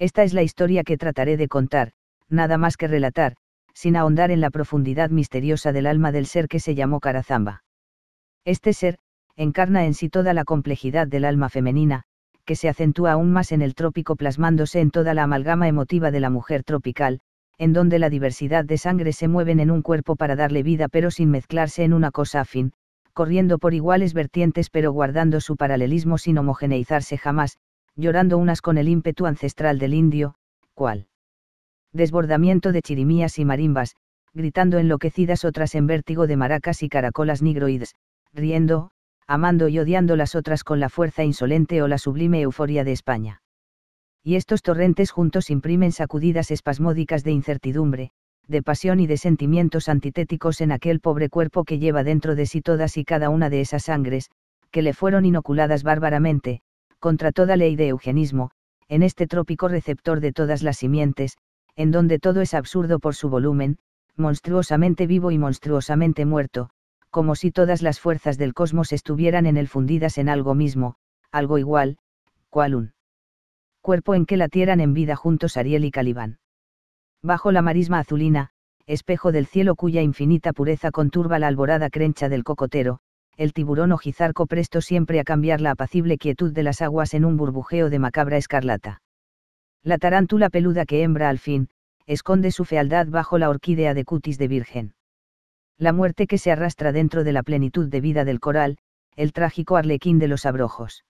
Esta es la historia que trataré de contar, nada más que relatar, sin ahondar en la profundidad misteriosa del alma del ser que se llamó Carazamba. Este ser, encarna en sí toda la complejidad del alma femenina, que se acentúa aún más en el trópico plasmándose en toda la amalgama emotiva de la mujer tropical, en donde la diversidad de sangre se mueven en un cuerpo para darle vida pero sin mezclarse en una cosa afín, corriendo por iguales vertientes pero guardando su paralelismo sin homogeneizarse jamás, llorando unas con el ímpetu ancestral del indio, cual desbordamiento de chirimías y marimbas, gritando enloquecidas otras en vértigo de maracas y caracolas nigroides, riendo, amando y odiando las otras con la fuerza insolente o la sublime euforia de España. Y estos torrentes juntos imprimen sacudidas espasmódicas de incertidumbre, de pasión y de sentimientos antitéticos en aquel pobre cuerpo que lleva dentro de sí todas y cada una de esas sangres, que le fueron inoculadas bárbaramente, contra toda ley de eugenismo, en este trópico receptor de todas las simientes, en donde todo es absurdo por su volumen, monstruosamente vivo y monstruosamente muerto, como si todas las fuerzas del cosmos estuvieran en él fundidas en algo mismo, algo igual, cual un cuerpo en que latieran en vida juntos Ariel y Calibán. Bajo la marisma azulina, espejo del cielo cuya infinita pureza conturba la alborada crencha del cocotero, el tiburón ojizarco presto siempre a cambiar la apacible quietud de las aguas en un burbujeo de macabra escarlata. La tarántula peluda que hembra al fin, esconde su fealdad bajo la orquídea de cutis de virgen. La muerte que se arrastra dentro de la plenitud de vida del coral, el trágico arlequín de los abrojos.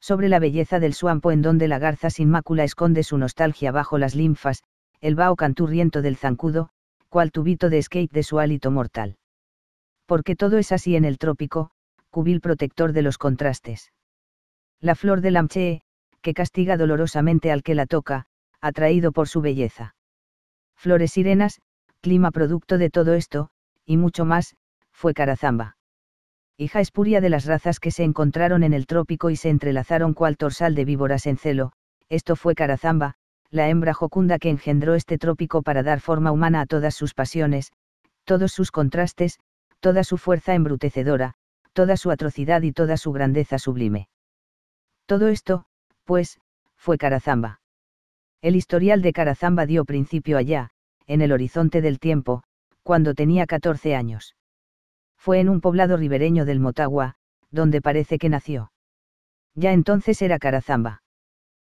Sobre la belleza del suampo en donde la garza sin mácula esconde su nostalgia bajo las linfas, el vaho canturriento del zancudo, cual tubito de escape de su hálito mortal porque todo es así en el trópico, cubil protector de los contrastes. La flor de Lamche, que castiga dolorosamente al que la toca, atraído por su belleza. Flores sirenas, clima producto de todo esto, y mucho más, fue Carazamba. Hija espuria de las razas que se encontraron en el trópico y se entrelazaron cual torsal de víboras en celo, esto fue Carazamba, la hembra jocunda que engendró este trópico para dar forma humana a todas sus pasiones, todos sus contrastes, toda su fuerza embrutecedora, toda su atrocidad y toda su grandeza sublime. Todo esto, pues, fue Carazamba. El historial de Carazamba dio principio allá, en el horizonte del tiempo, cuando tenía 14 años. Fue en un poblado ribereño del Motagua, donde parece que nació. Ya entonces era Carazamba.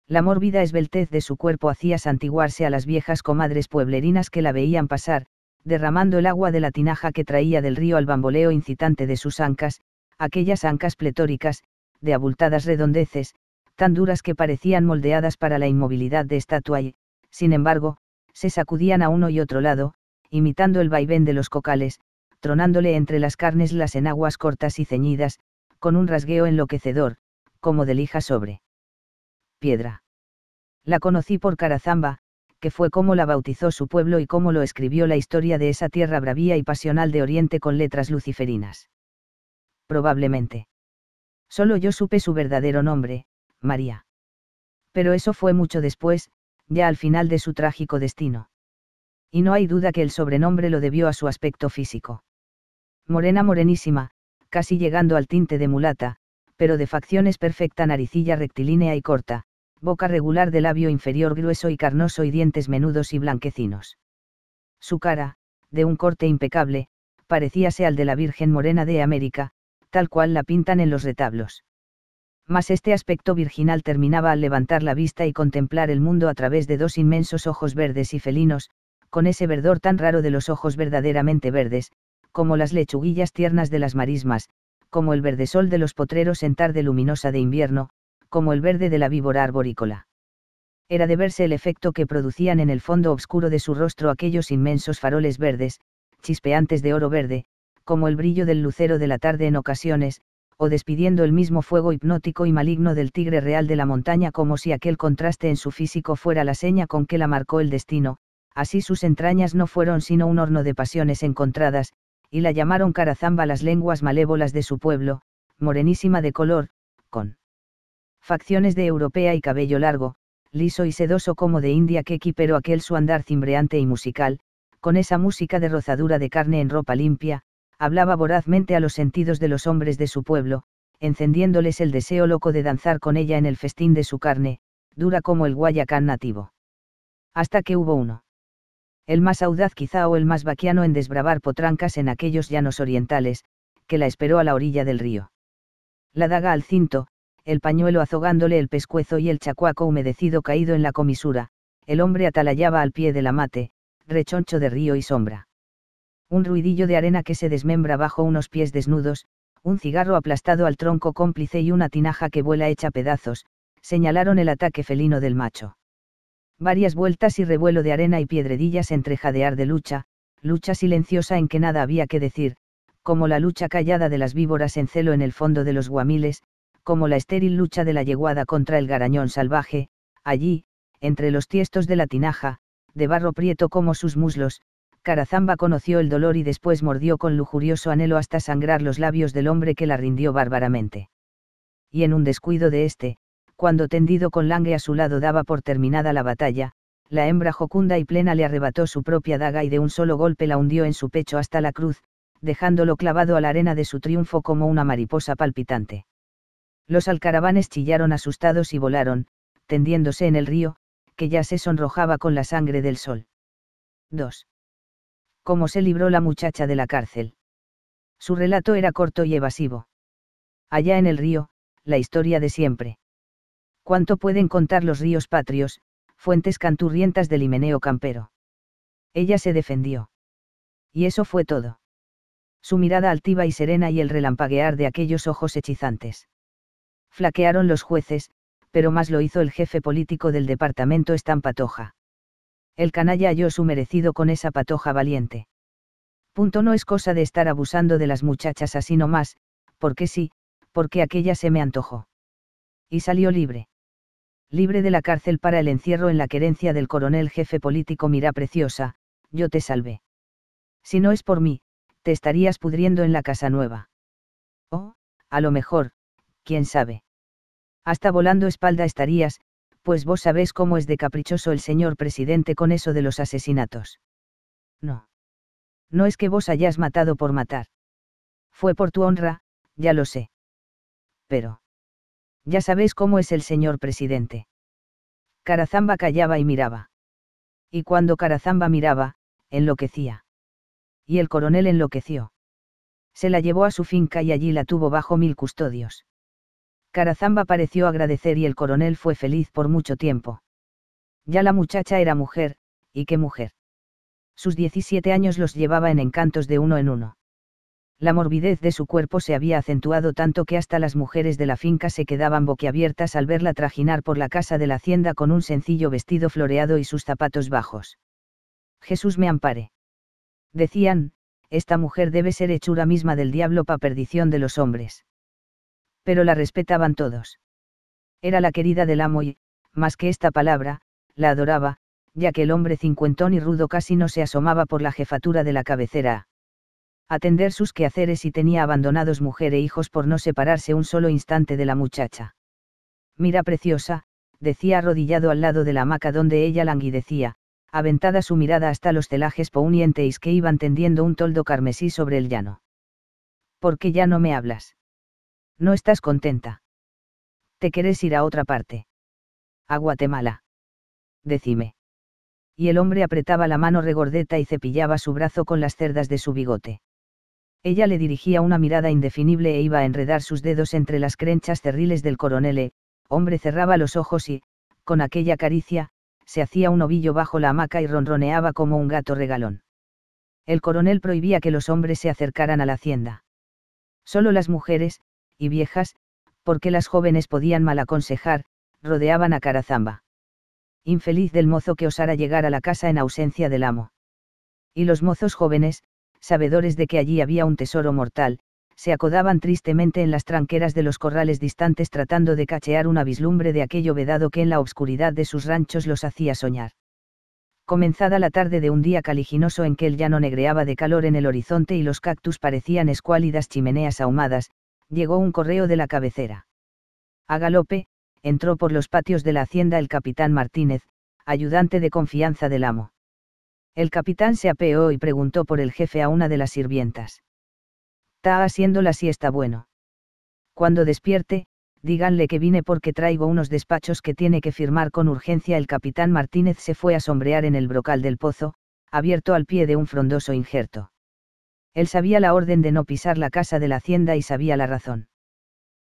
La mórbida esbeltez de su cuerpo hacía santiguarse a las viejas comadres pueblerinas que la veían pasar, derramando el agua de la tinaja que traía del río al bamboleo incitante de sus ancas, aquellas ancas pletóricas, de abultadas redondeces, tan duras que parecían moldeadas para la inmovilidad de estatua y, sin embargo, se sacudían a uno y otro lado, imitando el vaivén de los cocales, tronándole entre las carnes las enaguas cortas y ceñidas, con un rasgueo enloquecedor, como de lija sobre piedra. La conocí por Carazamba, que fue cómo la bautizó su pueblo y cómo lo escribió la historia de esa tierra bravía y pasional de Oriente con letras luciferinas. Probablemente. Solo yo supe su verdadero nombre, María. Pero eso fue mucho después, ya al final de su trágico destino. Y no hay duda que el sobrenombre lo debió a su aspecto físico. Morena morenísima, casi llegando al tinte de mulata, pero de facciones perfecta naricilla rectilínea y corta, boca regular de labio inferior grueso y carnoso y dientes menudos y blanquecinos. Su cara, de un corte impecable, parecíase al de la Virgen Morena de América, tal cual la pintan en los retablos. Mas este aspecto virginal terminaba al levantar la vista y contemplar el mundo a través de dos inmensos ojos verdes y felinos, con ese verdor tan raro de los ojos verdaderamente verdes, como las lechuguillas tiernas de las marismas, como el verde sol de los potreros en tarde luminosa de invierno, como el verde de la víbora arborícola. Era de verse el efecto que producían en el fondo oscuro de su rostro aquellos inmensos faroles verdes, chispeantes de oro verde, como el brillo del lucero de la tarde en ocasiones, o despidiendo el mismo fuego hipnótico y maligno del tigre real de la montaña como si aquel contraste en su físico fuera la seña con que la marcó el destino, así sus entrañas no fueron sino un horno de pasiones encontradas, y la llamaron carazamba las lenguas malévolas de su pueblo, morenísima de color, con facciones de europea y cabello largo, liso y sedoso como de India Keki pero aquel su andar cimbreante y musical, con esa música de rozadura de carne en ropa limpia, hablaba vorazmente a los sentidos de los hombres de su pueblo, encendiéndoles el deseo loco de danzar con ella en el festín de su carne, dura como el guayacán nativo. Hasta que hubo uno. El más audaz quizá o el más vaquiano en desbravar potrancas en aquellos llanos orientales, que la esperó a la orilla del río. La daga al cinto, el pañuelo azogándole el pescuezo y el chacuaco humedecido caído en la comisura, el hombre atalayaba al pie la mate, rechoncho de río y sombra. Un ruidillo de arena que se desmembra bajo unos pies desnudos, un cigarro aplastado al tronco cómplice y una tinaja que vuela hecha pedazos, señalaron el ataque felino del macho. Varias vueltas y revuelo de arena y piedredillas entre jadear de lucha, lucha silenciosa en que nada había que decir, como la lucha callada de las víboras en celo en el fondo de los guamiles, como la estéril lucha de la yeguada contra el garañón salvaje, allí, entre los tiestos de la tinaja, de barro prieto como sus muslos, Carazamba conoció el dolor y después mordió con lujurioso anhelo hasta sangrar los labios del hombre que la rindió bárbaramente. Y en un descuido de éste, cuando tendido con Langue a su lado daba por terminada la batalla, la hembra jocunda y plena le arrebató su propia daga y de un solo golpe la hundió en su pecho hasta la cruz, dejándolo clavado a la arena de su triunfo como una mariposa palpitante. Los alcaravanes chillaron asustados y volaron, tendiéndose en el río, que ya se sonrojaba con la sangre del sol. 2. ¿Cómo se libró la muchacha de la cárcel? Su relato era corto y evasivo. Allá en el río, la historia de siempre. ¿Cuánto pueden contar los ríos patrios, fuentes canturrientas del himeneo campero? Ella se defendió. Y eso fue todo. Su mirada altiva y serena y el relampaguear de aquellos ojos hechizantes. Flaquearon los jueces, pero más lo hizo el jefe político del departamento Estampatoja. El canalla halló su merecido con esa patoja valiente. Punto no es cosa de estar abusando de las muchachas así nomás, porque sí, porque aquella se me antojó. Y salió libre. Libre de la cárcel para el encierro en la querencia del coronel jefe político Mira Preciosa, yo te salvé. Si no es por mí, te estarías pudriendo en la casa nueva. O, oh, a lo mejor, quién sabe. Hasta volando espalda estarías, pues vos sabés cómo es de caprichoso el señor presidente con eso de los asesinatos. No. No es que vos hayas matado por matar. Fue por tu honra, ya lo sé. Pero. Ya sabéis cómo es el señor presidente. Carazamba callaba y miraba. Y cuando Carazamba miraba, enloquecía. Y el coronel enloqueció. Se la llevó a su finca y allí la tuvo bajo mil custodios. Carazamba pareció agradecer y el coronel fue feliz por mucho tiempo. Ya la muchacha era mujer, y qué mujer. Sus 17 años los llevaba en encantos de uno en uno. La morbidez de su cuerpo se había acentuado tanto que hasta las mujeres de la finca se quedaban boquiabiertas al verla trajinar por la casa de la hacienda con un sencillo vestido floreado y sus zapatos bajos. Jesús me ampare. Decían, esta mujer debe ser hechura misma del diablo pa perdición de los hombres pero la respetaban todos. Era la querida del amo y, más que esta palabra, la adoraba, ya que el hombre cincuentón y rudo casi no se asomaba por la jefatura de la cabecera. Atender sus quehaceres y tenía abandonados mujer e hijos por no separarse un solo instante de la muchacha. Mira preciosa, decía arrodillado al lado de la hamaca donde ella languidecía, aventada su mirada hasta los telajes pounientes que iban tendiendo un toldo carmesí sobre el llano. ¿Por qué ya no me hablas? No estás contenta. Te querés ir a otra parte. A Guatemala. Decime. Y el hombre apretaba la mano regordeta y cepillaba su brazo con las cerdas de su bigote. Ella le dirigía una mirada indefinible e iba a enredar sus dedos entre las crenchas cerriles del coronel. E. Hombre cerraba los ojos y, con aquella caricia, se hacía un ovillo bajo la hamaca y ronroneaba como un gato regalón. El coronel prohibía que los hombres se acercaran a la hacienda. Solo las mujeres, y viejas, porque las jóvenes podían mal aconsejar, rodeaban a Carazamba. Infeliz del mozo que osara llegar a la casa en ausencia del amo. Y los mozos jóvenes, sabedores de que allí había un tesoro mortal, se acodaban tristemente en las tranqueras de los corrales distantes tratando de cachear una vislumbre de aquello vedado que en la obscuridad de sus ranchos los hacía soñar. Comenzada la tarde de un día caliginoso en que el llano negreaba de calor en el horizonte y los cactus parecían escuálidas chimeneas ahumadas, llegó un correo de la cabecera. A galope, entró por los patios de la hacienda el capitán Martínez, ayudante de confianza del amo. El capitán se apeó y preguntó por el jefe a una de las sirvientas. Está haciéndola si está bueno. Cuando despierte, díganle que vine porque traigo unos despachos que tiene que firmar con urgencia. El capitán Martínez se fue a sombrear en el brocal del pozo, abierto al pie de un frondoso injerto. Él sabía la orden de no pisar la casa de la hacienda y sabía la razón.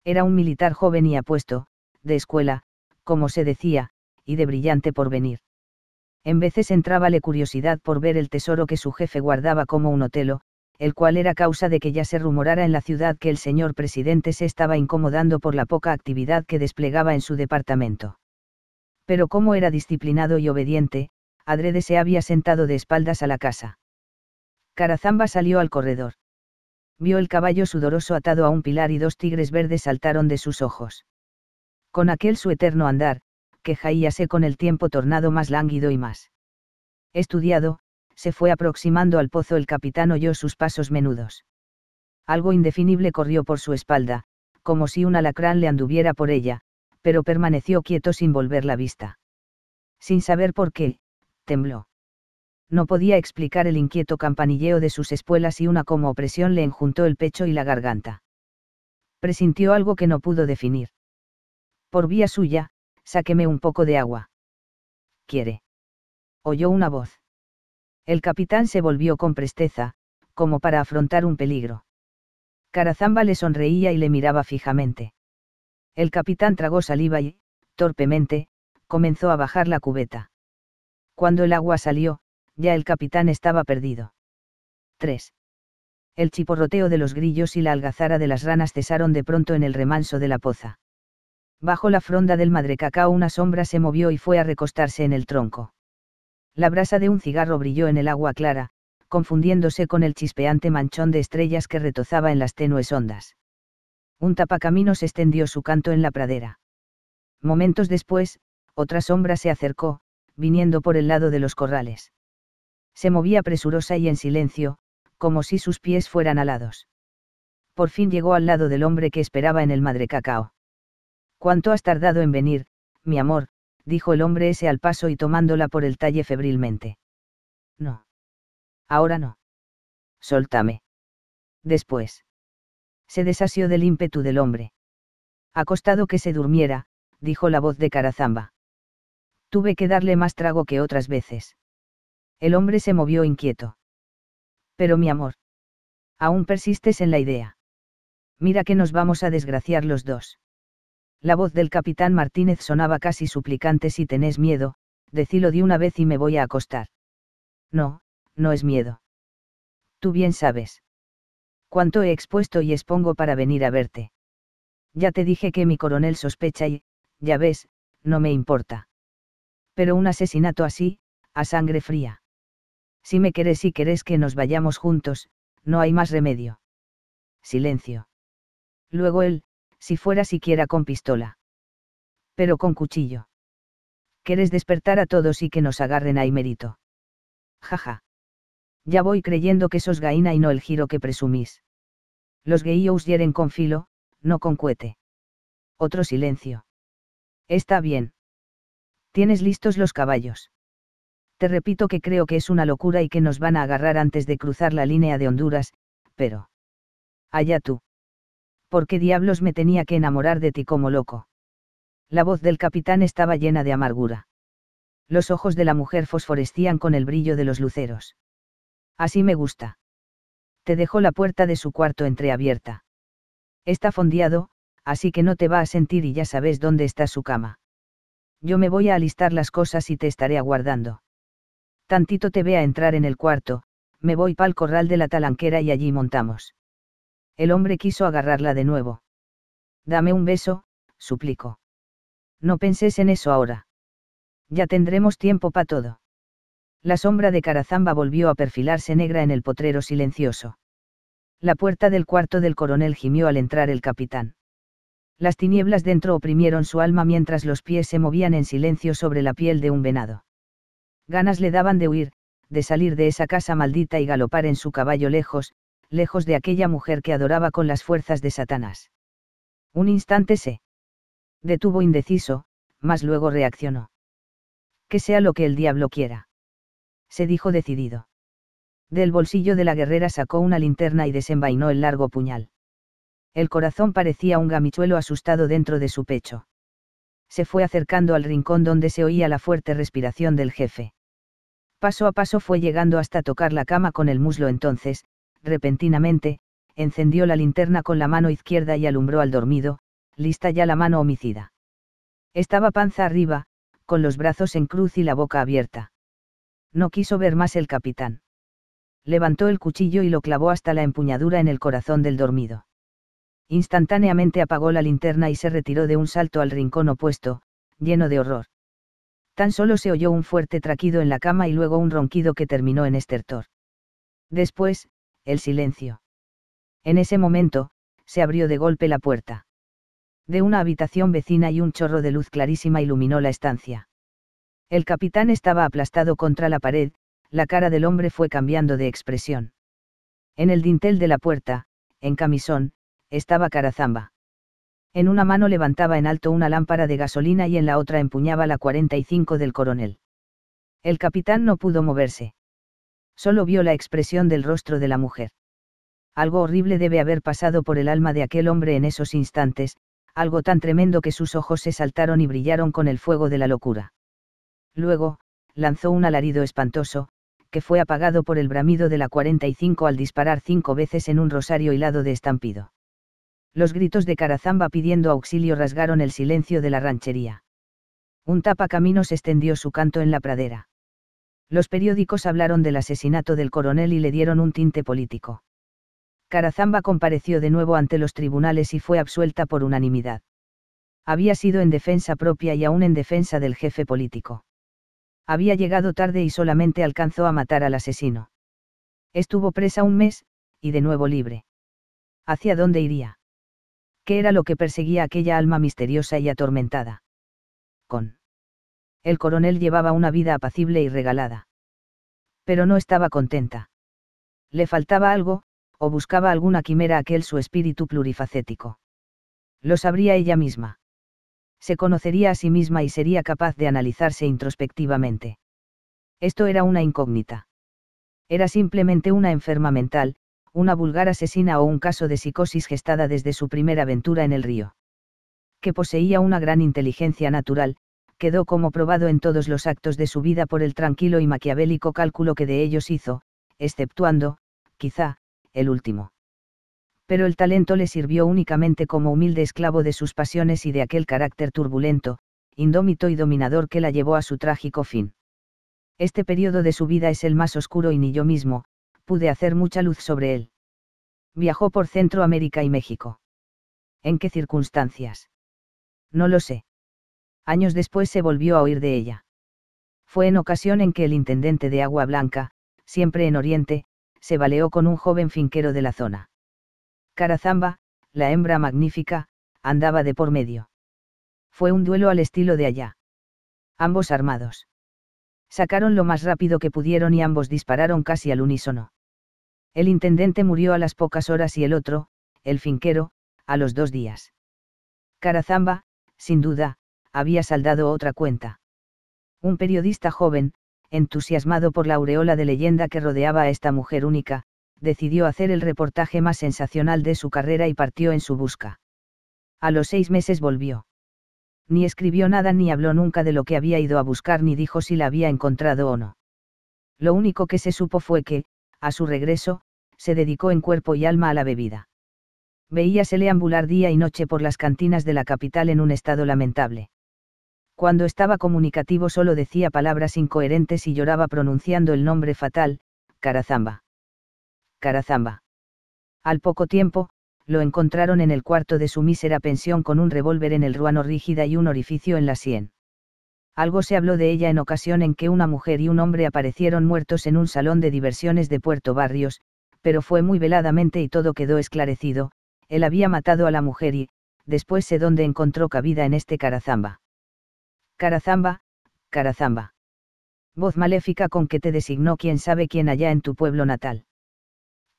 Era un militar joven y apuesto, de escuela, como se decía, y de brillante porvenir. En veces entrábale curiosidad por ver el tesoro que su jefe guardaba como un otelo, el cual era causa de que ya se rumorara en la ciudad que el señor presidente se estaba incomodando por la poca actividad que desplegaba en su departamento. Pero como era disciplinado y obediente, adrede se había sentado de espaldas a la casa. Carazamba salió al corredor. Vio el caballo sudoroso atado a un pilar y dos tigres verdes saltaron de sus ojos. Con aquel su eterno andar, que jaíase con el tiempo tornado más lánguido y más. Estudiado, se fue aproximando al pozo el capitán oyó sus pasos menudos. Algo indefinible corrió por su espalda, como si un alacrán le anduviera por ella, pero permaneció quieto sin volver la vista. Sin saber por qué, tembló no podía explicar el inquieto campanilleo de sus espuelas y una como opresión le enjuntó el pecho y la garganta. Presintió algo que no pudo definir. Por vía suya, sáqueme un poco de agua. ¿Quiere? Oyó una voz. El capitán se volvió con presteza, como para afrontar un peligro. Carazamba le sonreía y le miraba fijamente. El capitán tragó saliva y, torpemente, comenzó a bajar la cubeta. Cuando el agua salió, ya el capitán estaba perdido. 3. El chiporroteo de los grillos y la algazara de las ranas cesaron de pronto en el remanso de la poza. Bajo la fronda del madrecacao una sombra se movió y fue a recostarse en el tronco. La brasa de un cigarro brilló en el agua clara, confundiéndose con el chispeante manchón de estrellas que retozaba en las tenues ondas. Un tapacamino se extendió su canto en la pradera. Momentos después, otra sombra se acercó, viniendo por el lado de los corrales se movía presurosa y en silencio, como si sus pies fueran alados. Por fin llegó al lado del hombre que esperaba en el madre cacao. ¿Cuánto has tardado en venir, mi amor? dijo el hombre ese al paso y tomándola por el talle febrilmente. No. Ahora no. Soltame. Después. Se desasió del ímpetu del hombre. Acostado que se durmiera, dijo la voz de Carazamba. Tuve que darle más trago que otras veces. El hombre se movió inquieto. Pero mi amor. Aún persistes en la idea. Mira que nos vamos a desgraciar los dos. La voz del capitán Martínez sonaba casi suplicante si tenés miedo, decilo de una vez y me voy a acostar. No, no es miedo. Tú bien sabes. Cuánto he expuesto y expongo para venir a verte. Ya te dije que mi coronel sospecha y, ya ves, no me importa. Pero un asesinato así, a sangre fría. Si me querés y querés que nos vayamos juntos, no hay más remedio. Silencio. Luego él, si fuera siquiera con pistola. Pero con cuchillo. Querés despertar a todos y que nos agarren a Imerito. Jaja. Ya voy creyendo que sos gaina y no el giro que presumís. Los geíos hieren con filo, no con cuete. Otro silencio. Está bien. Tienes listos los caballos. Te repito que creo que es una locura y que nos van a agarrar antes de cruzar la línea de Honduras, pero... Allá tú. ¿Por qué diablos me tenía que enamorar de ti como loco? La voz del capitán estaba llena de amargura. Los ojos de la mujer fosforescían con el brillo de los luceros. Así me gusta. Te dejó la puerta de su cuarto entreabierta. Está fondeado, así que no te va a sentir y ya sabes dónde está su cama. Yo me voy a alistar las cosas y te estaré aguardando tantito te vea entrar en el cuarto, me voy pa'l corral de la talanquera y allí montamos. El hombre quiso agarrarla de nuevo. Dame un beso, suplico. No penses en eso ahora. Ya tendremos tiempo pa' todo. La sombra de Carazamba volvió a perfilarse negra en el potrero silencioso. La puerta del cuarto del coronel gimió al entrar el capitán. Las tinieblas dentro oprimieron su alma mientras los pies se movían en silencio sobre la piel de un venado. Ganas le daban de huir, de salir de esa casa maldita y galopar en su caballo lejos, lejos de aquella mujer que adoraba con las fuerzas de Satanás. Un instante se detuvo indeciso, mas luego reaccionó. Que sea lo que el diablo quiera. Se dijo decidido. Del bolsillo de la guerrera sacó una linterna y desenvainó el largo puñal. El corazón parecía un gamichuelo asustado dentro de su pecho. Se fue acercando al rincón donde se oía la fuerte respiración del jefe. Paso a paso fue llegando hasta tocar la cama con el muslo entonces, repentinamente, encendió la linterna con la mano izquierda y alumbró al dormido, lista ya la mano homicida. Estaba panza arriba, con los brazos en cruz y la boca abierta. No quiso ver más el capitán. Levantó el cuchillo y lo clavó hasta la empuñadura en el corazón del dormido. Instantáneamente apagó la linterna y se retiró de un salto al rincón opuesto, lleno de horror. Tan solo se oyó un fuerte traquido en la cama y luego un ronquido que terminó en estertor. Después, el silencio. En ese momento, se abrió de golpe la puerta. De una habitación vecina y un chorro de luz clarísima iluminó la estancia. El capitán estaba aplastado contra la pared, la cara del hombre fue cambiando de expresión. En el dintel de la puerta, en camisón, estaba Carazamba. En una mano levantaba en alto una lámpara de gasolina y en la otra empuñaba la 45 del coronel. El capitán no pudo moverse. Solo vio la expresión del rostro de la mujer. Algo horrible debe haber pasado por el alma de aquel hombre en esos instantes, algo tan tremendo que sus ojos se saltaron y brillaron con el fuego de la locura. Luego, lanzó un alarido espantoso, que fue apagado por el bramido de la 45 al disparar cinco veces en un rosario hilado de estampido. Los gritos de Carazamba pidiendo auxilio rasgaron el silencio de la ranchería. Un se extendió su canto en la pradera. Los periódicos hablaron del asesinato del coronel y le dieron un tinte político. Carazamba compareció de nuevo ante los tribunales y fue absuelta por unanimidad. Había sido en defensa propia y aún en defensa del jefe político. Había llegado tarde y solamente alcanzó a matar al asesino. Estuvo presa un mes, y de nuevo libre. ¿Hacia dónde iría? qué era lo que perseguía aquella alma misteriosa y atormentada. Con. El coronel llevaba una vida apacible y regalada. Pero no estaba contenta. Le faltaba algo, o buscaba alguna quimera aquel su espíritu plurifacético. Lo sabría ella misma. Se conocería a sí misma y sería capaz de analizarse introspectivamente. Esto era una incógnita. Era simplemente una enferma mental, una vulgar asesina o un caso de psicosis gestada desde su primera aventura en el río. Que poseía una gran inteligencia natural, quedó como probado en todos los actos de su vida por el tranquilo y maquiavélico cálculo que de ellos hizo, exceptuando, quizá, el último. Pero el talento le sirvió únicamente como humilde esclavo de sus pasiones y de aquel carácter turbulento, indómito y dominador que la llevó a su trágico fin. Este periodo de su vida es el más oscuro y ni yo mismo, pude hacer mucha luz sobre él. Viajó por Centroamérica y México. ¿En qué circunstancias? No lo sé. Años después se volvió a oír de ella. Fue en ocasión en que el intendente de Agua Blanca, siempre en Oriente, se baleó con un joven finquero de la zona. Carazamba, la hembra magnífica, andaba de por medio. Fue un duelo al estilo de allá. Ambos armados sacaron lo más rápido que pudieron y ambos dispararon casi al unísono. El intendente murió a las pocas horas y el otro, el finquero, a los dos días. Carazamba, sin duda, había saldado otra cuenta. Un periodista joven, entusiasmado por la aureola de leyenda que rodeaba a esta mujer única, decidió hacer el reportaje más sensacional de su carrera y partió en su busca. A los seis meses volvió ni escribió nada ni habló nunca de lo que había ido a buscar ni dijo si la había encontrado o no. Lo único que se supo fue que, a su regreso, se dedicó en cuerpo y alma a la bebida. Veíasele ambular día y noche por las cantinas de la capital en un estado lamentable. Cuando estaba comunicativo solo decía palabras incoherentes y lloraba pronunciando el nombre fatal, Carazamba. Carazamba. Al poco tiempo, lo encontraron en el cuarto de su mísera pensión con un revólver en el ruano rígida y un orificio en la sien. Algo se habló de ella en ocasión en que una mujer y un hombre aparecieron muertos en un salón de diversiones de Puerto Barrios, pero fue muy veladamente y todo quedó esclarecido, él había matado a la mujer y, después sé dónde encontró cabida en este Carazamba. Carazamba, Carazamba. Voz maléfica con que te designó quién sabe quién allá en tu pueblo natal.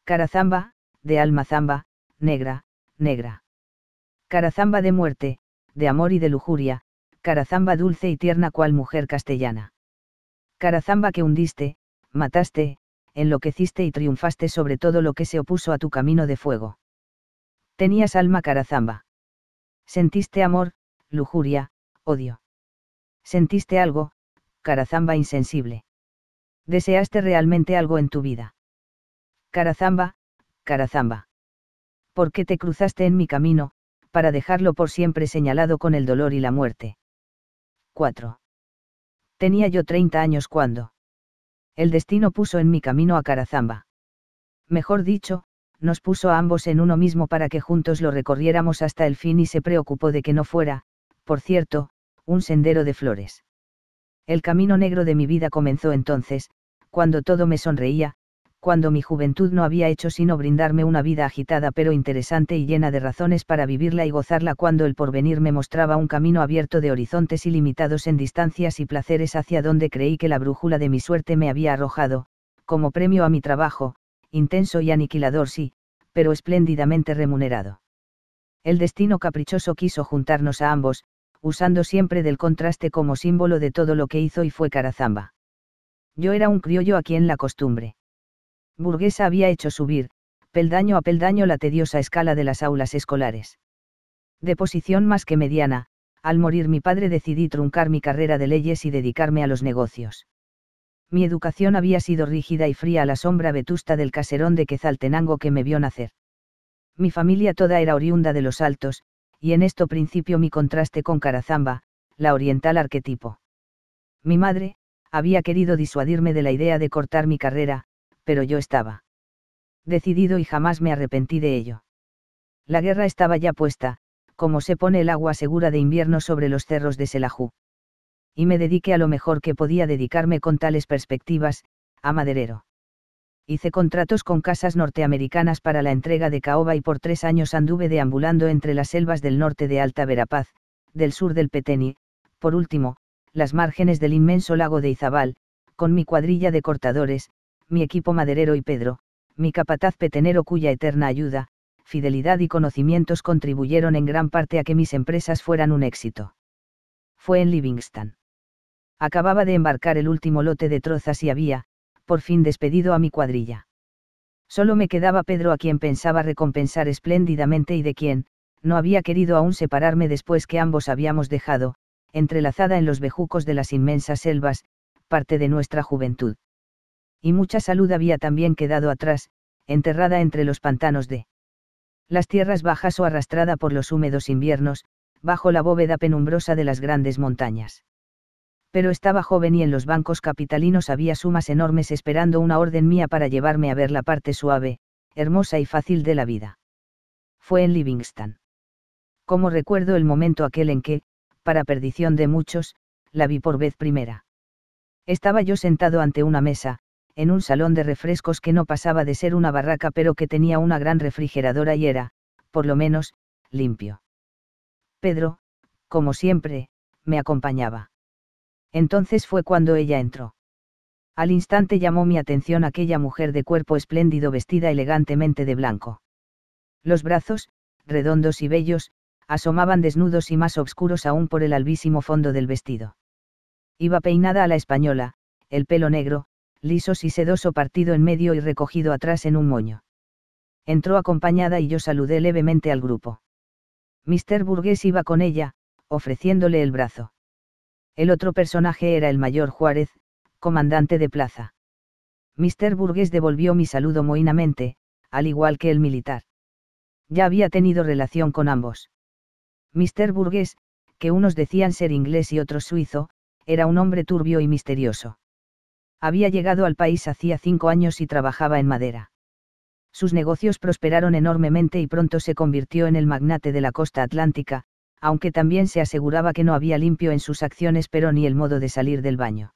Carazamba, de Almazamba, negra, negra. Carazamba de muerte, de amor y de lujuria, carazamba dulce y tierna cual mujer castellana. Carazamba que hundiste, mataste, enloqueciste y triunfaste sobre todo lo que se opuso a tu camino de fuego. Tenías alma carazamba. Sentiste amor, lujuria, odio. Sentiste algo, carazamba insensible. Deseaste realmente algo en tu vida. Carazamba, carazamba. ¿por qué te cruzaste en mi camino, para dejarlo por siempre señalado con el dolor y la muerte? 4. Tenía yo 30 años cuando. El destino puso en mi camino a Carazamba. Mejor dicho, nos puso a ambos en uno mismo para que juntos lo recorriéramos hasta el fin y se preocupó de que no fuera, por cierto, un sendero de flores. El camino negro de mi vida comenzó entonces, cuando todo me sonreía, cuando mi juventud no había hecho sino brindarme una vida agitada pero interesante y llena de razones para vivirla y gozarla cuando el porvenir me mostraba un camino abierto de horizontes ilimitados en distancias y placeres hacia donde creí que la brújula de mi suerte me había arrojado, como premio a mi trabajo, intenso y aniquilador sí, pero espléndidamente remunerado. El destino caprichoso quiso juntarnos a ambos, usando siempre del contraste como símbolo de todo lo que hizo y fue Carazamba. Yo era un criollo aquí en la costumbre burguesa había hecho subir, peldaño a peldaño, la tediosa escala de las aulas escolares. De posición más que mediana, al morir mi padre decidí truncar mi carrera de leyes y dedicarme a los negocios. Mi educación había sido rígida y fría a la sombra vetusta del caserón de Quezaltenango que me vio nacer. Mi familia toda era oriunda de los altos, y en esto principio mi contraste con Carazamba, la oriental arquetipo. Mi madre, había querido disuadirme de la idea de cortar mi carrera, pero yo estaba decidido y jamás me arrepentí de ello. La guerra estaba ya puesta, como se pone el agua segura de invierno sobre los cerros de Selajú. Y me dediqué a lo mejor que podía dedicarme con tales perspectivas, a maderero. Hice contratos con casas norteamericanas para la entrega de caoba y por tres años anduve deambulando entre las selvas del norte de Alta Verapaz, del sur del Peteni, por último, las márgenes del inmenso lago de Izabal, con mi cuadrilla de cortadores, mi equipo maderero y Pedro, mi capataz petenero cuya eterna ayuda, fidelidad y conocimientos contribuyeron en gran parte a que mis empresas fueran un éxito. Fue en Livingston. Acababa de embarcar el último lote de trozas y había, por fin despedido a mi cuadrilla. Solo me quedaba Pedro a quien pensaba recompensar espléndidamente y de quien, no había querido aún separarme después que ambos habíamos dejado, entrelazada en los bejucos de las inmensas selvas, parte de nuestra juventud y mucha salud había también quedado atrás, enterrada entre los pantanos de las tierras bajas o arrastrada por los húmedos inviernos, bajo la bóveda penumbrosa de las grandes montañas. Pero estaba joven y en los bancos capitalinos había sumas enormes esperando una orden mía para llevarme a ver la parte suave, hermosa y fácil de la vida. Fue en Livingston. Como recuerdo el momento aquel en que, para perdición de muchos, la vi por vez primera. Estaba yo sentado ante una mesa, en un salón de refrescos que no pasaba de ser una barraca pero que tenía una gran refrigeradora y era, por lo menos, limpio. Pedro, como siempre, me acompañaba. Entonces fue cuando ella entró. Al instante llamó mi atención aquella mujer de cuerpo espléndido vestida elegantemente de blanco. Los brazos, redondos y bellos, asomaban desnudos y más oscuros aún por el albísimo fondo del vestido. Iba peinada a la española, el pelo negro, lisos y sedoso partido en medio y recogido atrás en un moño. Entró acompañada y yo saludé levemente al grupo. Mr. Burgess iba con ella, ofreciéndole el brazo. El otro personaje era el mayor Juárez, comandante de plaza. Mr. Burgess devolvió mi saludo mohinamente, al igual que el militar. Ya había tenido relación con ambos. Mr. Burgess, que unos decían ser inglés y otros suizo, era un hombre turbio y misterioso había llegado al país hacía cinco años y trabajaba en madera. Sus negocios prosperaron enormemente y pronto se convirtió en el magnate de la costa atlántica, aunque también se aseguraba que no había limpio en sus acciones pero ni el modo de salir del baño.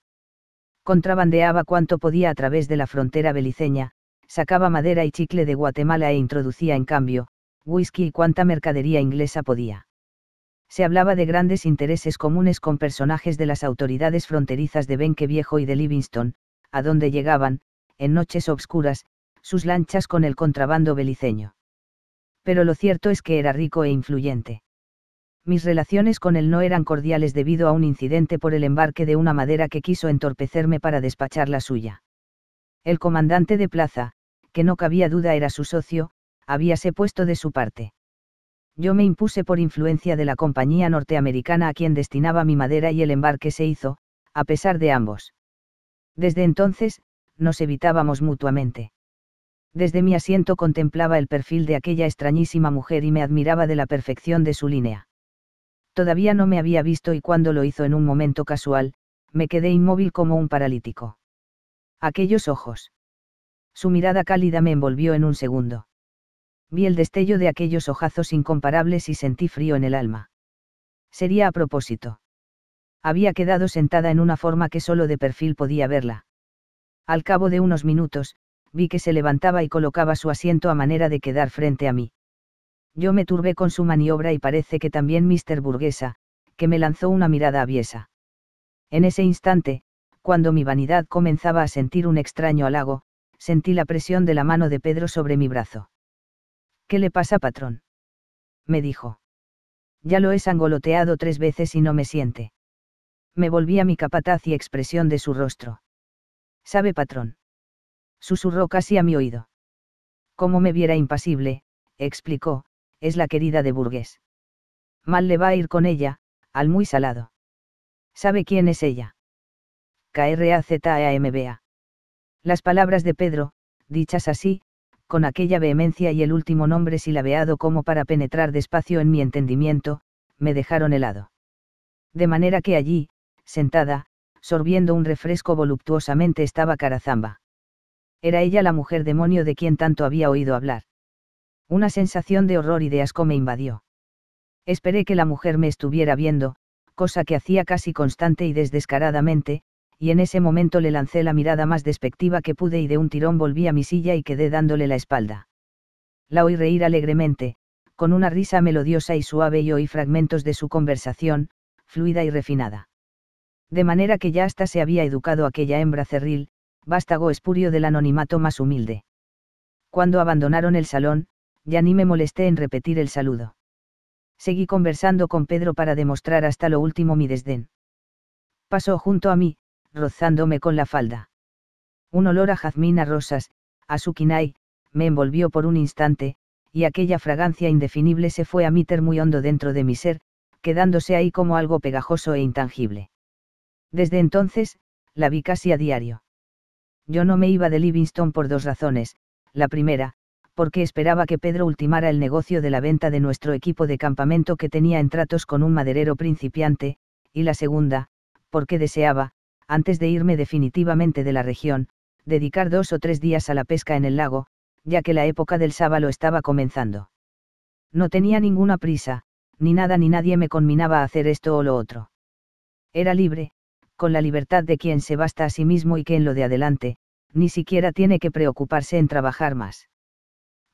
Contrabandeaba cuanto podía a través de la frontera beliceña, sacaba madera y chicle de Guatemala e introducía en cambio, whisky y cuanta mercadería inglesa podía se hablaba de grandes intereses comunes con personajes de las autoridades fronterizas de Benque Viejo y de Livingston, a donde llegaban, en noches obscuras, sus lanchas con el contrabando beliceño. Pero lo cierto es que era rico e influyente. Mis relaciones con él no eran cordiales debido a un incidente por el embarque de una madera que quiso entorpecerme para despachar la suya. El comandante de plaza, que no cabía duda era su socio, habíase puesto de su parte yo me impuse por influencia de la compañía norteamericana a quien destinaba mi madera y el embarque se hizo, a pesar de ambos. Desde entonces, nos evitábamos mutuamente. Desde mi asiento contemplaba el perfil de aquella extrañísima mujer y me admiraba de la perfección de su línea. Todavía no me había visto y cuando lo hizo en un momento casual, me quedé inmóvil como un paralítico. Aquellos ojos. Su mirada cálida me envolvió en un segundo. Vi el destello de aquellos ojazos incomparables y sentí frío en el alma. Sería a propósito. Había quedado sentada en una forma que solo de perfil podía verla. Al cabo de unos minutos, vi que se levantaba y colocaba su asiento a manera de quedar frente a mí. Yo me turbé con su maniobra y parece que también Mr. Burguesa, que me lanzó una mirada aviesa. En ese instante, cuando mi vanidad comenzaba a sentir un extraño halago, sentí la presión de la mano de Pedro sobre mi brazo. ¿Qué le pasa, patrón? me dijo. Ya lo he sangoloteado tres veces y no me siente. Me volví a mi capataz y expresión de su rostro. ¿Sabe, patrón? Susurró casi a mi oído. Como me viera impasible, explicó, es la querida de Burgués. Mal le va a ir con ella, al muy salado. ¿Sabe quién es ella? KRAZAMBA. Las palabras de Pedro, dichas así, con aquella vehemencia y el último nombre silabeado como para penetrar despacio en mi entendimiento, me dejaron helado. De manera que allí, sentada, sorbiendo un refresco voluptuosamente estaba Carazamba. Era ella la mujer demonio de quien tanto había oído hablar. Una sensación de horror y de asco me invadió. Esperé que la mujer me estuviera viendo, cosa que hacía casi constante y desdescaradamente, y en ese momento le lancé la mirada más despectiva que pude y de un tirón volví a mi silla y quedé dándole la espalda. La oí reír alegremente, con una risa melodiosa y suave y oí fragmentos de su conversación, fluida y refinada. De manera que ya hasta se había educado aquella hembra cerril, vástago espurio del anonimato más humilde. Cuando abandonaron el salón, ya ni me molesté en repetir el saludo. Seguí conversando con Pedro para demostrar hasta lo último mi desdén. Pasó junto a mí, rozándome con la falda. Un olor a jazmín a rosas, a sukinai, me envolvió por un instante, y aquella fragancia indefinible se fue a meter muy hondo dentro de mi ser, quedándose ahí como algo pegajoso e intangible. Desde entonces, la vi casi a diario. Yo no me iba de Livingston por dos razones, la primera, porque esperaba que Pedro ultimara el negocio de la venta de nuestro equipo de campamento que tenía en tratos con un maderero principiante, y la segunda, porque deseaba, antes de irme definitivamente de la región, dedicar dos o tres días a la pesca en el lago, ya que la época del sábalo estaba comenzando. No tenía ninguna prisa, ni nada ni nadie me conminaba a hacer esto o lo otro. Era libre, con la libertad de quien se basta a sí mismo y que en lo de adelante, ni siquiera tiene que preocuparse en trabajar más.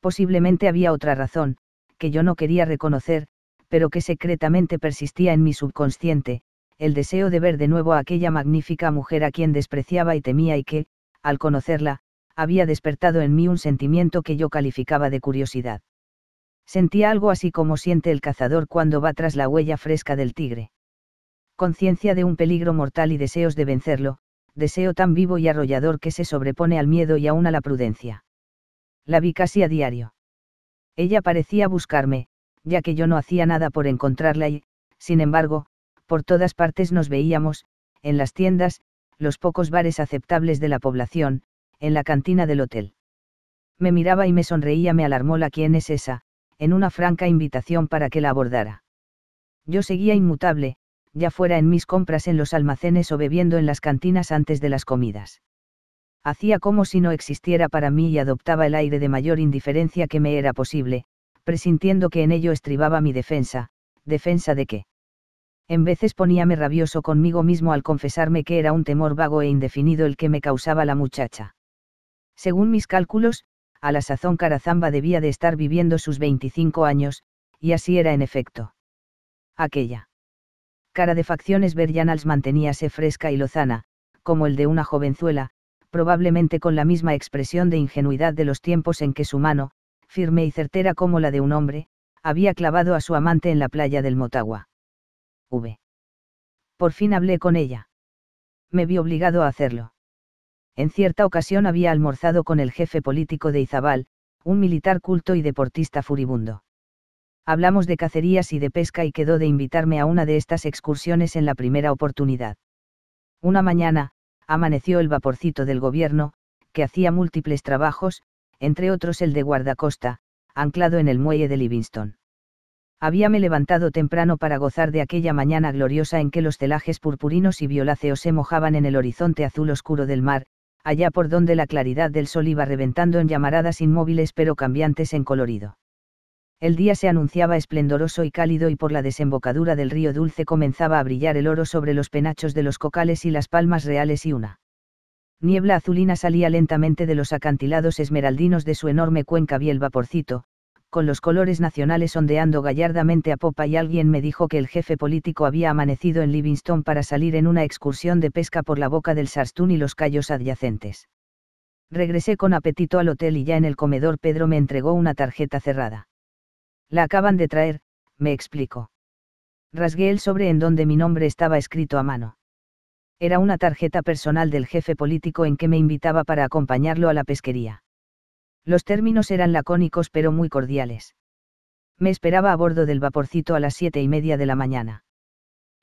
Posiblemente había otra razón, que yo no quería reconocer, pero que secretamente persistía en mi subconsciente, el deseo de ver de nuevo a aquella magnífica mujer a quien despreciaba y temía y que, al conocerla, había despertado en mí un sentimiento que yo calificaba de curiosidad. Sentía algo así como siente el cazador cuando va tras la huella fresca del tigre. Conciencia de un peligro mortal y deseos de vencerlo, deseo tan vivo y arrollador que se sobrepone al miedo y aún a la prudencia. La vi casi a diario. Ella parecía buscarme, ya que yo no hacía nada por encontrarla y, sin embargo, por todas partes nos veíamos, en las tiendas, los pocos bares aceptables de la población, en la cantina del hotel. Me miraba y me sonreía, me alarmó la quién es esa, en una franca invitación para que la abordara. Yo seguía inmutable, ya fuera en mis compras en los almacenes o bebiendo en las cantinas antes de las comidas. Hacía como si no existiera para mí y adoptaba el aire de mayor indiferencia que me era posible, presintiendo que en ello estribaba mi defensa, defensa de qué en veces poníame rabioso conmigo mismo al confesarme que era un temor vago e indefinido el que me causaba la muchacha. Según mis cálculos, a la sazón Carazamba debía de estar viviendo sus 25 años, y así era en efecto. Aquella cara de facciones verllanals manteníase fresca y lozana, como el de una jovenzuela, probablemente con la misma expresión de ingenuidad de los tiempos en que su mano, firme y certera como la de un hombre, había clavado a su amante en la playa del Motagua. V. Por fin hablé con ella. Me vi obligado a hacerlo. En cierta ocasión había almorzado con el jefe político de Izabal, un militar culto y deportista furibundo. Hablamos de cacerías y de pesca y quedó de invitarme a una de estas excursiones en la primera oportunidad. Una mañana, amaneció el vaporcito del gobierno, que hacía múltiples trabajos, entre otros el de guardacosta, anclado en el muelle de Livingston habíame levantado temprano para gozar de aquella mañana gloriosa en que los celajes purpurinos y violáceos se mojaban en el horizonte azul oscuro del mar, allá por donde la claridad del sol iba reventando en llamaradas inmóviles pero cambiantes en colorido. El día se anunciaba esplendoroso y cálido y por la desembocadura del río Dulce comenzaba a brillar el oro sobre los penachos de los cocales y las palmas reales y una niebla azulina salía lentamente de los acantilados esmeraldinos de su enorme cuenca y el vaporcito, con los colores nacionales ondeando gallardamente a popa y alguien me dijo que el jefe político había amanecido en Livingston para salir en una excursión de pesca por la boca del Sarstún y los callos adyacentes. Regresé con apetito al hotel y ya en el comedor Pedro me entregó una tarjeta cerrada. La acaban de traer, me explicó. Rasgué el sobre en donde mi nombre estaba escrito a mano. Era una tarjeta personal del jefe político en que me invitaba para acompañarlo a la pesquería. Los términos eran lacónicos pero muy cordiales. Me esperaba a bordo del vaporcito a las siete y media de la mañana.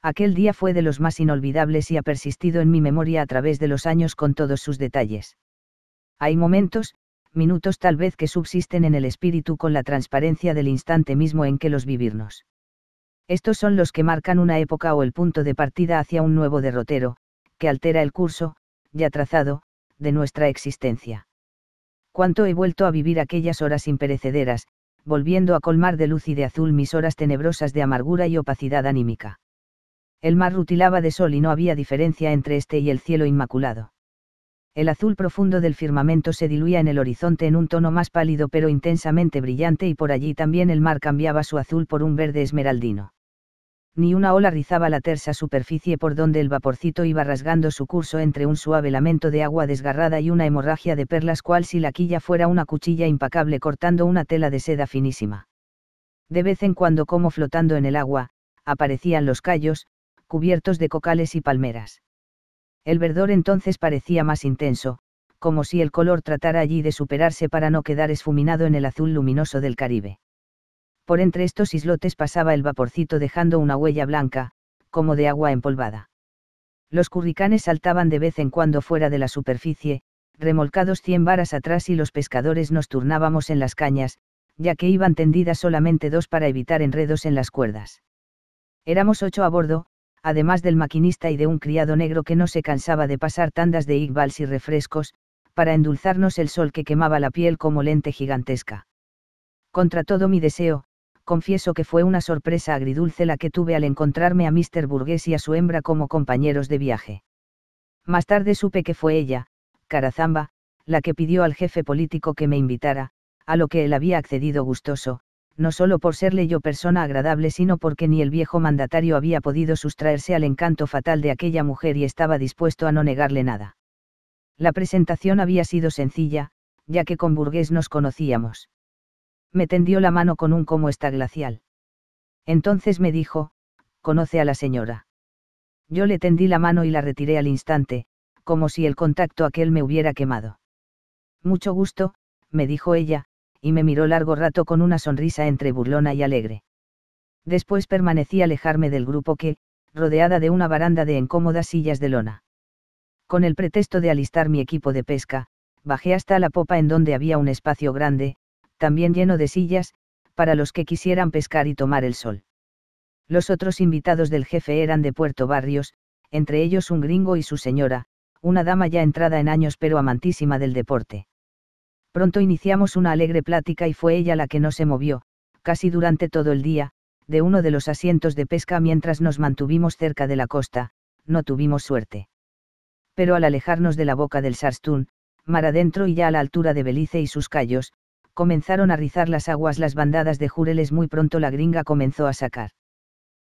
Aquel día fue de los más inolvidables y ha persistido en mi memoria a través de los años con todos sus detalles. Hay momentos, minutos tal vez que subsisten en el espíritu con la transparencia del instante mismo en que los vivirnos. Estos son los que marcan una época o el punto de partida hacia un nuevo derrotero, que altera el curso, ya trazado, de nuestra existencia cuánto he vuelto a vivir aquellas horas imperecederas, volviendo a colmar de luz y de azul mis horas tenebrosas de amargura y opacidad anímica. El mar rutilaba de sol y no había diferencia entre este y el cielo inmaculado. El azul profundo del firmamento se diluía en el horizonte en un tono más pálido pero intensamente brillante y por allí también el mar cambiaba su azul por un verde esmeraldino ni una ola rizaba la tersa superficie por donde el vaporcito iba rasgando su curso entre un suave lamento de agua desgarrada y una hemorragia de perlas cual si la quilla fuera una cuchilla impacable cortando una tela de seda finísima. De vez en cuando como flotando en el agua, aparecían los callos, cubiertos de cocales y palmeras. El verdor entonces parecía más intenso, como si el color tratara allí de superarse para no quedar esfuminado en el azul luminoso del Caribe por entre estos islotes pasaba el vaporcito dejando una huella blanca, como de agua empolvada. Los curricanes saltaban de vez en cuando fuera de la superficie, remolcados cien varas atrás y los pescadores nos turnábamos en las cañas, ya que iban tendidas solamente dos para evitar enredos en las cuerdas. Éramos ocho a bordo, además del maquinista y de un criado negro que no se cansaba de pasar tandas de igbals y refrescos, para endulzarnos el sol que quemaba la piel como lente gigantesca. Contra todo mi deseo, confieso que fue una sorpresa agridulce la que tuve al encontrarme a Mr. Burgués y a su hembra como compañeros de viaje. Más tarde supe que fue ella, Carazamba, la que pidió al jefe político que me invitara, a lo que él había accedido gustoso, no solo por serle yo persona agradable, sino porque ni el viejo mandatario había podido sustraerse al encanto fatal de aquella mujer y estaba dispuesto a no negarle nada. La presentación había sido sencilla, ya que con Burgués nos conocíamos me tendió la mano con un cómo está glacial. Entonces me dijo, conoce a la señora. Yo le tendí la mano y la retiré al instante, como si el contacto aquel me hubiera quemado. Mucho gusto, me dijo ella, y me miró largo rato con una sonrisa entre burlona y alegre. Después permanecí alejarme del grupo que, rodeada de una baranda de incómodas sillas de lona. Con el pretexto de alistar mi equipo de pesca, bajé hasta la popa en donde había un espacio grande, también lleno de sillas, para los que quisieran pescar y tomar el sol. Los otros invitados del jefe eran de Puerto Barrios, entre ellos un gringo y su señora, una dama ya entrada en años pero amantísima del deporte. Pronto iniciamos una alegre plática y fue ella la que no se movió, casi durante todo el día, de uno de los asientos de pesca mientras nos mantuvimos cerca de la costa, no tuvimos suerte. Pero al alejarnos de la boca del Sarstún, mar adentro y ya a la altura de Belice y sus callos, Comenzaron a rizar las aguas las bandadas de jureles muy pronto la gringa comenzó a sacar.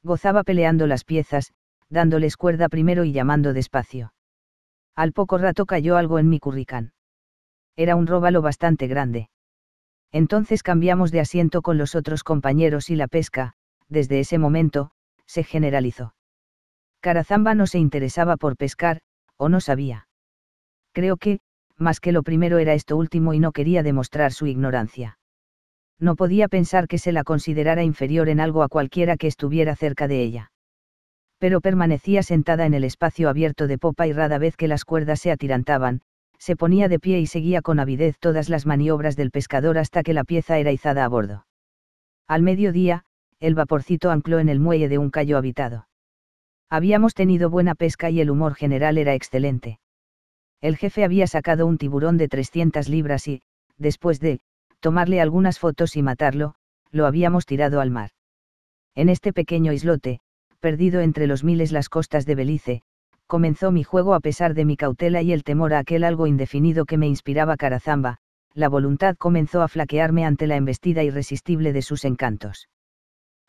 Gozaba peleando las piezas, dándoles cuerda primero y llamando despacio. Al poco rato cayó algo en mi curricán. Era un róbalo bastante grande. Entonces cambiamos de asiento con los otros compañeros y la pesca, desde ese momento, se generalizó. Carazamba no se interesaba por pescar, o no sabía. Creo que, más que lo primero era esto último y no quería demostrar su ignorancia. No podía pensar que se la considerara inferior en algo a cualquiera que estuviera cerca de ella. Pero permanecía sentada en el espacio abierto de popa y rada vez que las cuerdas se atirantaban, se ponía de pie y seguía con avidez todas las maniobras del pescador hasta que la pieza era izada a bordo. Al mediodía, el vaporcito ancló en el muelle de un callo habitado. Habíamos tenido buena pesca y el humor general era excelente. El jefe había sacado un tiburón de 300 libras y, después de, tomarle algunas fotos y matarlo, lo habíamos tirado al mar. En este pequeño islote, perdido entre los miles las costas de Belice, comenzó mi juego a pesar de mi cautela y el temor a aquel algo indefinido que me inspiraba Carazamba, la voluntad comenzó a flaquearme ante la embestida irresistible de sus encantos.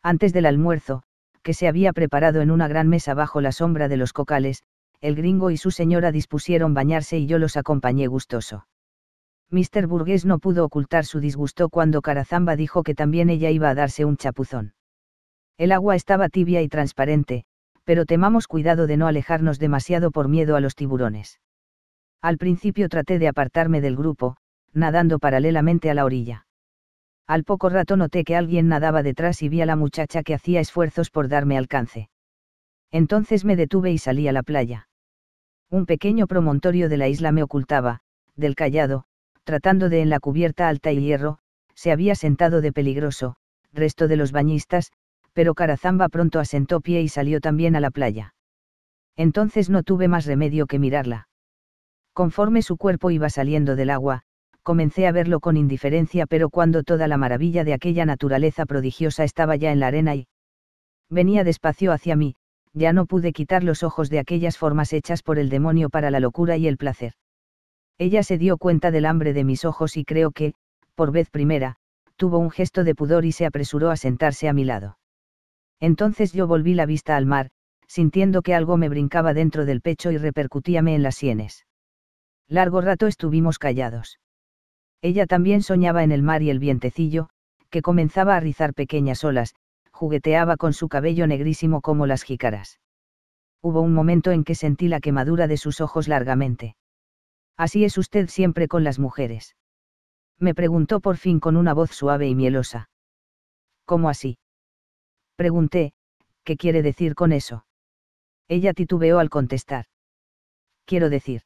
Antes del almuerzo, que se había preparado en una gran mesa bajo la sombra de los cocales, el gringo y su señora dispusieron bañarse y yo los acompañé gustoso. Mr. Burgués no pudo ocultar su disgusto cuando Carazamba dijo que también ella iba a darse un chapuzón. El agua estaba tibia y transparente, pero temamos cuidado de no alejarnos demasiado por miedo a los tiburones. Al principio traté de apartarme del grupo, nadando paralelamente a la orilla. Al poco rato noté que alguien nadaba detrás y vi a la muchacha que hacía esfuerzos por darme alcance. Entonces me detuve y salí a la playa. Un pequeño promontorio de la isla me ocultaba, del callado, tratando de en la cubierta alta y hierro, se había sentado de peligroso, resto de los bañistas, pero Carazamba pronto asentó pie y salió también a la playa. Entonces no tuve más remedio que mirarla. Conforme su cuerpo iba saliendo del agua, comencé a verlo con indiferencia, pero cuando toda la maravilla de aquella naturaleza prodigiosa estaba ya en la arena y venía despacio hacia mí, ya no pude quitar los ojos de aquellas formas hechas por el demonio para la locura y el placer. Ella se dio cuenta del hambre de mis ojos y creo que, por vez primera, tuvo un gesto de pudor y se apresuró a sentarse a mi lado. Entonces yo volví la vista al mar, sintiendo que algo me brincaba dentro del pecho y repercutíame en las sienes. Largo rato estuvimos callados. Ella también soñaba en el mar y el vientecillo, que comenzaba a rizar pequeñas olas, jugueteaba con su cabello negrísimo como las jícaras. Hubo un momento en que sentí la quemadura de sus ojos largamente. Así es usted siempre con las mujeres. Me preguntó por fin con una voz suave y mielosa. ¿Cómo así? Pregunté, ¿qué quiere decir con eso? Ella titubeó al contestar. Quiero decir.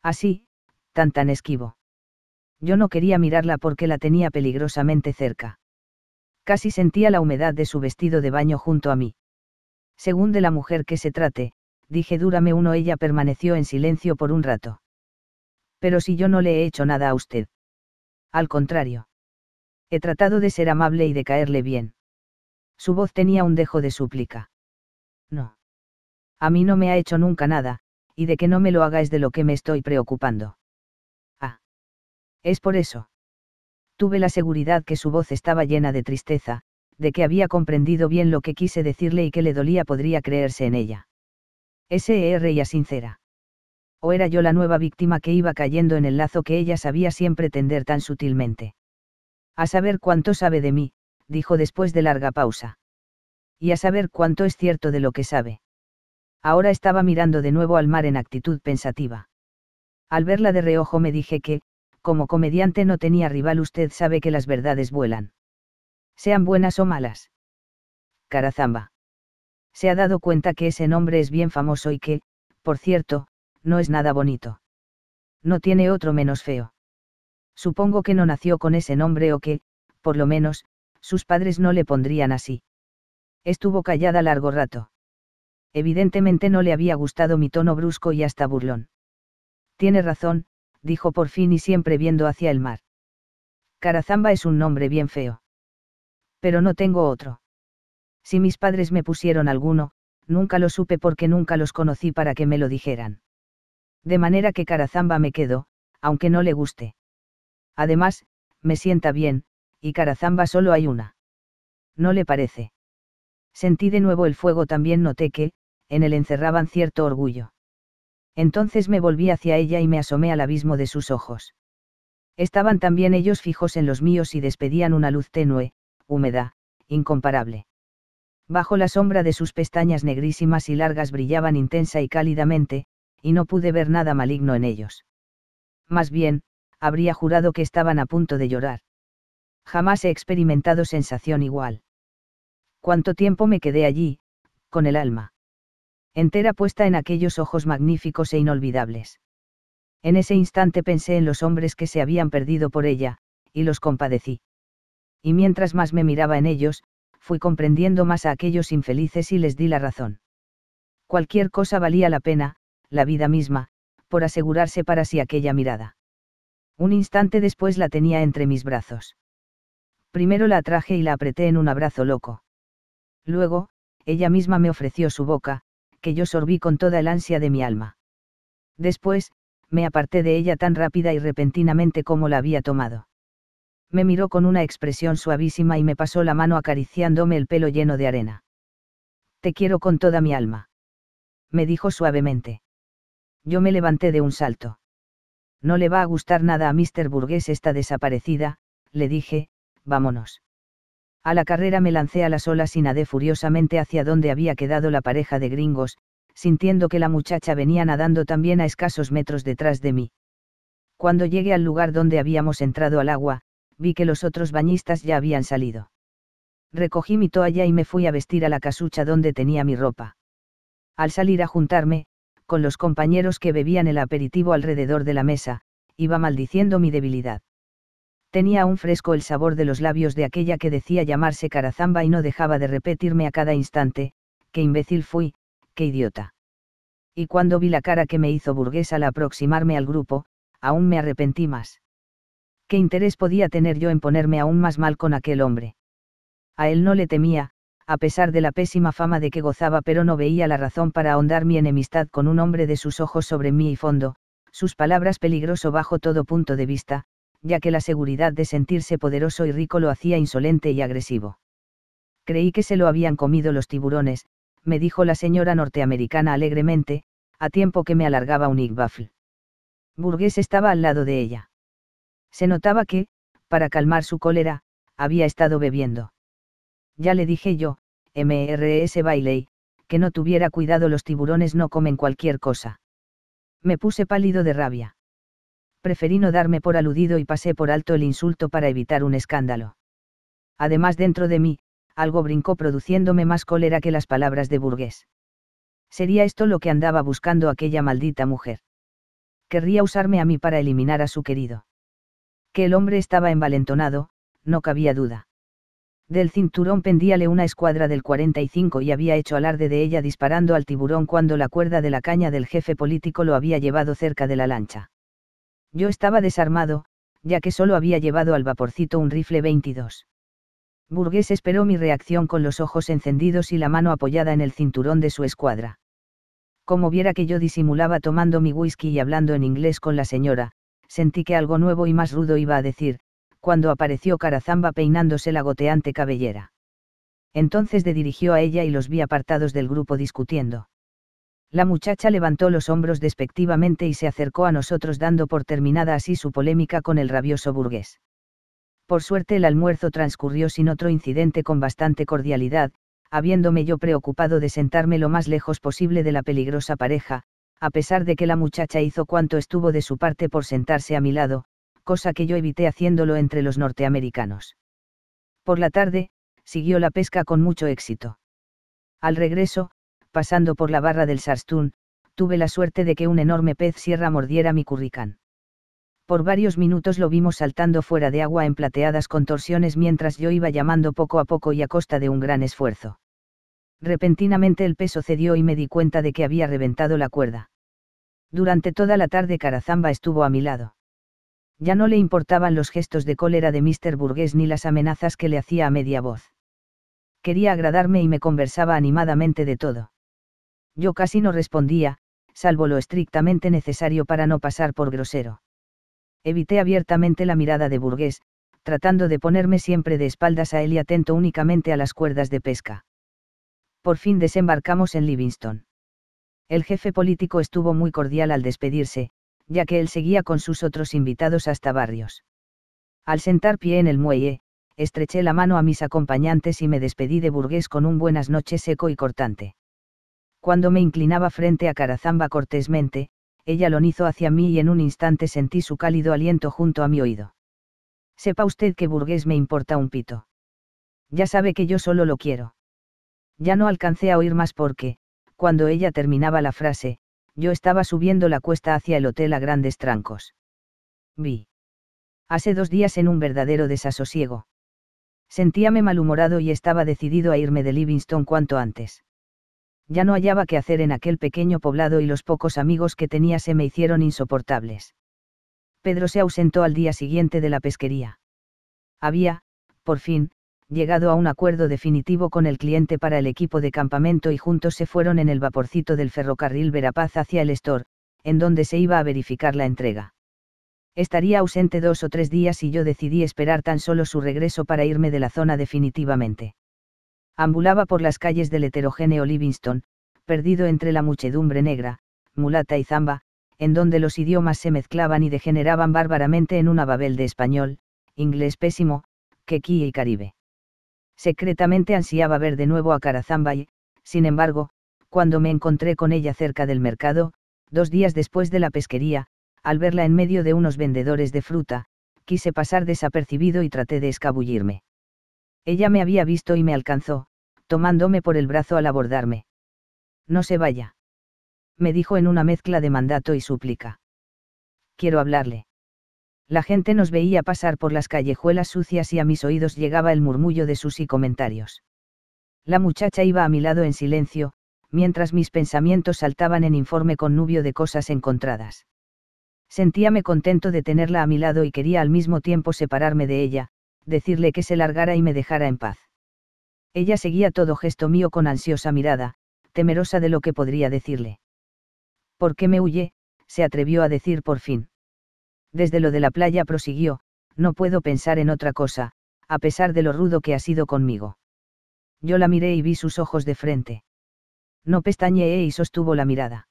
Así, tan tan esquivo. Yo no quería mirarla porque la tenía peligrosamente cerca casi sentía la humedad de su vestido de baño junto a mí. Según de la mujer que se trate, dije dúrame uno, ella permaneció en silencio por un rato. Pero si yo no le he hecho nada a usted. Al contrario. He tratado de ser amable y de caerle bien. Su voz tenía un dejo de súplica. No. A mí no me ha hecho nunca nada, y de que no me lo haga es de lo que me estoy preocupando. Ah. Es por eso tuve la seguridad que su voz estaba llena de tristeza, de que había comprendido bien lo que quise decirle y que le dolía podría creerse en ella. S.E.R. ya sincera. O era yo la nueva víctima que iba cayendo en el lazo que ella sabía siempre tender tan sutilmente. A saber cuánto sabe de mí, dijo después de larga pausa. Y a saber cuánto es cierto de lo que sabe. Ahora estaba mirando de nuevo al mar en actitud pensativa. Al verla de reojo me dije que, como comediante no tenía rival usted sabe que las verdades vuelan. Sean buenas o malas. Carazamba. Se ha dado cuenta que ese nombre es bien famoso y que, por cierto, no es nada bonito. No tiene otro menos feo. Supongo que no nació con ese nombre o que, por lo menos, sus padres no le pondrían así. Estuvo callada largo rato. Evidentemente no le había gustado mi tono brusco y hasta burlón. Tiene razón, dijo por fin y siempre viendo hacia el mar. Carazamba es un nombre bien feo. Pero no tengo otro. Si mis padres me pusieron alguno, nunca lo supe porque nunca los conocí para que me lo dijeran. De manera que Carazamba me quedo, aunque no le guste. Además, me sienta bien, y Carazamba solo hay una. ¿No le parece? Sentí de nuevo el fuego, también noté que, en él encerraban cierto orgullo. Entonces me volví hacia ella y me asomé al abismo de sus ojos. Estaban también ellos fijos en los míos y despedían una luz tenue, húmeda, incomparable. Bajo la sombra de sus pestañas negrísimas y largas brillaban intensa y cálidamente, y no pude ver nada maligno en ellos. Más bien, habría jurado que estaban a punto de llorar. Jamás he experimentado sensación igual. Cuánto tiempo me quedé allí, con el alma entera puesta en aquellos ojos magníficos e inolvidables. En ese instante pensé en los hombres que se habían perdido por ella, y los compadecí. Y mientras más me miraba en ellos, fui comprendiendo más a aquellos infelices y les di la razón. Cualquier cosa valía la pena, la vida misma, por asegurarse para sí aquella mirada. Un instante después la tenía entre mis brazos. Primero la traje y la apreté en un abrazo loco. Luego, ella misma me ofreció su boca, que yo sorbí con toda el ansia de mi alma. Después, me aparté de ella tan rápida y repentinamente como la había tomado. Me miró con una expresión suavísima y me pasó la mano acariciándome el pelo lleno de arena. Te quiero con toda mi alma. Me dijo suavemente. Yo me levanté de un salto. No le va a gustar nada a Mr. Burgués esta desaparecida, le dije, vámonos. A la carrera me lancé a las olas y nadé furiosamente hacia donde había quedado la pareja de gringos, sintiendo que la muchacha venía nadando también a escasos metros detrás de mí. Cuando llegué al lugar donde habíamos entrado al agua, vi que los otros bañistas ya habían salido. Recogí mi toalla y me fui a vestir a la casucha donde tenía mi ropa. Al salir a juntarme, con los compañeros que bebían el aperitivo alrededor de la mesa, iba maldiciendo mi debilidad tenía aún fresco el sabor de los labios de aquella que decía llamarse Carazamba y no dejaba de repetirme a cada instante, qué imbécil fui, qué idiota. Y cuando vi la cara que me hizo Burgués al aproximarme al grupo, aún me arrepentí más. ¿Qué interés podía tener yo en ponerme aún más mal con aquel hombre? A él no le temía, a pesar de la pésima fama de que gozaba, pero no veía la razón para ahondar mi enemistad con un hombre de sus ojos sobre mí y fondo, sus palabras peligroso bajo todo punto de vista, ya que la seguridad de sentirse poderoso y rico lo hacía insolente y agresivo. Creí que se lo habían comido los tiburones, me dijo la señora norteamericana alegremente, a tiempo que me alargaba un igbaffle. Burgués estaba al lado de ella. Se notaba que, para calmar su cólera, había estado bebiendo. Ya le dije yo, MRS Bailey, que no tuviera cuidado los tiburones no comen cualquier cosa. Me puse pálido de rabia preferí no darme por aludido y pasé por alto el insulto para evitar un escándalo. Además dentro de mí, algo brincó produciéndome más cólera que las palabras de Burgués. ¿Sería esto lo que andaba buscando aquella maldita mujer? Querría usarme a mí para eliminar a su querido. Que el hombre estaba envalentonado, no cabía duda. Del cinturón pendíale una escuadra del 45 y había hecho alarde de ella disparando al tiburón cuando la cuerda de la caña del jefe político lo había llevado cerca de la lancha. Yo estaba desarmado, ya que solo había llevado al vaporcito un rifle 22. Burgués esperó mi reacción con los ojos encendidos y la mano apoyada en el cinturón de su escuadra. Como viera que yo disimulaba tomando mi whisky y hablando en inglés con la señora, sentí que algo nuevo y más rudo iba a decir, cuando apareció Carazamba peinándose la goteante cabellera. Entonces de dirigió a ella y los vi apartados del grupo discutiendo. La muchacha levantó los hombros despectivamente y se acercó a nosotros dando por terminada así su polémica con el rabioso burgués. Por suerte el almuerzo transcurrió sin otro incidente con bastante cordialidad, habiéndome yo preocupado de sentarme lo más lejos posible de la peligrosa pareja, a pesar de que la muchacha hizo cuanto estuvo de su parte por sentarse a mi lado, cosa que yo evité haciéndolo entre los norteamericanos. Por la tarde, siguió la pesca con mucho éxito. Al regreso, pasando por la barra del Sarstún, tuve la suerte de que un enorme pez sierra mordiera mi curricán. Por varios minutos lo vimos saltando fuera de agua en plateadas contorsiones mientras yo iba llamando poco a poco y a costa de un gran esfuerzo. Repentinamente el peso cedió y me di cuenta de que había reventado la cuerda. Durante toda la tarde Carazamba estuvo a mi lado. Ya no le importaban los gestos de cólera de Mr. Burgués ni las amenazas que le hacía a media voz. Quería agradarme y me conversaba animadamente de todo. Yo casi no respondía, salvo lo estrictamente necesario para no pasar por grosero. Evité abiertamente la mirada de Burgués, tratando de ponerme siempre de espaldas a él y atento únicamente a las cuerdas de pesca. Por fin desembarcamos en Livingston. El jefe político estuvo muy cordial al despedirse, ya que él seguía con sus otros invitados hasta Barrios. Al sentar pie en el muelle, estreché la mano a mis acompañantes y me despedí de Burgués con un buenas noches seco y cortante. Cuando me inclinaba frente a Carazamba cortésmente, ella lo hizo hacia mí y en un instante sentí su cálido aliento junto a mi oído. Sepa usted que burgués me importa un pito. Ya sabe que yo solo lo quiero. Ya no alcancé a oír más porque, cuando ella terminaba la frase, yo estaba subiendo la cuesta hacia el hotel a grandes trancos. Vi. Hace dos días en un verdadero desasosiego. Sentíame malhumorado y estaba decidido a irme de Livingston cuanto antes ya no hallaba qué hacer en aquel pequeño poblado y los pocos amigos que tenía se me hicieron insoportables. Pedro se ausentó al día siguiente de la pesquería. Había, por fin, llegado a un acuerdo definitivo con el cliente para el equipo de campamento y juntos se fueron en el vaporcito del ferrocarril Verapaz hacia el store, en donde se iba a verificar la entrega. Estaría ausente dos o tres días y yo decidí esperar tan solo su regreso para irme de la zona definitivamente. Ambulaba por las calles del heterogéneo Livingston, perdido entre la muchedumbre negra, mulata y zamba, en donde los idiomas se mezclaban y degeneraban bárbaramente en una babel de español, inglés pésimo, quequí y caribe. Secretamente ansiaba ver de nuevo a Carazamba y, sin embargo, cuando me encontré con ella cerca del mercado, dos días después de la pesquería, al verla en medio de unos vendedores de fruta, quise pasar desapercibido y traté de escabullirme. Ella me había visto y me alcanzó, tomándome por el brazo al abordarme. No se vaya. Me dijo en una mezcla de mandato y súplica. Quiero hablarle. La gente nos veía pasar por las callejuelas sucias y a mis oídos llegaba el murmullo de sus y comentarios. La muchacha iba a mi lado en silencio, mientras mis pensamientos saltaban en informe con nubio de cosas encontradas. Sentíame contento de tenerla a mi lado y quería al mismo tiempo separarme de ella, decirle que se largara y me dejara en paz. Ella seguía todo gesto mío con ansiosa mirada, temerosa de lo que podría decirle. ¿Por qué me huye? se atrevió a decir por fin. Desde lo de la playa prosiguió, no puedo pensar en otra cosa, a pesar de lo rudo que ha sido conmigo. Yo la miré y vi sus ojos de frente. No pestañeé y sostuvo la mirada.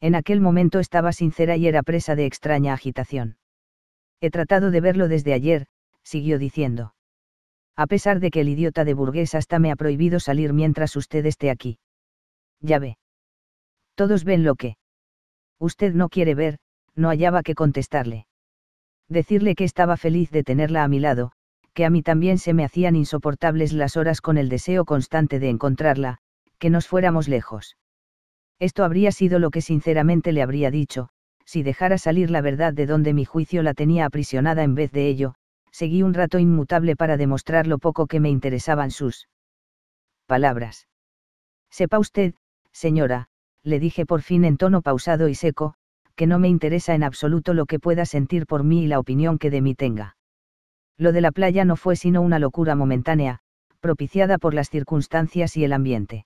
En aquel momento estaba sincera y era presa de extraña agitación. He tratado de verlo desde ayer, siguió diciendo. A pesar de que el idiota de burgués hasta me ha prohibido salir mientras usted esté aquí. Ya ve. Todos ven lo que. Usted no quiere ver, no hallaba que contestarle. Decirle que estaba feliz de tenerla a mi lado, que a mí también se me hacían insoportables las horas con el deseo constante de encontrarla, que nos fuéramos lejos. Esto habría sido lo que sinceramente le habría dicho, si dejara salir la verdad de donde mi juicio la tenía aprisionada en vez de ello, seguí un rato inmutable para demostrar lo poco que me interesaban sus palabras. Sepa usted, señora, le dije por fin en tono pausado y seco, que no me interesa en absoluto lo que pueda sentir por mí y la opinión que de mí tenga. Lo de la playa no fue sino una locura momentánea, propiciada por las circunstancias y el ambiente.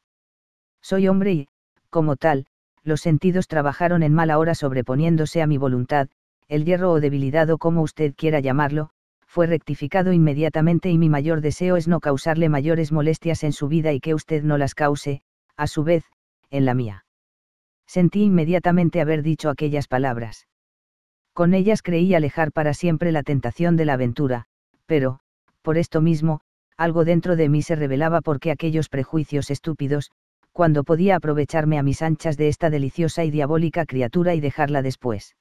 Soy hombre y, como tal, los sentidos trabajaron en mala hora sobreponiéndose a mi voluntad, el hierro o debilidad o como usted quiera llamarlo, fue rectificado inmediatamente y mi mayor deseo es no causarle mayores molestias en su vida y que usted no las cause, a su vez, en la mía. Sentí inmediatamente haber dicho aquellas palabras. Con ellas creí alejar para siempre la tentación de la aventura, pero, por esto mismo, algo dentro de mí se revelaba porque aquellos prejuicios estúpidos, cuando podía aprovecharme a mis anchas de esta deliciosa y diabólica criatura y dejarla después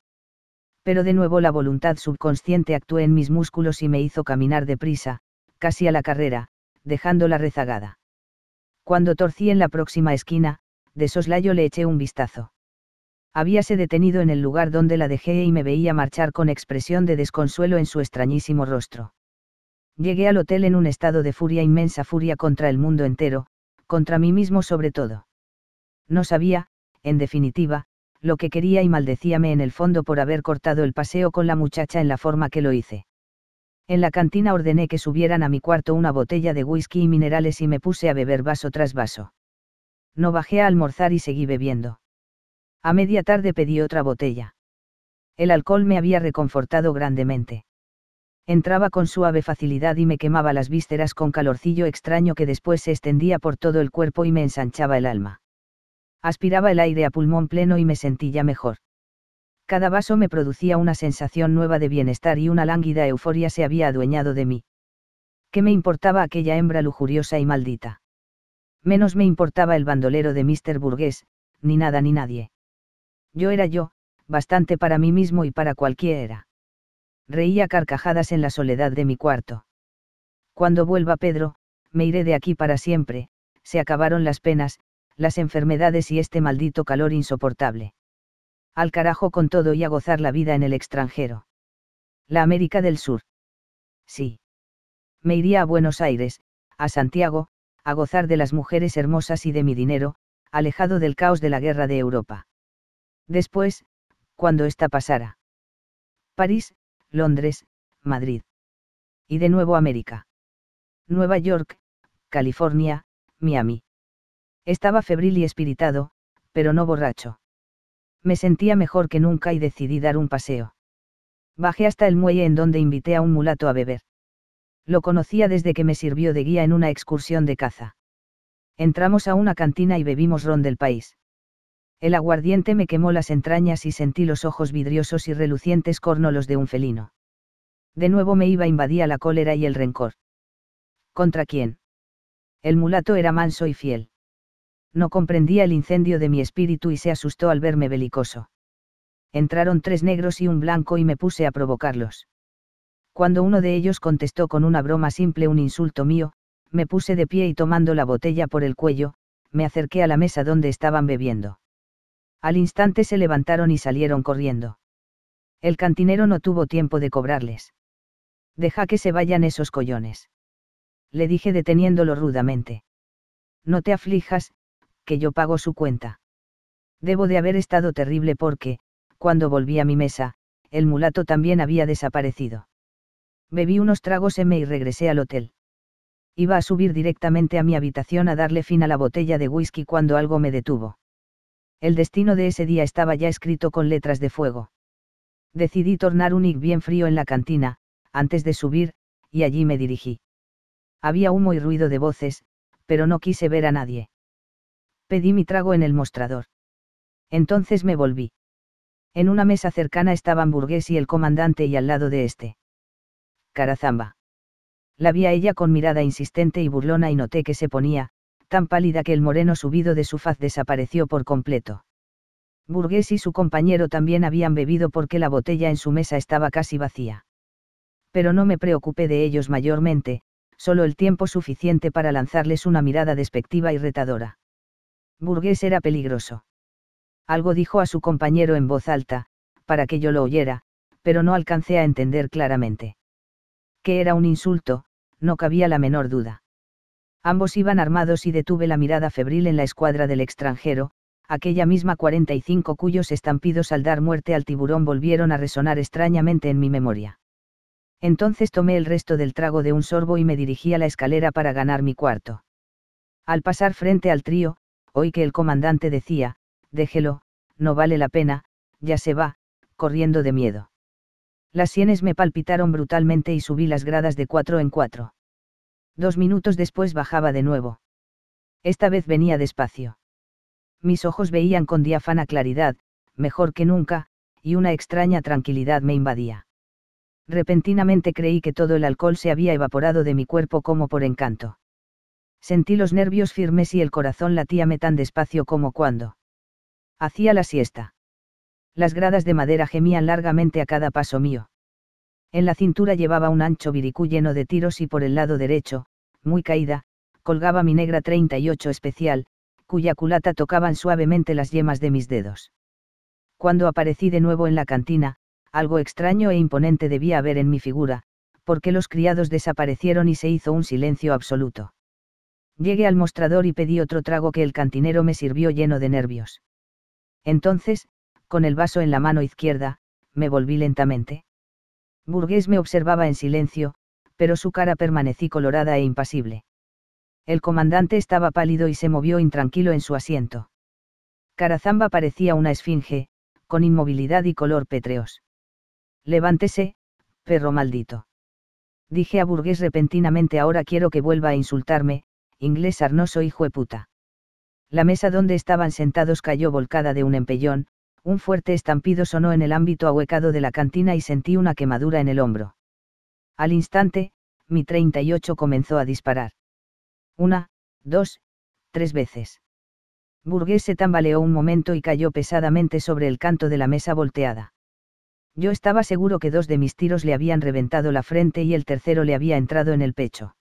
pero de nuevo la voluntad subconsciente actuó en mis músculos y me hizo caminar deprisa, casi a la carrera, dejándola rezagada. Cuando torcí en la próxima esquina, de soslayo le eché un vistazo. Habíase detenido en el lugar donde la dejé y me veía marchar con expresión de desconsuelo en su extrañísimo rostro. Llegué al hotel en un estado de furia inmensa, furia contra el mundo entero, contra mí mismo sobre todo. No sabía, en definitiva, lo que quería y maldecíame en el fondo por haber cortado el paseo con la muchacha en la forma que lo hice. En la cantina ordené que subieran a mi cuarto una botella de whisky y minerales y me puse a beber vaso tras vaso. No bajé a almorzar y seguí bebiendo. A media tarde pedí otra botella. El alcohol me había reconfortado grandemente. Entraba con suave facilidad y me quemaba las vísceras con calorcillo extraño que después se extendía por todo el cuerpo y me ensanchaba el alma aspiraba el aire a pulmón pleno y me sentía mejor. Cada vaso me producía una sensación nueva de bienestar y una lánguida euforia se había adueñado de mí. ¿Qué me importaba aquella hembra lujuriosa y maldita? Menos me importaba el bandolero de Mr. Burgués, ni nada ni nadie. Yo era yo, bastante para mí mismo y para cualquiera. Reía carcajadas en la soledad de mi cuarto. Cuando vuelva Pedro, me iré de aquí para siempre, se acabaron las penas, las enfermedades y este maldito calor insoportable. Al carajo con todo y a gozar la vida en el extranjero. La América del Sur. Sí. Me iría a Buenos Aires, a Santiago, a gozar de las mujeres hermosas y de mi dinero, alejado del caos de la guerra de Europa. Después, cuando esta pasara. París, Londres, Madrid. Y de nuevo América. Nueva York, California, Miami. Estaba febril y espiritado, pero no borracho. Me sentía mejor que nunca y decidí dar un paseo. Bajé hasta el muelle en donde invité a un mulato a beber. Lo conocía desde que me sirvió de guía en una excursión de caza. Entramos a una cantina y bebimos ron del país. El aguardiente me quemó las entrañas y sentí los ojos vidriosos y relucientes los de un felino. De nuevo me iba invadía la cólera y el rencor. ¿Contra quién? El mulato era manso y fiel. No comprendía el incendio de mi espíritu y se asustó al verme belicoso. Entraron tres negros y un blanco y me puse a provocarlos. Cuando uno de ellos contestó con una broma simple un insulto mío, me puse de pie y tomando la botella por el cuello, me acerqué a la mesa donde estaban bebiendo. Al instante se levantaron y salieron corriendo. El cantinero no tuvo tiempo de cobrarles. Deja que se vayan esos collones. Le dije deteniéndolo rudamente. No te aflijas, que yo pago su cuenta. Debo de haber estado terrible porque, cuando volví a mi mesa, el mulato también había desaparecido. Bebí unos tragos M y regresé al hotel. Iba a subir directamente a mi habitación a darle fin a la botella de whisky cuando algo me detuvo. El destino de ese día estaba ya escrito con letras de fuego. Decidí tornar un Ic bien frío en la cantina, antes de subir, y allí me dirigí. Había humo y ruido de voces, pero no quise ver a nadie. Pedí mi trago en el mostrador. Entonces me volví. En una mesa cercana estaban Burgués y el comandante y al lado de este. Carazamba. La vi a ella con mirada insistente y burlona y noté que se ponía, tan pálida que el moreno subido de su faz desapareció por completo. Burgués y su compañero también habían bebido porque la botella en su mesa estaba casi vacía. Pero no me preocupé de ellos mayormente, solo el tiempo suficiente para lanzarles una mirada despectiva y retadora. Burgués era peligroso. Algo dijo a su compañero en voz alta, para que yo lo oyera, pero no alcancé a entender claramente. Que era un insulto, no cabía la menor duda. Ambos iban armados y detuve la mirada febril en la escuadra del extranjero, aquella misma 45 cuyos estampidos al dar muerte al tiburón volvieron a resonar extrañamente en mi memoria. Entonces tomé el resto del trago de un sorbo y me dirigí a la escalera para ganar mi cuarto. Al pasar frente al trío, oí que el comandante decía, déjelo, no vale la pena, ya se va, corriendo de miedo. Las sienes me palpitaron brutalmente y subí las gradas de cuatro en cuatro. Dos minutos después bajaba de nuevo. Esta vez venía despacio. Mis ojos veían con diáfana claridad, mejor que nunca, y una extraña tranquilidad me invadía. Repentinamente creí que todo el alcohol se había evaporado de mi cuerpo como por encanto. Sentí los nervios firmes y el corazón latíame tan despacio como cuando. Hacía la siesta. Las gradas de madera gemían largamente a cada paso mío. En la cintura llevaba un ancho viricú lleno de tiros y por el lado derecho, muy caída, colgaba mi negra 38 especial, cuya culata tocaban suavemente las yemas de mis dedos. Cuando aparecí de nuevo en la cantina, algo extraño e imponente debía haber en mi figura, porque los criados desaparecieron y se hizo un silencio absoluto. Llegué al mostrador y pedí otro trago que el cantinero me sirvió lleno de nervios. Entonces, con el vaso en la mano izquierda, me volví lentamente. Burgués me observaba en silencio, pero su cara permanecí colorada e impasible. El comandante estaba pálido y se movió intranquilo en su asiento. Carazamba parecía una esfinge, con inmovilidad y color pétreos. Levántese, perro maldito. Dije a Burgués repentinamente ahora quiero que vuelva a insultarme, inglés arnoso hijo de puta. La mesa donde estaban sentados cayó volcada de un empellón, un fuerte estampido sonó en el ámbito ahuecado de la cantina y sentí una quemadura en el hombro. Al instante, mi 38 comenzó a disparar. Una, dos, tres veces. Burgués se tambaleó un momento y cayó pesadamente sobre el canto de la mesa volteada. Yo estaba seguro que dos de mis tiros le habían reventado la frente y el tercero le había entrado en el pecho.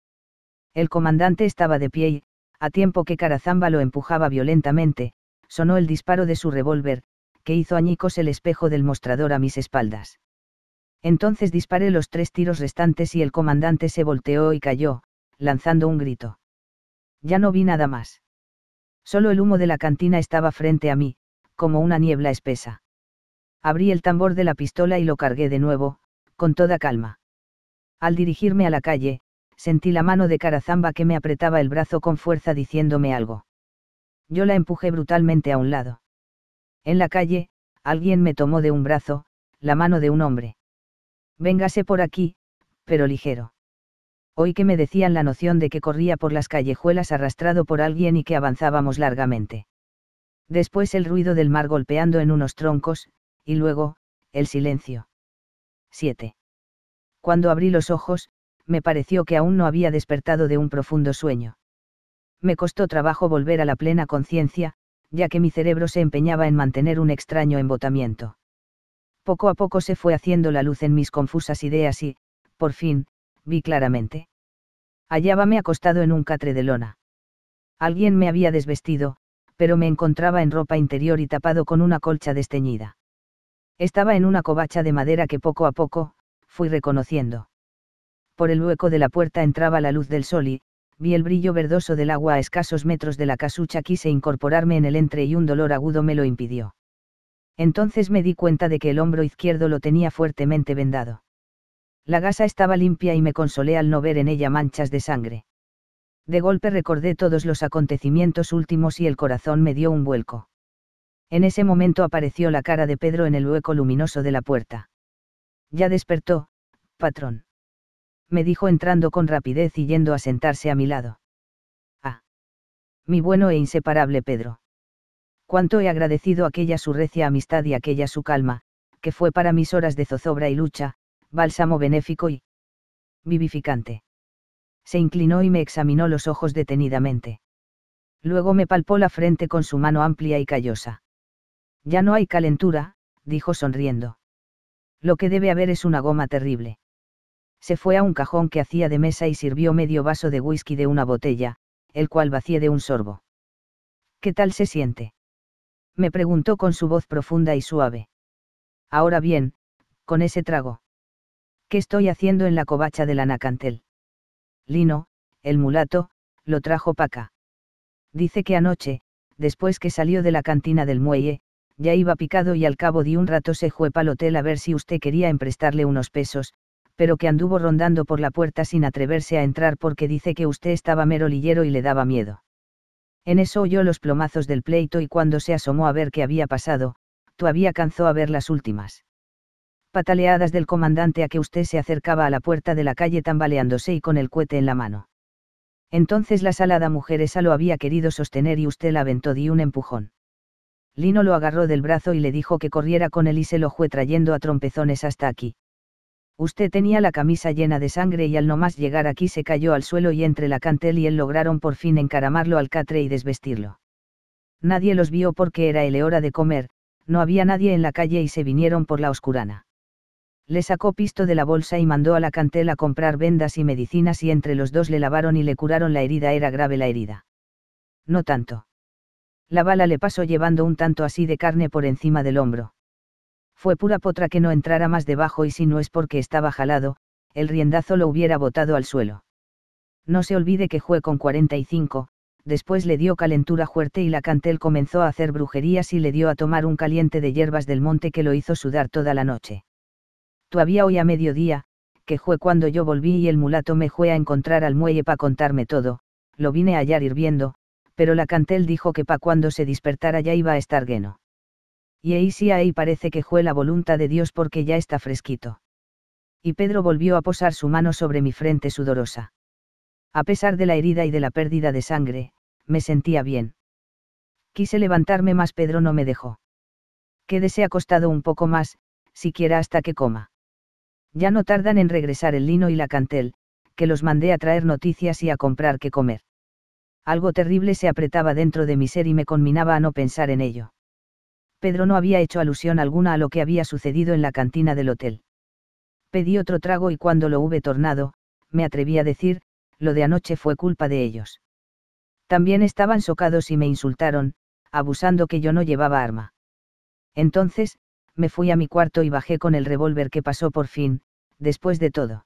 El comandante estaba de pie y, a tiempo que Carazamba lo empujaba violentamente, sonó el disparo de su revólver, que hizo añicos el espejo del mostrador a mis espaldas. Entonces disparé los tres tiros restantes y el comandante se volteó y cayó, lanzando un grito. Ya no vi nada más. Solo el humo de la cantina estaba frente a mí, como una niebla espesa. Abrí el tambor de la pistola y lo cargué de nuevo, con toda calma. Al dirigirme a la calle, sentí la mano de Carazamba que me apretaba el brazo con fuerza diciéndome algo. Yo la empujé brutalmente a un lado. En la calle, alguien me tomó de un brazo, la mano de un hombre. Véngase por aquí, pero ligero. Oí que me decían la noción de que corría por las callejuelas arrastrado por alguien y que avanzábamos largamente. Después el ruido del mar golpeando en unos troncos, y luego, el silencio. 7. Cuando abrí los ojos, me pareció que aún no había despertado de un profundo sueño. Me costó trabajo volver a la plena conciencia, ya que mi cerebro se empeñaba en mantener un extraño embotamiento. Poco a poco se fue haciendo la luz en mis confusas ideas y, por fin, vi claramente. Hallábame acostado en un catre de lona. Alguien me había desvestido, pero me encontraba en ropa interior y tapado con una colcha desteñida. Estaba en una covacha de madera que poco a poco, fui reconociendo por el hueco de la puerta entraba la luz del sol y, vi el brillo verdoso del agua a escasos metros de la casucha, quise incorporarme en el entre y un dolor agudo me lo impidió. Entonces me di cuenta de que el hombro izquierdo lo tenía fuertemente vendado. La gasa estaba limpia y me consolé al no ver en ella manchas de sangre. De golpe recordé todos los acontecimientos últimos y el corazón me dio un vuelco. En ese momento apareció la cara de Pedro en el hueco luminoso de la puerta. Ya despertó, patrón me dijo entrando con rapidez y yendo a sentarse a mi lado. Ah. Mi bueno e inseparable Pedro. Cuánto he agradecido aquella su recia amistad y aquella su calma, que fue para mis horas de zozobra y lucha, bálsamo benéfico y vivificante. Se inclinó y me examinó los ojos detenidamente. Luego me palpó la frente con su mano amplia y callosa. Ya no hay calentura, dijo sonriendo. Lo que debe haber es una goma terrible se fue a un cajón que hacía de mesa y sirvió medio vaso de whisky de una botella, el cual vacié de un sorbo. ¿Qué tal se siente? me preguntó con su voz profunda y suave. Ahora bien, con ese trago. ¿Qué estoy haciendo en la covacha del anacantel? Lino, el mulato, lo trajo Paca. Dice que anoche, después que salió de la cantina del muelle, ya iba picado y al cabo de un rato se fue pal hotel a ver si usted quería emprestarle unos pesos, pero que anduvo rondando por la puerta sin atreverse a entrar porque dice que usted estaba mero merolillero y le daba miedo. En eso oyó los plomazos del pleito y cuando se asomó a ver qué había pasado, todavía cansó a ver las últimas. Pataleadas del comandante a que usted se acercaba a la puerta de la calle tambaleándose y con el cohete en la mano. Entonces la salada mujer esa lo había querido sostener y usted la aventó de un empujón. Lino lo agarró del brazo y le dijo que corriera con él y se lo fue trayendo a trompezones hasta aquí. Usted tenía la camisa llena de sangre y al no más llegar aquí se cayó al suelo y entre la cantel y él lograron por fin encaramarlo al catre y desvestirlo. Nadie los vio porque era ele hora de comer, no había nadie en la calle y se vinieron por la oscurana. Le sacó pisto de la bolsa y mandó a la cantel a comprar vendas y medicinas y entre los dos le lavaron y le curaron la herida. Era grave la herida. No tanto. La bala le pasó llevando un tanto así de carne por encima del hombro. Fue pura potra que no entrara más debajo y si no es porque estaba jalado, el riendazo lo hubiera botado al suelo. No se olvide que jue con 45, después le dio calentura fuerte y la cantel comenzó a hacer brujerías y le dio a tomar un caliente de hierbas del monte que lo hizo sudar toda la noche. Todavía hoy a mediodía, que fue cuando yo volví y el mulato me fue a encontrar al muelle para contarme todo, lo vine a hallar hirviendo, pero la cantel dijo que pa cuando se despertara ya iba a estar lleno y sí ahí parece que fue la voluntad de Dios porque ya está fresquito. Y Pedro volvió a posar su mano sobre mi frente sudorosa. A pesar de la herida y de la pérdida de sangre, me sentía bien. Quise levantarme más Pedro no me dejó. Quédese acostado un poco más, siquiera hasta que coma. Ya no tardan en regresar el lino y la cantel, que los mandé a traer noticias y a comprar qué comer. Algo terrible se apretaba dentro de mi ser y me conminaba a no pensar en ello. Pedro no había hecho alusión alguna a lo que había sucedido en la cantina del hotel. Pedí otro trago y cuando lo hube tornado, me atreví a decir, lo de anoche fue culpa de ellos. También estaban socados y me insultaron, abusando que yo no llevaba arma. Entonces, me fui a mi cuarto y bajé con el revólver que pasó por fin, después de todo.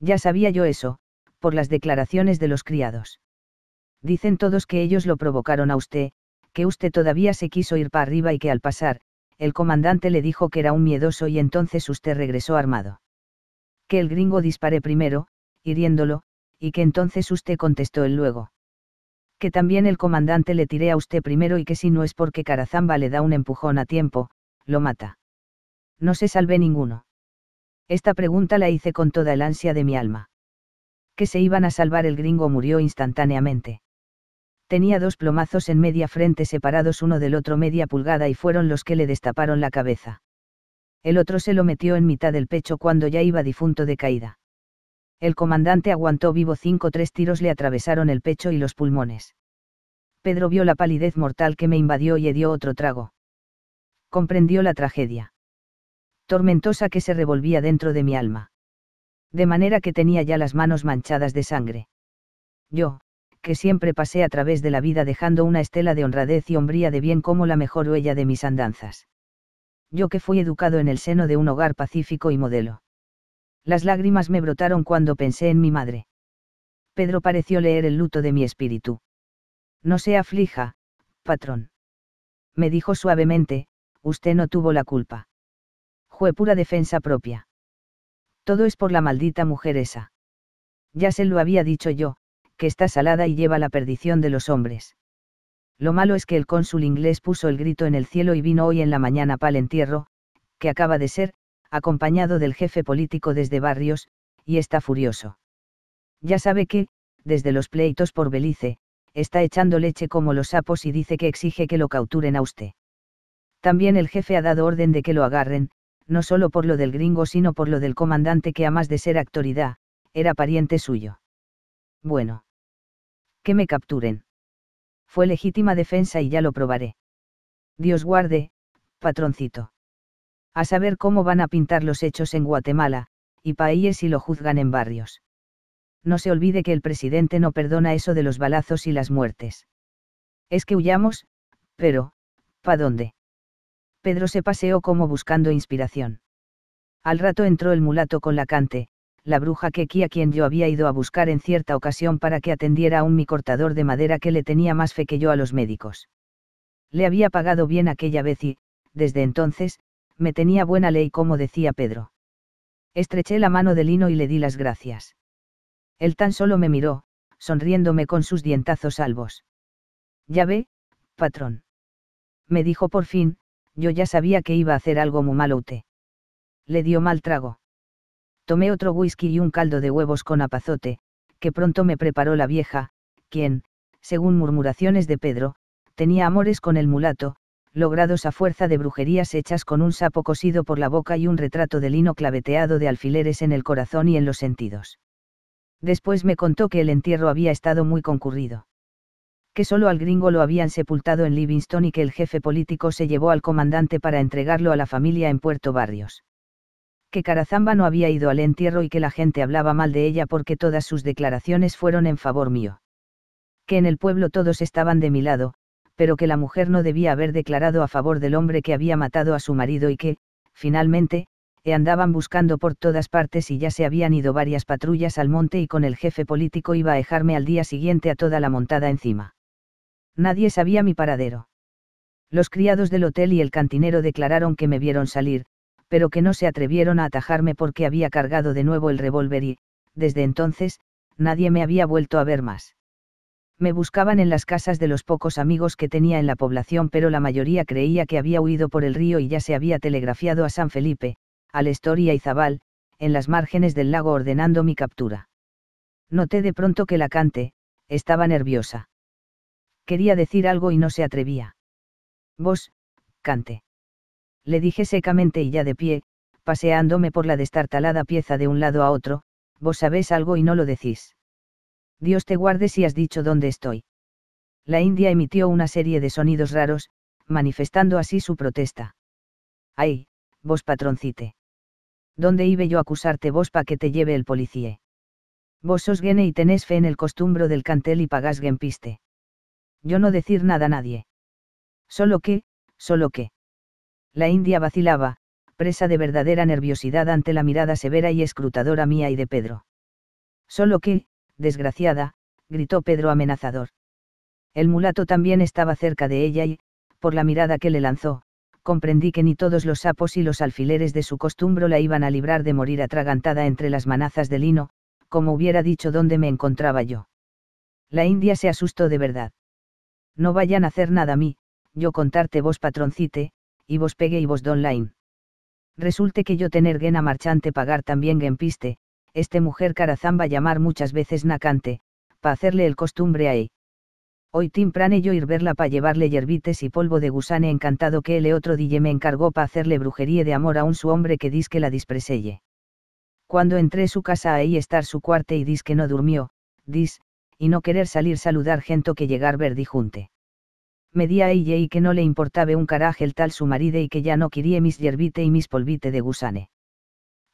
Ya sabía yo eso, por las declaraciones de los criados. Dicen todos que ellos lo provocaron a usted, que usted todavía se quiso ir para arriba y que al pasar, el comandante le dijo que era un miedoso y entonces usted regresó armado. Que el gringo disparé primero, hiriéndolo, y que entonces usted contestó él luego. Que también el comandante le tiré a usted primero y que si no es porque Carazamba le da un empujón a tiempo, lo mata. No se salvé ninguno. Esta pregunta la hice con toda el ansia de mi alma. Que se iban a salvar el gringo murió instantáneamente tenía dos plomazos en media frente separados uno del otro media pulgada y fueron los que le destaparon la cabeza. El otro se lo metió en mitad del pecho cuando ya iba difunto de caída. El comandante aguantó vivo cinco tres tiros le atravesaron el pecho y los pulmones. Pedro vio la palidez mortal que me invadió y dio otro trago. Comprendió la tragedia. Tormentosa que se revolvía dentro de mi alma. De manera que tenía ya las manos manchadas de sangre. Yo, que siempre pasé a través de la vida dejando una estela de honradez y hombría de bien como la mejor huella de mis andanzas. Yo que fui educado en el seno de un hogar pacífico y modelo. Las lágrimas me brotaron cuando pensé en mi madre. Pedro pareció leer el luto de mi espíritu. No se aflija, patrón. Me dijo suavemente, usted no tuvo la culpa. Fue pura defensa propia. Todo es por la maldita mujer esa. Ya se lo había dicho yo, que está salada y lleva la perdición de los hombres. Lo malo es que el cónsul inglés puso el grito en el cielo y vino hoy en la mañana pa'l entierro, que acaba de ser, acompañado del jefe político desde Barrios, y está furioso. Ya sabe que, desde los pleitos por Belice, está echando leche como los sapos y dice que exige que lo cauturen a usted. También el jefe ha dado orden de que lo agarren, no solo por lo del gringo sino por lo del comandante que a más de ser autoridad, era pariente suyo. Bueno que me capturen. Fue legítima defensa y ya lo probaré. Dios guarde, patroncito. A saber cómo van a pintar los hechos en Guatemala, y países si lo juzgan en barrios. No se olvide que el presidente no perdona eso de los balazos y las muertes. Es que huyamos, pero, ¿pa dónde? Pedro se paseó como buscando inspiración. Al rato entró el mulato con la cante, la bruja Keki a quien yo había ido a buscar en cierta ocasión para que atendiera un mi cortador de madera que le tenía más fe que yo a los médicos. Le había pagado bien aquella vez y, desde entonces, me tenía buena ley como decía Pedro. Estreché la mano de Lino y le di las gracias. Él tan solo me miró, sonriéndome con sus dientazos albos. Ya ve, patrón. Me dijo por fin, yo ya sabía que iba a hacer algo muy malo Le dio mal trago tomé otro whisky y un caldo de huevos con apazote, que pronto me preparó la vieja, quien, según murmuraciones de Pedro, tenía amores con el mulato, logrados a fuerza de brujerías hechas con un sapo cosido por la boca y un retrato de lino claveteado de alfileres en el corazón y en los sentidos. Después me contó que el entierro había estado muy concurrido. Que solo al gringo lo habían sepultado en Livingston y que el jefe político se llevó al comandante para entregarlo a la familia en Puerto Barrios que Carazamba no había ido al entierro y que la gente hablaba mal de ella porque todas sus declaraciones fueron en favor mío. Que en el pueblo todos estaban de mi lado, pero que la mujer no debía haber declarado a favor del hombre que había matado a su marido y que, finalmente, e andaban buscando por todas partes y ya se habían ido varias patrullas al monte y con el jefe político iba a dejarme al día siguiente a toda la montada encima. Nadie sabía mi paradero. Los criados del hotel y el cantinero declararon que me vieron salir, pero que no se atrevieron a atajarme porque había cargado de nuevo el revólver y, desde entonces, nadie me había vuelto a ver más. Me buscaban en las casas de los pocos amigos que tenía en la población, pero la mayoría creía que había huido por el río y ya se había telegrafiado a San Felipe, al y Zabal, en las márgenes del lago ordenando mi captura. Noté de pronto que la cante, estaba nerviosa. Quería decir algo y no se atrevía. Vos, cante le dije secamente y ya de pie, paseándome por la destartalada pieza de un lado a otro, vos sabés algo y no lo decís. Dios te guarde si has dicho dónde estoy. La India emitió una serie de sonidos raros, manifestando así su protesta. Ay, vos patroncite. ¿Dónde iba yo a acusarte vos pa' que te lleve el policía? Vos sos gene y tenés fe en el costumbro del cantel y pagás genpiste. Yo no decir nada a nadie. Solo que, solo que. La India vacilaba, presa de verdadera nerviosidad ante la mirada severa y escrutadora mía y de Pedro. Solo que, desgraciada, gritó Pedro amenazador. El mulato también estaba cerca de ella y, por la mirada que le lanzó, comprendí que ni todos los sapos y los alfileres de su costumbre la iban a librar de morir atragantada entre las manazas de lino, como hubiera dicho donde me encontraba yo. La India se asustó de verdad. No vayan a hacer nada a mí, yo contarte vos patroncite, y vos pegue y vos don Resulte que yo tener guena marchante pagar también gen piste, este mujer carazamba llamar muchas veces nacante, pa hacerle el costumbre ahí. Hoy timprane yo ir verla pa llevarle yerbites y polvo de gusane encantado que el otro dille me encargó pa hacerle brujería de amor a un su hombre que dis que la dispreselle. Cuando entré su casa ahí estar su cuarte y dis que no durmió, dis, y no querer salir saludar gente que llegar verdi junte medía ella y que no le importaba un caraje el tal su marido y que ya no quería mis yerbite y mis polvite de gusane.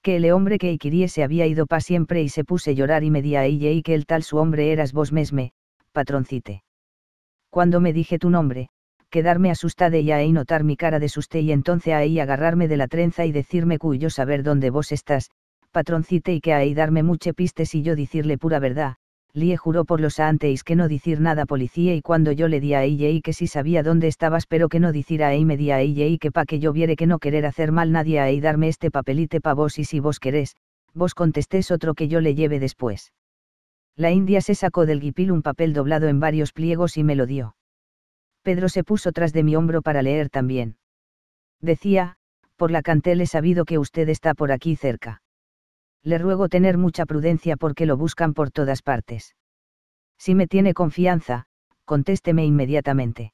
Que el hombre que quería se había ido pa siempre y se puse a llorar y medía ella y que el tal su hombre eras vos mesme, patroncite. Cuando me dije tu nombre, quedarme asustada ella y notar mi cara de suste y entonces a ella agarrarme de la trenza y decirme cuyo saber dónde vos estás, patroncite y que a ella darme muche pistes y yo decirle pura verdad, Lie juró por los anteis que no decir nada policía y cuando yo le di a ella y que si sabía dónde estabas pero que no decir a me di a ella y que pa que yo viere que no querer hacer mal nadie a y darme este papelite pa vos y si vos querés, vos contestés otro que yo le lleve después. La india se sacó del guipil un papel doblado en varios pliegos y me lo dio. Pedro se puso tras de mi hombro para leer también. Decía, por la cantel he sabido que usted está por aquí cerca. Le ruego tener mucha prudencia porque lo buscan por todas partes. Si me tiene confianza, contésteme inmediatamente.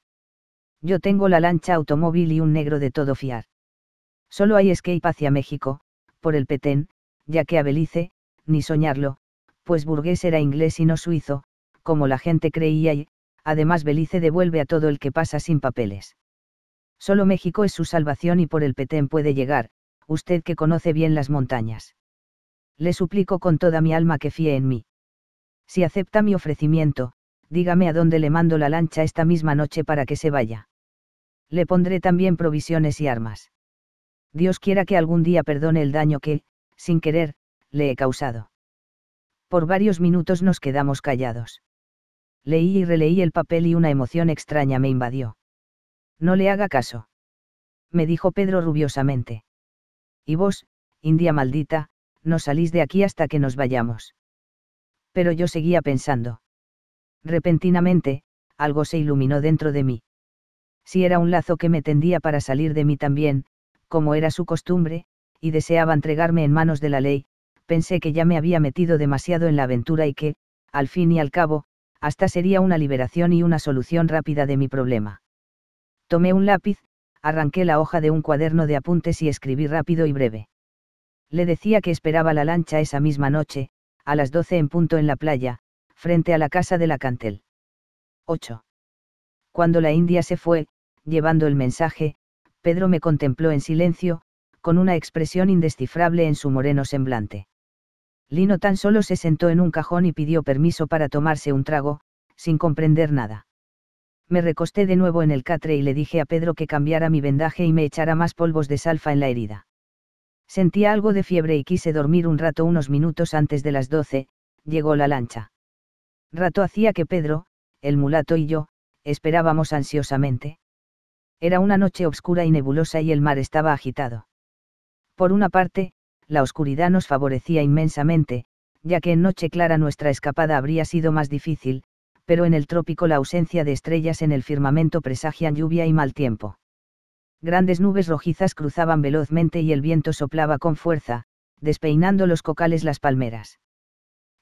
Yo tengo la lancha automóvil y un negro de todo fiar. Solo hay escape hacia México, por el Petén, ya que a Belice, ni soñarlo, pues Burgués era inglés y no suizo, como la gente creía y, además Belice devuelve a todo el que pasa sin papeles. Solo México es su salvación y por el Petén puede llegar, usted que conoce bien las montañas le suplico con toda mi alma que fíe en mí. Si acepta mi ofrecimiento, dígame a dónde le mando la lancha esta misma noche para que se vaya. Le pondré también provisiones y armas. Dios quiera que algún día perdone el daño que, sin querer, le he causado. Por varios minutos nos quedamos callados. Leí y releí el papel y una emoción extraña me invadió. No le haga caso. Me dijo Pedro rubiosamente. Y vos, India maldita, no salís de aquí hasta que nos vayamos. Pero yo seguía pensando. Repentinamente, algo se iluminó dentro de mí. Si era un lazo que me tendía para salir de mí también, como era su costumbre, y deseaba entregarme en manos de la ley, pensé que ya me había metido demasiado en la aventura y que, al fin y al cabo, hasta sería una liberación y una solución rápida de mi problema. Tomé un lápiz, arranqué la hoja de un cuaderno de apuntes y escribí rápido y breve. Le decía que esperaba la lancha esa misma noche, a las doce en punto en la playa, frente a la casa de la Cantel. 8. Cuando la India se fue, llevando el mensaje, Pedro me contempló en silencio, con una expresión indescifrable en su moreno semblante. Lino tan solo se sentó en un cajón y pidió permiso para tomarse un trago, sin comprender nada. Me recosté de nuevo en el catre y le dije a Pedro que cambiara mi vendaje y me echara más polvos de salfa en la herida. Sentía algo de fiebre y quise dormir un rato unos minutos antes de las doce, llegó la lancha. Rato hacía que Pedro, el mulato y yo, esperábamos ansiosamente. Era una noche oscura y nebulosa y el mar estaba agitado. Por una parte, la oscuridad nos favorecía inmensamente, ya que en noche clara nuestra escapada habría sido más difícil, pero en el trópico la ausencia de estrellas en el firmamento presagian lluvia y mal tiempo. Grandes nubes rojizas cruzaban velozmente y el viento soplaba con fuerza, despeinando los cocales las palmeras.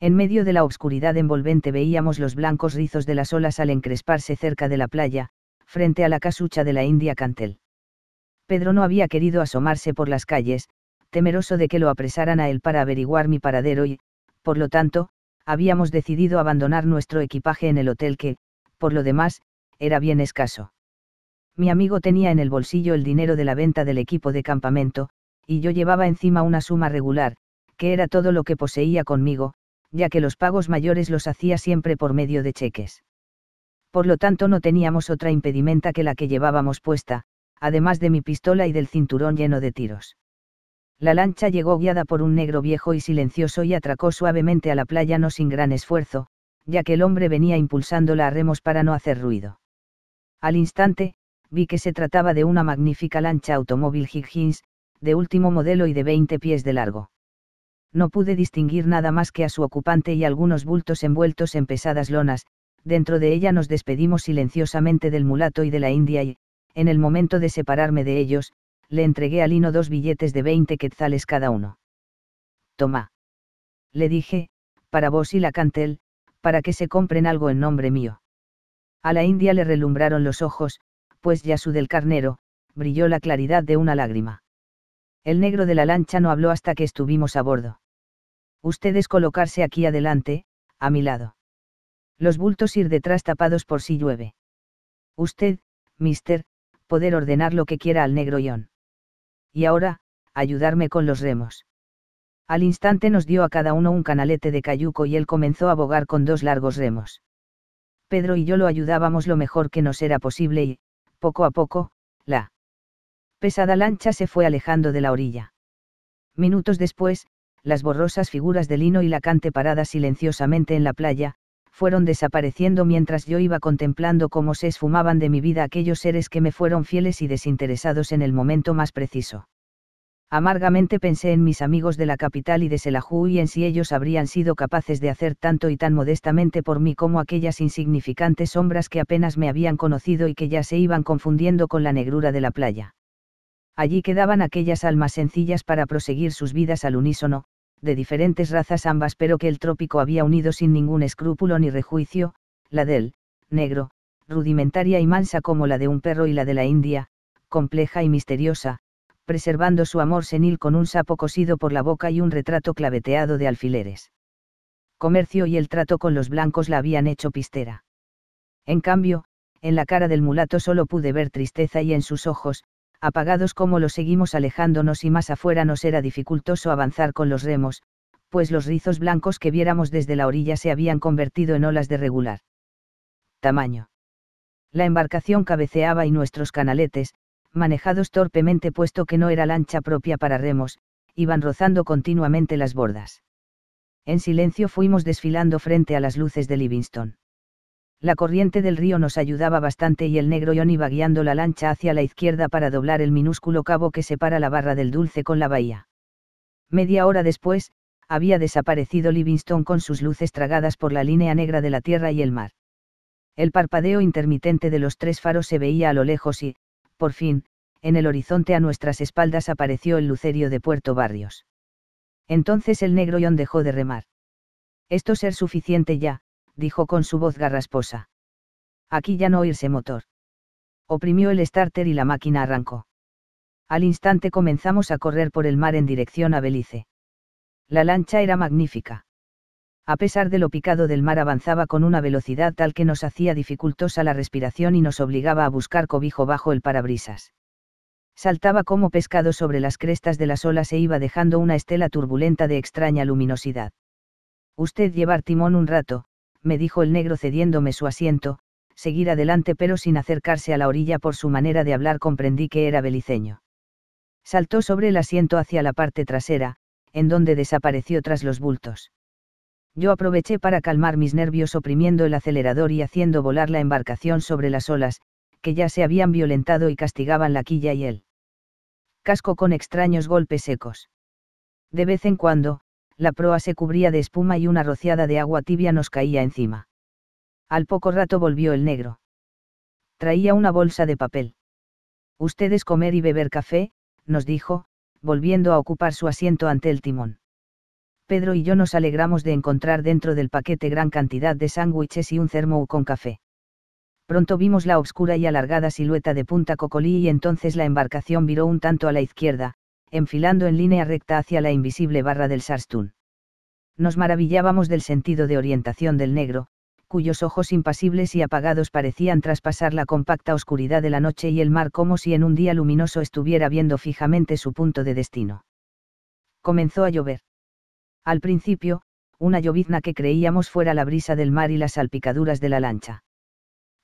En medio de la obscuridad envolvente veíamos los blancos rizos de las olas al encresparse cerca de la playa, frente a la casucha de la India Cantel. Pedro no había querido asomarse por las calles, temeroso de que lo apresaran a él para averiguar mi paradero y, por lo tanto, habíamos decidido abandonar nuestro equipaje en el hotel que, por lo demás, era bien escaso mi amigo tenía en el bolsillo el dinero de la venta del equipo de campamento, y yo llevaba encima una suma regular, que era todo lo que poseía conmigo, ya que los pagos mayores los hacía siempre por medio de cheques. Por lo tanto no teníamos otra impedimenta que la que llevábamos puesta, además de mi pistola y del cinturón lleno de tiros. La lancha llegó guiada por un negro viejo y silencioso y atracó suavemente a la playa no sin gran esfuerzo, ya que el hombre venía impulsándola a remos para no hacer ruido. Al instante, vi que se trataba de una magnífica lancha automóvil Higgins, de último modelo y de 20 pies de largo. No pude distinguir nada más que a su ocupante y algunos bultos envueltos en pesadas lonas, dentro de ella nos despedimos silenciosamente del mulato y de la India y, en el momento de separarme de ellos, le entregué a Lino dos billetes de 20 quetzales cada uno. Toma. Le dije, para vos y la cantel, para que se compren algo en nombre mío. A la India le relumbraron los ojos, pues su del carnero, brilló la claridad de una lágrima. El negro de la lancha no habló hasta que estuvimos a bordo. Ustedes colocarse aquí adelante, a mi lado. Los bultos ir detrás tapados por si llueve. Usted, mister, poder ordenar lo que quiera al negro Ion. Y ahora, ayudarme con los remos. Al instante nos dio a cada uno un canalete de cayuco y él comenzó a bogar con dos largos remos. Pedro y yo lo ayudábamos lo mejor que nos era posible y, poco a poco, la pesada lancha se fue alejando de la orilla. Minutos después, las borrosas figuras de Lino y Lacante paradas silenciosamente en la playa, fueron desapareciendo mientras yo iba contemplando cómo se esfumaban de mi vida aquellos seres que me fueron fieles y desinteresados en el momento más preciso. Amargamente pensé en mis amigos de la capital y de Selahú y en si ellos habrían sido capaces de hacer tanto y tan modestamente por mí como aquellas insignificantes sombras que apenas me habían conocido y que ya se iban confundiendo con la negrura de la playa. Allí quedaban aquellas almas sencillas para proseguir sus vidas al unísono, de diferentes razas ambas pero que el trópico había unido sin ningún escrúpulo ni rejuicio, la del, negro, rudimentaria y mansa como la de un perro y la de la India, compleja y misteriosa, preservando su amor senil con un sapo cosido por la boca y un retrato claveteado de alfileres. Comercio y el trato con los blancos la habían hecho pistera. En cambio, en la cara del mulato solo pude ver tristeza y en sus ojos, apagados como lo seguimos alejándonos y más afuera nos era dificultoso avanzar con los remos, pues los rizos blancos que viéramos desde la orilla se habían convertido en olas de regular tamaño. La embarcación cabeceaba y nuestros canaletes, manejados torpemente puesto que no era lancha propia para remos, iban rozando continuamente las bordas. En silencio fuimos desfilando frente a las luces de Livingston. La corriente del río nos ayudaba bastante y el negro John iba guiando la lancha hacia la izquierda para doblar el minúsculo cabo que separa la barra del dulce con la bahía. Media hora después, había desaparecido Livingston con sus luces tragadas por la línea negra de la tierra y el mar. El parpadeo intermitente de los tres faros se veía a lo lejos y, por fin, en el horizonte a nuestras espaldas apareció el lucerio de Puerto Barrios. Entonces el negro John dejó de remar. Esto ser suficiente ya, dijo con su voz garrasposa. Aquí ya no irse motor. Oprimió el starter y la máquina arrancó. Al instante comenzamos a correr por el mar en dirección a Belice. La lancha era magnífica a pesar de lo picado del mar avanzaba con una velocidad tal que nos hacía dificultosa la respiración y nos obligaba a buscar cobijo bajo el parabrisas. Saltaba como pescado sobre las crestas de las olas e iba dejando una estela turbulenta de extraña luminosidad. Usted llevar timón un rato, me dijo el negro cediéndome su asiento, seguir adelante pero sin acercarse a la orilla por su manera de hablar comprendí que era beliceño. Saltó sobre el asiento hacia la parte trasera, en donde desapareció tras los bultos yo aproveché para calmar mis nervios oprimiendo el acelerador y haciendo volar la embarcación sobre las olas, que ya se habían violentado y castigaban la quilla y el casco con extraños golpes secos. De vez en cuando, la proa se cubría de espuma y una rociada de agua tibia nos caía encima. Al poco rato volvió el negro. Traía una bolsa de papel. Ustedes comer y beber café, nos dijo, volviendo a ocupar su asiento ante el timón. Pedro y yo nos alegramos de encontrar dentro del paquete gran cantidad de sándwiches y un cermo con café. Pronto vimos la obscura y alargada silueta de Punta Cocolí y entonces la embarcación viró un tanto a la izquierda, enfilando en línea recta hacia la invisible barra del Sarstún. Nos maravillábamos del sentido de orientación del negro, cuyos ojos impasibles y apagados parecían traspasar la compacta oscuridad de la noche y el mar como si en un día luminoso estuviera viendo fijamente su punto de destino. Comenzó a llover. Al principio, una llovizna que creíamos fuera la brisa del mar y las salpicaduras de la lancha.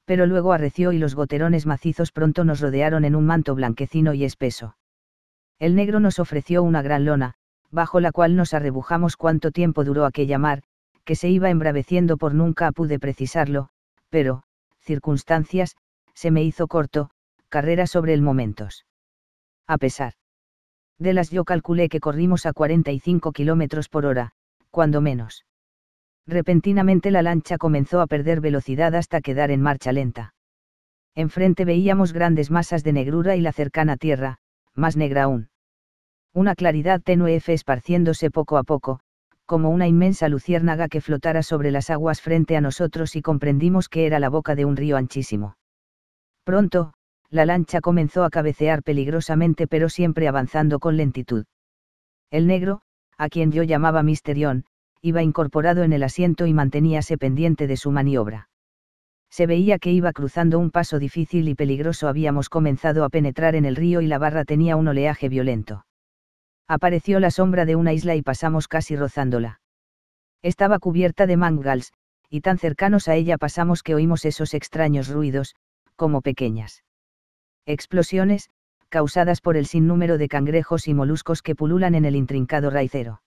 Pero luego arreció y los goterones macizos pronto nos rodearon en un manto blanquecino y espeso. El negro nos ofreció una gran lona, bajo la cual nos arrebujamos cuánto tiempo duró aquella mar, que se iba embraveciendo por nunca pude precisarlo, pero, circunstancias, se me hizo corto, carrera sobre el momentos. A pesar de las yo calculé que corrimos a 45 kilómetros por hora, cuando menos. Repentinamente la lancha comenzó a perder velocidad hasta quedar en marcha lenta. Enfrente veíamos grandes masas de negrura y la cercana tierra, más negra aún. Una claridad tenue esparciéndose poco a poco, como una inmensa luciérnaga que flotara sobre las aguas frente a nosotros y comprendimos que era la boca de un río anchísimo. Pronto, la lancha comenzó a cabecear peligrosamente pero siempre avanzando con lentitud. El negro, a quien yo llamaba Misterion, iba incorporado en el asiento y manteníase pendiente de su maniobra. Se veía que iba cruzando un paso difícil y peligroso. Habíamos comenzado a penetrar en el río y la barra tenía un oleaje violento. Apareció la sombra de una isla y pasamos casi rozándola. Estaba cubierta de mangals, y tan cercanos a ella pasamos que oímos esos extraños ruidos, como pequeñas explosiones, causadas por el sinnúmero de cangrejos y moluscos que pululan en el intrincado raicero.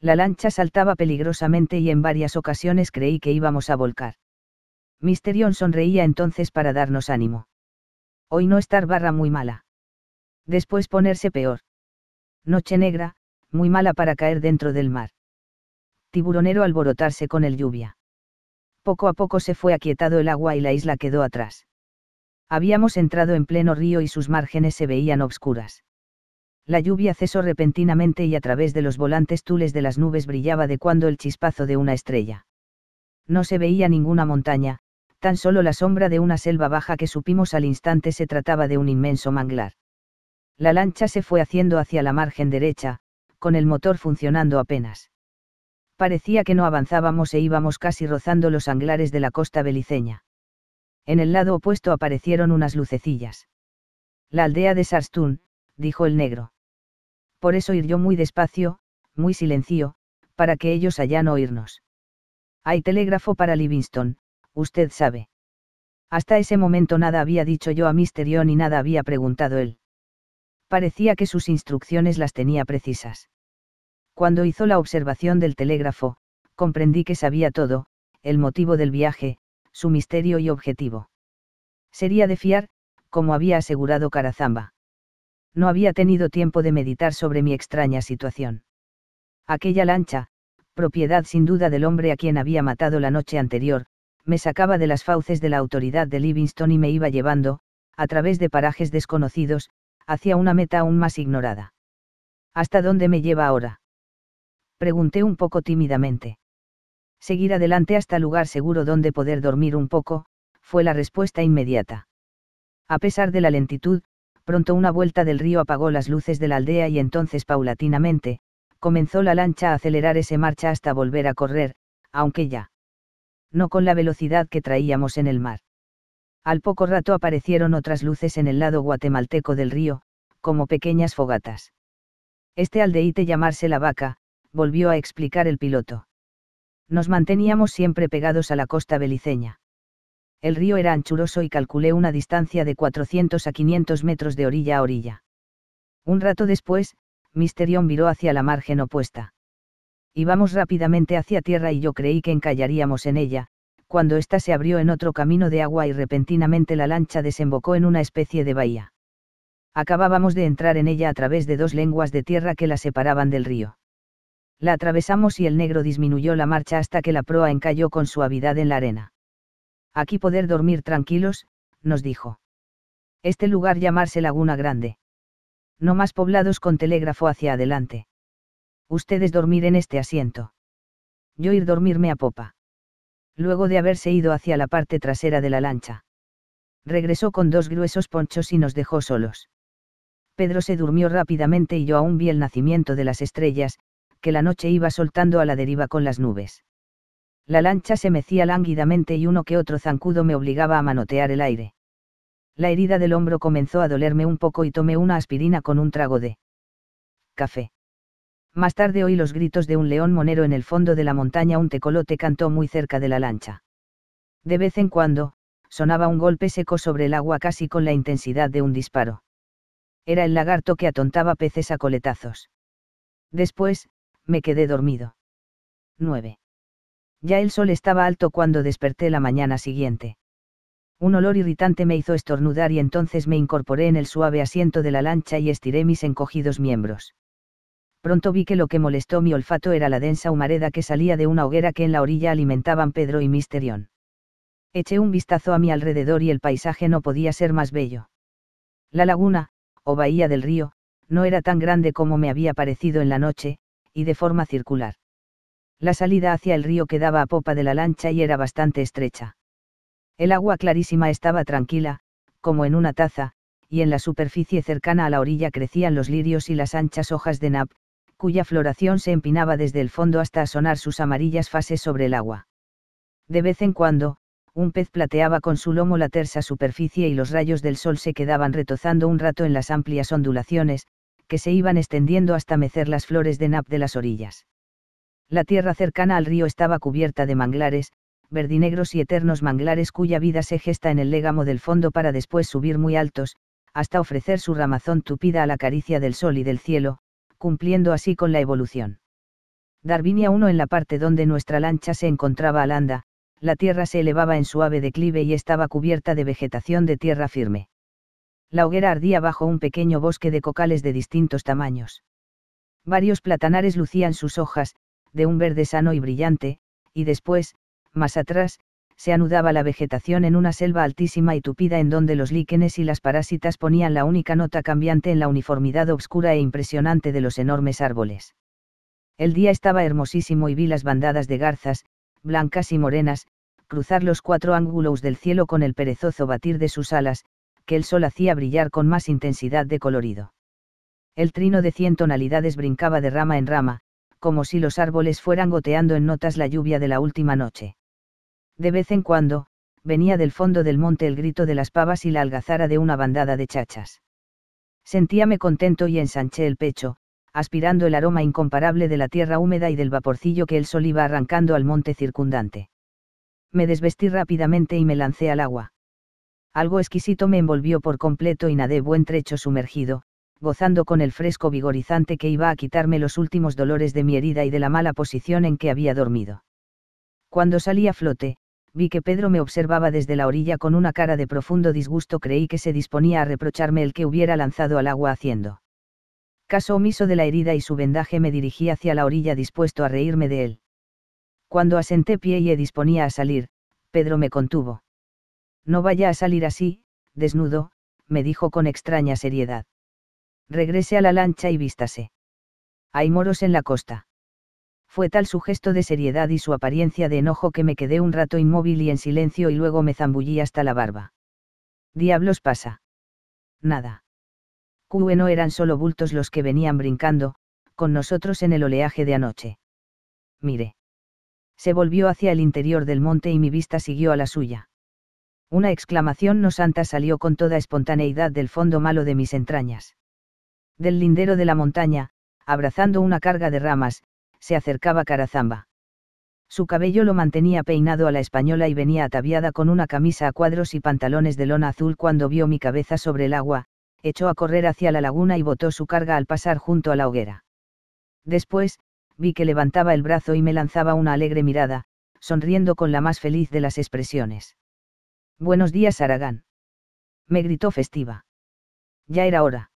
La lancha saltaba peligrosamente y en varias ocasiones creí que íbamos a volcar. Misterión sonreía entonces para darnos ánimo. Hoy no estar barra muy mala. Después ponerse peor. Noche negra, muy mala para caer dentro del mar. Tiburonero alborotarse con el lluvia. Poco a poco se fue aquietado el agua y la isla quedó atrás. Habíamos entrado en pleno río y sus márgenes se veían obscuras. La lluvia cesó repentinamente y a través de los volantes tules de las nubes brillaba de cuando el chispazo de una estrella. No se veía ninguna montaña, tan solo la sombra de una selva baja que supimos al instante se trataba de un inmenso manglar. La lancha se fue haciendo hacia la margen derecha, con el motor funcionando apenas. Parecía que no avanzábamos e íbamos casi rozando los anglares de la costa beliceña. En el lado opuesto aparecieron unas lucecillas. La aldea de Sarstun, dijo el negro. Por eso ir yo muy despacio, muy silencio, para que ellos allá no oírnos. Hay telégrafo para Livingston, usted sabe. Hasta ese momento nada había dicho yo a Misterio ni nada había preguntado él. Parecía que sus instrucciones las tenía precisas. Cuando hizo la observación del telégrafo, comprendí que sabía todo, el motivo del viaje, su misterio y objetivo. Sería de fiar, como había asegurado Carazamba. No había tenido tiempo de meditar sobre mi extraña situación. Aquella lancha, propiedad sin duda del hombre a quien había matado la noche anterior, me sacaba de las fauces de la autoridad de Livingston y me iba llevando, a través de parajes desconocidos, hacia una meta aún más ignorada. ¿Hasta dónde me lleva ahora? Pregunté un poco tímidamente seguir adelante hasta lugar seguro donde poder dormir un poco, fue la respuesta inmediata. A pesar de la lentitud, pronto una vuelta del río apagó las luces de la aldea y entonces paulatinamente, comenzó la lancha a acelerar ese marcha hasta volver a correr, aunque ya. No con la velocidad que traíamos en el mar. Al poco rato aparecieron otras luces en el lado guatemalteco del río, como pequeñas fogatas. Este aldeíte llamarse la vaca, volvió a explicar el piloto. Nos manteníamos siempre pegados a la costa beliceña. El río era anchuroso y calculé una distancia de 400 a 500 metros de orilla a orilla. Un rato después, Misterión viró hacia la margen opuesta. Íbamos rápidamente hacia tierra y yo creí que encallaríamos en ella, cuando ésta se abrió en otro camino de agua y repentinamente la lancha desembocó en una especie de bahía. Acabábamos de entrar en ella a través de dos lenguas de tierra que la separaban del río. La atravesamos y el negro disminuyó la marcha hasta que la proa encalló con suavidad en la arena. Aquí poder dormir tranquilos, nos dijo. Este lugar llamarse Laguna Grande. No más poblados con telégrafo hacia adelante. Ustedes dormir en este asiento. Yo ir dormirme a popa. Luego de haberse ido hacia la parte trasera de la lancha. Regresó con dos gruesos ponchos y nos dejó solos. Pedro se durmió rápidamente y yo aún vi el nacimiento de las estrellas, que la noche iba soltando a la deriva con las nubes. La lancha se mecía lánguidamente y uno que otro zancudo me obligaba a manotear el aire. La herida del hombro comenzó a dolerme un poco y tomé una aspirina con un trago de café. Más tarde oí los gritos de un león monero en el fondo de la montaña, un tecolote cantó muy cerca de la lancha. De vez en cuando, sonaba un golpe seco sobre el agua casi con la intensidad de un disparo. Era el lagarto que atontaba peces a coletazos. Después, me quedé dormido. 9. Ya el sol estaba alto cuando desperté la mañana siguiente. Un olor irritante me hizo estornudar y entonces me incorporé en el suave asiento de la lancha y estiré mis encogidos miembros. Pronto vi que lo que molestó mi olfato era la densa humareda que salía de una hoguera que en la orilla alimentaban Pedro y Misterión. Eché un vistazo a mi alrededor y el paisaje no podía ser más bello. La laguna, o bahía del río, no era tan grande como me había parecido en la noche, y de forma circular. La salida hacia el río quedaba a popa de la lancha y era bastante estrecha. El agua clarísima estaba tranquila, como en una taza, y en la superficie cercana a la orilla crecían los lirios y las anchas hojas de nap, cuya floración se empinaba desde el fondo hasta sonar sus amarillas fases sobre el agua. De vez en cuando, un pez plateaba con su lomo la tersa superficie y los rayos del sol se quedaban retozando un rato en las amplias ondulaciones, que se iban extendiendo hasta mecer las flores de nap de las orillas. La tierra cercana al río estaba cubierta de manglares, verdinegros y eternos manglares cuya vida se gesta en el légamo del fondo para después subir muy altos, hasta ofrecer su ramazón tupida a la caricia del sol y del cielo, cumpliendo así con la evolución. Darwinia 1 en la parte donde nuestra lancha se encontraba al anda, la tierra se elevaba en suave declive y estaba cubierta de vegetación de tierra firme la hoguera ardía bajo un pequeño bosque de cocales de distintos tamaños. Varios platanares lucían sus hojas, de un verde sano y brillante, y después, más atrás, se anudaba la vegetación en una selva altísima y tupida en donde los líquenes y las parásitas ponían la única nota cambiante en la uniformidad obscura e impresionante de los enormes árboles. El día estaba hermosísimo y vi las bandadas de garzas, blancas y morenas, cruzar los cuatro ángulos del cielo con el perezoso batir de sus alas, que el sol hacía brillar con más intensidad de colorido. El trino de cien tonalidades brincaba de rama en rama, como si los árboles fueran goteando en notas la lluvia de la última noche. De vez en cuando, venía del fondo del monte el grito de las pavas y la algazara de una bandada de chachas. Sentíame contento y ensanché el pecho, aspirando el aroma incomparable de la tierra húmeda y del vaporcillo que el sol iba arrancando al monte circundante. Me desvestí rápidamente y me lancé al agua. Algo exquisito me envolvió por completo y nadé buen trecho sumergido, gozando con el fresco vigorizante que iba a quitarme los últimos dolores de mi herida y de la mala posición en que había dormido. Cuando salí a flote, vi que Pedro me observaba desde la orilla con una cara de profundo disgusto, creí que se disponía a reprocharme el que hubiera lanzado al agua haciendo. Caso omiso de la herida y su vendaje me dirigí hacia la orilla dispuesto a reírme de él. Cuando asenté pie y disponía a salir, Pedro me contuvo. No vaya a salir así, desnudo, me dijo con extraña seriedad. Regrese a la lancha y vístase. Hay moros en la costa. Fue tal su gesto de seriedad y su apariencia de enojo que me quedé un rato inmóvil y en silencio y luego me zambullí hasta la barba. Diablos pasa. Nada. Cue no eran solo bultos los que venían brincando, con nosotros en el oleaje de anoche. Mire. Se volvió hacia el interior del monte y mi vista siguió a la suya. Una exclamación no santa salió con toda espontaneidad del fondo malo de mis entrañas. Del lindero de la montaña, abrazando una carga de ramas, se acercaba Carazamba. Su cabello lo mantenía peinado a la española y venía ataviada con una camisa a cuadros y pantalones de lona azul cuando vio mi cabeza sobre el agua, echó a correr hacia la laguna y botó su carga al pasar junto a la hoguera. Después, vi que levantaba el brazo y me lanzaba una alegre mirada, sonriendo con la más feliz de las expresiones. Buenos días, Aragán. Me gritó festiva. Ya era hora.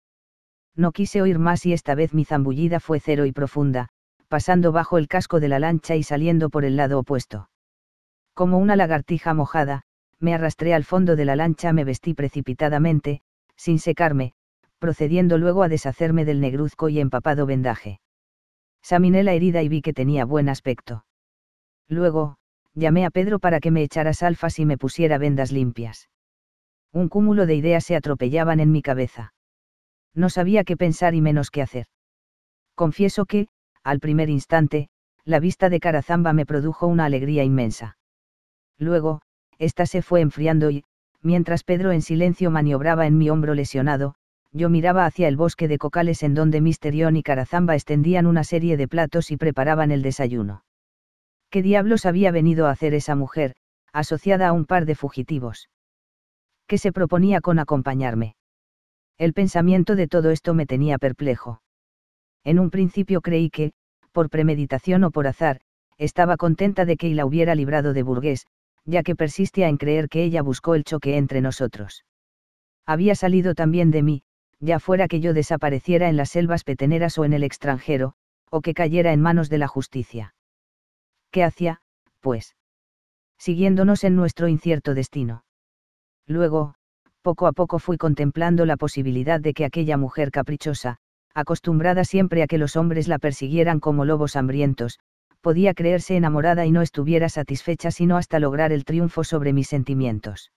No quise oír más y esta vez mi zambullida fue cero y profunda, pasando bajo el casco de la lancha y saliendo por el lado opuesto. Como una lagartija mojada, me arrastré al fondo de la lancha, me vestí precipitadamente, sin secarme, procediendo luego a deshacerme del negruzco y empapado vendaje. Examiné la herida y vi que tenía buen aspecto. Luego, llamé a Pedro para que me echara alfas y me pusiera vendas limpias. Un cúmulo de ideas se atropellaban en mi cabeza. No sabía qué pensar y menos qué hacer. Confieso que, al primer instante, la vista de Carazamba me produjo una alegría inmensa. Luego, ésta se fue enfriando y, mientras Pedro en silencio maniobraba en mi hombro lesionado, yo miraba hacia el bosque de cocales en donde Misterión y Carazamba extendían una serie de platos y preparaban el desayuno. ¿Qué diablos había venido a hacer esa mujer, asociada a un par de fugitivos? ¿Qué se proponía con acompañarme? El pensamiento de todo esto me tenía perplejo. En un principio creí que, por premeditación o por azar, estaba contenta de que la hubiera librado de Burgués, ya que persistía en creer que ella buscó el choque entre nosotros. Había salido también de mí, ya fuera que yo desapareciera en las selvas peteneras o en el extranjero, o que cayera en manos de la justicia. ¿Qué hacía, pues? Siguiéndonos en nuestro incierto destino. Luego, poco a poco fui contemplando la posibilidad de que aquella mujer caprichosa, acostumbrada siempre a que los hombres la persiguieran como lobos hambrientos, podía creerse enamorada y no estuviera satisfecha sino hasta lograr el triunfo sobre mis sentimientos.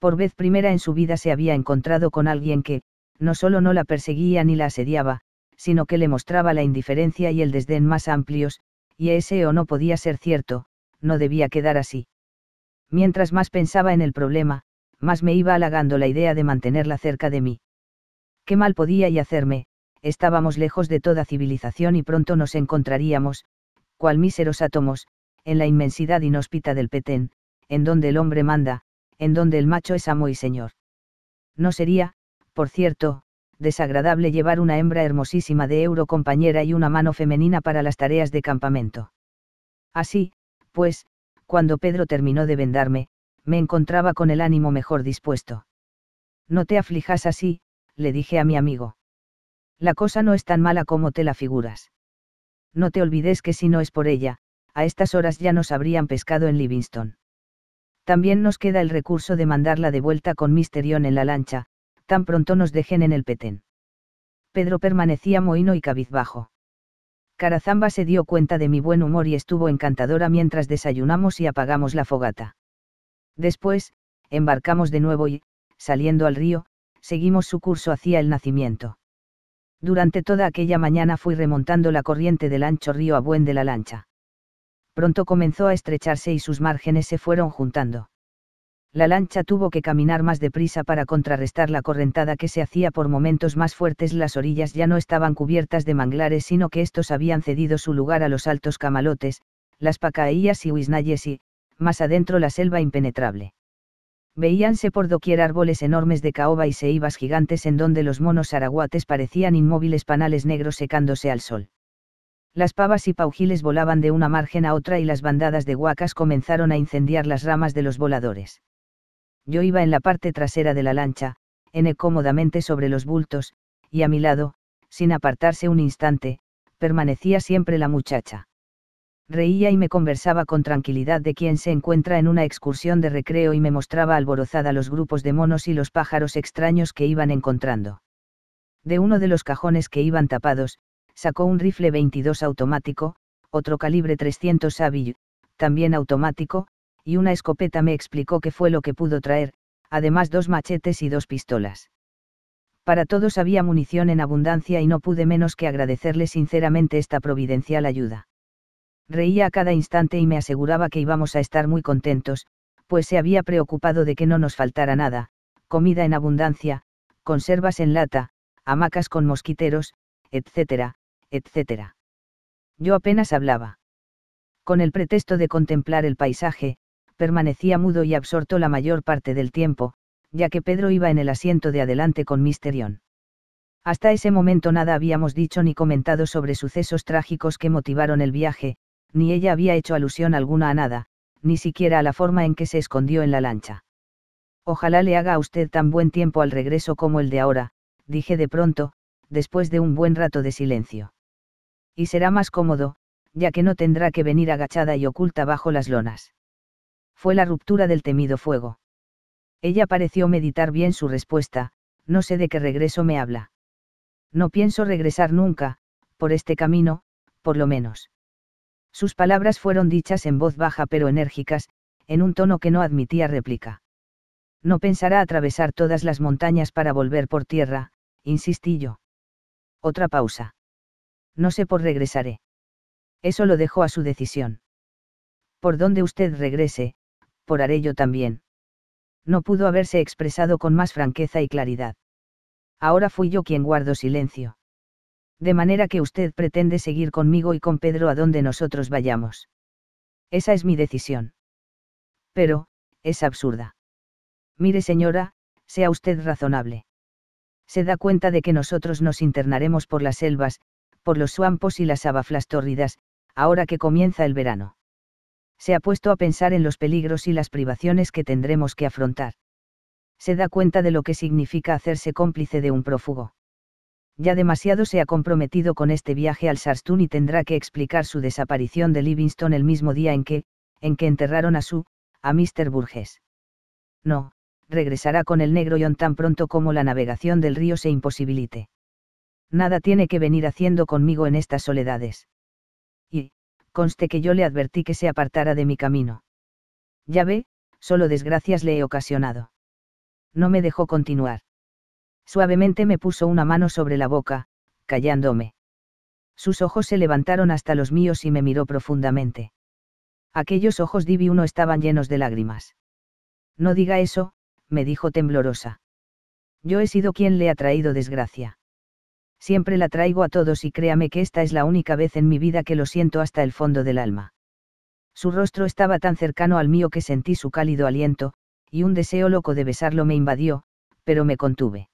Por vez primera en su vida se había encontrado con alguien que, no solo no la perseguía ni la asediaba, sino que le mostraba la indiferencia y el desdén más amplios, y ese o no podía ser cierto, no debía quedar así. Mientras más pensaba en el problema, más me iba halagando la idea de mantenerla cerca de mí. Qué mal podía y hacerme, estábamos lejos de toda civilización y pronto nos encontraríamos, cual míseros átomos, en la inmensidad inhóspita del Petén, en donde el hombre manda, en donde el macho es amo y señor. No sería, por cierto, desagradable llevar una hembra hermosísima de euro compañera y una mano femenina para las tareas de campamento. Así, pues, cuando Pedro terminó de vendarme, me encontraba con el ánimo mejor dispuesto. No te aflijas así, le dije a mi amigo. La cosa no es tan mala como te la figuras. No te olvides que si no es por ella, a estas horas ya nos habrían pescado en Livingston. También nos queda el recurso de mandarla de vuelta con Misterión en la lancha, tan pronto nos dejen en el Petén. Pedro permanecía mohino y cabizbajo. Carazamba se dio cuenta de mi buen humor y estuvo encantadora mientras desayunamos y apagamos la fogata. Después, embarcamos de nuevo y, saliendo al río, seguimos su curso hacia el nacimiento. Durante toda aquella mañana fui remontando la corriente del ancho río a buen de la lancha. Pronto comenzó a estrecharse y sus márgenes se fueron juntando la lancha tuvo que caminar más deprisa para contrarrestar la correntada que se hacía por momentos más fuertes. Las orillas ya no estaban cubiertas de manglares, sino que estos habían cedido su lugar a los altos camalotes, las pacaías y huisnayes y, más adentro, la selva impenetrable. Veíanse por doquier árboles enormes de caoba y ceibas gigantes en donde los monos araguates parecían inmóviles panales negros secándose al sol. Las pavas y paujiles volaban de una margen a otra y las bandadas de huacas comenzaron a incendiar las ramas de los voladores yo iba en la parte trasera de la lancha, en cómodamente sobre los bultos, y a mi lado, sin apartarse un instante, permanecía siempre la muchacha. Reía y me conversaba con tranquilidad de quien se encuentra en una excursión de recreo y me mostraba alborozada los grupos de monos y los pájaros extraños que iban encontrando. De uno de los cajones que iban tapados, sacó un rifle 22 automático, otro calibre 300 Saville, también automático, y una escopeta me explicó qué fue lo que pudo traer, además dos machetes y dos pistolas. Para todos había munición en abundancia y no pude menos que agradecerle sinceramente esta providencial ayuda. Reía a cada instante y me aseguraba que íbamos a estar muy contentos, pues se había preocupado de que no nos faltara nada, comida en abundancia, conservas en lata, hamacas con mosquiteros, etcétera, etcétera. Yo apenas hablaba. Con el pretexto de contemplar el paisaje, permanecía mudo y absorto la mayor parte del tiempo, ya que Pedro iba en el asiento de adelante con Misterión. Hasta ese momento nada habíamos dicho ni comentado sobre sucesos trágicos que motivaron el viaje, ni ella había hecho alusión alguna a nada, ni siquiera a la forma en que se escondió en la lancha. Ojalá le haga a usted tan buen tiempo al regreso como el de ahora, dije de pronto, después de un buen rato de silencio. Y será más cómodo, ya que no tendrá que venir agachada y oculta bajo las lonas fue la ruptura del temido fuego. Ella pareció meditar bien su respuesta, no sé de qué regreso me habla. No pienso regresar nunca, por este camino, por lo menos. Sus palabras fueron dichas en voz baja pero enérgicas, en un tono que no admitía réplica. No pensará atravesar todas las montañas para volver por tierra, insistí yo. Otra pausa. No sé por regresaré. Eso lo dejó a su decisión. Por donde usted regrese, por yo también. No pudo haberse expresado con más franqueza y claridad. Ahora fui yo quien guardo silencio. De manera que usted pretende seguir conmigo y con Pedro a donde nosotros vayamos. Esa es mi decisión. Pero, es absurda. Mire señora, sea usted razonable. Se da cuenta de que nosotros nos internaremos por las selvas, por los suampos y las abaflas tórridas, ahora que comienza el verano se ha puesto a pensar en los peligros y las privaciones que tendremos que afrontar. Se da cuenta de lo que significa hacerse cómplice de un prófugo. Ya demasiado se ha comprometido con este viaje al Sarstún y tendrá que explicar su desaparición de Livingston el mismo día en que, en que enterraron a su, a Mr. Burgess. No, regresará con el negro John tan pronto como la navegación del río se imposibilite. Nada tiene que venir haciendo conmigo en estas soledades conste que yo le advertí que se apartara de mi camino. Ya ve, solo desgracias le he ocasionado. No me dejó continuar. Suavemente me puso una mano sobre la boca, callándome. Sus ojos se levantaron hasta los míos y me miró profundamente. Aquellos ojos divinos estaban llenos de lágrimas. No diga eso, me dijo temblorosa. Yo he sido quien le ha traído desgracia siempre la traigo a todos y créame que esta es la única vez en mi vida que lo siento hasta el fondo del alma. Su rostro estaba tan cercano al mío que sentí su cálido aliento, y un deseo loco de besarlo me invadió, pero me contuve.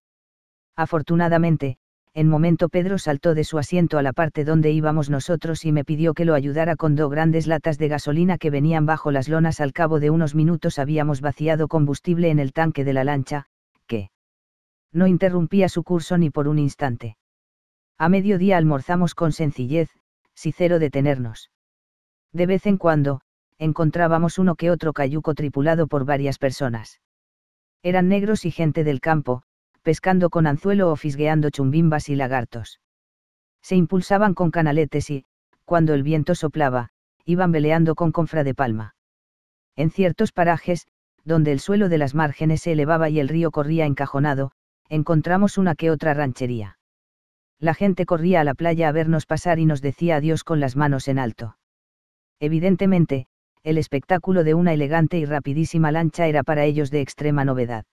Afortunadamente, en momento Pedro saltó de su asiento a la parte donde íbamos nosotros y me pidió que lo ayudara con dos grandes latas de gasolina que venían bajo las lonas. Al cabo de unos minutos habíamos vaciado combustible en el tanque de la lancha, que no interrumpía su curso ni por un instante. A mediodía almorzamos con sencillez, si cero detenernos. De vez en cuando, encontrábamos uno que otro cayuco tripulado por varias personas. Eran negros y gente del campo, pescando con anzuelo o fisgueando chumbimbas y lagartos. Se impulsaban con canaletes y, cuando el viento soplaba, iban veleando con confra de palma. En ciertos parajes, donde el suelo de las márgenes se elevaba y el río corría encajonado, encontramos una que otra ranchería la gente corría a la playa a vernos pasar y nos decía adiós con las manos en alto. Evidentemente, el espectáculo de una elegante y rapidísima lancha era para ellos de extrema novedad.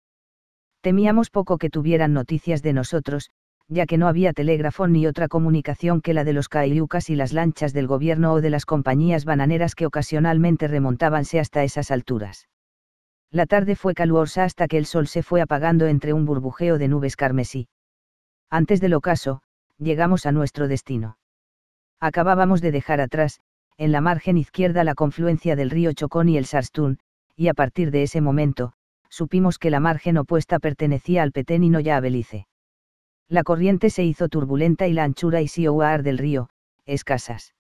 Temíamos poco que tuvieran noticias de nosotros, ya que no había telégrafo ni otra comunicación que la de los caiucas y las lanchas del gobierno o de las compañías bananeras que ocasionalmente remontábanse hasta esas alturas. La tarde fue calurosa hasta que el sol se fue apagando entre un burbujeo de nubes carmesí. Antes del ocaso, llegamos a nuestro destino. Acabábamos de dejar atrás, en la margen izquierda la confluencia del río Chocón y el Sarstún, y a partir de ese momento, supimos que la margen opuesta pertenecía al Petén y no ya a Belice. La corriente se hizo turbulenta y la anchura y sioar del río, escasas.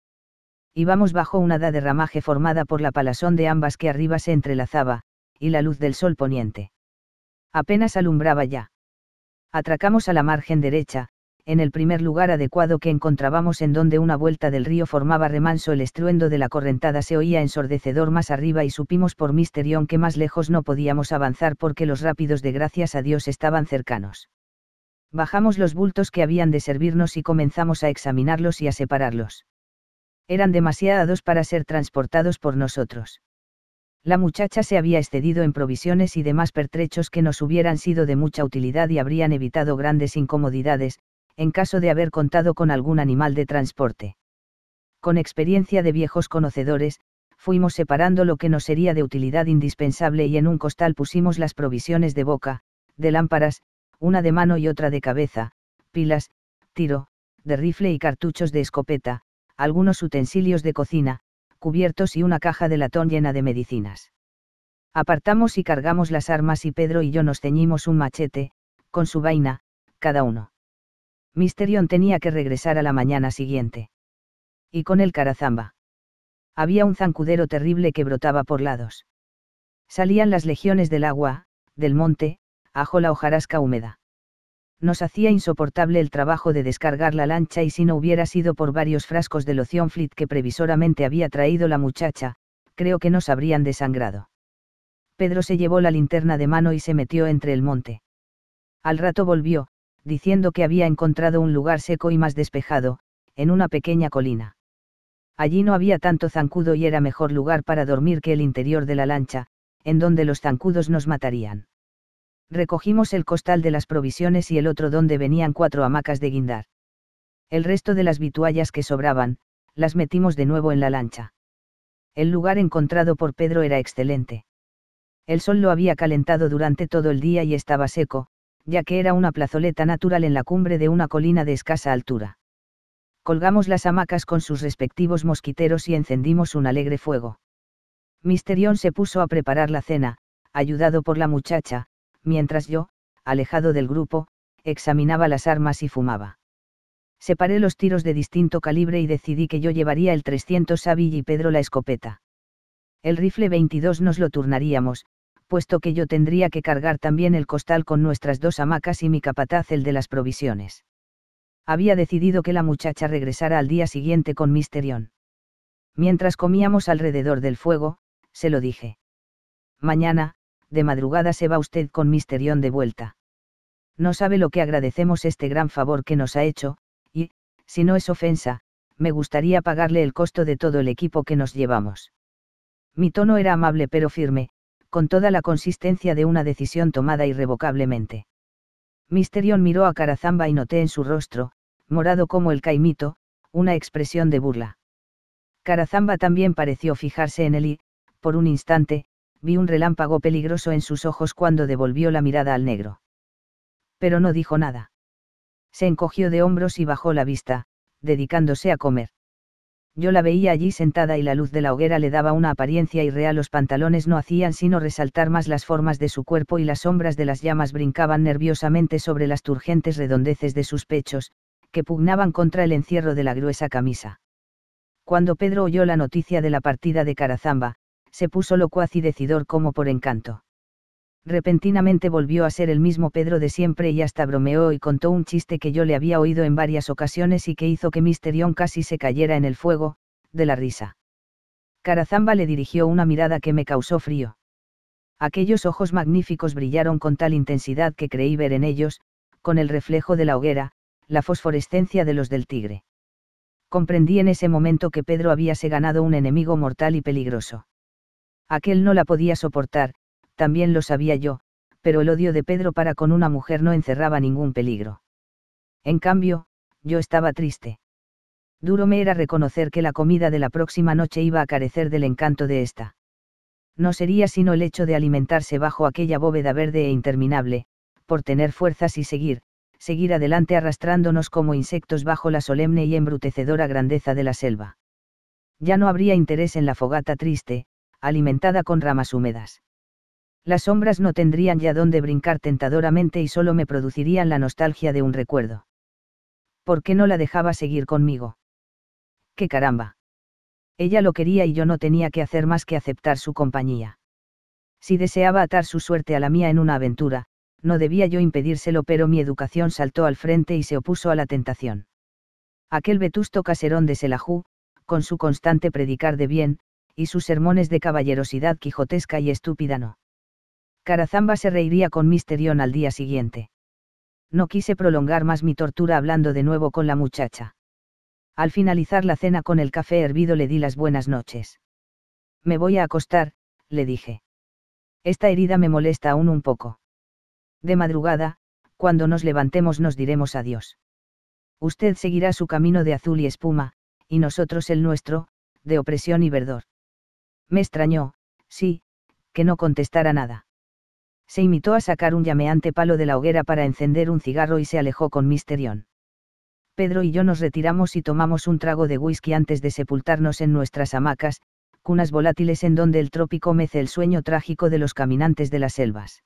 Íbamos bajo una da de ramaje formada por la palazón de ambas que arriba se entrelazaba, y la luz del sol poniente. Apenas alumbraba ya. Atracamos a la margen derecha, en el primer lugar adecuado que encontrábamos en donde una vuelta del río formaba remanso el estruendo de la correntada se oía ensordecedor más arriba y supimos por misterión que más lejos no podíamos avanzar porque los rápidos de gracias a Dios estaban cercanos. Bajamos los bultos que habían de servirnos y comenzamos a examinarlos y a separarlos. Eran demasiados para ser transportados por nosotros. La muchacha se había excedido en provisiones y demás pertrechos que nos hubieran sido de mucha utilidad y habrían evitado grandes incomodidades, en caso de haber contado con algún animal de transporte. Con experiencia de viejos conocedores, fuimos separando lo que nos sería de utilidad indispensable y en un costal pusimos las provisiones de boca, de lámparas, una de mano y otra de cabeza, pilas, tiro, de rifle y cartuchos de escopeta, algunos utensilios de cocina, cubiertos y una caja de latón llena de medicinas. Apartamos y cargamos las armas y Pedro y yo nos ceñimos un machete, con su vaina, cada uno. Misterion tenía que regresar a la mañana siguiente. Y con el Carazamba. Había un zancudero terrible que brotaba por lados. Salían las legiones del agua, del monte, ajo la hojarasca húmeda. Nos hacía insoportable el trabajo de descargar la lancha y si no hubiera sido por varios frascos de loción flit que previsoramente había traído la muchacha, creo que nos habrían desangrado. Pedro se llevó la linterna de mano y se metió entre el monte. Al rato volvió, diciendo que había encontrado un lugar seco y más despejado, en una pequeña colina. Allí no había tanto zancudo y era mejor lugar para dormir que el interior de la lancha, en donde los zancudos nos matarían. Recogimos el costal de las provisiones y el otro donde venían cuatro hamacas de guindar. El resto de las vituallas que sobraban, las metimos de nuevo en la lancha. El lugar encontrado por Pedro era excelente. El sol lo había calentado durante todo el día y estaba seco, ya que era una plazoleta natural en la cumbre de una colina de escasa altura. Colgamos las hamacas con sus respectivos mosquiteros y encendimos un alegre fuego. Misterión se puso a preparar la cena, ayudado por la muchacha, mientras yo, alejado del grupo, examinaba las armas y fumaba. Separé los tiros de distinto calibre y decidí que yo llevaría el 300 Saville y Pedro la escopeta. El rifle 22 nos lo turnaríamos, puesto que yo tendría que cargar también el costal con nuestras dos hamacas y mi capataz el de las provisiones. Había decidido que la muchacha regresara al día siguiente con Misterión. Mientras comíamos alrededor del fuego, se lo dije. Mañana, de madrugada se va usted con Misterión de vuelta. No sabe lo que agradecemos este gran favor que nos ha hecho, y, si no es ofensa, me gustaría pagarle el costo de todo el equipo que nos llevamos. Mi tono era amable pero firme, con toda la consistencia de una decisión tomada irrevocablemente. Misterion miró a Carazamba y noté en su rostro, morado como el caimito, una expresión de burla. Carazamba también pareció fijarse en él y, por un instante, vi un relámpago peligroso en sus ojos cuando devolvió la mirada al negro. Pero no dijo nada. Se encogió de hombros y bajó la vista, dedicándose a comer. Yo la veía allí sentada y la luz de la hoguera le daba una apariencia irreal. Los pantalones no hacían sino resaltar más las formas de su cuerpo y las sombras de las llamas brincaban nerviosamente sobre las turgentes redondeces de sus pechos, que pugnaban contra el encierro de la gruesa camisa. Cuando Pedro oyó la noticia de la partida de Carazamba, se puso locuaz y decidor como por encanto repentinamente volvió a ser el mismo Pedro de siempre y hasta bromeó y contó un chiste que yo le había oído en varias ocasiones y que hizo que Misterión casi se cayera en el fuego, de la risa. Carazamba le dirigió una mirada que me causó frío. Aquellos ojos magníficos brillaron con tal intensidad que creí ver en ellos, con el reflejo de la hoguera, la fosforescencia de los del tigre. Comprendí en ese momento que Pedro habíase ganado un enemigo mortal y peligroso. Aquel no la podía soportar, también lo sabía yo, pero el odio de Pedro para con una mujer no encerraba ningún peligro. En cambio, yo estaba triste. Duro me era reconocer que la comida de la próxima noche iba a carecer del encanto de esta. No sería sino el hecho de alimentarse bajo aquella bóveda verde e interminable, por tener fuerzas y seguir, seguir adelante arrastrándonos como insectos bajo la solemne y embrutecedora grandeza de la selva. Ya no habría interés en la fogata triste, alimentada con ramas húmedas. Las sombras no tendrían ya dónde brincar tentadoramente y solo me producirían la nostalgia de un recuerdo. ¿Por qué no la dejaba seguir conmigo? ¡Qué caramba! Ella lo quería y yo no tenía que hacer más que aceptar su compañía. Si deseaba atar su suerte a la mía en una aventura, no debía yo impedírselo, pero mi educación saltó al frente y se opuso a la tentación. Aquel vetusto caserón de Selahú, con su constante predicar de bien, y sus sermones de caballerosidad quijotesca y estúpida no Carazamba se reiría con Misterión al día siguiente. No quise prolongar más mi tortura hablando de nuevo con la muchacha. Al finalizar la cena con el café hervido le di las buenas noches. Me voy a acostar, le dije. Esta herida me molesta aún un poco. De madrugada, cuando nos levantemos nos diremos adiós. Usted seguirá su camino de azul y espuma, y nosotros el nuestro, de opresión y verdor. Me extrañó, sí, que no contestara nada se imitó a sacar un llameante palo de la hoguera para encender un cigarro y se alejó con misterión. Pedro y yo nos retiramos y tomamos un trago de whisky antes de sepultarnos en nuestras hamacas, cunas volátiles en donde el trópico mece el sueño trágico de los caminantes de las selvas.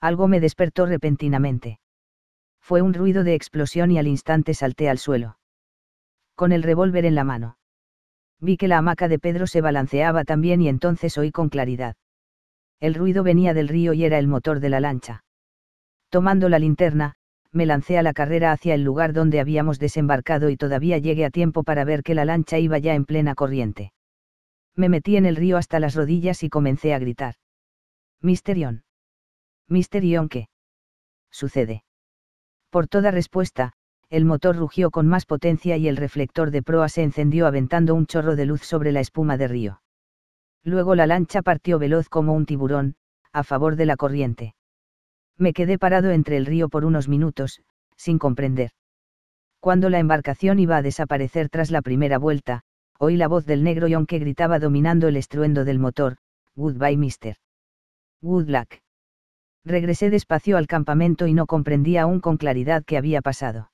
Algo me despertó repentinamente. Fue un ruido de explosión y al instante salté al suelo. Con el revólver en la mano. Vi que la hamaca de Pedro se balanceaba también y entonces oí con claridad el ruido venía del río y era el motor de la lancha. Tomando la linterna, me lancé a la carrera hacia el lugar donde habíamos desembarcado y todavía llegué a tiempo para ver que la lancha iba ya en plena corriente. Me metí en el río hasta las rodillas y comencé a gritar. Misterión. Misterión qué. Sucede. Por toda respuesta, el motor rugió con más potencia y el reflector de proa se encendió aventando un chorro de luz sobre la espuma de río. Luego la lancha partió veloz como un tiburón, a favor de la corriente. Me quedé parado entre el río por unos minutos, sin comprender. Cuando la embarcación iba a desaparecer tras la primera vuelta, oí la voz del negro y que gritaba dominando el estruendo del motor, Goodbye, mister. Good luck. Regresé despacio al campamento y no comprendí aún con claridad qué había pasado.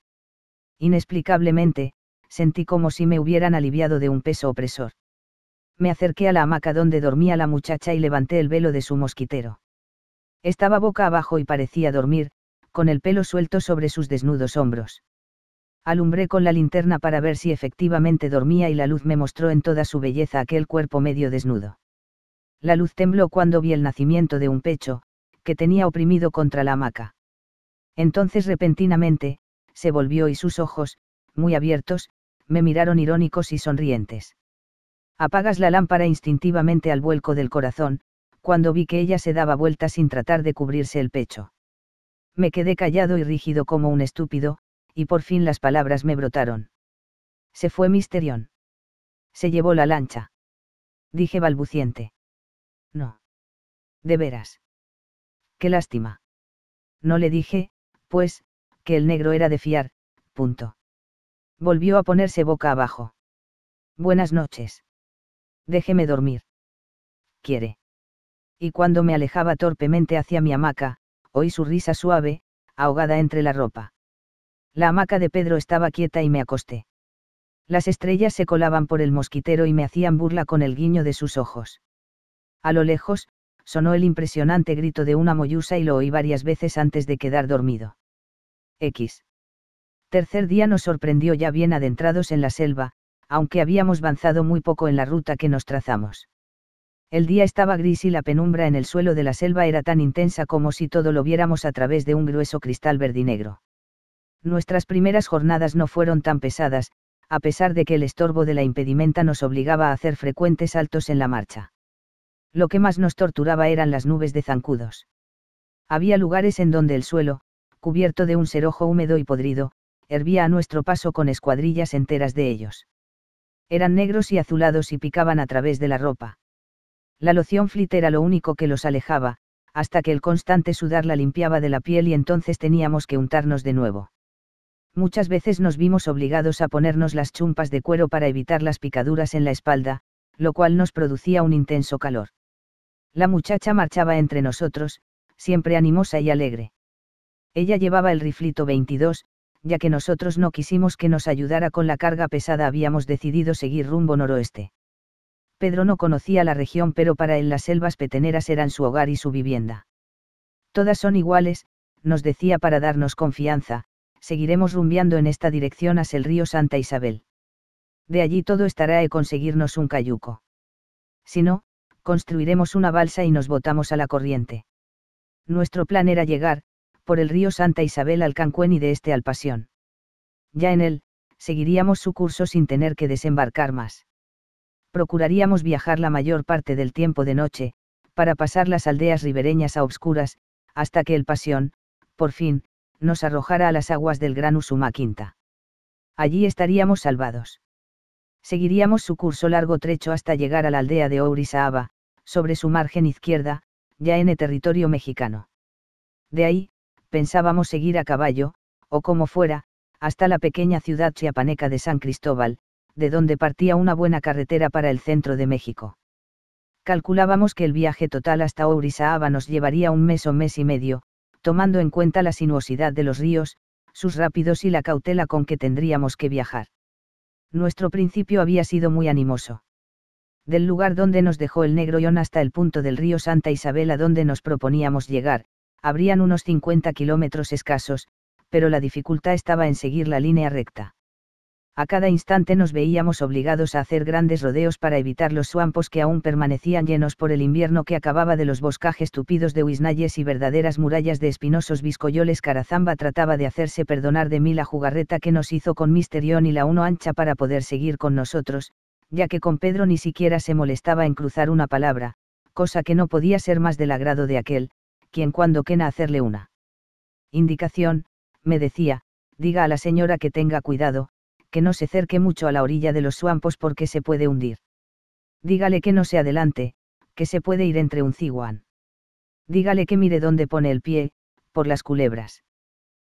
Inexplicablemente, sentí como si me hubieran aliviado de un peso opresor me acerqué a la hamaca donde dormía la muchacha y levanté el velo de su mosquitero. Estaba boca abajo y parecía dormir, con el pelo suelto sobre sus desnudos hombros. Alumbré con la linterna para ver si efectivamente dormía y la luz me mostró en toda su belleza aquel cuerpo medio desnudo. La luz tembló cuando vi el nacimiento de un pecho, que tenía oprimido contra la hamaca. Entonces repentinamente, se volvió y sus ojos, muy abiertos, me miraron irónicos y sonrientes. Apagas la lámpara instintivamente al vuelco del corazón, cuando vi que ella se daba vuelta sin tratar de cubrirse el pecho. Me quedé callado y rígido como un estúpido, y por fin las palabras me brotaron. Se fue Misterión. Se llevó la lancha. Dije balbuciente. No. De veras. Qué lástima. No le dije, pues, que el negro era de fiar, punto. Volvió a ponerse boca abajo. Buenas noches. Déjeme dormir. Quiere. Y cuando me alejaba torpemente hacia mi hamaca, oí su risa suave, ahogada entre la ropa. La hamaca de Pedro estaba quieta y me acosté. Las estrellas se colaban por el mosquitero y me hacían burla con el guiño de sus ojos. A lo lejos, sonó el impresionante grito de una moyusa y lo oí varias veces antes de quedar dormido. X. Tercer día nos sorprendió ya bien adentrados en la selva, aunque habíamos avanzado muy poco en la ruta que nos trazamos. El día estaba gris y la penumbra en el suelo de la selva era tan intensa como si todo lo viéramos a través de un grueso cristal verdinegro. Nuestras primeras jornadas no fueron tan pesadas, a pesar de que el estorbo de la impedimenta nos obligaba a hacer frecuentes saltos en la marcha. Lo que más nos torturaba eran las nubes de zancudos. Había lugares en donde el suelo, cubierto de un serojo húmedo y podrido, hervía a nuestro paso con escuadrillas enteras de ellos. Eran negros y azulados y picaban a través de la ropa. La loción flit era lo único que los alejaba, hasta que el constante sudar la limpiaba de la piel y entonces teníamos que untarnos de nuevo. Muchas veces nos vimos obligados a ponernos las chumpas de cuero para evitar las picaduras en la espalda, lo cual nos producía un intenso calor. La muchacha marchaba entre nosotros, siempre animosa y alegre. Ella llevaba el riflito 22, ya que nosotros no quisimos que nos ayudara con la carga pesada habíamos decidido seguir rumbo noroeste. Pedro no conocía la región pero para él las selvas peteneras eran su hogar y su vivienda. Todas son iguales, nos decía para darnos confianza, seguiremos rumbeando en esta dirección hacia el río Santa Isabel. De allí todo estará e conseguirnos un cayuco. Si no, construiremos una balsa y nos botamos a la corriente. Nuestro plan era llegar, por el río Santa Isabel al Cancuén y de este al Pasión. Ya en él, seguiríamos su curso sin tener que desembarcar más. Procuraríamos viajar la mayor parte del tiempo de noche, para pasar las aldeas ribereñas a obscuras, hasta que el Pasión, por fin, nos arrojara a las aguas del gran Usuma Quinta. Allí estaríamos salvados. Seguiríamos su curso largo trecho hasta llegar a la aldea de Ourisaaba, sobre su margen izquierda, ya en el territorio mexicano. De ahí, pensábamos seguir a caballo, o como fuera, hasta la pequeña ciudad chiapaneca de San Cristóbal, de donde partía una buena carretera para el centro de México. Calculábamos que el viaje total hasta Orizaba nos llevaría un mes o mes y medio, tomando en cuenta la sinuosidad de los ríos, sus rápidos y la cautela con que tendríamos que viajar. Nuestro principio había sido muy animoso. Del lugar donde nos dejó el negro Ion hasta el punto del río Santa Isabel a donde nos proponíamos llegar, habrían unos 50 kilómetros escasos, pero la dificultad estaba en seguir la línea recta. A cada instante nos veíamos obligados a hacer grandes rodeos para evitar los suampos que aún permanecían llenos por el invierno que acababa de los boscajes tupidos de Huisnayes y verdaderas murallas de espinosos viscoyoles. Carazamba trataba de hacerse perdonar de mí la jugarreta que nos hizo con Misterión y la uno ancha para poder seguir con nosotros, ya que con Pedro ni siquiera se molestaba en cruzar una palabra, cosa que no podía ser más del agrado de aquel, quien cuando quena hacerle una indicación, me decía, diga a la señora que tenga cuidado, que no se cerque mucho a la orilla de los suampos porque se puede hundir. Dígale que no se adelante, que se puede ir entre un ciguan. Dígale que mire dónde pone el pie, por las culebras.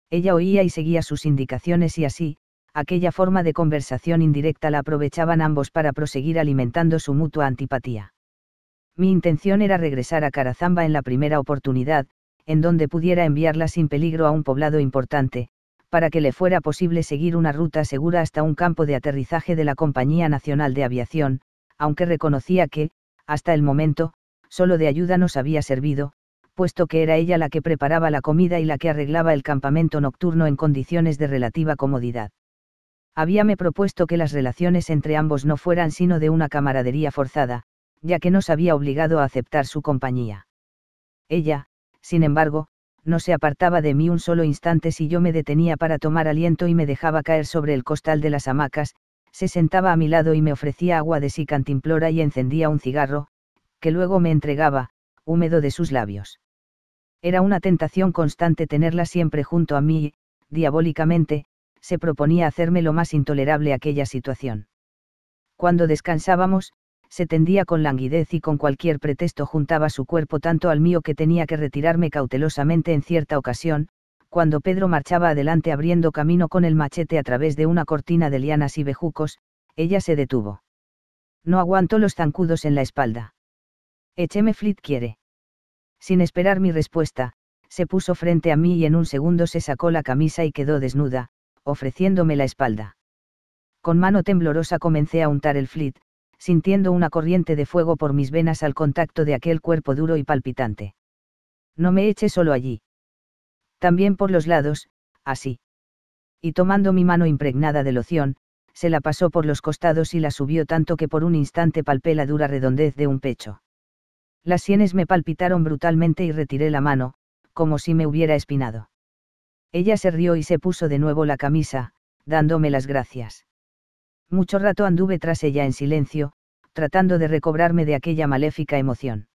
Ella oía y seguía sus indicaciones y así, aquella forma de conversación indirecta la aprovechaban ambos para proseguir alimentando su mutua antipatía mi intención era regresar a Carazamba en la primera oportunidad, en donde pudiera enviarla sin peligro a un poblado importante, para que le fuera posible seguir una ruta segura hasta un campo de aterrizaje de la Compañía Nacional de Aviación, aunque reconocía que, hasta el momento, solo de ayuda nos había servido, puesto que era ella la que preparaba la comida y la que arreglaba el campamento nocturno en condiciones de relativa comodidad. Habíame propuesto que las relaciones entre ambos no fueran sino de una camaradería forzada, ya que nos había obligado a aceptar su compañía. Ella, sin embargo, no se apartaba de mí un solo instante si yo me detenía para tomar aliento y me dejaba caer sobre el costal de las hamacas, se sentaba a mi lado y me ofrecía agua de sí cantimplora y encendía un cigarro, que luego me entregaba, húmedo de sus labios. Era una tentación constante tenerla siempre junto a mí y, diabólicamente, se proponía hacerme lo más intolerable aquella situación. Cuando descansábamos, se tendía con languidez y con cualquier pretexto juntaba su cuerpo tanto al mío que tenía que retirarme cautelosamente en cierta ocasión, cuando Pedro marchaba adelante abriendo camino con el machete a través de una cortina de lianas y bejucos, ella se detuvo. No aguantó los zancudos en la espalda. Écheme Flit quiere. Sin esperar mi respuesta, se puso frente a mí y en un segundo se sacó la camisa y quedó desnuda, ofreciéndome la espalda. Con mano temblorosa comencé a untar el flit, sintiendo una corriente de fuego por mis venas al contacto de aquel cuerpo duro y palpitante. No me eche solo allí. También por los lados, así. Y tomando mi mano impregnada de loción, se la pasó por los costados y la subió tanto que por un instante palpé la dura redondez de un pecho. Las sienes me palpitaron brutalmente y retiré la mano, como si me hubiera espinado. Ella se rió y se puso de nuevo la camisa, dándome las gracias. Mucho rato anduve tras ella en silencio, tratando de recobrarme de aquella maléfica emoción.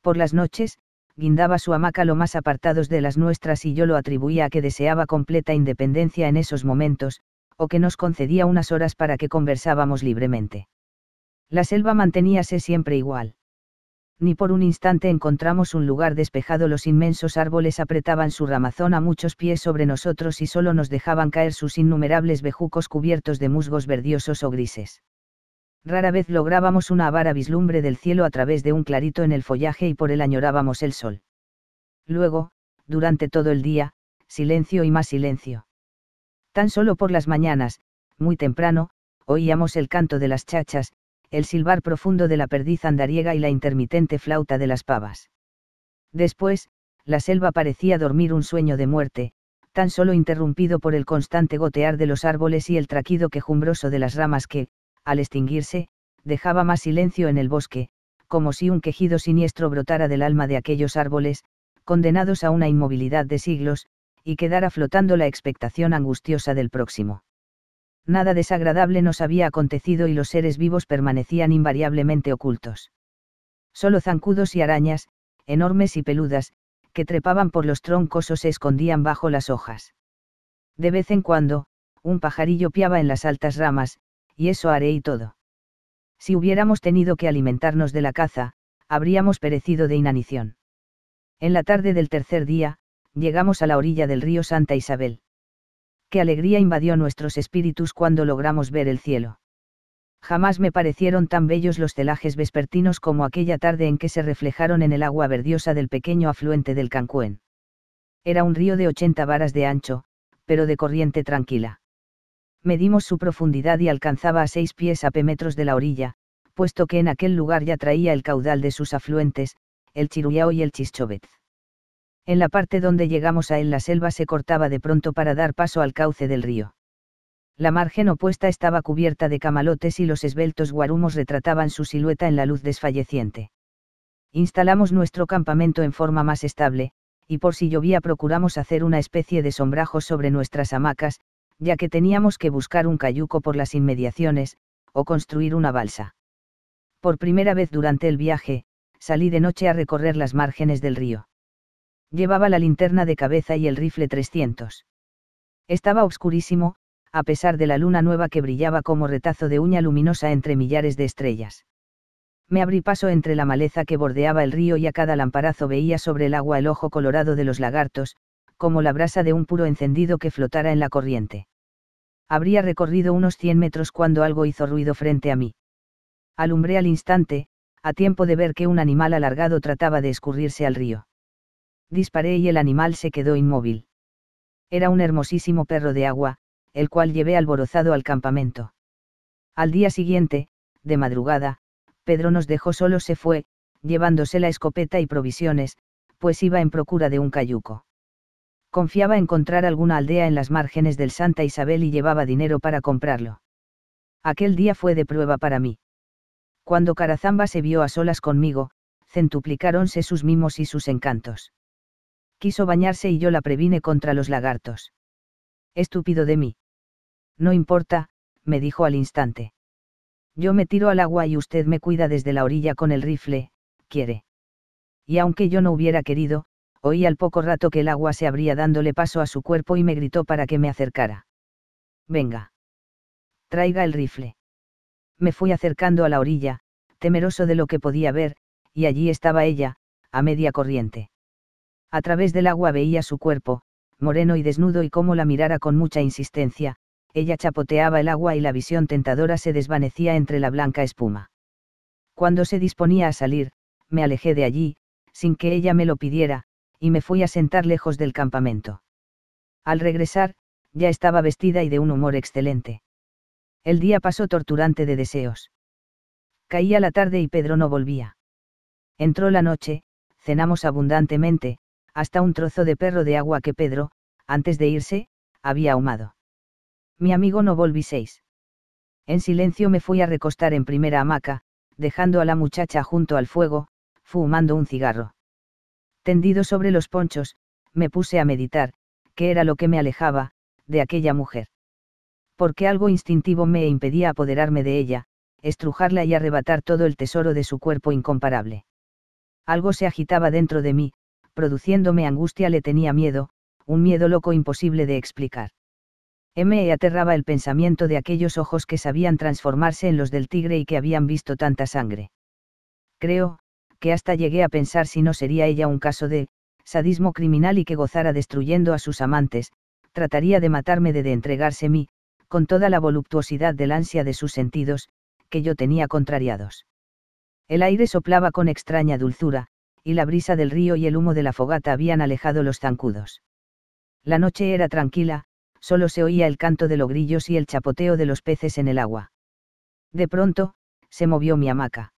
Por las noches, guindaba su hamaca lo más apartados de las nuestras y yo lo atribuía a que deseaba completa independencia en esos momentos, o que nos concedía unas horas para que conversábamos libremente. La selva manteníase siempre igual ni por un instante encontramos un lugar despejado. Los inmensos árboles apretaban su ramazón a muchos pies sobre nosotros y solo nos dejaban caer sus innumerables bejucos cubiertos de musgos verdiosos o grises. Rara vez lográbamos una vara vislumbre del cielo a través de un clarito en el follaje y por él añorábamos el sol. Luego, durante todo el día, silencio y más silencio. Tan solo por las mañanas, muy temprano, oíamos el canto de las chachas, el silbar profundo de la perdiz andariega y la intermitente flauta de las pavas. Después, la selva parecía dormir un sueño de muerte, tan solo interrumpido por el constante gotear de los árboles y el traquido quejumbroso de las ramas que, al extinguirse, dejaba más silencio en el bosque, como si un quejido siniestro brotara del alma de aquellos árboles, condenados a una inmovilidad de siglos, y quedara flotando la expectación angustiosa del próximo. Nada desagradable nos había acontecido y los seres vivos permanecían invariablemente ocultos. Solo zancudos y arañas, enormes y peludas, que trepaban por los troncos o se escondían bajo las hojas. De vez en cuando, un pajarillo piaba en las altas ramas, y eso haré y todo. Si hubiéramos tenido que alimentarnos de la caza, habríamos perecido de inanición. En la tarde del tercer día, llegamos a la orilla del río Santa Isabel qué alegría invadió nuestros espíritus cuando logramos ver el cielo. Jamás me parecieron tan bellos los celajes vespertinos como aquella tarde en que se reflejaron en el agua verdiosa del pequeño afluente del Cancuén. Era un río de 80 varas de ancho, pero de corriente tranquila. Medimos su profundidad y alcanzaba a seis pies a p metros de la orilla, puesto que en aquel lugar ya traía el caudal de sus afluentes, el Chiruyao y el Chischobetz. En la parte donde llegamos a él la selva se cortaba de pronto para dar paso al cauce del río. La margen opuesta estaba cubierta de camalotes y los esbeltos guarumos retrataban su silueta en la luz desfalleciente. Instalamos nuestro campamento en forma más estable, y por si llovía procuramos hacer una especie de sombrajo sobre nuestras hamacas, ya que teníamos que buscar un cayuco por las inmediaciones, o construir una balsa. Por primera vez durante el viaje, salí de noche a recorrer las márgenes del río. Llevaba la linterna de cabeza y el rifle 300. Estaba oscurísimo, a pesar de la luna nueva que brillaba como retazo de uña luminosa entre millares de estrellas. Me abrí paso entre la maleza que bordeaba el río y a cada lamparazo veía sobre el agua el ojo colorado de los lagartos, como la brasa de un puro encendido que flotara en la corriente. Habría recorrido unos 100 metros cuando algo hizo ruido frente a mí. Alumbré al instante, a tiempo de ver que un animal alargado trataba de escurrirse al río. Disparé y el animal se quedó inmóvil. Era un hermosísimo perro de agua, el cual llevé alborozado al campamento. Al día siguiente, de madrugada, Pedro nos dejó solo se fue, llevándose la escopeta y provisiones, pues iba en procura de un cayuco. Confiaba encontrar alguna aldea en las márgenes del Santa Isabel y llevaba dinero para comprarlo. Aquel día fue de prueba para mí. Cuando Carazamba se vio a solas conmigo, centuplicáronse sus mimos y sus encantos quiso bañarse y yo la previne contra los lagartos. Estúpido de mí. No importa, me dijo al instante. Yo me tiro al agua y usted me cuida desde la orilla con el rifle, quiere. Y aunque yo no hubiera querido, oí al poco rato que el agua se abría dándole paso a su cuerpo y me gritó para que me acercara. Venga. Traiga el rifle. Me fui acercando a la orilla, temeroso de lo que podía ver, y allí estaba ella, a media corriente. A través del agua veía su cuerpo, moreno y desnudo y como la mirara con mucha insistencia, ella chapoteaba el agua y la visión tentadora se desvanecía entre la blanca espuma. Cuando se disponía a salir, me alejé de allí, sin que ella me lo pidiera, y me fui a sentar lejos del campamento. Al regresar, ya estaba vestida y de un humor excelente. El día pasó torturante de deseos. Caía la tarde y Pedro no volvía. Entró la noche, cenamos abundantemente, hasta un trozo de perro de agua que Pedro, antes de irse, había ahumado. Mi amigo no volví seis. En silencio me fui a recostar en primera hamaca, dejando a la muchacha junto al fuego, fumando un cigarro. Tendido sobre los ponchos, me puse a meditar, qué era lo que me alejaba, de aquella mujer. Porque algo instintivo me impedía apoderarme de ella, estrujarla y arrebatar todo el tesoro de su cuerpo incomparable. Algo se agitaba dentro de mí, produciéndome angustia le tenía miedo, un miedo loco imposible de explicar. M.E. aterraba el pensamiento de aquellos ojos que sabían transformarse en los del tigre y que habían visto tanta sangre. Creo, que hasta llegué a pensar si no sería ella un caso de sadismo criminal y que gozara destruyendo a sus amantes, trataría de matarme de, de entregarse mí, con toda la voluptuosidad del ansia de sus sentidos, que yo tenía contrariados. El aire soplaba con extraña dulzura, y la brisa del río y el humo de la fogata habían alejado los zancudos. La noche era tranquila, solo se oía el canto de los grillos y el chapoteo de los peces en el agua. De pronto, se movió mi hamaca.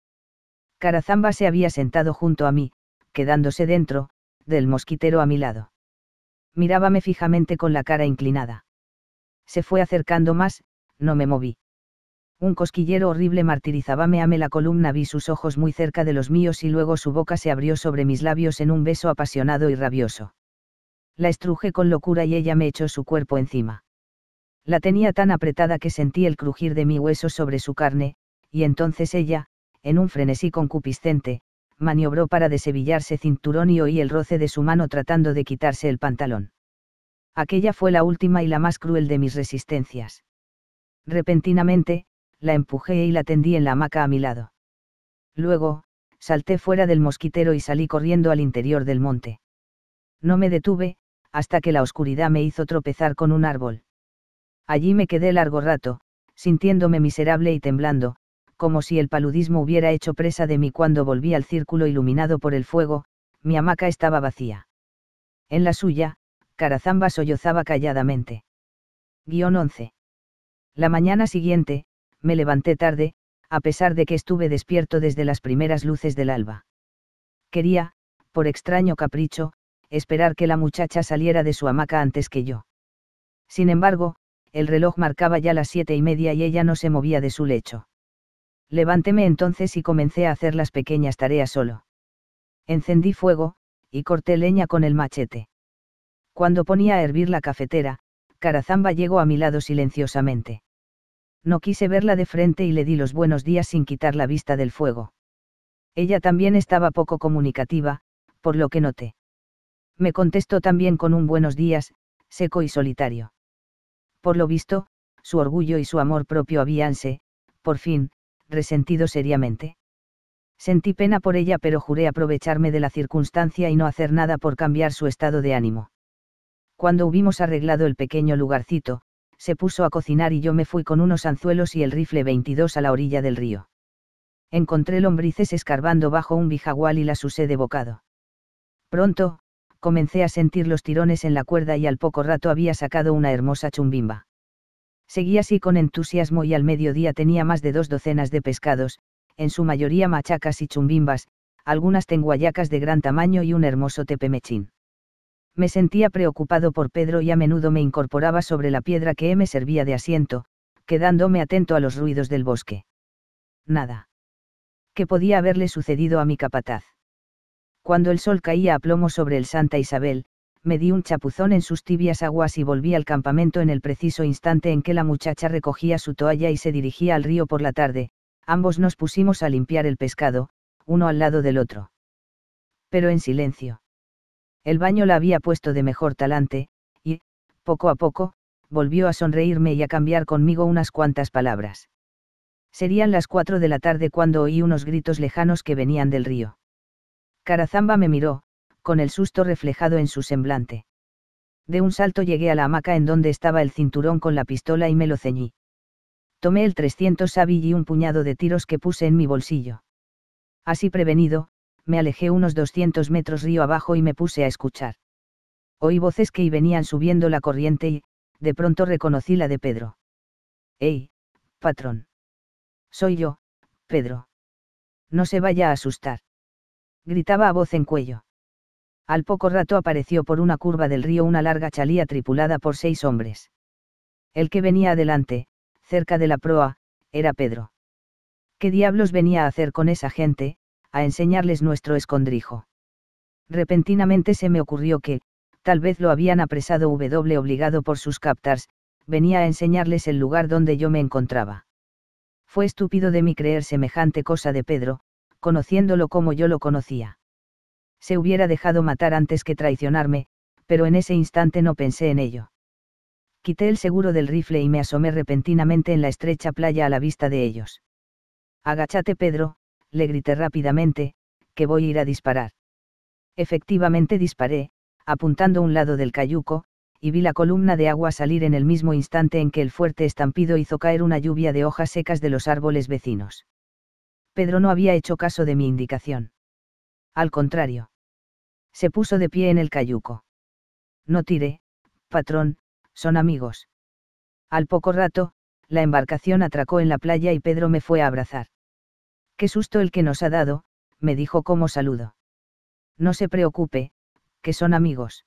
Carazamba se había sentado junto a mí, quedándose dentro, del mosquitero a mi lado. Mirábame fijamente con la cara inclinada. Se fue acercando más, no me moví. Un cosquillero horrible martirizábame ame la columna, vi sus ojos muy cerca de los míos y luego su boca se abrió sobre mis labios en un beso apasionado y rabioso. La estrujé con locura y ella me echó su cuerpo encima. La tenía tan apretada que sentí el crujir de mi hueso sobre su carne, y entonces ella, en un frenesí concupiscente, maniobró para desevillarse cinturón y oí el roce de su mano tratando de quitarse el pantalón. Aquella fue la última y la más cruel de mis resistencias. Repentinamente, la empujé y la tendí en la hamaca a mi lado. Luego, salté fuera del mosquitero y salí corriendo al interior del monte. No me detuve, hasta que la oscuridad me hizo tropezar con un árbol. Allí me quedé largo rato, sintiéndome miserable y temblando, como si el paludismo hubiera hecho presa de mí cuando volví al círculo iluminado por el fuego, mi hamaca estaba vacía. En la suya, Carazamba sollozaba calladamente. 11. La mañana siguiente, me levanté tarde, a pesar de que estuve despierto desde las primeras luces del alba. Quería, por extraño capricho, esperar que la muchacha saliera de su hamaca antes que yo. Sin embargo, el reloj marcaba ya las siete y media y ella no se movía de su lecho. Levantéme entonces y comencé a hacer las pequeñas tareas solo. Encendí fuego, y corté leña con el machete. Cuando ponía a hervir la cafetera, Carazamba llegó a mi lado silenciosamente. No quise verla de frente y le di los buenos días sin quitar la vista del fuego. Ella también estaba poco comunicativa, por lo que noté. Me contestó también con un buenos días, seco y solitario. Por lo visto, su orgullo y su amor propio habíanse, por fin, resentido seriamente. Sentí pena por ella pero juré aprovecharme de la circunstancia y no hacer nada por cambiar su estado de ánimo. Cuando hubimos arreglado el pequeño lugarcito, se puso a cocinar y yo me fui con unos anzuelos y el rifle 22 a la orilla del río. Encontré lombrices escarbando bajo un bijagual y las usé de bocado. Pronto, comencé a sentir los tirones en la cuerda y al poco rato había sacado una hermosa chumbimba. Seguí así con entusiasmo y al mediodía tenía más de dos docenas de pescados, en su mayoría machacas y chumbimbas, algunas tenguayacas de gran tamaño y un hermoso tepemechín. Me sentía preocupado por Pedro y a menudo me incorporaba sobre la piedra que me servía de asiento, quedándome atento a los ruidos del bosque. Nada. ¿Qué podía haberle sucedido a mi capataz? Cuando el sol caía a plomo sobre el Santa Isabel, me di un chapuzón en sus tibias aguas y volví al campamento en el preciso instante en que la muchacha recogía su toalla y se dirigía al río por la tarde, ambos nos pusimos a limpiar el pescado, uno al lado del otro. Pero en silencio. El baño la había puesto de mejor talante, y, poco a poco, volvió a sonreírme y a cambiar conmigo unas cuantas palabras. Serían las cuatro de la tarde cuando oí unos gritos lejanos que venían del río. Carazamba me miró, con el susto reflejado en su semblante. De un salto llegué a la hamaca en donde estaba el cinturón con la pistola y me lo ceñí. Tomé el 300 savi y un puñado de tiros que puse en mi bolsillo. Así prevenido, me alejé unos 200 metros río abajo y me puse a escuchar. Oí voces que y venían subiendo la corriente y, de pronto reconocí la de Pedro. ¡Ey, patrón! Soy yo, Pedro. No se vaya a asustar. Gritaba a voz en cuello. Al poco rato apareció por una curva del río una larga chalía tripulada por seis hombres. El que venía adelante, cerca de la proa, era Pedro. ¿Qué diablos venía a hacer con esa gente? a enseñarles nuestro escondrijo. Repentinamente se me ocurrió que, tal vez lo habían apresado W obligado por sus captars, venía a enseñarles el lugar donde yo me encontraba. Fue estúpido de mí creer semejante cosa de Pedro, conociéndolo como yo lo conocía. Se hubiera dejado matar antes que traicionarme, pero en ese instante no pensé en ello. Quité el seguro del rifle y me asomé repentinamente en la estrecha playa a la vista de ellos. Agáchate, Pedro, le grité rápidamente, que voy a ir a disparar. Efectivamente disparé, apuntando un lado del cayuco, y vi la columna de agua salir en el mismo instante en que el fuerte estampido hizo caer una lluvia de hojas secas de los árboles vecinos. Pedro no había hecho caso de mi indicación. Al contrario. Se puso de pie en el cayuco. No tire, patrón, son amigos. Al poco rato, la embarcación atracó en la playa y Pedro me fue a abrazar. Qué susto el que nos ha dado, me dijo como saludo. No se preocupe, que son amigos.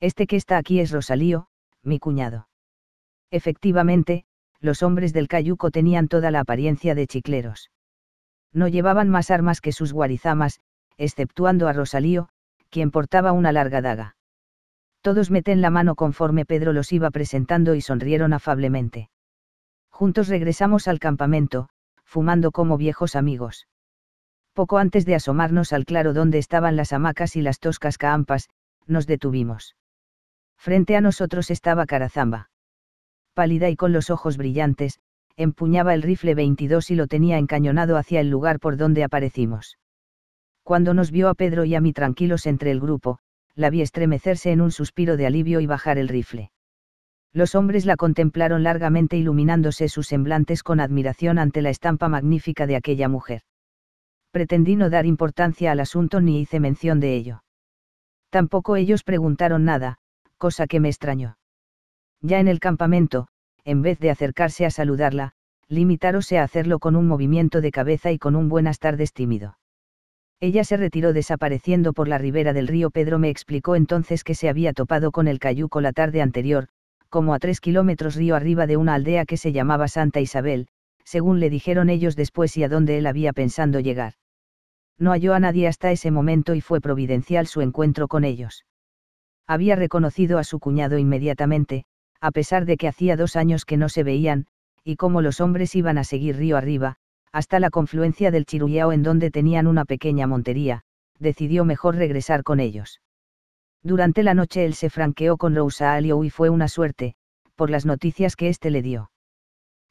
Este que está aquí es Rosalío, mi cuñado. Efectivamente, los hombres del cayuco tenían toda la apariencia de chicleros. No llevaban más armas que sus guarizamas, exceptuando a Rosalío, quien portaba una larga daga. Todos meten la mano conforme Pedro los iba presentando y sonrieron afablemente. Juntos regresamos al campamento, fumando como viejos amigos. Poco antes de asomarnos al claro donde estaban las hamacas y las toscas caampas, nos detuvimos. Frente a nosotros estaba Carazamba. Pálida y con los ojos brillantes, empuñaba el rifle 22 y lo tenía encañonado hacia el lugar por donde aparecimos. Cuando nos vio a Pedro y a mí tranquilos entre el grupo, la vi estremecerse en un suspiro de alivio y bajar el rifle. Los hombres la contemplaron largamente iluminándose sus semblantes con admiración ante la estampa magnífica de aquella mujer. Pretendí no dar importancia al asunto ni hice mención de ello. Tampoco ellos preguntaron nada, cosa que me extrañó. Ya en el campamento, en vez de acercarse a saludarla, limitáronse a hacerlo con un movimiento de cabeza y con un buenas tardes tímido. Ella se retiró desapareciendo por la ribera del río. Pedro me explicó entonces que se había topado con el cayuco la tarde anterior, como a tres kilómetros río arriba de una aldea que se llamaba Santa Isabel, según le dijeron ellos después y a donde él había pensando llegar. No halló a nadie hasta ese momento y fue providencial su encuentro con ellos. Había reconocido a su cuñado inmediatamente, a pesar de que hacía dos años que no se veían, y como los hombres iban a seguir río arriba, hasta la confluencia del Chiruyao en donde tenían una pequeña montería, decidió mejor regresar con ellos. Durante la noche él se franqueó con Rosa Alio y fue una suerte, por las noticias que éste le dio.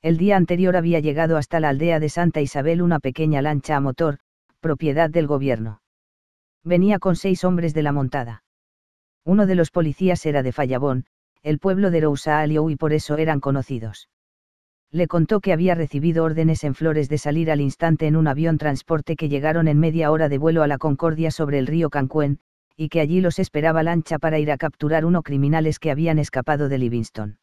El día anterior había llegado hasta la aldea de Santa Isabel una pequeña lancha a motor, propiedad del gobierno. Venía con seis hombres de la montada. Uno de los policías era de Fallabón, el pueblo de Rosa Alio y por eso eran conocidos. Le contó que había recibido órdenes en Flores de salir al instante en un avión transporte que llegaron en media hora de vuelo a la Concordia sobre el río Cancuén y que allí los esperaba lancha para ir a capturar unos criminales que habían escapado de Livingston.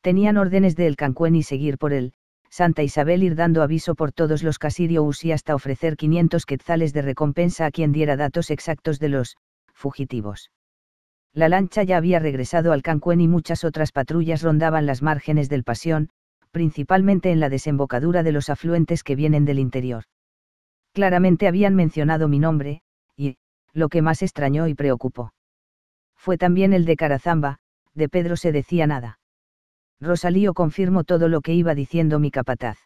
Tenían órdenes de El Cancún y seguir por él, Santa Isabel ir dando aviso por todos los casirios y hasta ofrecer 500 quetzales de recompensa a quien diera datos exactos de los fugitivos. La lancha ya había regresado al Cancún y muchas otras patrullas rondaban las márgenes del Pasión, principalmente en la desembocadura de los afluentes que vienen del interior. Claramente habían mencionado mi nombre, lo que más extrañó y preocupó. Fue también el de Carazamba, de Pedro se decía nada. Rosalío confirmó todo lo que iba diciendo mi capataz.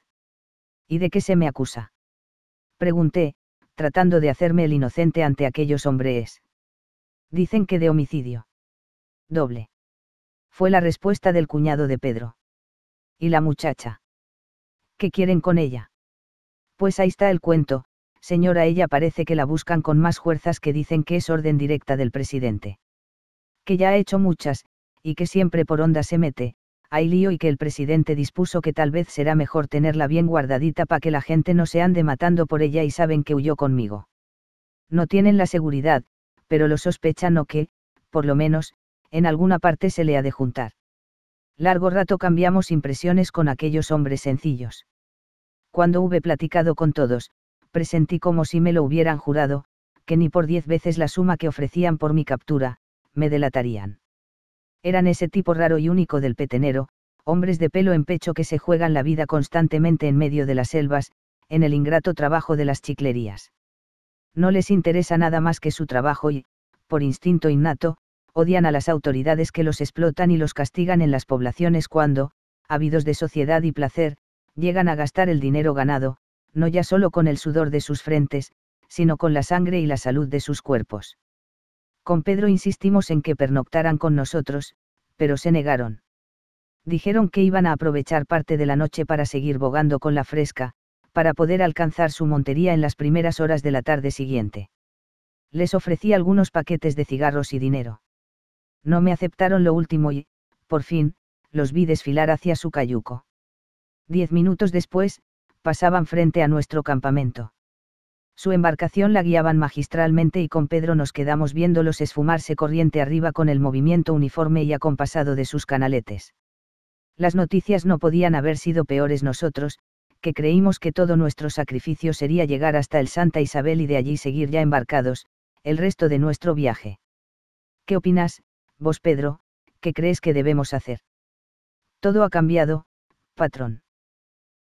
¿Y de qué se me acusa? Pregunté, tratando de hacerme el inocente ante aquellos hombres. Dicen que de homicidio. Doble. Fue la respuesta del cuñado de Pedro. ¿Y la muchacha? ¿Qué quieren con ella? Pues ahí está el cuento, señora ella parece que la buscan con más fuerzas que dicen que es orden directa del presidente. Que ya ha hecho muchas, y que siempre por onda se mete, hay lío y que el presidente dispuso que tal vez será mejor tenerla bien guardadita para que la gente no se ande matando por ella y saben que huyó conmigo. No tienen la seguridad, pero lo sospechan o que, por lo menos, en alguna parte se le ha de juntar. Largo rato cambiamos impresiones con aquellos hombres sencillos. Cuando hube platicado con todos, presentí como si me lo hubieran jurado, que ni por diez veces la suma que ofrecían por mi captura, me delatarían. Eran ese tipo raro y único del petenero, hombres de pelo en pecho que se juegan la vida constantemente en medio de las selvas, en el ingrato trabajo de las chiclerías. No les interesa nada más que su trabajo y, por instinto innato, odian a las autoridades que los explotan y los castigan en las poblaciones cuando, ávidos de sociedad y placer, llegan a gastar el dinero ganado, no ya solo con el sudor de sus frentes, sino con la sangre y la salud de sus cuerpos. Con Pedro insistimos en que pernoctaran con nosotros, pero se negaron. Dijeron que iban a aprovechar parte de la noche para seguir bogando con la fresca, para poder alcanzar su montería en las primeras horas de la tarde siguiente. Les ofrecí algunos paquetes de cigarros y dinero. No me aceptaron lo último y, por fin, los vi desfilar hacia su cayuco. Diez minutos después, pasaban frente a nuestro campamento. Su embarcación la guiaban magistralmente y con Pedro nos quedamos viéndolos esfumarse corriente arriba con el movimiento uniforme y acompasado de sus canaletes. Las noticias no podían haber sido peores nosotros, que creímos que todo nuestro sacrificio sería llegar hasta el Santa Isabel y de allí seguir ya embarcados, el resto de nuestro viaje. ¿Qué opinas, vos Pedro, qué crees que debemos hacer? Todo ha cambiado, patrón.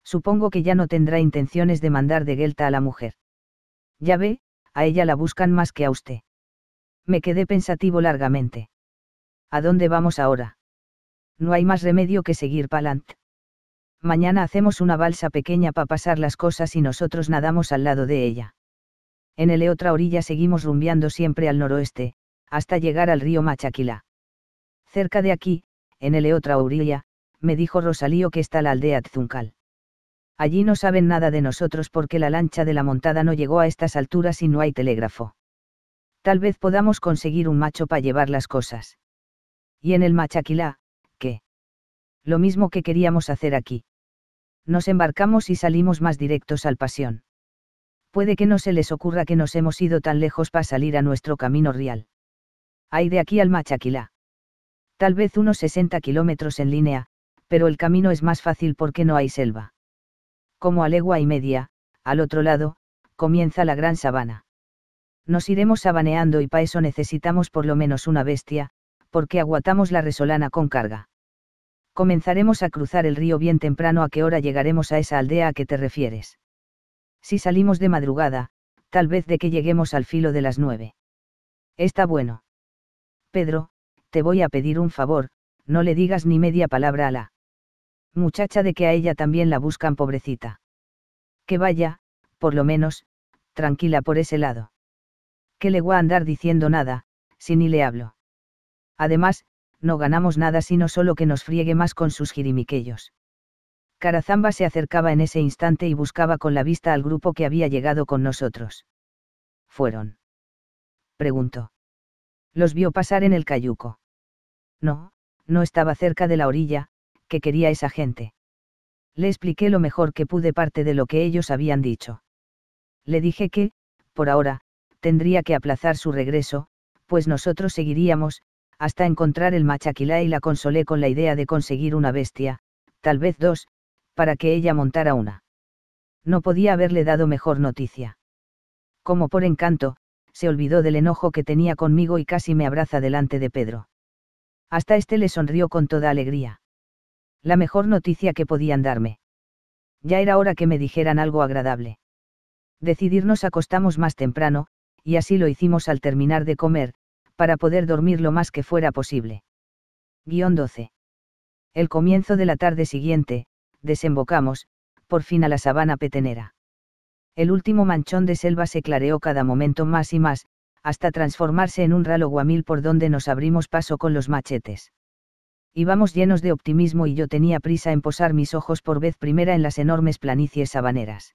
Supongo que ya no tendrá intenciones de mandar de Gelta a la mujer. Ya ve, a ella la buscan más que a usted. Me quedé pensativo largamente. ¿A dónde vamos ahora? No hay más remedio que seguir pa'lant. Mañana hacemos una balsa pequeña para pasar las cosas y nosotros nadamos al lado de ella. En el otra orilla seguimos rumbeando siempre al noroeste, hasta llegar al río Machaquila. Cerca de aquí, en el otra orilla, me dijo Rosalío que está la aldea Tzuncal allí no saben nada de nosotros porque la lancha de la montada no llegó a estas alturas y no hay telégrafo. Tal vez podamos conseguir un macho para llevar las cosas. Y en el machaquilá, ¿qué? Lo mismo que queríamos hacer aquí. Nos embarcamos y salimos más directos al pasión. Puede que no se les ocurra que nos hemos ido tan lejos para salir a nuestro camino real. Hay de aquí al machaquilá. Tal vez unos 60 kilómetros en línea, pero el camino es más fácil porque no hay selva como a legua y media, al otro lado, comienza la gran sabana. Nos iremos sabaneando y para eso necesitamos por lo menos una bestia, porque aguatamos la resolana con carga. Comenzaremos a cruzar el río bien temprano a qué hora llegaremos a esa aldea a que te refieres. Si salimos de madrugada, tal vez de que lleguemos al filo de las nueve. Está bueno. Pedro, te voy a pedir un favor, no le digas ni media palabra a la muchacha de que a ella también la buscan pobrecita. Que vaya, por lo menos, tranquila por ese lado. Que le voy a andar diciendo nada, si ni le hablo. Además, no ganamos nada sino solo que nos friegue más con sus jirimiquellos. Carazamba se acercaba en ese instante y buscaba con la vista al grupo que había llegado con nosotros. ¿Fueron? Preguntó. Los vio pasar en el cayuco. No, no estaba cerca de la orilla, que quería esa gente. Le expliqué lo mejor que pude parte de lo que ellos habían dicho. Le dije que, por ahora, tendría que aplazar su regreso, pues nosotros seguiríamos, hasta encontrar el machaquilá y la consolé con la idea de conseguir una bestia, tal vez dos, para que ella montara una. No podía haberle dado mejor noticia. Como por encanto, se olvidó del enojo que tenía conmigo y casi me abraza delante de Pedro. Hasta este le sonrió con toda alegría la mejor noticia que podían darme. Ya era hora que me dijeran algo agradable. Decidirnos acostamos más temprano, y así lo hicimos al terminar de comer, para poder dormir lo más que fuera posible. Guión 12. El comienzo de la tarde siguiente, desembocamos, por fin a la sabana petenera. El último manchón de selva se clareó cada momento más y más, hasta transformarse en un ralo guamil por donde nos abrimos paso con los machetes íbamos llenos de optimismo y yo tenía prisa en posar mis ojos por vez primera en las enormes planicies sabaneras.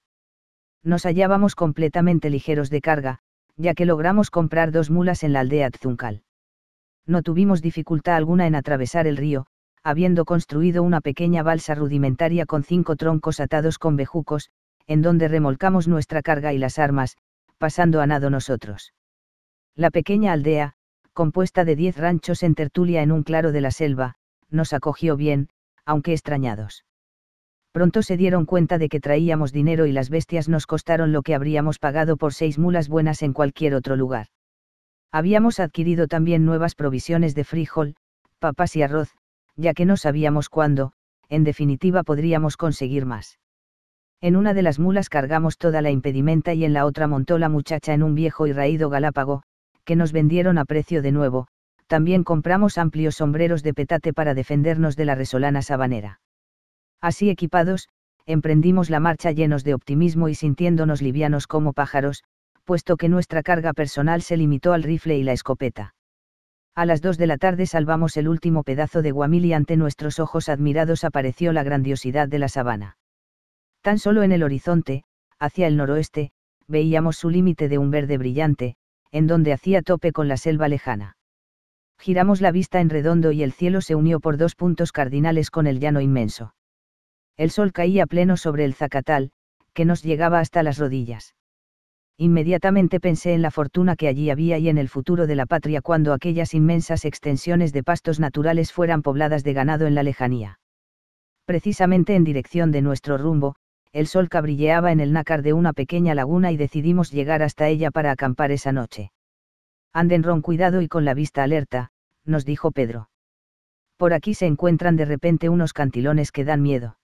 Nos hallábamos completamente ligeros de carga, ya que logramos comprar dos mulas en la aldea Tzuncal. No tuvimos dificultad alguna en atravesar el río, habiendo construido una pequeña balsa rudimentaria con cinco troncos atados con bejucos, en donde remolcamos nuestra carga y las armas, pasando a nado nosotros. La pequeña aldea, compuesta de diez ranchos en tertulia en un claro de la selva, nos acogió bien, aunque extrañados. Pronto se dieron cuenta de que traíamos dinero y las bestias nos costaron lo que habríamos pagado por seis mulas buenas en cualquier otro lugar. Habíamos adquirido también nuevas provisiones de frijol, papas y arroz, ya que no sabíamos cuándo, en definitiva podríamos conseguir más. En una de las mulas cargamos toda la impedimenta y en la otra montó la muchacha en un viejo y raído galápago, que nos vendieron a precio de nuevo, también compramos amplios sombreros de petate para defendernos de la resolana sabanera. Así equipados, emprendimos la marcha llenos de optimismo y sintiéndonos livianos como pájaros, puesto que nuestra carga personal se limitó al rifle y la escopeta. A las dos de la tarde salvamos el último pedazo de guamil y ante nuestros ojos admirados apareció la grandiosidad de la sabana. Tan solo en el horizonte, hacia el noroeste, veíamos su límite de un verde brillante, en donde hacía tope con la selva lejana giramos la vista en redondo y el cielo se unió por dos puntos cardinales con el llano inmenso. El sol caía pleno sobre el zacatal, que nos llegaba hasta las rodillas. Inmediatamente pensé en la fortuna que allí había y en el futuro de la patria cuando aquellas inmensas extensiones de pastos naturales fueran pobladas de ganado en la lejanía. Precisamente en dirección de nuestro rumbo, el sol cabrilleaba en el nácar de una pequeña laguna y decidimos llegar hasta ella para acampar esa noche. Anden Ron cuidado y con la vista alerta, nos dijo Pedro. Por aquí se encuentran de repente unos cantilones que dan miedo.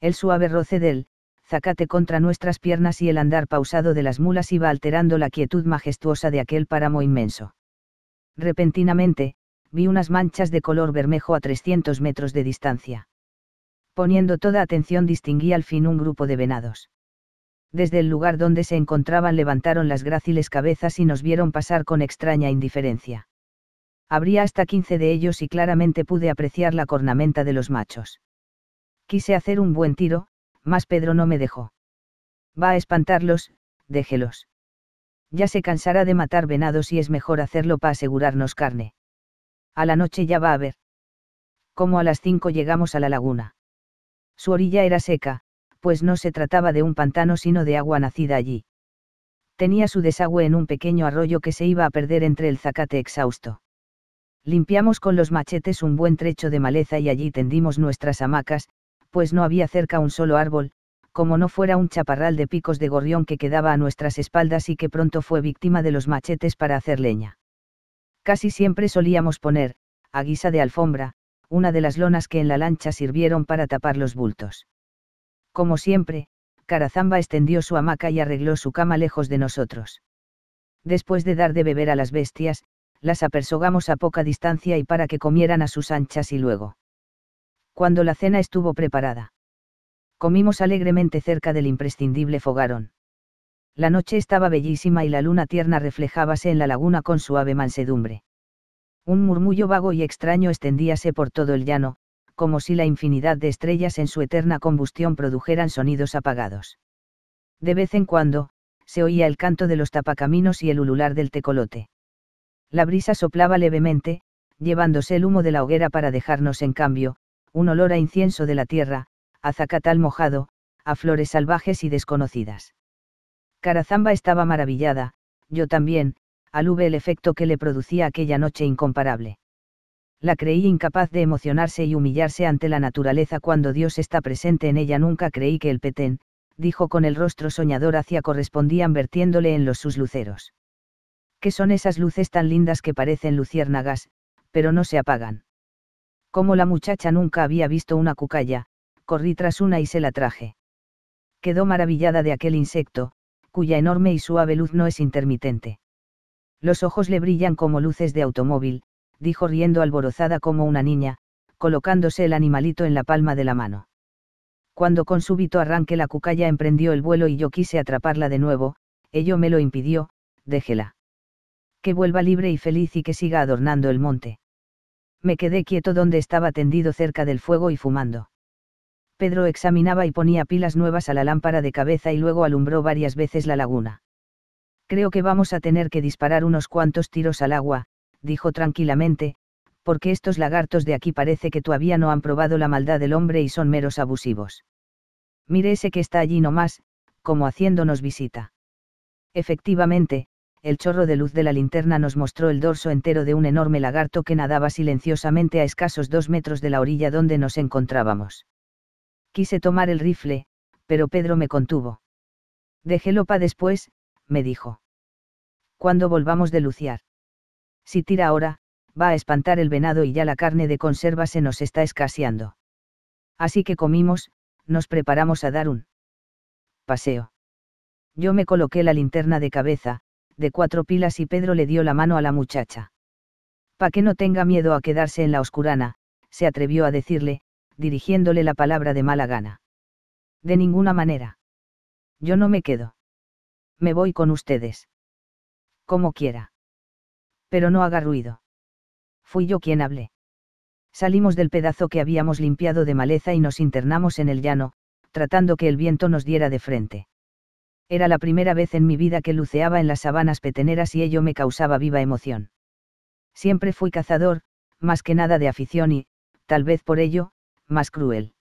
El suave roce del zacate contra nuestras piernas y el andar pausado de las mulas iba alterando la quietud majestuosa de aquel páramo inmenso. Repentinamente, vi unas manchas de color bermejo a 300 metros de distancia. Poniendo toda atención distinguí al fin un grupo de venados desde el lugar donde se encontraban levantaron las gráciles cabezas y nos vieron pasar con extraña indiferencia. Habría hasta quince de ellos y claramente pude apreciar la cornamenta de los machos. Quise hacer un buen tiro, mas Pedro no me dejó. Va a espantarlos, déjelos. Ya se cansará de matar venados y es mejor hacerlo para asegurarnos carne. A la noche ya va a haber. Como a las cinco llegamos a la laguna. Su orilla era seca, pues no se trataba de un pantano sino de agua nacida allí. Tenía su desagüe en un pequeño arroyo que se iba a perder entre el zacate exhausto. Limpiamos con los machetes un buen trecho de maleza y allí tendimos nuestras hamacas, pues no había cerca un solo árbol, como no fuera un chaparral de picos de gorrión que quedaba a nuestras espaldas y que pronto fue víctima de los machetes para hacer leña. Casi siempre solíamos poner, a guisa de alfombra, una de las lonas que en la lancha sirvieron para tapar los bultos. Como siempre, Carazamba extendió su hamaca y arregló su cama lejos de nosotros. Después de dar de beber a las bestias, las apersogamos a poca distancia y para que comieran a sus anchas y luego. Cuando la cena estuvo preparada. Comimos alegremente cerca del imprescindible fogarón. La noche estaba bellísima y la luna tierna reflejábase en la laguna con suave mansedumbre. Un murmullo vago y extraño extendíase por todo el llano, como si la infinidad de estrellas en su eterna combustión produjeran sonidos apagados. De vez en cuando, se oía el canto de los tapacaminos y el ulular del tecolote. La brisa soplaba levemente, llevándose el humo de la hoguera para dejarnos en cambio, un olor a incienso de la tierra, a zacatal mojado, a flores salvajes y desconocidas. Carazamba estaba maravillada, yo también, al el efecto que le producía aquella noche incomparable la creí incapaz de emocionarse y humillarse ante la naturaleza cuando Dios está presente en ella. Nunca creí que el petén, dijo con el rostro soñador hacia correspondían vertiéndole en los sus luceros. ¿Qué son esas luces tan lindas que parecen luciérnagas, pero no se apagan? Como la muchacha nunca había visto una cucaya, corrí tras una y se la traje. Quedó maravillada de aquel insecto, cuya enorme y suave luz no es intermitente. Los ojos le brillan como luces de automóvil, dijo riendo alborozada como una niña, colocándose el animalito en la palma de la mano. Cuando con súbito arranque la cucaya emprendió el vuelo y yo quise atraparla de nuevo, ello me lo impidió, déjela. Que vuelva libre y feliz y que siga adornando el monte. Me quedé quieto donde estaba tendido cerca del fuego y fumando. Pedro examinaba y ponía pilas nuevas a la lámpara de cabeza y luego alumbró varias veces la laguna. Creo que vamos a tener que disparar unos cuantos tiros al agua, dijo tranquilamente, porque estos lagartos de aquí parece que todavía no han probado la maldad del hombre y son meros abusivos. Mire ese que está allí nomás, como haciéndonos visita. Efectivamente, el chorro de luz de la linterna nos mostró el dorso entero de un enorme lagarto que nadaba silenciosamente a escasos dos metros de la orilla donde nos encontrábamos. Quise tomar el rifle, pero Pedro me contuvo. Déjelo pa' después, me dijo. Cuando volvamos de luciar. Si tira ahora, va a espantar el venado y ya la carne de conserva se nos está escaseando. Así que comimos, nos preparamos a dar un paseo. Yo me coloqué la linterna de cabeza, de cuatro pilas y Pedro le dio la mano a la muchacha. Pa que no tenga miedo a quedarse en la oscurana, se atrevió a decirle, dirigiéndole la palabra de mala gana. De ninguna manera. Yo no me quedo. Me voy con ustedes. Como quiera pero no haga ruido. Fui yo quien hablé. Salimos del pedazo que habíamos limpiado de maleza y nos internamos en el llano, tratando que el viento nos diera de frente. Era la primera vez en mi vida que luceaba en las sabanas peteneras y ello me causaba viva emoción. Siempre fui cazador, más que nada de afición y, tal vez por ello, más cruel.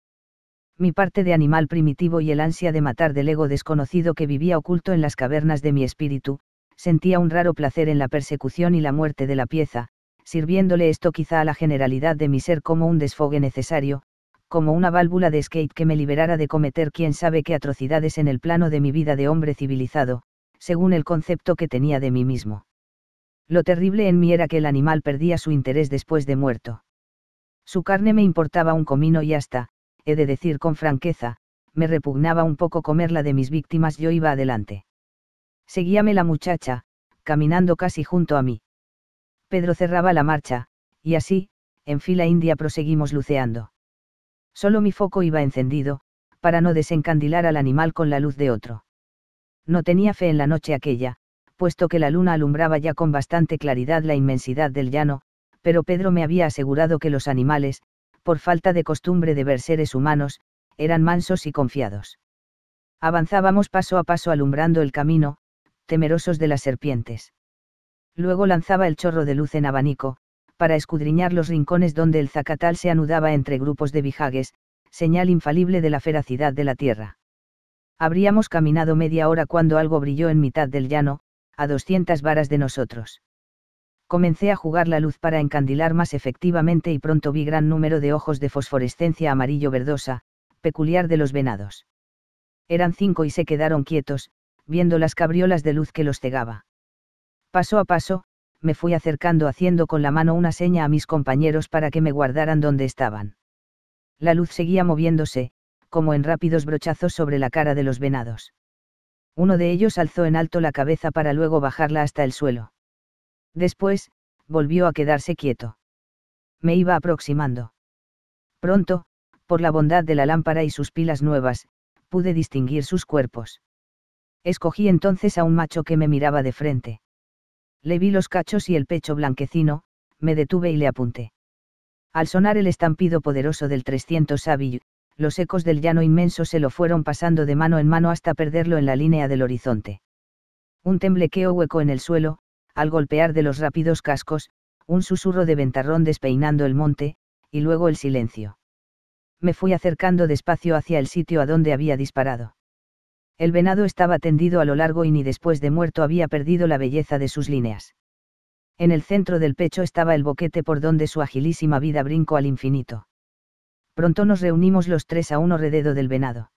Mi parte de animal primitivo y el ansia de matar del ego desconocido que vivía oculto en las cavernas de mi espíritu, sentía un raro placer en la persecución y la muerte de la pieza, sirviéndole esto quizá a la generalidad de mi ser como un desfogue necesario, como una válvula de escape que me liberara de cometer quién sabe qué atrocidades en el plano de mi vida de hombre civilizado, según el concepto que tenía de mí mismo. Lo terrible en mí era que el animal perdía su interés después de muerto. Su carne me importaba un comino y hasta, he de decir con franqueza, me repugnaba un poco comerla de mis víctimas yo iba adelante. Seguíame la muchacha, caminando casi junto a mí. Pedro cerraba la marcha, y así, en fila india proseguimos luceando. Solo mi foco iba encendido, para no desencandilar al animal con la luz de otro. No tenía fe en la noche aquella, puesto que la luna alumbraba ya con bastante claridad la inmensidad del llano, pero Pedro me había asegurado que los animales, por falta de costumbre de ver seres humanos, eran mansos y confiados. Avanzábamos paso a paso alumbrando el camino, temerosos de las serpientes. Luego lanzaba el chorro de luz en abanico, para escudriñar los rincones donde el zacatal se anudaba entre grupos de bijagues, señal infalible de la feracidad de la tierra. Habríamos caminado media hora cuando algo brilló en mitad del llano, a 200 varas de nosotros. Comencé a jugar la luz para encandilar más efectivamente y pronto vi gran número de ojos de fosforescencia amarillo verdosa, peculiar de los venados. Eran cinco y se quedaron quietos, viendo las cabriolas de luz que los cegaba. Paso a paso, me fui acercando haciendo con la mano una seña a mis compañeros para que me guardaran donde estaban. La luz seguía moviéndose, como en rápidos brochazos sobre la cara de los venados. Uno de ellos alzó en alto la cabeza para luego bajarla hasta el suelo. Después, volvió a quedarse quieto. Me iba aproximando. Pronto, por la bondad de la lámpara y sus pilas nuevas, pude distinguir sus cuerpos. Escogí entonces a un macho que me miraba de frente. Le vi los cachos y el pecho blanquecino, me detuve y le apunté. Al sonar el estampido poderoso del 300 Savage, los ecos del llano inmenso se lo fueron pasando de mano en mano hasta perderlo en la línea del horizonte. Un temblequeo hueco en el suelo, al golpear de los rápidos cascos, un susurro de ventarrón despeinando el monte, y luego el silencio. Me fui acercando despacio hacia el sitio a donde había disparado. El venado estaba tendido a lo largo y ni después de muerto había perdido la belleza de sus líneas. En el centro del pecho estaba el boquete por donde su agilísima vida brincó al infinito. Pronto nos reunimos los tres a uno rededo del venado.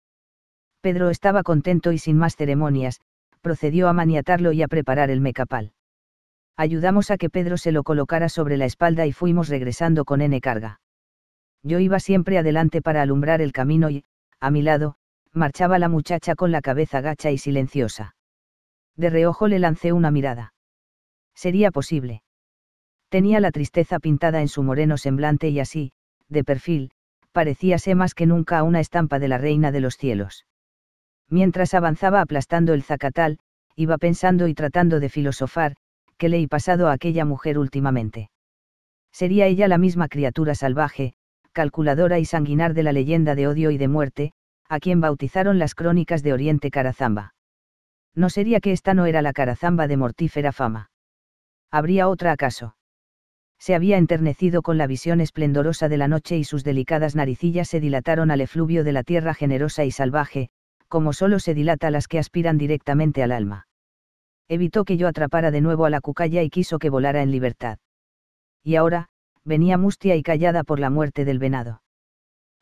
Pedro estaba contento y sin más ceremonias, procedió a maniatarlo y a preparar el mecapal. Ayudamos a que Pedro se lo colocara sobre la espalda y fuimos regresando con N carga. Yo iba siempre adelante para alumbrar el camino y, a mi lado, marchaba la muchacha con la cabeza gacha y silenciosa. De reojo le lancé una mirada. Sería posible. Tenía la tristeza pintada en su moreno semblante y así, de perfil, parecíase más que nunca a una estampa de la reina de los cielos. Mientras avanzaba aplastando el zacatal, iba pensando y tratando de filosofar, qué le he pasado a aquella mujer últimamente. Sería ella la misma criatura salvaje, calculadora y sanguinar de la leyenda de odio y de muerte, a quien bautizaron las crónicas de Oriente Carazamba. ¿No sería que esta no era la Carazamba de mortífera fama? ¿Habría otra acaso? Se había enternecido con la visión esplendorosa de la noche y sus delicadas naricillas se dilataron al efluvio de la tierra generosa y salvaje, como solo se dilata las que aspiran directamente al alma. Evitó que yo atrapara de nuevo a la cucaya y quiso que volara en libertad. Y ahora, venía mustia y callada por la muerte del venado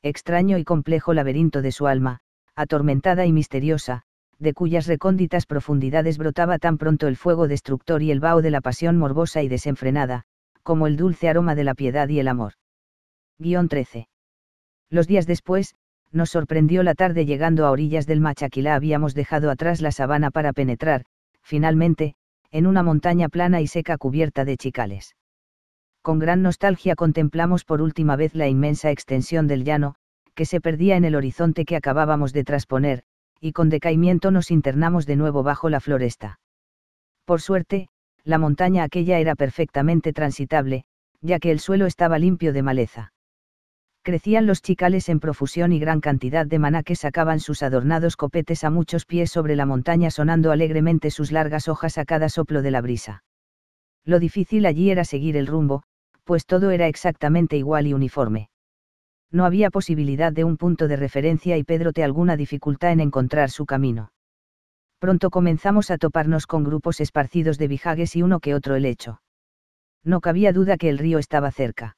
extraño y complejo laberinto de su alma, atormentada y misteriosa, de cuyas recónditas profundidades brotaba tan pronto el fuego destructor y el vaho de la pasión morbosa y desenfrenada, como el dulce aroma de la piedad y el amor. Guión 13. Los días después, nos sorprendió la tarde llegando a orillas del Machaquilá habíamos dejado atrás la sabana para penetrar, finalmente, en una montaña plana y seca cubierta de chicales con gran nostalgia contemplamos por última vez la inmensa extensión del llano, que se perdía en el horizonte que acabábamos de trasponer, y con decaimiento nos internamos de nuevo bajo la floresta. Por suerte, la montaña aquella era perfectamente transitable, ya que el suelo estaba limpio de maleza. Crecían los chicales en profusión y gran cantidad de maná que sacaban sus adornados copetes a muchos pies sobre la montaña sonando alegremente sus largas hojas a cada soplo de la brisa. Lo difícil allí era seguir el rumbo, pues todo era exactamente igual y uniforme. No había posibilidad de un punto de referencia y Pedro te alguna dificultad en encontrar su camino. Pronto comenzamos a toparnos con grupos esparcidos de bijagues y uno que otro helecho. No cabía duda que el río estaba cerca.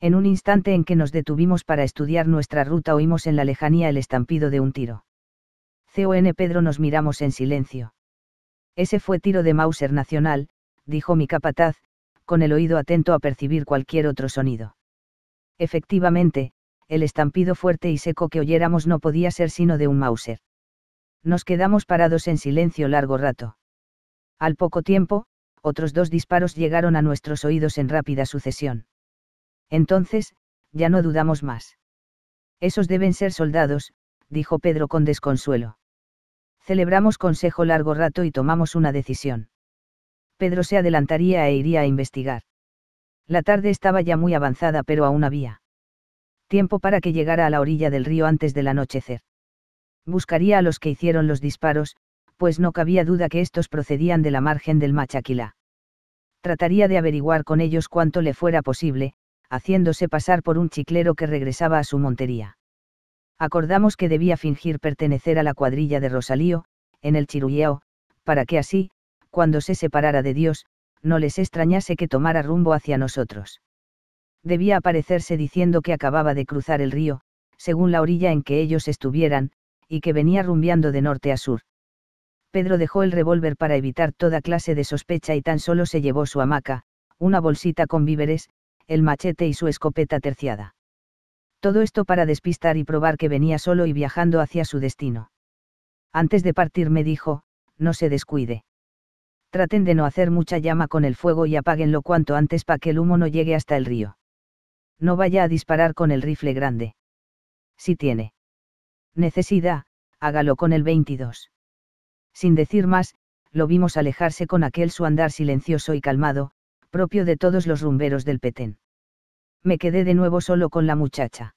En un instante en que nos detuvimos para estudiar nuestra ruta oímos en la lejanía el estampido de un tiro. CON Pedro nos miramos en silencio. Ese fue tiro de Mauser Nacional, dijo mi capataz, con el oído atento a percibir cualquier otro sonido. Efectivamente, el estampido fuerte y seco que oyéramos no podía ser sino de un Mauser. Nos quedamos parados en silencio largo rato. Al poco tiempo, otros dos disparos llegaron a nuestros oídos en rápida sucesión. Entonces, ya no dudamos más. Esos deben ser soldados, dijo Pedro con desconsuelo. Celebramos consejo largo rato y tomamos una decisión. Pedro se adelantaría e iría a investigar. La tarde estaba ya muy avanzada, pero aún había tiempo para que llegara a la orilla del río antes del anochecer. Buscaría a los que hicieron los disparos, pues no cabía duda que estos procedían de la margen del Machaquilá. Trataría de averiguar con ellos cuanto le fuera posible, haciéndose pasar por un chiclero que regresaba a su montería. Acordamos que debía fingir pertenecer a la cuadrilla de Rosalío, en el Chirulleo, para que así, cuando se separara de Dios, no les extrañase que tomara rumbo hacia nosotros. Debía aparecerse diciendo que acababa de cruzar el río, según la orilla en que ellos estuvieran, y que venía rumbiando de norte a sur. Pedro dejó el revólver para evitar toda clase de sospecha y tan solo se llevó su hamaca, una bolsita con víveres, el machete y su escopeta terciada. Todo esto para despistar y probar que venía solo y viajando hacia su destino. Antes de partir me dijo, no se descuide traten de no hacer mucha llama con el fuego y apáguenlo cuanto antes para que el humo no llegue hasta el río. No vaya a disparar con el rifle grande. Si tiene necesidad, hágalo con el 22. Sin decir más, lo vimos alejarse con aquel su andar silencioso y calmado, propio de todos los rumberos del Petén. Me quedé de nuevo solo con la muchacha.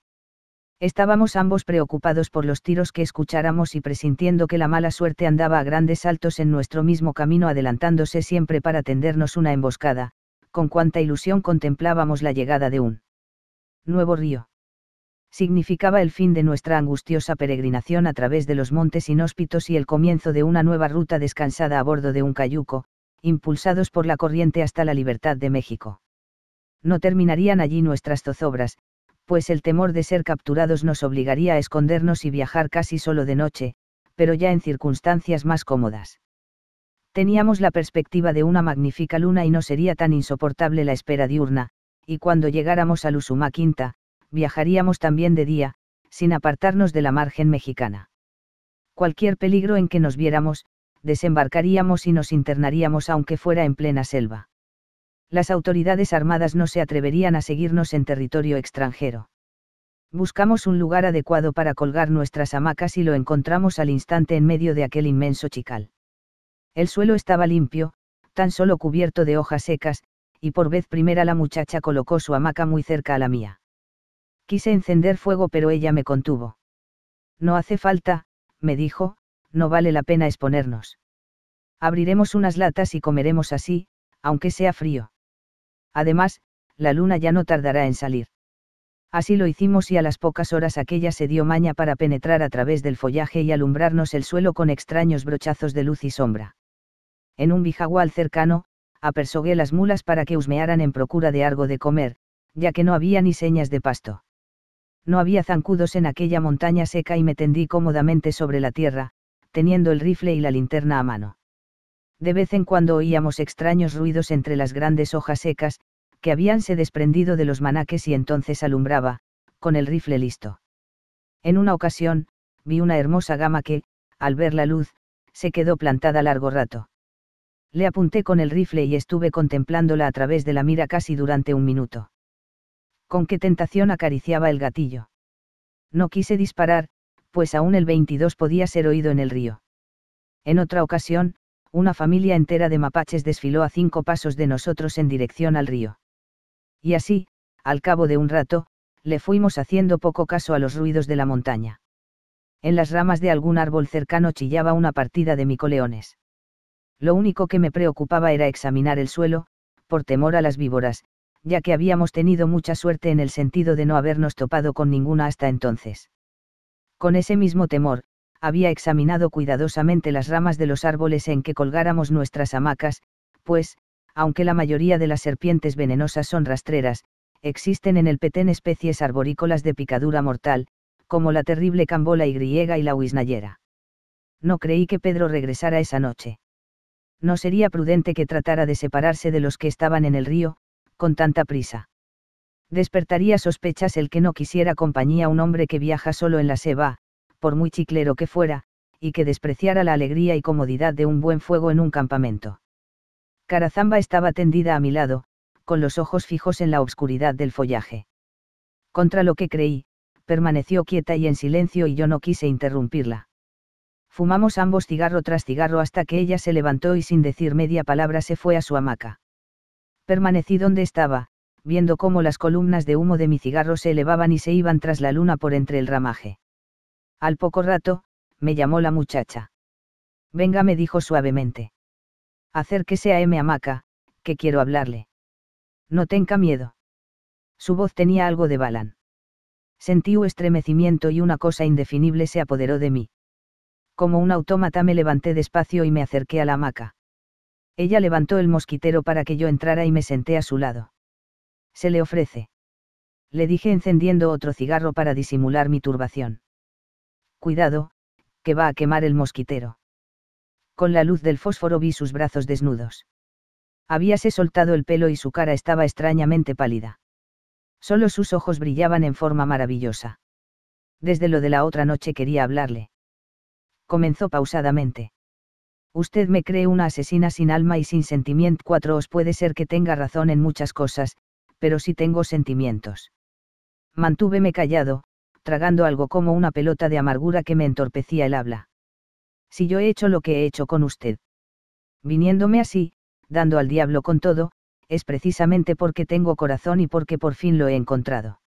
Estábamos ambos preocupados por los tiros que escucháramos y presintiendo que la mala suerte andaba a grandes saltos en nuestro mismo camino adelantándose siempre para tendernos una emboscada, con cuánta ilusión contemplábamos la llegada de un nuevo río. Significaba el fin de nuestra angustiosa peregrinación a través de los montes inhóspitos y el comienzo de una nueva ruta descansada a bordo de un cayuco, impulsados por la corriente hasta la libertad de México. No terminarían allí nuestras zozobras, pues el temor de ser capturados nos obligaría a escondernos y viajar casi solo de noche, pero ya en circunstancias más cómodas. Teníamos la perspectiva de una magnífica luna y no sería tan insoportable la espera diurna, y cuando llegáramos a Lusuma Quinta, viajaríamos también de día, sin apartarnos de la margen mexicana. Cualquier peligro en que nos viéramos, desembarcaríamos y nos internaríamos aunque fuera en plena selva las autoridades armadas no se atreverían a seguirnos en territorio extranjero. Buscamos un lugar adecuado para colgar nuestras hamacas y lo encontramos al instante en medio de aquel inmenso chical. El suelo estaba limpio, tan solo cubierto de hojas secas, y por vez primera la muchacha colocó su hamaca muy cerca a la mía. Quise encender fuego pero ella me contuvo. No hace falta, me dijo, no vale la pena exponernos. Abriremos unas latas y comeremos así, aunque sea frío. Además, la luna ya no tardará en salir. Así lo hicimos y a las pocas horas aquella se dio maña para penetrar a través del follaje y alumbrarnos el suelo con extraños brochazos de luz y sombra. En un bijagual cercano, apersogué las mulas para que husmearan en procura de algo de comer, ya que no había ni señas de pasto. No había zancudos en aquella montaña seca y me tendí cómodamente sobre la tierra, teniendo el rifle y la linterna a mano. De vez en cuando oíamos extraños ruidos entre las grandes hojas secas, que habíanse desprendido de los manaques y entonces alumbraba, con el rifle listo. En una ocasión, vi una hermosa gama que, al ver la luz, se quedó plantada largo rato. Le apunté con el rifle y estuve contemplándola a través de la mira casi durante un minuto. Con qué tentación acariciaba el gatillo. No quise disparar, pues aún el 22 podía ser oído en el río. En otra ocasión, una familia entera de mapaches desfiló a cinco pasos de nosotros en dirección al río. Y así, al cabo de un rato, le fuimos haciendo poco caso a los ruidos de la montaña. En las ramas de algún árbol cercano chillaba una partida de micoleones. Lo único que me preocupaba era examinar el suelo, por temor a las víboras, ya que habíamos tenido mucha suerte en el sentido de no habernos topado con ninguna hasta entonces. Con ese mismo temor, había examinado cuidadosamente las ramas de los árboles en que colgáramos nuestras hamacas, pues, aunque la mayoría de las serpientes venenosas son rastreras, existen en el Petén especies arborícolas de picadura mortal, como la terrible cambola y griega y la huisnayera. No creí que Pedro regresara esa noche. No sería prudente que tratara de separarse de los que estaban en el río, con tanta prisa. Despertaría sospechas el que no quisiera compañía a un hombre que viaja solo en la seba, por muy chiclero que fuera, y que despreciara la alegría y comodidad de un buen fuego en un campamento. Carazamba estaba tendida a mi lado, con los ojos fijos en la obscuridad del follaje. Contra lo que creí, permaneció quieta y en silencio y yo no quise interrumpirla. Fumamos ambos cigarro tras cigarro hasta que ella se levantó y sin decir media palabra se fue a su hamaca. Permanecí donde estaba, viendo cómo las columnas de humo de mi cigarro se elevaban y se iban tras la luna por entre el ramaje. Al poco rato, me llamó la muchacha. Venga, me dijo suavemente. Acérquese a M. Hamaca, que quiero hablarle. No tenga miedo. Su voz tenía algo de balan. Sentí un estremecimiento y una cosa indefinible se apoderó de mí. Como un autómata me levanté despacio y me acerqué a la hamaca. Ella levantó el mosquitero para que yo entrara y me senté a su lado. Se le ofrece. Le dije encendiendo otro cigarro para disimular mi turbación cuidado, que va a quemar el mosquitero. Con la luz del fósforo vi sus brazos desnudos. Habíase soltado el pelo y su cara estaba extrañamente pálida. Solo sus ojos brillaban en forma maravillosa. Desde lo de la otra noche quería hablarle. Comenzó pausadamente. Usted me cree una asesina sin alma y sin sentimiento. Cuatro os puede ser que tenga razón en muchas cosas, pero sí tengo sentimientos. Mantúveme callado, tragando algo como una pelota de amargura que me entorpecía el habla. Si yo he hecho lo que he hecho con usted. Viniéndome así, dando al diablo con todo, es precisamente porque tengo corazón y porque por fin lo he encontrado.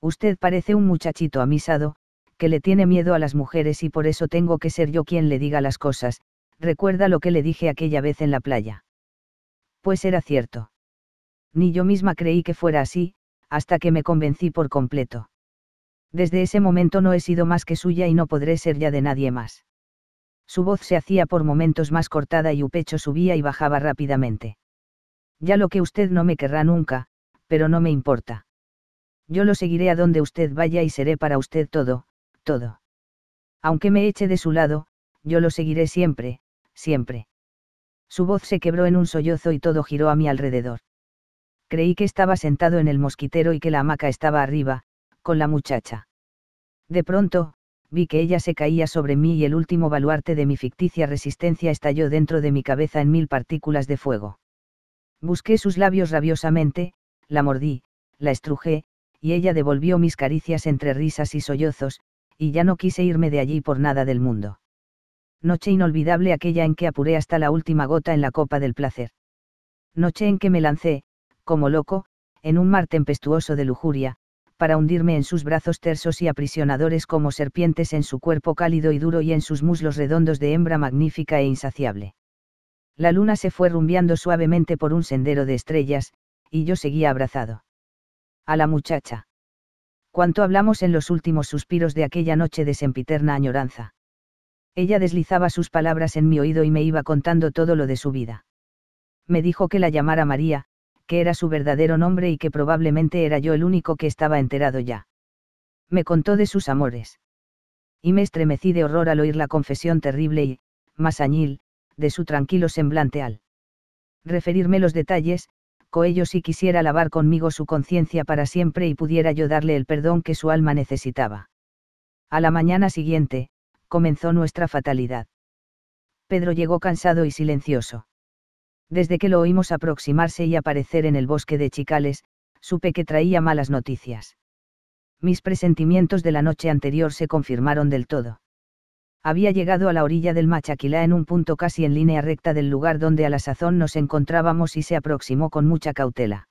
Usted parece un muchachito amisado, que le tiene miedo a las mujeres y por eso tengo que ser yo quien le diga las cosas, recuerda lo que le dije aquella vez en la playa. Pues era cierto. Ni yo misma creí que fuera así, hasta que me convencí por completo desde ese momento no he sido más que suya y no podré ser ya de nadie más. Su voz se hacía por momentos más cortada y su pecho subía y bajaba rápidamente. Ya lo que usted no me querrá nunca, pero no me importa. Yo lo seguiré a donde usted vaya y seré para usted todo, todo. Aunque me eche de su lado, yo lo seguiré siempre, siempre. Su voz se quebró en un sollozo y todo giró a mi alrededor. Creí que estaba sentado en el mosquitero y que la hamaca estaba arriba, con la muchacha. De pronto, vi que ella se caía sobre mí y el último baluarte de mi ficticia resistencia estalló dentro de mi cabeza en mil partículas de fuego. Busqué sus labios rabiosamente, la mordí, la estrujé, y ella devolvió mis caricias entre risas y sollozos, y ya no quise irme de allí por nada del mundo. Noche inolvidable aquella en que apuré hasta la última gota en la copa del placer. Noche en que me lancé, como loco, en un mar tempestuoso de lujuria, para hundirme en sus brazos tersos y aprisionadores como serpientes en su cuerpo cálido y duro y en sus muslos redondos de hembra magnífica e insaciable. La luna se fue rumbeando suavemente por un sendero de estrellas, y yo seguía abrazado. A la muchacha. Cuánto hablamos en los últimos suspiros de aquella noche de sempiterna añoranza. Ella deslizaba sus palabras en mi oído y me iba contando todo lo de su vida. Me dijo que la llamara María, que era su verdadero nombre y que probablemente era yo el único que estaba enterado ya. Me contó de sus amores. Y me estremecí de horror al oír la confesión terrible y, más añil, de su tranquilo semblante al referirme los detalles, Coello si quisiera lavar conmigo su conciencia para siempre y pudiera yo darle el perdón que su alma necesitaba. A la mañana siguiente, comenzó nuestra fatalidad. Pedro llegó cansado y silencioso. Desde que lo oímos aproximarse y aparecer en el bosque de Chicales, supe que traía malas noticias. Mis presentimientos de la noche anterior se confirmaron del todo. Había llegado a la orilla del Machaquilá en un punto casi en línea recta del lugar donde a la sazón nos encontrábamos y se aproximó con mucha cautela.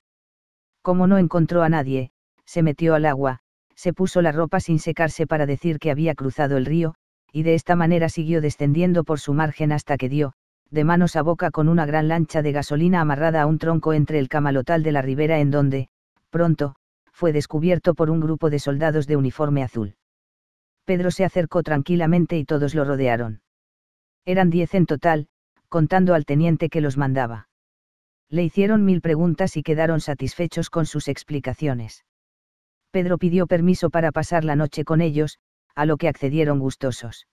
Como no encontró a nadie, se metió al agua, se puso la ropa sin secarse para decir que había cruzado el río, y de esta manera siguió descendiendo por su margen hasta que dio, de manos a boca con una gran lancha de gasolina amarrada a un tronco entre el camalotal de la ribera en donde, pronto, fue descubierto por un grupo de soldados de uniforme azul. Pedro se acercó tranquilamente y todos lo rodearon. Eran diez en total, contando al teniente que los mandaba. Le hicieron mil preguntas y quedaron satisfechos con sus explicaciones. Pedro pidió permiso para pasar la noche con ellos, a lo que accedieron gustosos.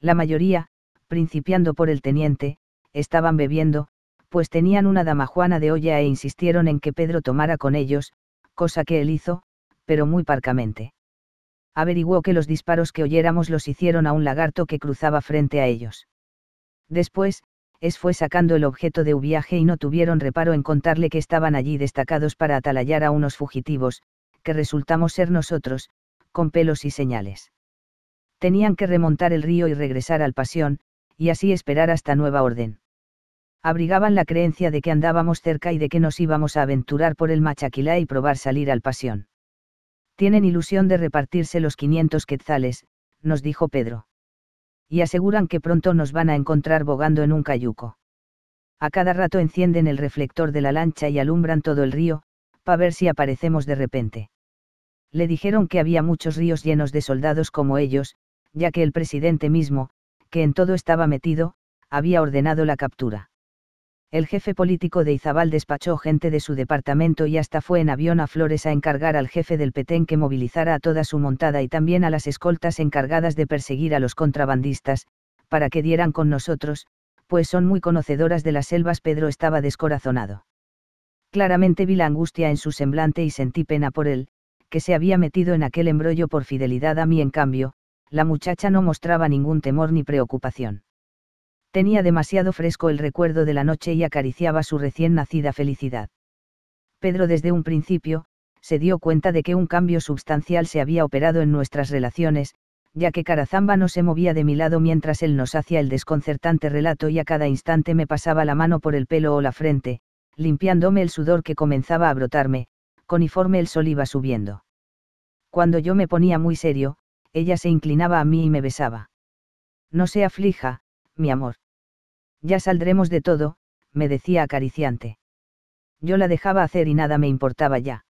La mayoría, principiando por el teniente, estaban bebiendo, pues tenían una damajuana de olla e insistieron en que Pedro tomara con ellos, cosa que él hizo, pero muy parcamente. Averiguó que los disparos que oyéramos los hicieron a un lagarto que cruzaba frente a ellos. Después, es fue sacando el objeto de un viaje y no tuvieron reparo en contarle que estaban allí destacados para atalayar a unos fugitivos, que resultamos ser nosotros, con pelos y señales. Tenían que remontar el río y regresar al pasión, y así esperar hasta nueva orden. Abrigaban la creencia de que andábamos cerca y de que nos íbamos a aventurar por el Machaquilá y probar salir al pasión. Tienen ilusión de repartirse los 500 quetzales, nos dijo Pedro. Y aseguran que pronto nos van a encontrar bogando en un cayuco. A cada rato encienden el reflector de la lancha y alumbran todo el río, para ver si aparecemos de repente. Le dijeron que había muchos ríos llenos de soldados como ellos, ya que el presidente mismo, en todo estaba metido, había ordenado la captura. El jefe político de Izabal despachó gente de su departamento y hasta fue en avión a Flores a encargar al jefe del Petén que movilizara a toda su montada y también a las escoltas encargadas de perseguir a los contrabandistas, para que dieran con nosotros, pues son muy conocedoras de las selvas. Pedro estaba descorazonado. Claramente vi la angustia en su semblante y sentí pena por él, que se había metido en aquel embrollo por fidelidad a mí en cambio, la muchacha no mostraba ningún temor ni preocupación. Tenía demasiado fresco el recuerdo de la noche y acariciaba su recién nacida felicidad. Pedro desde un principio, se dio cuenta de que un cambio sustancial se había operado en nuestras relaciones, ya que Carazamba no se movía de mi lado mientras él nos hacía el desconcertante relato y a cada instante me pasaba la mano por el pelo o la frente, limpiándome el sudor que comenzaba a brotarme, coniforme el sol iba subiendo. Cuando yo me ponía muy serio, ella se inclinaba a mí y me besaba. No se aflija, mi amor. Ya saldremos de todo, me decía acariciante. Yo la dejaba hacer y nada me importaba ya.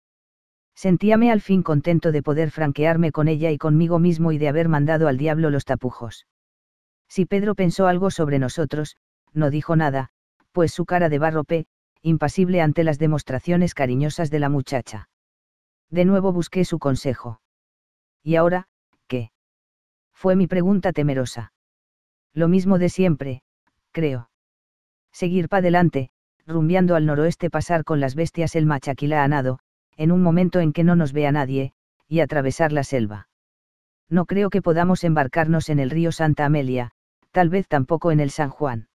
Sentíame al fin contento de poder franquearme con ella y conmigo mismo y de haber mandado al diablo los tapujos. Si Pedro pensó algo sobre nosotros, no dijo nada, pues su cara de barrope, impasible ante las demostraciones cariñosas de la muchacha. De nuevo busqué su consejo. Y ahora, fue mi pregunta temerosa. Lo mismo de siempre, creo. Seguir pa' adelante, rumbeando al noroeste pasar con las bestias el machaquila a nado, en un momento en que no nos vea nadie, y atravesar la selva. No creo que podamos embarcarnos en el río Santa Amelia, tal vez tampoco en el San Juan.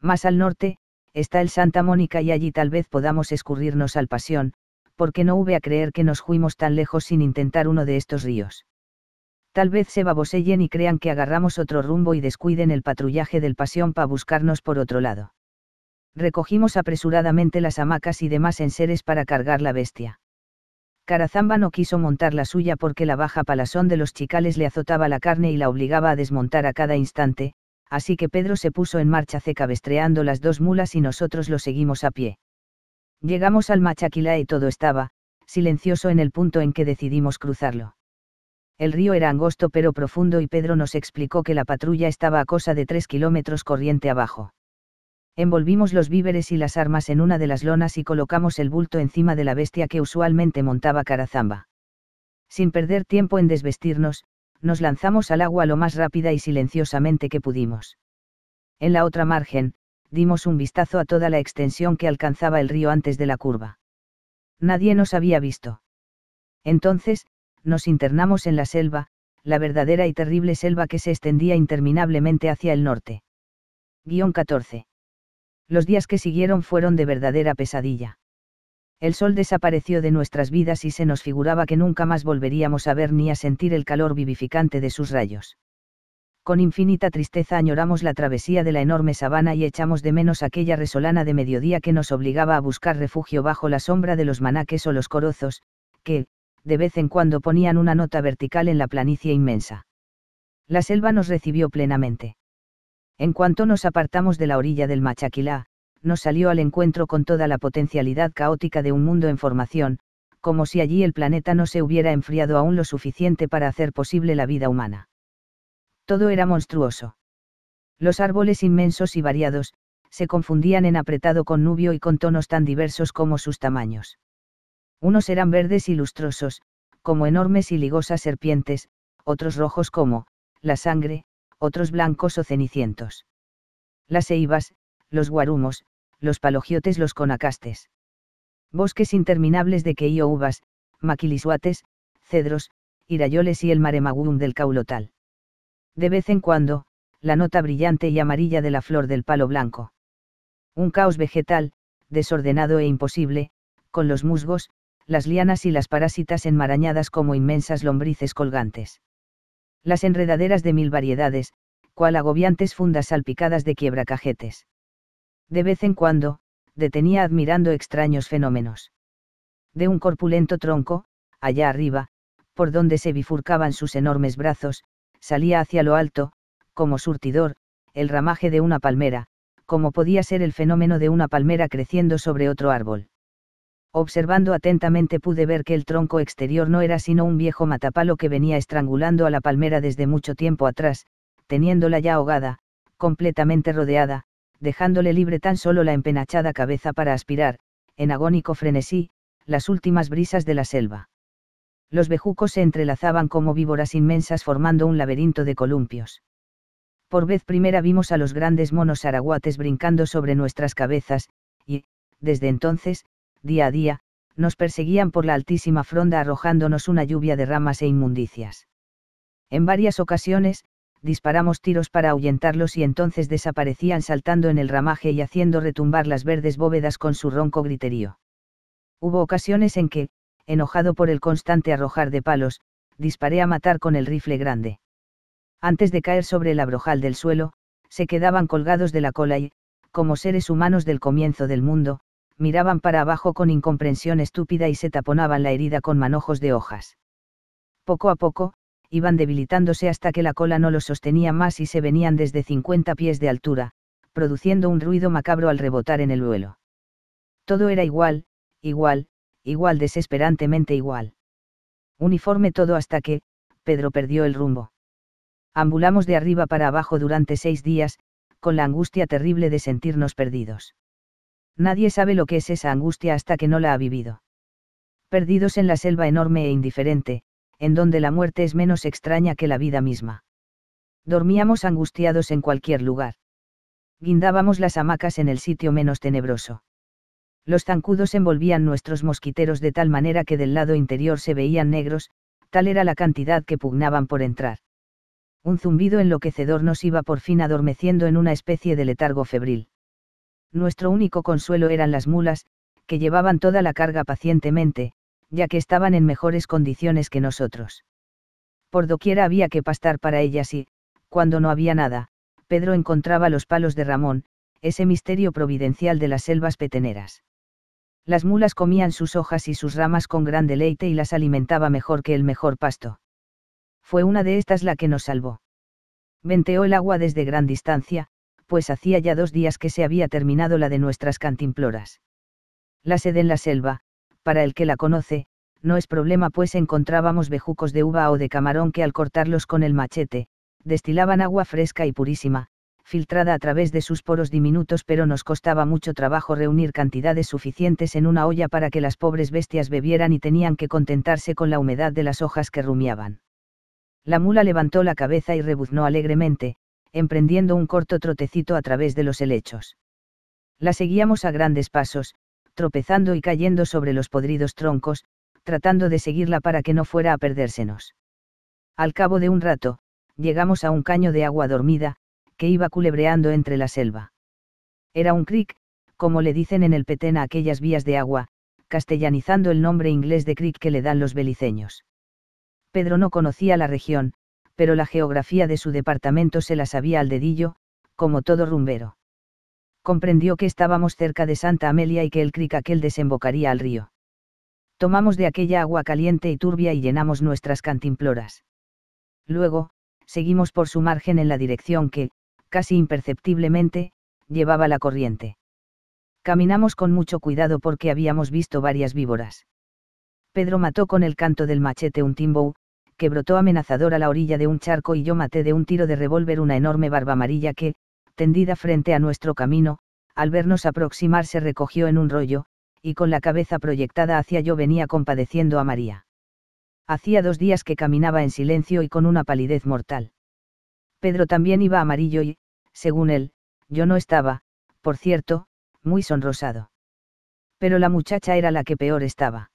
Más al norte, está el Santa Mónica y allí tal vez podamos escurrirnos al Pasión, porque no hube a creer que nos fuimos tan lejos sin intentar uno de estos ríos. Tal vez se babosellen y crean que agarramos otro rumbo y descuiden el patrullaje del pasión para buscarnos por otro lado. Recogimos apresuradamente las hamacas y demás enseres para cargar la bestia. Carazamba no quiso montar la suya porque la baja palazón de los chicales le azotaba la carne y la obligaba a desmontar a cada instante, así que Pedro se puso en marcha cecabestreando las dos mulas y nosotros lo seguimos a pie. Llegamos al Machaquilá y todo estaba, silencioso en el punto en que decidimos cruzarlo. El río era angosto pero profundo y Pedro nos explicó que la patrulla estaba a cosa de tres kilómetros corriente abajo. Envolvimos los víveres y las armas en una de las lonas y colocamos el bulto encima de la bestia que usualmente montaba Carazamba. Sin perder tiempo en desvestirnos, nos lanzamos al agua lo más rápida y silenciosamente que pudimos. En la otra margen, dimos un vistazo a toda la extensión que alcanzaba el río antes de la curva. Nadie nos había visto. Entonces, nos internamos en la selva, la verdadera y terrible selva que se extendía interminablemente hacia el norte. Guión 14. Los días que siguieron fueron de verdadera pesadilla. El sol desapareció de nuestras vidas y se nos figuraba que nunca más volveríamos a ver ni a sentir el calor vivificante de sus rayos. Con infinita tristeza añoramos la travesía de la enorme sabana y echamos de menos aquella resolana de mediodía que nos obligaba a buscar refugio bajo la sombra de los manaques o los corozos, que, de vez en cuando ponían una nota vertical en la planicie inmensa. La selva nos recibió plenamente. En cuanto nos apartamos de la orilla del Machaquilá, nos salió al encuentro con toda la potencialidad caótica de un mundo en formación, como si allí el planeta no se hubiera enfriado aún lo suficiente para hacer posible la vida humana. Todo era monstruoso. Los árboles inmensos y variados, se confundían en apretado connubio y con tonos tan diversos como sus tamaños. Unos eran verdes y lustrosos, como enormes y ligosas serpientes, otros rojos como, la sangre, otros blancos o cenicientos. Las eivas, los guarumos, los palogiotes, los conacastes. Bosques interminables de queío uvas, maquilisuates, cedros, irayoles y el maremagum del caulotal. De vez en cuando, la nota brillante y amarilla de la flor del palo blanco. Un caos vegetal, desordenado e imposible, con los musgos, las lianas y las parásitas enmarañadas como inmensas lombrices colgantes. Las enredaderas de mil variedades, cual agobiantes fundas salpicadas de quiebracajetes. De vez en cuando, detenía admirando extraños fenómenos. De un corpulento tronco, allá arriba, por donde se bifurcaban sus enormes brazos, salía hacia lo alto, como surtidor, el ramaje de una palmera, como podía ser el fenómeno de una palmera creciendo sobre otro árbol. Observando atentamente pude ver que el tronco exterior no era sino un viejo matapalo que venía estrangulando a la palmera desde mucho tiempo atrás, teniéndola ya ahogada, completamente rodeada, dejándole libre tan solo la empenachada cabeza para aspirar, en agónico frenesí, las últimas brisas de la selva. Los bejucos se entrelazaban como víboras inmensas formando un laberinto de columpios. Por vez primera vimos a los grandes monos araguates brincando sobre nuestras cabezas, y, desde entonces, día a día, nos perseguían por la altísima fronda arrojándonos una lluvia de ramas e inmundicias. En varias ocasiones, disparamos tiros para ahuyentarlos y entonces desaparecían saltando en el ramaje y haciendo retumbar las verdes bóvedas con su ronco griterío. Hubo ocasiones en que, enojado por el constante arrojar de palos, disparé a matar con el rifle grande. Antes de caer sobre el abrojal del suelo, se quedaban colgados de la cola y, como seres humanos del comienzo del mundo, miraban para abajo con incomprensión estúpida y se taponaban la herida con manojos de hojas. Poco a poco, iban debilitándose hasta que la cola no los sostenía más y se venían desde 50 pies de altura, produciendo un ruido macabro al rebotar en el vuelo. Todo era igual, igual, igual desesperantemente igual. Uniforme todo hasta que, Pedro perdió el rumbo. Ambulamos de arriba para abajo durante seis días, con la angustia terrible de sentirnos perdidos. Nadie sabe lo que es esa angustia hasta que no la ha vivido. Perdidos en la selva enorme e indiferente, en donde la muerte es menos extraña que la vida misma. Dormíamos angustiados en cualquier lugar. Guindábamos las hamacas en el sitio menos tenebroso. Los zancudos envolvían nuestros mosquiteros de tal manera que del lado interior se veían negros, tal era la cantidad que pugnaban por entrar. Un zumbido enloquecedor nos iba por fin adormeciendo en una especie de letargo febril. Nuestro único consuelo eran las mulas, que llevaban toda la carga pacientemente, ya que estaban en mejores condiciones que nosotros. Por doquiera había que pastar para ellas y, cuando no había nada, Pedro encontraba los palos de Ramón, ese misterio providencial de las selvas peteneras. Las mulas comían sus hojas y sus ramas con gran deleite y las alimentaba mejor que el mejor pasto. Fue una de estas la que nos salvó. Venteó el agua desde gran distancia, pues hacía ya dos días que se había terminado la de nuestras cantimploras. La sed en la selva, para el que la conoce, no es problema pues encontrábamos bejucos de uva o de camarón que al cortarlos con el machete, destilaban agua fresca y purísima, filtrada a través de sus poros diminutos pero nos costaba mucho trabajo reunir cantidades suficientes en una olla para que las pobres bestias bebieran y tenían que contentarse con la humedad de las hojas que rumiaban. La mula levantó la cabeza y rebuznó alegremente, emprendiendo un corto trotecito a través de los helechos. La seguíamos a grandes pasos, tropezando y cayendo sobre los podridos troncos, tratando de seguirla para que no fuera a perdérsenos. Al cabo de un rato, llegamos a un caño de agua dormida, que iba culebreando entre la selva. Era un creek, como le dicen en el Petén a aquellas vías de agua, castellanizando el nombre inglés de creek que le dan los beliceños. Pedro no conocía la región, pero la geografía de su departamento se la sabía al dedillo, como todo rumbero. Comprendió que estábamos cerca de Santa Amelia y que el cric aquel desembocaría al río. Tomamos de aquella agua caliente y turbia y llenamos nuestras cantimploras. Luego, seguimos por su margen en la dirección que, casi imperceptiblemente, llevaba la corriente. Caminamos con mucho cuidado porque habíamos visto varias víboras. Pedro mató con el canto del machete un timbou, que brotó amenazador a la orilla de un charco y yo maté de un tiro de revólver una enorme barba amarilla que, tendida frente a nuestro camino, al vernos aproximar se recogió en un rollo, y con la cabeza proyectada hacia yo venía compadeciendo a María. Hacía dos días que caminaba en silencio y con una palidez mortal. Pedro también iba amarillo y, según él, yo no estaba, por cierto, muy sonrosado. Pero la muchacha era la que peor estaba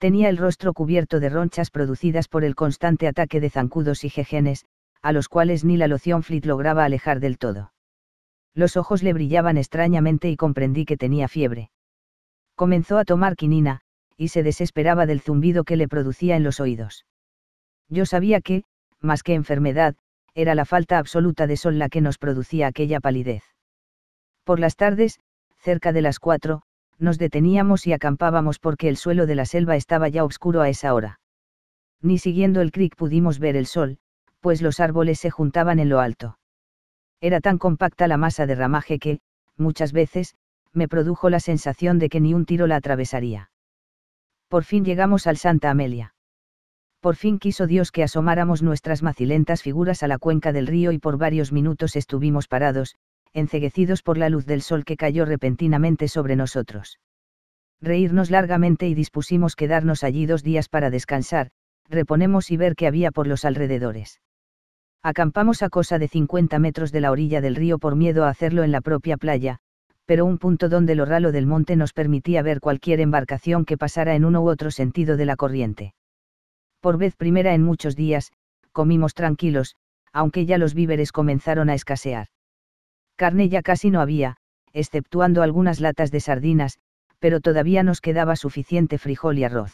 tenía el rostro cubierto de ronchas producidas por el constante ataque de zancudos y jejenes, a los cuales ni la loción Flit lograba alejar del todo. Los ojos le brillaban extrañamente y comprendí que tenía fiebre. Comenzó a tomar quinina, y se desesperaba del zumbido que le producía en los oídos. Yo sabía que, más que enfermedad, era la falta absoluta de sol la que nos producía aquella palidez. Por las tardes, cerca de las cuatro, nos deteníamos y acampábamos porque el suelo de la selva estaba ya oscuro a esa hora. Ni siguiendo el creek pudimos ver el sol, pues los árboles se juntaban en lo alto. Era tan compacta la masa de ramaje que, muchas veces, me produjo la sensación de que ni un tiro la atravesaría. Por fin llegamos al Santa Amelia. Por fin quiso Dios que asomáramos nuestras macilentas figuras a la cuenca del río y por varios minutos estuvimos parados, enceguecidos por la luz del sol que cayó repentinamente sobre nosotros. Reírnos largamente y dispusimos quedarnos allí dos días para descansar, reponemos y ver qué había por los alrededores. Acampamos a cosa de 50 metros de la orilla del río por miedo a hacerlo en la propia playa, pero un punto donde lo ralo del monte nos permitía ver cualquier embarcación que pasara en uno u otro sentido de la corriente. Por vez primera en muchos días, comimos tranquilos, aunque ya los víveres comenzaron a escasear. Carne ya casi no había, exceptuando algunas latas de sardinas, pero todavía nos quedaba suficiente frijol y arroz.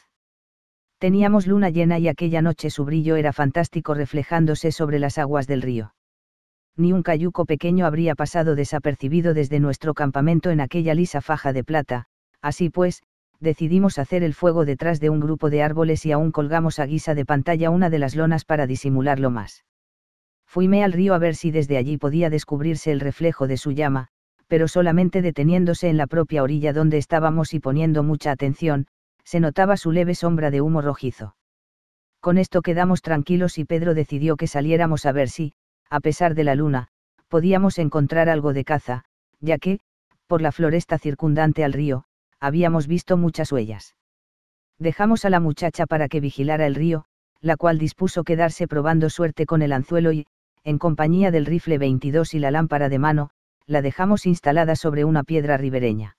Teníamos luna llena y aquella noche su brillo era fantástico reflejándose sobre las aguas del río. Ni un cayuco pequeño habría pasado desapercibido desde nuestro campamento en aquella lisa faja de plata, así pues, decidimos hacer el fuego detrás de un grupo de árboles y aún colgamos a guisa de pantalla una de las lonas para disimularlo más fuime al río a ver si desde allí podía descubrirse el reflejo de su llama, pero solamente deteniéndose en la propia orilla donde estábamos y poniendo mucha atención, se notaba su leve sombra de humo rojizo. Con esto quedamos tranquilos y Pedro decidió que saliéramos a ver si, a pesar de la luna, podíamos encontrar algo de caza, ya que, por la floresta circundante al río, habíamos visto muchas huellas. Dejamos a la muchacha para que vigilara el río, la cual dispuso quedarse probando suerte con el anzuelo y, en compañía del rifle 22 y la lámpara de mano, la dejamos instalada sobre una piedra ribereña.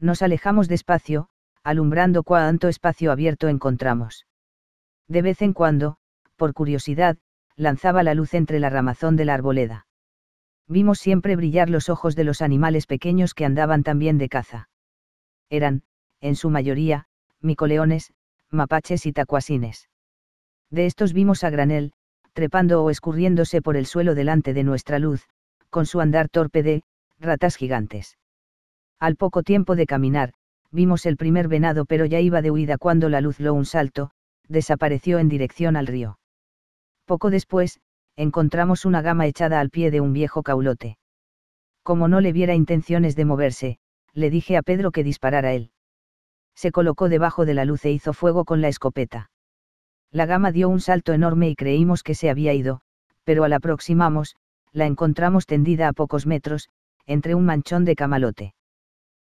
Nos alejamos despacio, alumbrando cuánto espacio abierto encontramos. De vez en cuando, por curiosidad, lanzaba la luz entre la ramazón de la arboleda. Vimos siempre brillar los ojos de los animales pequeños que andaban también de caza. Eran, en su mayoría, micoleones, mapaches y tacuasines. De estos vimos a granel, trepando o escurriéndose por el suelo delante de nuestra luz, con su andar torpe de, ratas gigantes. Al poco tiempo de caminar, vimos el primer venado pero ya iba de huida cuando la luz lo un salto, desapareció en dirección al río. Poco después, encontramos una gama echada al pie de un viejo caulote. Como no le viera intenciones de moverse, le dije a Pedro que disparara él. Se colocó debajo de la luz e hizo fuego con la escopeta. La gama dio un salto enorme y creímos que se había ido, pero al aproximamos, la encontramos tendida a pocos metros, entre un manchón de camalote.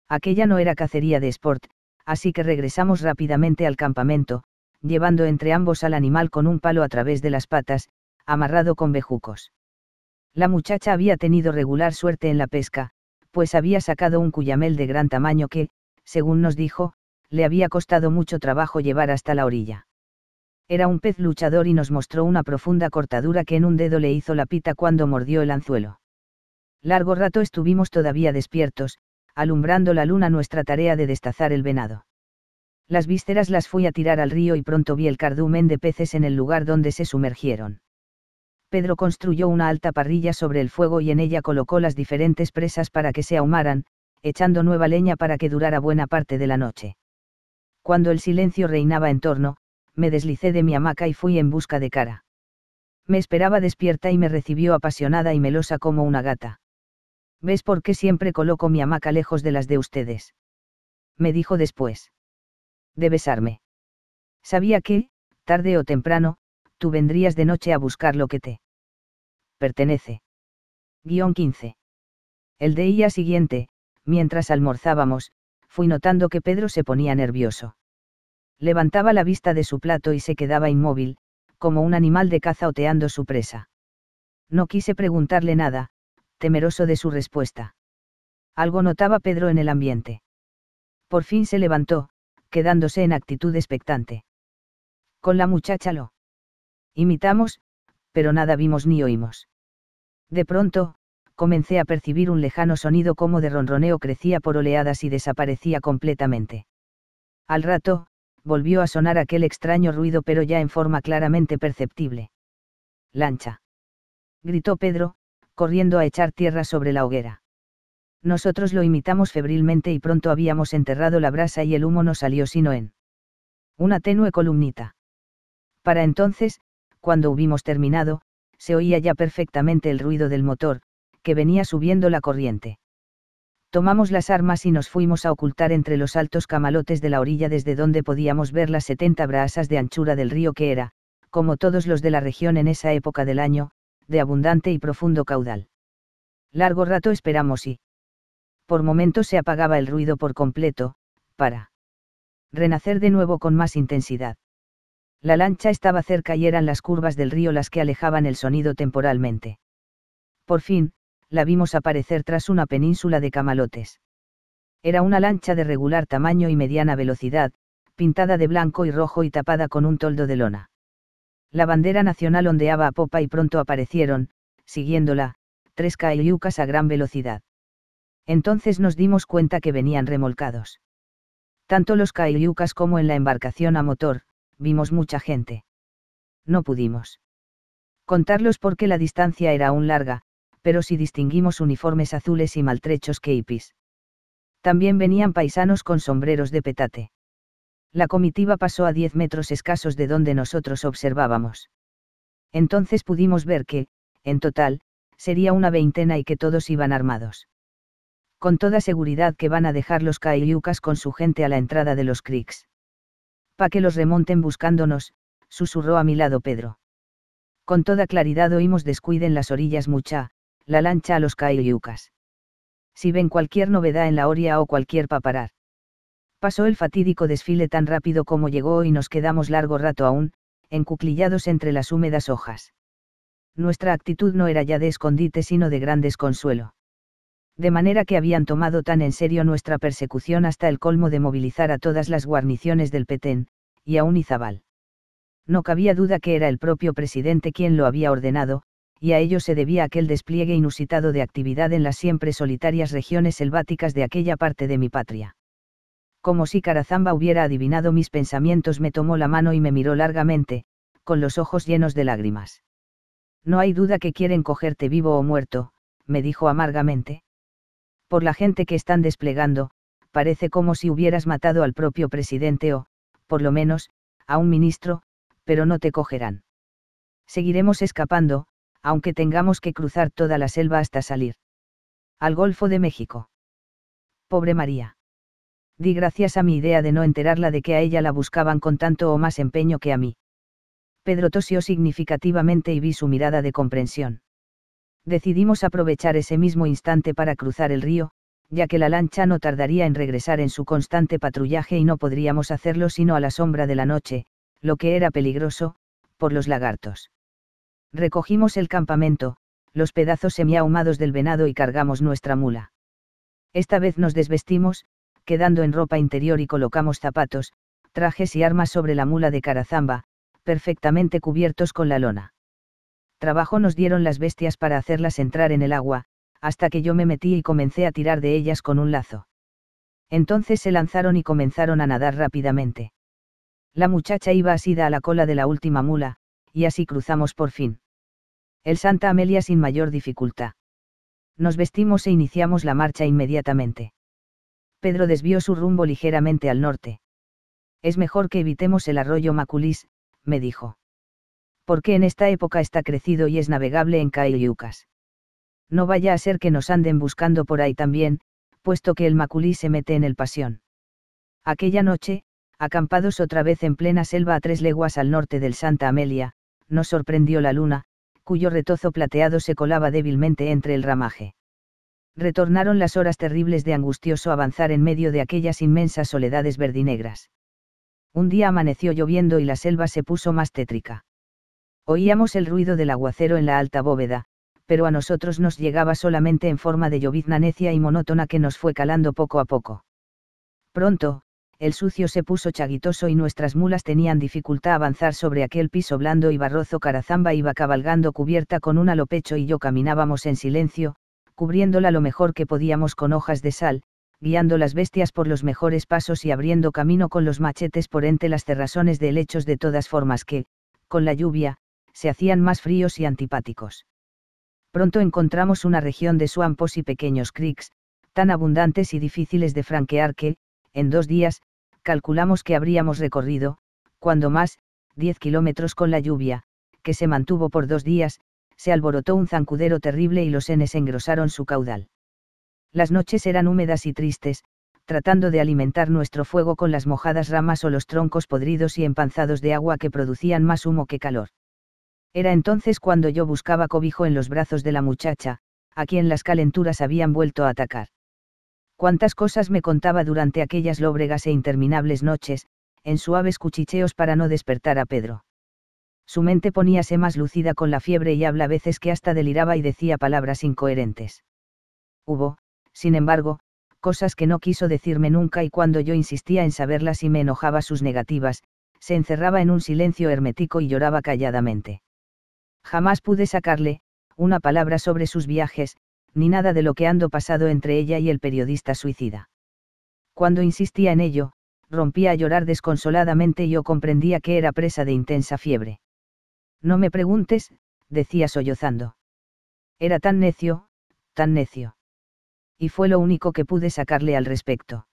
Aquella no era cacería de sport, así que regresamos rápidamente al campamento, llevando entre ambos al animal con un palo a través de las patas, amarrado con bejucos. La muchacha había tenido regular suerte en la pesca, pues había sacado un cuyamel de gran tamaño que, según nos dijo, le había costado mucho trabajo llevar hasta la orilla. Era un pez luchador y nos mostró una profunda cortadura que en un dedo le hizo la pita cuando mordió el anzuelo. Largo rato estuvimos todavía despiertos, alumbrando la luna nuestra tarea de destazar el venado. Las vísceras las fui a tirar al río y pronto vi el cardumen de peces en el lugar donde se sumergieron. Pedro construyó una alta parrilla sobre el fuego y en ella colocó las diferentes presas para que se ahumaran, echando nueva leña para que durara buena parte de la noche. Cuando el silencio reinaba en torno, me deslicé de mi hamaca y fui en busca de cara. Me esperaba despierta y me recibió apasionada y melosa como una gata. ¿Ves por qué siempre coloco mi hamaca lejos de las de ustedes? Me dijo después. De besarme. Sabía que, tarde o temprano, tú vendrías de noche a buscar lo que te pertenece. Guión 15. El día siguiente, mientras almorzábamos, fui notando que Pedro se ponía nervioso levantaba la vista de su plato y se quedaba inmóvil, como un animal de caza oteando su presa. No quise preguntarle nada, temeroso de su respuesta. Algo notaba Pedro en el ambiente. Por fin se levantó, quedándose en actitud expectante. Con la muchacha lo imitamos, pero nada vimos ni oímos. De pronto, comencé a percibir un lejano sonido como de ronroneo crecía por oleadas y desaparecía completamente. Al rato, volvió a sonar aquel extraño ruido pero ya en forma claramente perceptible. Lancha. Gritó Pedro, corriendo a echar tierra sobre la hoguera. Nosotros lo imitamos febrilmente y pronto habíamos enterrado la brasa y el humo no salió sino en una tenue columnita. Para entonces, cuando hubimos terminado, se oía ya perfectamente el ruido del motor, que venía subiendo la corriente tomamos las armas y nos fuimos a ocultar entre los altos camalotes de la orilla desde donde podíamos ver las 70 brasas de anchura del río que era, como todos los de la región en esa época del año, de abundante y profundo caudal. Largo rato esperamos y... Por momentos se apagaba el ruido por completo, para... Renacer de nuevo con más intensidad. La lancha estaba cerca y eran las curvas del río las que alejaban el sonido temporalmente. Por fin, la vimos aparecer tras una península de camalotes. Era una lancha de regular tamaño y mediana velocidad, pintada de blanco y rojo y tapada con un toldo de lona. La bandera nacional ondeaba a popa y pronto aparecieron, siguiéndola, tres cayucas a gran velocidad. Entonces nos dimos cuenta que venían remolcados. Tanto los cayucas como en la embarcación a motor, vimos mucha gente. No pudimos contarlos porque la distancia era aún larga, pero si distinguimos uniformes azules y maltrechos que También venían paisanos con sombreros de petate. La comitiva pasó a diez metros escasos de donde nosotros observábamos. Entonces pudimos ver que, en total, sería una veintena y que todos iban armados. Con toda seguridad que van a dejar los Kailiucas con su gente a la entrada de los Creeks. Pa que los remonten buscándonos, susurró a mi lado Pedro. Con toda claridad oímos descuiden las orillas mucha, la lancha a los cayucas. Si ven cualquier novedad en la oria o cualquier paparar. Pasó el fatídico desfile tan rápido como llegó y nos quedamos largo rato aún, encuclillados entre las húmedas hojas. Nuestra actitud no era ya de escondite sino de gran desconsuelo. De manera que habían tomado tan en serio nuestra persecución hasta el colmo de movilizar a todas las guarniciones del Petén, y a Izabal. No cabía duda que era el propio presidente quien lo había ordenado, y a ello se debía aquel despliegue inusitado de actividad en las siempre solitarias regiones selváticas de aquella parte de mi patria. Como si Carazamba hubiera adivinado mis pensamientos, me tomó la mano y me miró largamente, con los ojos llenos de lágrimas. No hay duda que quieren cogerte vivo o muerto, me dijo amargamente. Por la gente que están desplegando, parece como si hubieras matado al propio presidente o, por lo menos, a un ministro, pero no te cogerán. Seguiremos escapando, aunque tengamos que cruzar toda la selva hasta salir. Al Golfo de México. Pobre María. Di gracias a mi idea de no enterarla de que a ella la buscaban con tanto o más empeño que a mí. Pedro tosió significativamente y vi su mirada de comprensión. Decidimos aprovechar ese mismo instante para cruzar el río, ya que la lancha no tardaría en regresar en su constante patrullaje y no podríamos hacerlo sino a la sombra de la noche, lo que era peligroso, por los lagartos. Recogimos el campamento, los pedazos semiahumados del venado y cargamos nuestra mula. Esta vez nos desvestimos, quedando en ropa interior y colocamos zapatos, trajes y armas sobre la mula de Carazamba, perfectamente cubiertos con la lona. Trabajo nos dieron las bestias para hacerlas entrar en el agua, hasta que yo me metí y comencé a tirar de ellas con un lazo. Entonces se lanzaron y comenzaron a nadar rápidamente. La muchacha iba asida a la cola de la última mula, y así cruzamos por fin. El Santa Amelia sin mayor dificultad. Nos vestimos e iniciamos la marcha inmediatamente. Pedro desvió su rumbo ligeramente al norte. Es mejor que evitemos el arroyo Maculís, me dijo. Porque en esta época está crecido y es navegable en Cayucas. No vaya a ser que nos anden buscando por ahí también, puesto que el Maculí se mete en el pasión. Aquella noche, acampados otra vez en plena selva a tres leguas al norte del Santa Amelia, nos sorprendió la luna, cuyo retozo plateado se colaba débilmente entre el ramaje. Retornaron las horas terribles de angustioso avanzar en medio de aquellas inmensas soledades verdinegras. Un día amaneció lloviendo y la selva se puso más tétrica. Oíamos el ruido del aguacero en la alta bóveda, pero a nosotros nos llegaba solamente en forma de llovizna necia y monótona que nos fue calando poco a poco. Pronto, el sucio se puso chaguitoso y nuestras mulas tenían dificultad avanzar sobre aquel piso blando y barrozo. Carazamba iba cabalgando cubierta con un alopecho y yo caminábamos en silencio, cubriéndola lo mejor que podíamos con hojas de sal, guiando las bestias por los mejores pasos y abriendo camino con los machetes por entre las terrazones de helechos de todas formas que, con la lluvia, se hacían más fríos y antipáticos. Pronto encontramos una región de suampos y pequeños creeks, tan abundantes y difíciles de franquear que, en dos días, calculamos que habríamos recorrido, cuando más, 10 kilómetros con la lluvia, que se mantuvo por dos días, se alborotó un zancudero terrible y los enes engrosaron su caudal. Las noches eran húmedas y tristes, tratando de alimentar nuestro fuego con las mojadas ramas o los troncos podridos y empanzados de agua que producían más humo que calor. Era entonces cuando yo buscaba cobijo en los brazos de la muchacha, a quien las calenturas habían vuelto a atacar. Cuántas cosas me contaba durante aquellas lóbregas e interminables noches, en suaves cuchicheos para no despertar a Pedro. Su mente poníase más lucida con la fiebre y habla a veces que hasta deliraba y decía palabras incoherentes. Hubo, sin embargo, cosas que no quiso decirme nunca y cuando yo insistía en saberlas y me enojaba sus negativas, se encerraba en un silencio hermético y lloraba calladamente. Jamás pude sacarle, una palabra sobre sus viajes, ni nada de lo que ando pasado entre ella y el periodista suicida. Cuando insistía en ello, rompía a llorar desconsoladamente y yo comprendía que era presa de intensa fiebre. No me preguntes, decía sollozando. Era tan necio, tan necio. Y fue lo único que pude sacarle al respecto.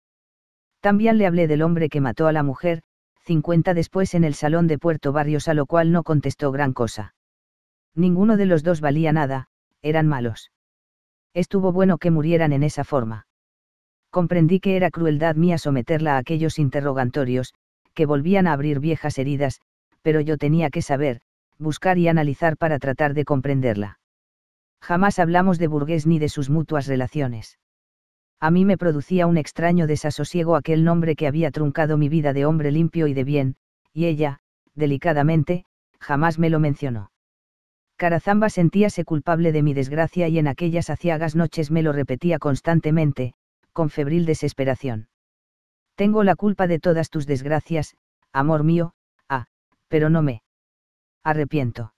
También le hablé del hombre que mató a la mujer, 50 después en el salón de Puerto Barrios, a lo cual no contestó gran cosa. Ninguno de los dos valía nada, eran malos estuvo bueno que murieran en esa forma. Comprendí que era crueldad mía someterla a aquellos interrogatorios, que volvían a abrir viejas heridas, pero yo tenía que saber, buscar y analizar para tratar de comprenderla. Jamás hablamos de burgués ni de sus mutuas relaciones. A mí me producía un extraño desasosiego aquel nombre que había truncado mi vida de hombre limpio y de bien, y ella, delicadamente, jamás me lo mencionó. Carazamba sentíase culpable de mi desgracia y en aquellas aciagas noches me lo repetía constantemente, con febril desesperación. Tengo la culpa de todas tus desgracias, amor mío, ah, pero no me arrepiento.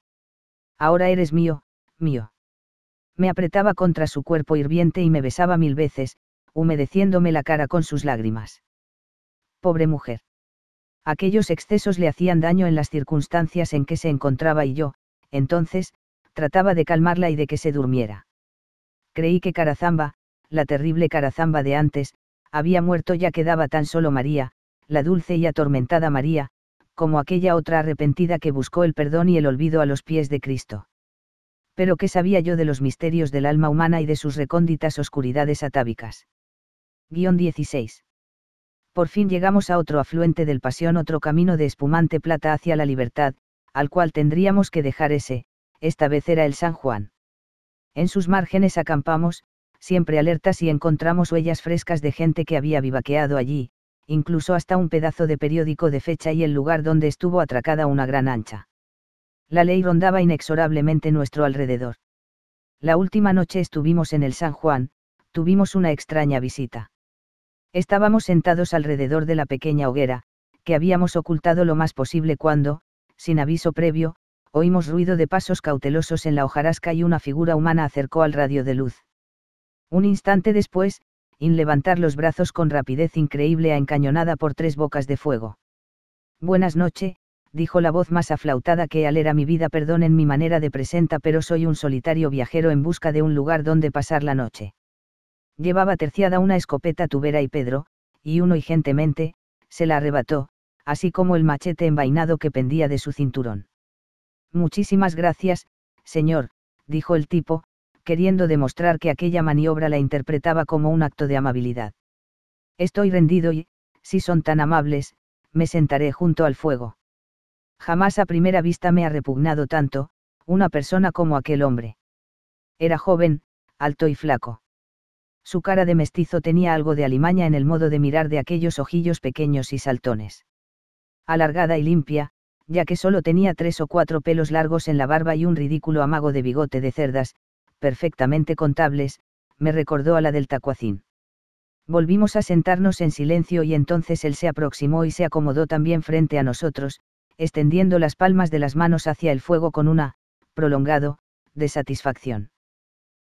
Ahora eres mío, mío. Me apretaba contra su cuerpo hirviente y me besaba mil veces, humedeciéndome la cara con sus lágrimas. Pobre mujer. Aquellos excesos le hacían daño en las circunstancias en que se encontraba y yo, entonces, trataba de calmarla y de que se durmiera. Creí que Carazamba, la terrible Carazamba de antes, había muerto ya quedaba tan solo María, la dulce y atormentada María, como aquella otra arrepentida que buscó el perdón y el olvido a los pies de Cristo. Pero qué sabía yo de los misterios del alma humana y de sus recónditas oscuridades atávicas. Guión 16. Por fin llegamos a otro afluente del pasión, otro camino de espumante plata hacia la libertad, al cual tendríamos que dejar ese, esta vez era el San Juan. En sus márgenes acampamos, siempre alertas y encontramos huellas frescas de gente que había vivaqueado allí, incluso hasta un pedazo de periódico de fecha y el lugar donde estuvo atracada una gran ancha. La ley rondaba inexorablemente nuestro alrededor. La última noche estuvimos en el San Juan, tuvimos una extraña visita. Estábamos sentados alrededor de la pequeña hoguera, que habíamos ocultado lo más posible cuando, sin aviso previo, oímos ruido de pasos cautelosos en la hojarasca y una figura humana acercó al radio de luz. Un instante después, In levantar los brazos con rapidez increíble a encañonada por tres bocas de fuego. Buenas noches, dijo la voz más aflautada que al era mi vida, perdonen mi manera de presenta, pero soy un solitario viajero en busca de un lugar donde pasar la noche. Llevaba terciada una escopeta tubera y Pedro, y uno y gentemente, se la arrebató, así como el machete envainado que pendía de su cinturón. Muchísimas gracias, señor, dijo el tipo, queriendo demostrar que aquella maniobra la interpretaba como un acto de amabilidad. Estoy rendido y, si son tan amables, me sentaré junto al fuego. Jamás a primera vista me ha repugnado tanto, una persona como aquel hombre. Era joven, alto y flaco. Su cara de mestizo tenía algo de alimaña en el modo de mirar de aquellos ojillos pequeños y saltones alargada y limpia, ya que solo tenía tres o cuatro pelos largos en la barba y un ridículo amago de bigote de cerdas, perfectamente contables, me recordó a la del tacuacín. Volvimos a sentarnos en silencio y entonces él se aproximó y se acomodó también frente a nosotros, extendiendo las palmas de las manos hacia el fuego con una, prolongado, de satisfacción.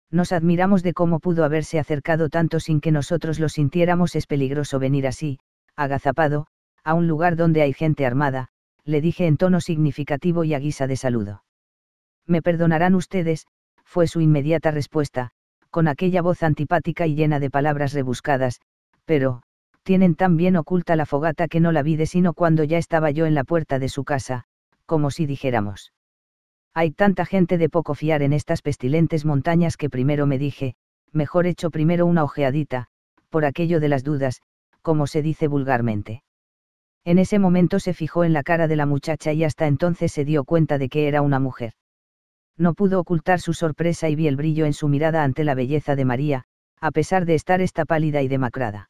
Nos admiramos de cómo pudo haberse acercado tanto sin que nosotros lo sintiéramos. Es peligroso venir así, agazapado, a un lugar donde hay gente armada, le dije en tono significativo y a guisa de saludo. Me perdonarán ustedes, fue su inmediata respuesta, con aquella voz antipática y llena de palabras rebuscadas, pero, tienen tan bien oculta la fogata que no la de sino cuando ya estaba yo en la puerta de su casa, como si dijéramos. Hay tanta gente de poco fiar en estas pestilentes montañas que primero me dije, mejor echo primero una ojeadita, por aquello de las dudas, como se dice vulgarmente. En ese momento se fijó en la cara de la muchacha y hasta entonces se dio cuenta de que era una mujer. No pudo ocultar su sorpresa y vi el brillo en su mirada ante la belleza de María, a pesar de estar esta pálida y demacrada.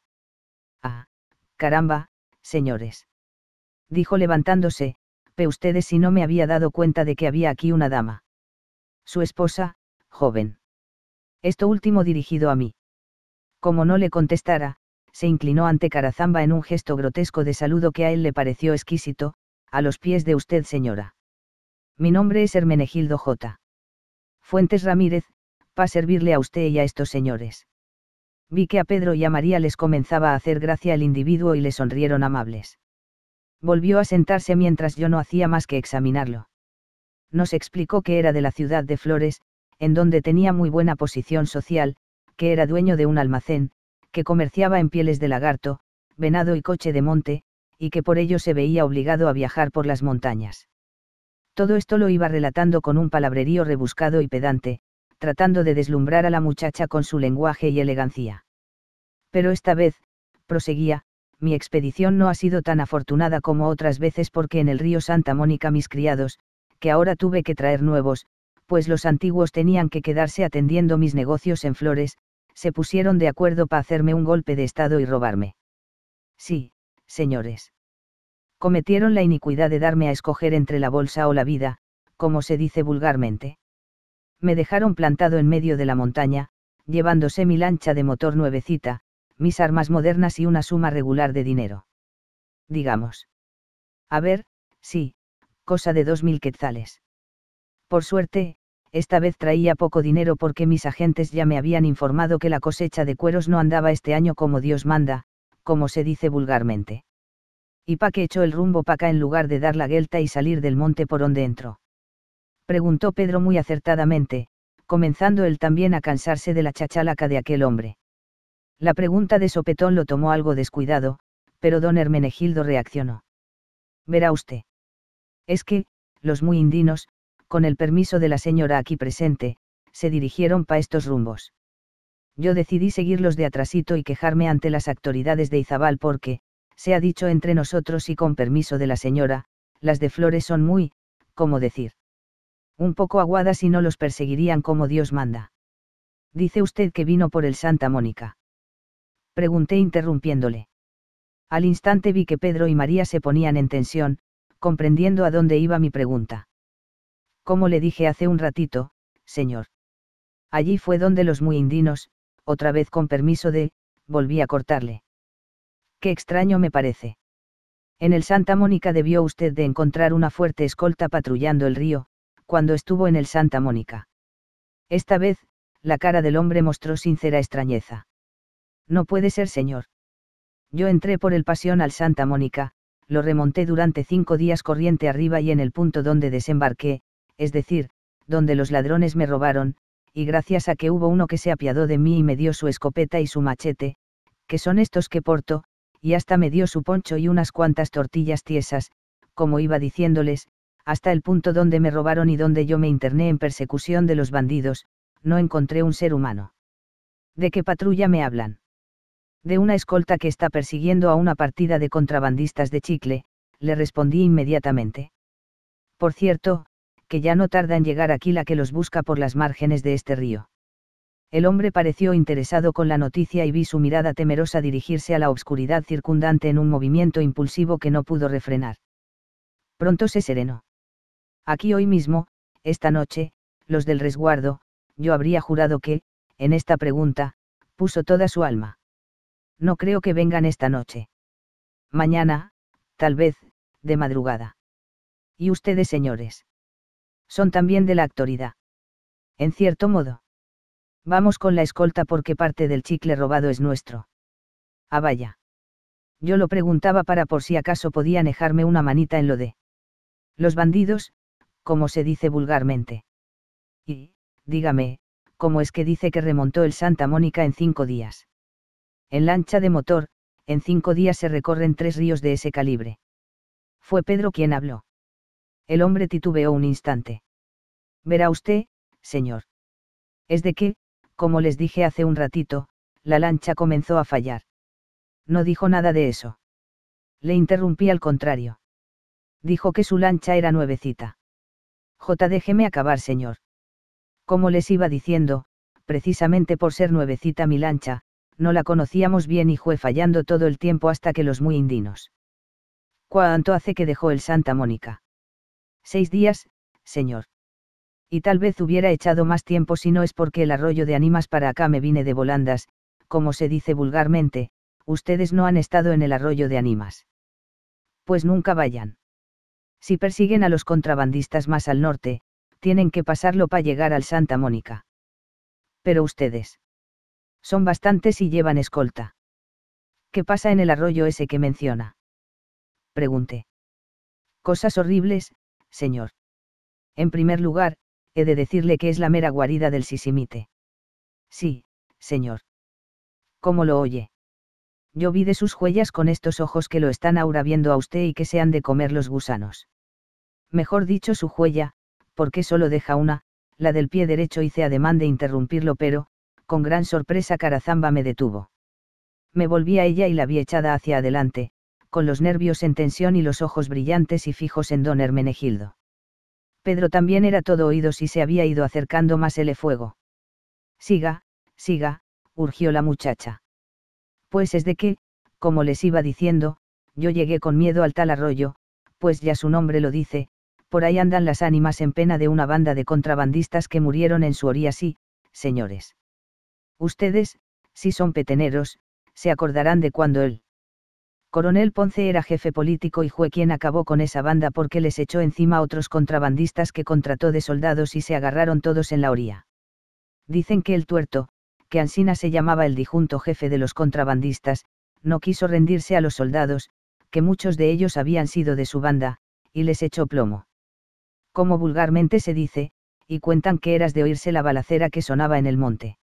Ah, caramba, señores. Dijo levantándose, pe ustedes si no me había dado cuenta de que había aquí una dama. Su esposa, joven. Esto último dirigido a mí. Como no le contestara, se inclinó ante Carazamba en un gesto grotesco de saludo que a él le pareció exquisito, a los pies de usted señora. Mi nombre es Hermenegildo J. Fuentes Ramírez, para servirle a usted y a estos señores. Vi que a Pedro y a María les comenzaba a hacer gracia el individuo y le sonrieron amables. Volvió a sentarse mientras yo no hacía más que examinarlo. Nos explicó que era de la ciudad de Flores, en donde tenía muy buena posición social, que era dueño de un almacén, que comerciaba en pieles de lagarto, venado y coche de monte, y que por ello se veía obligado a viajar por las montañas. Todo esto lo iba relatando con un palabrerío rebuscado y pedante, tratando de deslumbrar a la muchacha con su lenguaje y elegancia. Pero esta vez, proseguía, mi expedición no ha sido tan afortunada como otras veces porque en el río Santa Mónica mis criados, que ahora tuve que traer nuevos, pues los antiguos tenían que quedarse atendiendo mis negocios en flores, se pusieron de acuerdo para hacerme un golpe de Estado y robarme. Sí, señores. Cometieron la iniquidad de darme a escoger entre la bolsa o la vida, como se dice vulgarmente. Me dejaron plantado en medio de la montaña, llevándose mi lancha de motor nuevecita, mis armas modernas y una suma regular de dinero. Digamos. A ver, sí, cosa de dos mil quetzales. Por suerte, esta vez traía poco dinero porque mis agentes ya me habían informado que la cosecha de cueros no andaba este año como Dios manda, como se dice vulgarmente. Y pa' qué echó el rumbo acá en lugar de dar la guelta y salir del monte por donde entró. Preguntó Pedro muy acertadamente, comenzando él también a cansarse de la chachalaca de aquel hombre. La pregunta de sopetón lo tomó algo descuidado, pero don Hermenegildo reaccionó. Verá usted. Es que, los muy indinos, con el permiso de la señora aquí presente, se dirigieron pa estos rumbos. Yo decidí seguirlos de atrasito y quejarme ante las autoridades de Izabal porque, se ha dicho entre nosotros y con permiso de la señora, las de Flores son muy, como decir? Un poco aguadas y no los perseguirían como Dios manda. Dice usted que vino por el Santa Mónica. Pregunté interrumpiéndole. Al instante vi que Pedro y María se ponían en tensión, comprendiendo a dónde iba mi pregunta como le dije hace un ratito, señor. Allí fue donde los muy indinos, otra vez con permiso de, volví a cortarle. Qué extraño me parece. En el Santa Mónica debió usted de encontrar una fuerte escolta patrullando el río, cuando estuvo en el Santa Mónica. Esta vez, la cara del hombre mostró sincera extrañeza. No puede ser, señor. Yo entré por el pasión al Santa Mónica, lo remonté durante cinco días corriente arriba y en el punto donde desembarqué, es decir, donde los ladrones me robaron, y gracias a que hubo uno que se apiadó de mí y me dio su escopeta y su machete, que son estos que porto, y hasta me dio su poncho y unas cuantas tortillas tiesas, como iba diciéndoles, hasta el punto donde me robaron y donde yo me interné en persecución de los bandidos, no encontré un ser humano. ¿De qué patrulla me hablan? De una escolta que está persiguiendo a una partida de contrabandistas de chicle, le respondí inmediatamente. Por cierto, que ya no tarda en llegar aquí la que los busca por las márgenes de este río. El hombre pareció interesado con la noticia y vi su mirada temerosa dirigirse a la obscuridad circundante en un movimiento impulsivo que no pudo refrenar. Pronto se serenó. Aquí hoy mismo, esta noche, los del resguardo, yo habría jurado que, en esta pregunta, puso toda su alma. No creo que vengan esta noche. Mañana, tal vez, de madrugada. ¿Y ustedes, señores? son también de la actualidad. En cierto modo. Vamos con la escolta porque parte del chicle robado es nuestro. Ah, vaya. Yo lo preguntaba para por si acaso podía dejarme una manita en lo de. Los bandidos, como se dice vulgarmente. Y, dígame, ¿cómo es que dice que remontó el Santa Mónica en cinco días? En lancha de motor, en cinco días se recorren tres ríos de ese calibre. Fue Pedro quien habló. El hombre titubeó un instante. Verá usted, señor. Es de que, como les dije hace un ratito, la lancha comenzó a fallar. No dijo nada de eso. Le interrumpí al contrario. Dijo que su lancha era nuevecita. J. Déjeme acabar, señor. Como les iba diciendo, precisamente por ser nuevecita mi lancha, no la conocíamos bien y fue fallando todo el tiempo hasta que los muy indinos. ¿Cuánto hace que dejó el Santa Mónica? Seis días, señor. Y tal vez hubiera echado más tiempo si no es porque el arroyo de Animas para acá me vine de volandas, como se dice vulgarmente, ustedes no han estado en el arroyo de Animas. Pues nunca vayan. Si persiguen a los contrabandistas más al norte, tienen que pasarlo para llegar al Santa Mónica. Pero ustedes. Son bastantes y llevan escolta. ¿Qué pasa en el arroyo ese que menciona? Pregunté. Cosas horribles, señor. En primer lugar, he de decirle que es la mera guarida del sisimite. Sí, señor. ¿Cómo lo oye? Yo vi de sus huellas con estos ojos que lo están ahora viendo a usted y que se han de comer los gusanos. Mejor dicho su huella, porque solo deja una, la del pie derecho hice ademán de interrumpirlo pero, con gran sorpresa Carazamba me detuvo. Me volví a ella y la vi echada hacia adelante, con los nervios en tensión y los ojos brillantes y fijos en don Hermenegildo. Pedro también era todo oídos y se había ido acercando más el fuego. Siga, siga, urgió la muchacha. Pues es de que, como les iba diciendo, yo llegué con miedo al tal arroyo, pues ya su nombre lo dice, por ahí andan las ánimas en pena de una banda de contrabandistas que murieron en su orilla, sí, señores. Ustedes, si son peteneros, se acordarán de cuando él Coronel Ponce era jefe político y fue quien acabó con esa banda porque les echó encima otros contrabandistas que contrató de soldados y se agarraron todos en la orilla. Dicen que el tuerto, que Ansina se llamaba el disjunto jefe de los contrabandistas, no quiso rendirse a los soldados, que muchos de ellos habían sido de su banda, y les echó plomo. Como vulgarmente se dice, y cuentan que eras de oírse la balacera que sonaba en el monte.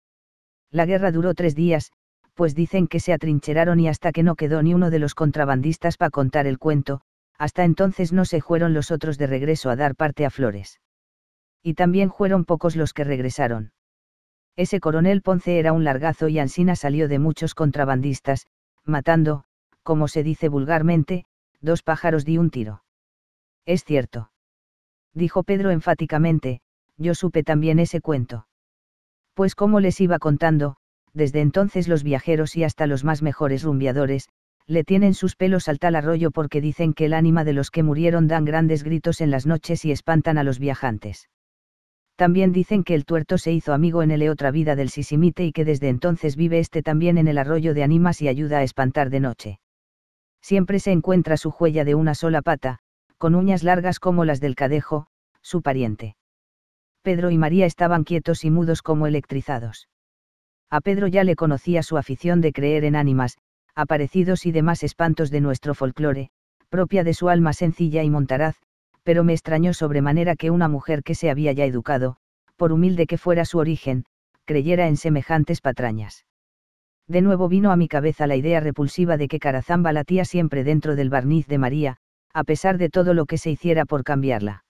La guerra duró tres días, pues dicen que se atrincheraron y hasta que no quedó ni uno de los contrabandistas para contar el cuento, hasta entonces no se fueron los otros de regreso a dar parte a Flores. Y también fueron pocos los que regresaron. Ese coronel Ponce era un largazo y Ansina salió de muchos contrabandistas, matando, como se dice vulgarmente, dos pájaros de un tiro. Es cierto. Dijo Pedro enfáticamente, yo supe también ese cuento. Pues cómo les iba contando, desde entonces los viajeros y hasta los más mejores rumbiadores, le tienen sus pelos al tal arroyo porque dicen que el ánima de los que murieron dan grandes gritos en las noches y espantan a los viajantes. También dicen que el tuerto se hizo amigo en el otra vida del sisimite y que desde entonces vive este también en el arroyo de ánimas y ayuda a espantar de noche. Siempre se encuentra su huella de una sola pata, con uñas largas como las del cadejo, su pariente. Pedro y María estaban quietos y mudos como electrizados a Pedro ya le conocía su afición de creer en ánimas, aparecidos y demás espantos de nuestro folclore, propia de su alma sencilla y montaraz, pero me extrañó sobremanera que una mujer que se había ya educado, por humilde que fuera su origen, creyera en semejantes patrañas. De nuevo vino a mi cabeza la idea repulsiva de que Carazamba latía siempre dentro del barniz de María, a pesar de todo lo que se hiciera por cambiarla.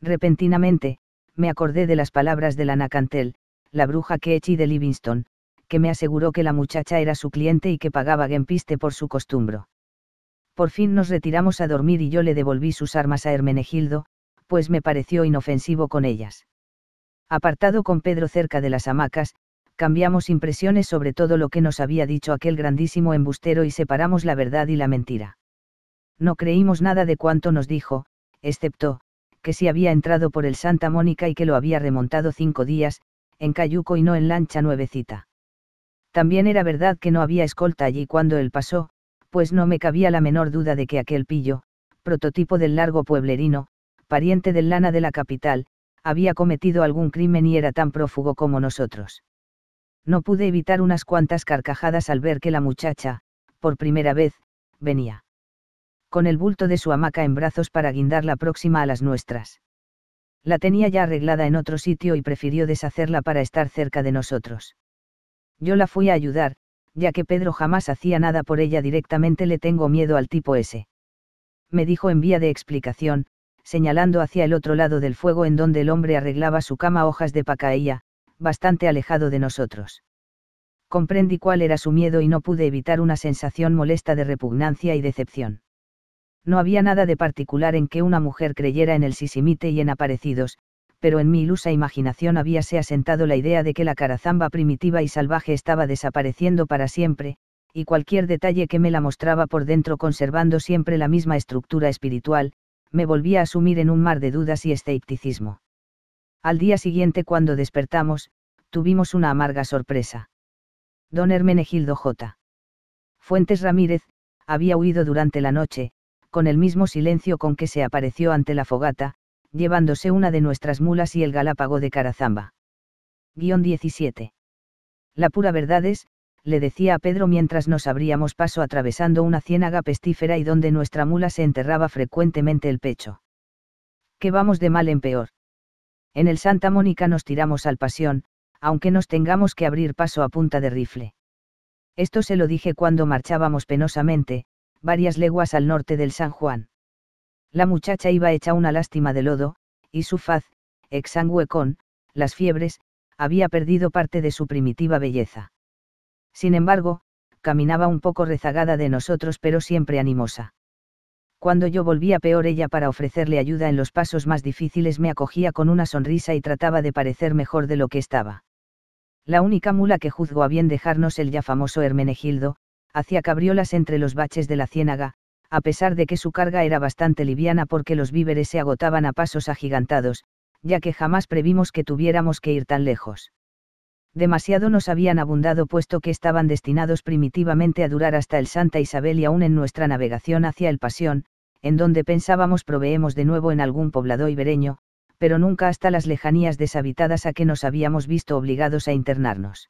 Repentinamente, me acordé de las palabras de la Nacantel, la bruja Kechi de Livingston, que me aseguró que la muchacha era su cliente y que pagaba Gempiste por su costumbro. Por fin nos retiramos a dormir y yo le devolví sus armas a Hermenegildo, pues me pareció inofensivo con ellas. Apartado con Pedro cerca de las hamacas, cambiamos impresiones sobre todo lo que nos había dicho aquel grandísimo embustero y separamos la verdad y la mentira. No creímos nada de cuanto nos dijo, excepto, que si había entrado por el Santa Mónica y que lo había remontado cinco días, en cayuco y no en lancha nuevecita. También era verdad que no había escolta allí cuando él pasó, pues no me cabía la menor duda de que aquel pillo, prototipo del largo pueblerino, pariente del lana de la capital, había cometido algún crimen y era tan prófugo como nosotros. No pude evitar unas cuantas carcajadas al ver que la muchacha, por primera vez, venía. Con el bulto de su hamaca en brazos para guindarla la próxima a las nuestras la tenía ya arreglada en otro sitio y prefirió deshacerla para estar cerca de nosotros. Yo la fui a ayudar, ya que Pedro jamás hacía nada por ella directamente le tengo miedo al tipo ese. Me dijo en vía de explicación, señalando hacia el otro lado del fuego en donde el hombre arreglaba su cama hojas de pacaía, bastante alejado de nosotros. Comprendí cuál era su miedo y no pude evitar una sensación molesta de repugnancia y decepción. No había nada de particular en que una mujer creyera en el sisimite y en aparecidos, pero en mi ilusa imaginación habíase asentado la idea de que la carazamba primitiva y salvaje estaba desapareciendo para siempre, y cualquier detalle que me la mostraba por dentro conservando siempre la misma estructura espiritual, me volvía a sumir en un mar de dudas y escepticismo. Al día siguiente cuando despertamos, tuvimos una amarga sorpresa. Don Hermenegildo J. Fuentes Ramírez, había huido durante la noche, con el mismo silencio con que se apareció ante la fogata, llevándose una de nuestras mulas y el galápago de Carazamba. Guión 17. La pura verdad es, le decía a Pedro mientras nos abríamos paso atravesando una ciénaga pestífera y donde nuestra mula se enterraba frecuentemente el pecho. Que vamos de mal en peor. En el Santa Mónica nos tiramos al pasión, aunque nos tengamos que abrir paso a punta de rifle. Esto se lo dije cuando marchábamos penosamente, varias leguas al norte del San Juan. La muchacha iba hecha una lástima de lodo, y su faz, exangüe con, las fiebres, había perdido parte de su primitiva belleza. Sin embargo, caminaba un poco rezagada de nosotros pero siempre animosa. Cuando yo volvía peor ella para ofrecerle ayuda en los pasos más difíciles me acogía con una sonrisa y trataba de parecer mejor de lo que estaba. La única mula que juzgó a bien dejarnos el ya famoso Hermenegildo, hacia cabriolas entre los baches de la ciénaga, a pesar de que su carga era bastante liviana porque los víveres se agotaban a pasos agigantados, ya que jamás previmos que tuviéramos que ir tan lejos. Demasiado nos habían abundado puesto que estaban destinados primitivamente a durar hasta el Santa Isabel y aún en nuestra navegación hacia el Pasión, en donde pensábamos proveemos de nuevo en algún poblado ibereño, pero nunca hasta las lejanías deshabitadas a que nos habíamos visto obligados a internarnos.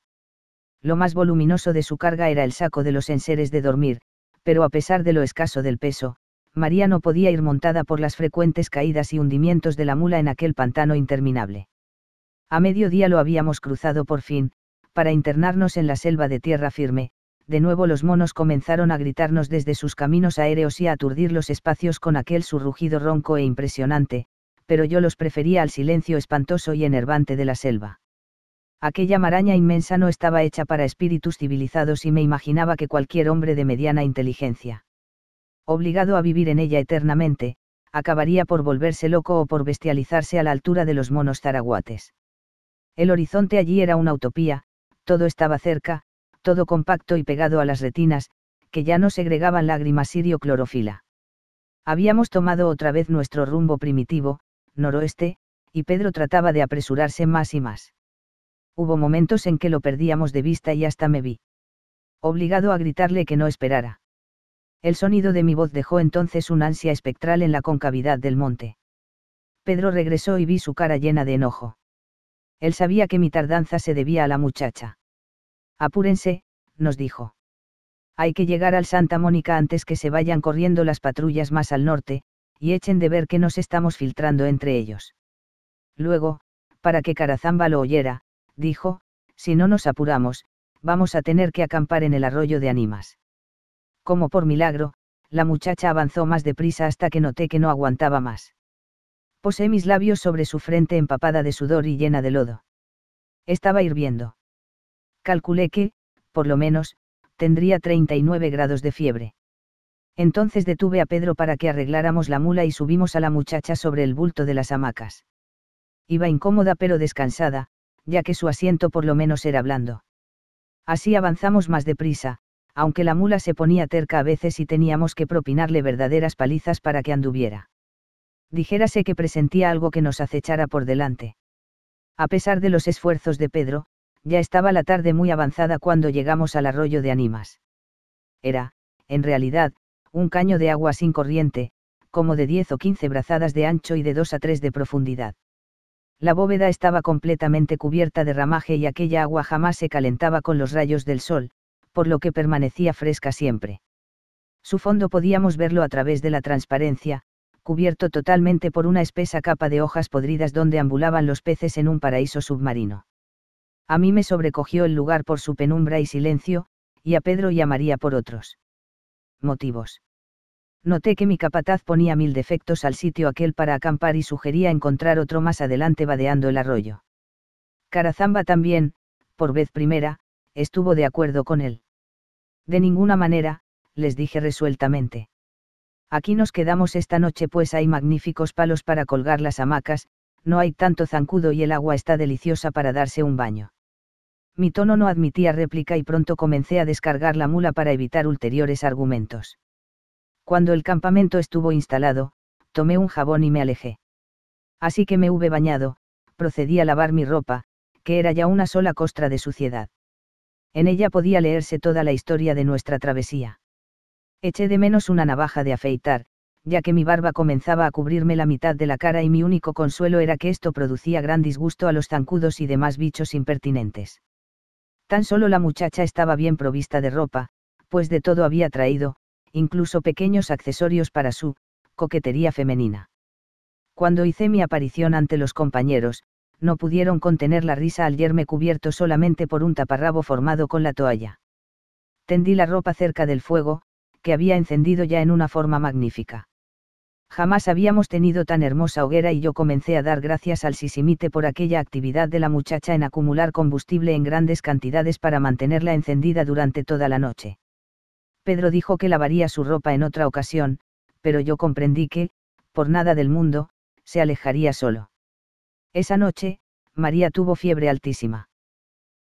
Lo más voluminoso de su carga era el saco de los enseres de dormir, pero a pesar de lo escaso del peso, María no podía ir montada por las frecuentes caídas y hundimientos de la mula en aquel pantano interminable. A mediodía lo habíamos cruzado por fin, para internarnos en la selva de tierra firme, de nuevo los monos comenzaron a gritarnos desde sus caminos aéreos y a aturdir los espacios con aquel su rugido ronco e impresionante, pero yo los prefería al silencio espantoso y enervante de la selva aquella maraña inmensa no estaba hecha para espíritus civilizados y me imaginaba que cualquier hombre de mediana inteligencia, obligado a vivir en ella eternamente, acabaría por volverse loco o por bestializarse a la altura de los monos zaraguates. El horizonte allí era una utopía, todo estaba cerca, todo compacto y pegado a las retinas, que ya no segregaban lágrimas sirio clorofila. Habíamos tomado otra vez nuestro rumbo primitivo, noroeste, y Pedro trataba de apresurarse más y más. Hubo momentos en que lo perdíamos de vista y hasta me vi. Obligado a gritarle que no esperara. El sonido de mi voz dejó entonces un ansia espectral en la concavidad del monte. Pedro regresó y vi su cara llena de enojo. Él sabía que mi tardanza se debía a la muchacha. Apúrense, nos dijo. Hay que llegar al Santa Mónica antes que se vayan corriendo las patrullas más al norte, y echen de ver que nos estamos filtrando entre ellos. Luego, para que Carazamba lo oyera, dijo, si no nos apuramos, vamos a tener que acampar en el arroyo de Animas. Como por milagro, la muchacha avanzó más deprisa hasta que noté que no aguantaba más. Posé mis labios sobre su frente empapada de sudor y llena de lodo. Estaba hirviendo. Calculé que, por lo menos, tendría 39 grados de fiebre. Entonces detuve a Pedro para que arregláramos la mula y subimos a la muchacha sobre el bulto de las hamacas. Iba incómoda pero descansada, ya que su asiento por lo menos era blando. Así avanzamos más deprisa, aunque la mula se ponía terca a veces y teníamos que propinarle verdaderas palizas para que anduviera. Dijérase que presentía algo que nos acechara por delante. A pesar de los esfuerzos de Pedro, ya estaba la tarde muy avanzada cuando llegamos al arroyo de Animas. Era, en realidad, un caño de agua sin corriente, como de 10 o 15 brazadas de ancho y de 2 a 3 de profundidad. La bóveda estaba completamente cubierta de ramaje y aquella agua jamás se calentaba con los rayos del sol, por lo que permanecía fresca siempre. Su fondo podíamos verlo a través de la transparencia, cubierto totalmente por una espesa capa de hojas podridas donde ambulaban los peces en un paraíso submarino. A mí me sobrecogió el lugar por su penumbra y silencio, y a Pedro y a María por otros motivos noté que mi capataz ponía mil defectos al sitio aquel para acampar y sugería encontrar otro más adelante vadeando el arroyo. Carazamba también, por vez primera, estuvo de acuerdo con él. De ninguna manera, les dije resueltamente. Aquí nos quedamos esta noche pues hay magníficos palos para colgar las hamacas, no hay tanto zancudo y el agua está deliciosa para darse un baño. Mi tono no admitía réplica y pronto comencé a descargar la mula para evitar ulteriores argumentos cuando el campamento estuvo instalado, tomé un jabón y me alejé. Así que me hube bañado, procedí a lavar mi ropa, que era ya una sola costra de suciedad. En ella podía leerse toda la historia de nuestra travesía. Eché de menos una navaja de afeitar, ya que mi barba comenzaba a cubrirme la mitad de la cara y mi único consuelo era que esto producía gran disgusto a los zancudos y demás bichos impertinentes. Tan solo la muchacha estaba bien provista de ropa, pues de todo había traído, incluso pequeños accesorios para su coquetería femenina. Cuando hice mi aparición ante los compañeros, no pudieron contener la risa al yerme cubierto solamente por un taparrabo formado con la toalla. Tendí la ropa cerca del fuego, que había encendido ya en una forma magnífica. Jamás habíamos tenido tan hermosa hoguera y yo comencé a dar gracias al sisimite por aquella actividad de la muchacha en acumular combustible en grandes cantidades para mantenerla encendida durante toda la noche. Pedro dijo que lavaría su ropa en otra ocasión, pero yo comprendí que, por nada del mundo, se alejaría solo. Esa noche, María tuvo fiebre altísima.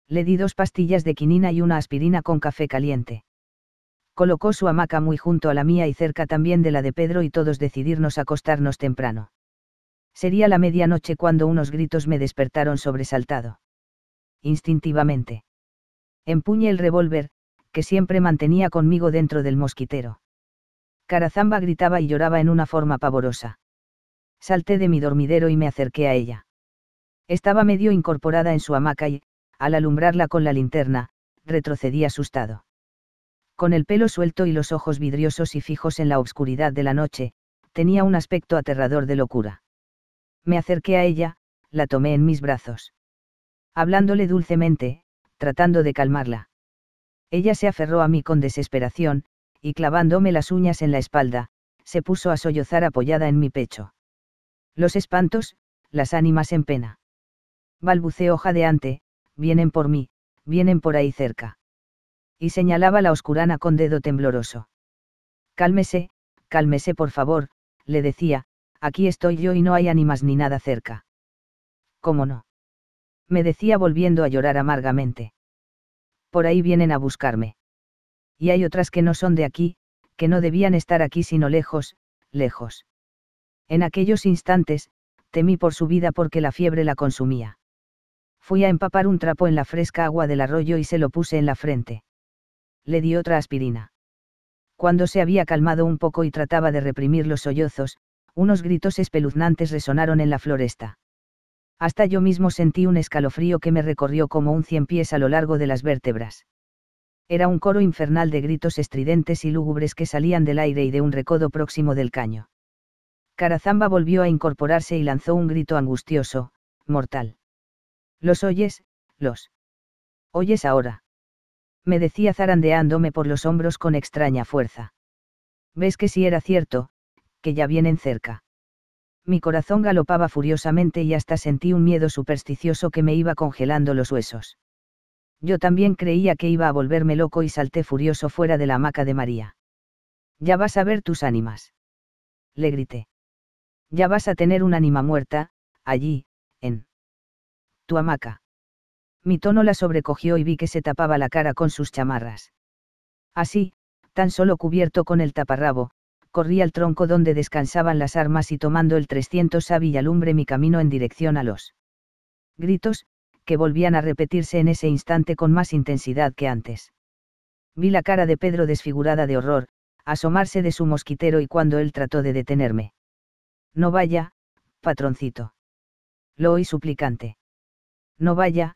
Le di dos pastillas de quinina y una aspirina con café caliente. Colocó su hamaca muy junto a la mía y cerca también de la de Pedro y todos decidirnos acostarnos temprano. Sería la medianoche cuando unos gritos me despertaron sobresaltado. Instintivamente. Empuñé el revólver, que siempre mantenía conmigo dentro del mosquitero. Carazamba gritaba y lloraba en una forma pavorosa. Salté de mi dormidero y me acerqué a ella. Estaba medio incorporada en su hamaca y, al alumbrarla con la linterna, retrocedí asustado. Con el pelo suelto y los ojos vidriosos y fijos en la obscuridad de la noche, tenía un aspecto aterrador de locura. Me acerqué a ella, la tomé en mis brazos. Hablándole dulcemente, tratando de calmarla. Ella se aferró a mí con desesperación, y clavándome las uñas en la espalda, se puso a sollozar apoyada en mi pecho. Los espantos, las ánimas en pena. Balbuceó jadeante, vienen por mí, vienen por ahí cerca. Y señalaba la oscurana con dedo tembloroso. Cálmese, cálmese por favor, le decía, aquí estoy yo y no hay ánimas ni nada cerca. ¿Cómo no? Me decía volviendo a llorar amargamente por ahí vienen a buscarme. Y hay otras que no son de aquí, que no debían estar aquí sino lejos, lejos. En aquellos instantes, temí por su vida porque la fiebre la consumía. Fui a empapar un trapo en la fresca agua del arroyo y se lo puse en la frente. Le di otra aspirina. Cuando se había calmado un poco y trataba de reprimir los sollozos, unos gritos espeluznantes resonaron en la floresta. Hasta yo mismo sentí un escalofrío que me recorrió como un cien pies a lo largo de las vértebras. Era un coro infernal de gritos estridentes y lúgubres que salían del aire y de un recodo próximo del caño. Carazamba volvió a incorporarse y lanzó un grito angustioso, mortal. ¿Los oyes? ¿Los? ¿Oyes ahora? Me decía zarandeándome por los hombros con extraña fuerza. ¿Ves que si era cierto, que ya vienen cerca? Mi corazón galopaba furiosamente y hasta sentí un miedo supersticioso que me iba congelando los huesos. Yo también creía que iba a volverme loco y salté furioso fuera de la hamaca de María. Ya vas a ver tus ánimas. Le grité. Ya vas a tener un ánima muerta, allí, en tu hamaca. Mi tono la sobrecogió y vi que se tapaba la cara con sus chamarras. Así, tan solo cubierto con el taparrabo, corrí al tronco donde descansaban las armas y tomando el 300 y alumbre mi camino en dirección a los gritos, que volvían a repetirse en ese instante con más intensidad que antes. Vi la cara de Pedro desfigurada de horror, asomarse de su mosquitero y cuando él trató de detenerme. No vaya, patroncito. Lo oí suplicante. No vaya,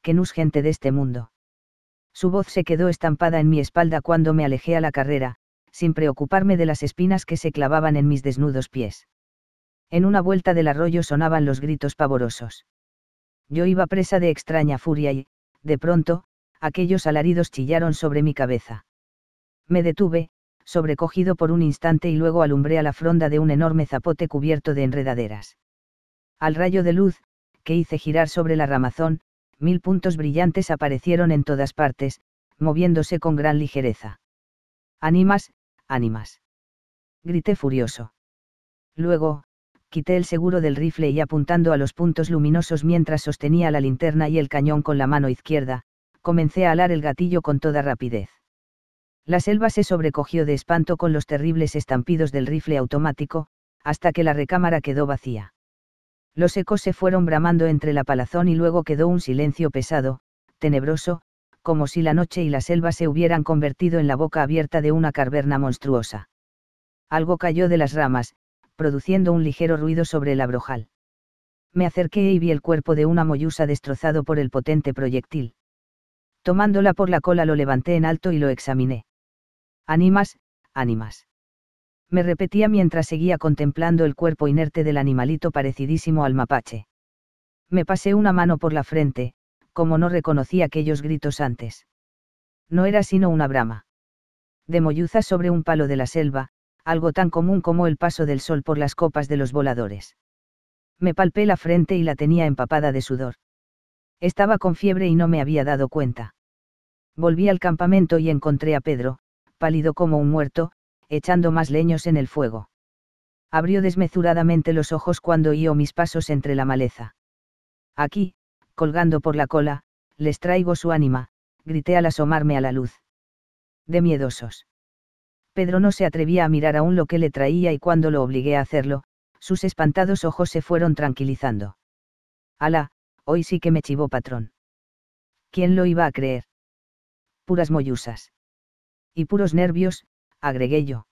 que no gente de este mundo. Su voz se quedó estampada en mi espalda cuando me alejé a la carrera, sin preocuparme de las espinas que se clavaban en mis desnudos pies. En una vuelta del arroyo sonaban los gritos pavorosos. Yo iba presa de extraña furia y, de pronto, aquellos alaridos chillaron sobre mi cabeza. Me detuve, sobrecogido por un instante y luego alumbré a la fronda de un enorme zapote cubierto de enredaderas. Al rayo de luz, que hice girar sobre la ramazón, mil puntos brillantes aparecieron en todas partes, moviéndose con gran ligereza. Animas, ánimas. Grité furioso. Luego, quité el seguro del rifle y apuntando a los puntos luminosos mientras sostenía la linterna y el cañón con la mano izquierda, comencé a alar el gatillo con toda rapidez. La selva se sobrecogió de espanto con los terribles estampidos del rifle automático, hasta que la recámara quedó vacía. Los ecos se fueron bramando entre la palazón y luego quedó un silencio pesado, tenebroso, como si la noche y la selva se hubieran convertido en la boca abierta de una caverna monstruosa. Algo cayó de las ramas, produciendo un ligero ruido sobre el abrojal. Me acerqué y vi el cuerpo de una mollusa destrozado por el potente proyectil. Tomándola por la cola lo levanté en alto y lo examiné. «¡Animas, ánimas. Me repetía mientras seguía contemplando el cuerpo inerte del animalito parecidísimo al mapache. Me pasé una mano por la frente, como no reconocí aquellos gritos antes. No era sino una brama. De molluza sobre un palo de la selva, algo tan común como el paso del sol por las copas de los voladores. Me palpé la frente y la tenía empapada de sudor. Estaba con fiebre y no me había dado cuenta. Volví al campamento y encontré a Pedro, pálido como un muerto, echando más leños en el fuego. Abrió desmesuradamente los ojos cuando oí mis pasos entre la maleza. Aquí, colgando por la cola, les traigo su ánima, grité al asomarme a la luz. De miedosos. Pedro no se atrevía a mirar aún lo que le traía y cuando lo obligué a hacerlo, sus espantados ojos se fueron tranquilizando. Alá, hoy sí que me chivó patrón. ¿Quién lo iba a creer? Puras moyusas. Y puros nervios, agregué yo.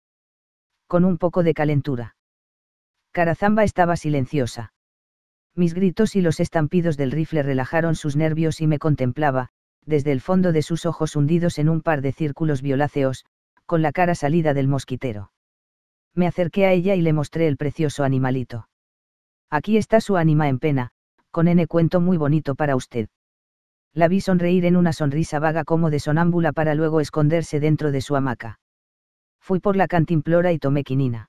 Con un poco de calentura. Carazamba estaba silenciosa. Mis gritos y los estampidos del rifle relajaron sus nervios y me contemplaba, desde el fondo de sus ojos hundidos en un par de círculos violáceos, con la cara salida del mosquitero. Me acerqué a ella y le mostré el precioso animalito. Aquí está su ánima en pena, con N cuento muy bonito para usted. La vi sonreír en una sonrisa vaga como de sonámbula para luego esconderse dentro de su hamaca. Fui por la cantimplora y tomé quinina.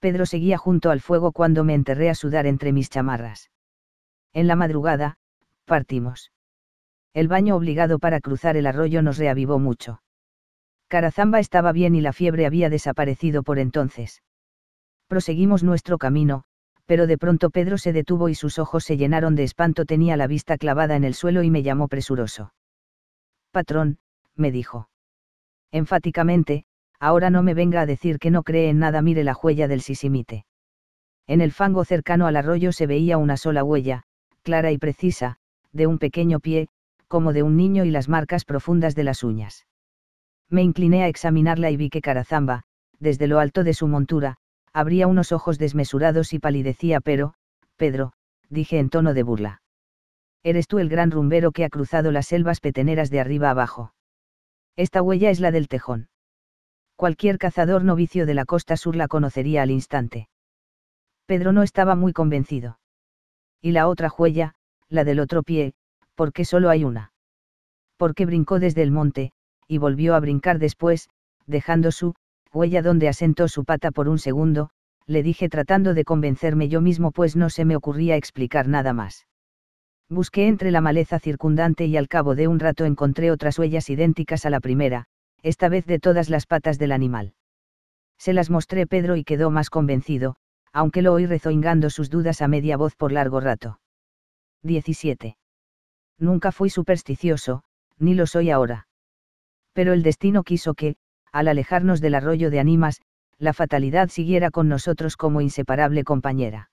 Pedro seguía junto al fuego cuando me enterré a sudar entre mis chamarras. En la madrugada, partimos. El baño obligado para cruzar el arroyo nos reavivó mucho. Carazamba estaba bien y la fiebre había desaparecido por entonces. Proseguimos nuestro camino, pero de pronto Pedro se detuvo y sus ojos se llenaron de espanto. Tenía la vista clavada en el suelo y me llamó presuroso. Patrón, me dijo. Enfáticamente, ahora no me venga a decir que no cree en nada, mire la huella del sisimite. En el fango cercano al arroyo se veía una sola huella, clara y precisa, de un pequeño pie, como de un niño y las marcas profundas de las uñas. Me incliné a examinarla y vi que Carazamba, desde lo alto de su montura, abría unos ojos desmesurados y palidecía, pero, Pedro, dije en tono de burla. Eres tú el gran rumbero que ha cruzado las selvas peteneras de arriba abajo. Esta huella es la del tejón cualquier cazador novicio de la costa sur la conocería al instante. Pedro no estaba muy convencido. Y la otra huella, la del otro pie, porque solo hay una. Porque brincó desde el monte, y volvió a brincar después, dejando su huella donde asentó su pata por un segundo, le dije tratando de convencerme yo mismo pues no se me ocurría explicar nada más. Busqué entre la maleza circundante y al cabo de un rato encontré otras huellas idénticas a la primera, esta vez de todas las patas del animal. Se las mostré Pedro y quedó más convencido, aunque lo oí rezoingando sus dudas a media voz por largo rato. 17. Nunca fui supersticioso, ni lo soy ahora. Pero el destino quiso que, al alejarnos del arroyo de Animas, la fatalidad siguiera con nosotros como inseparable compañera.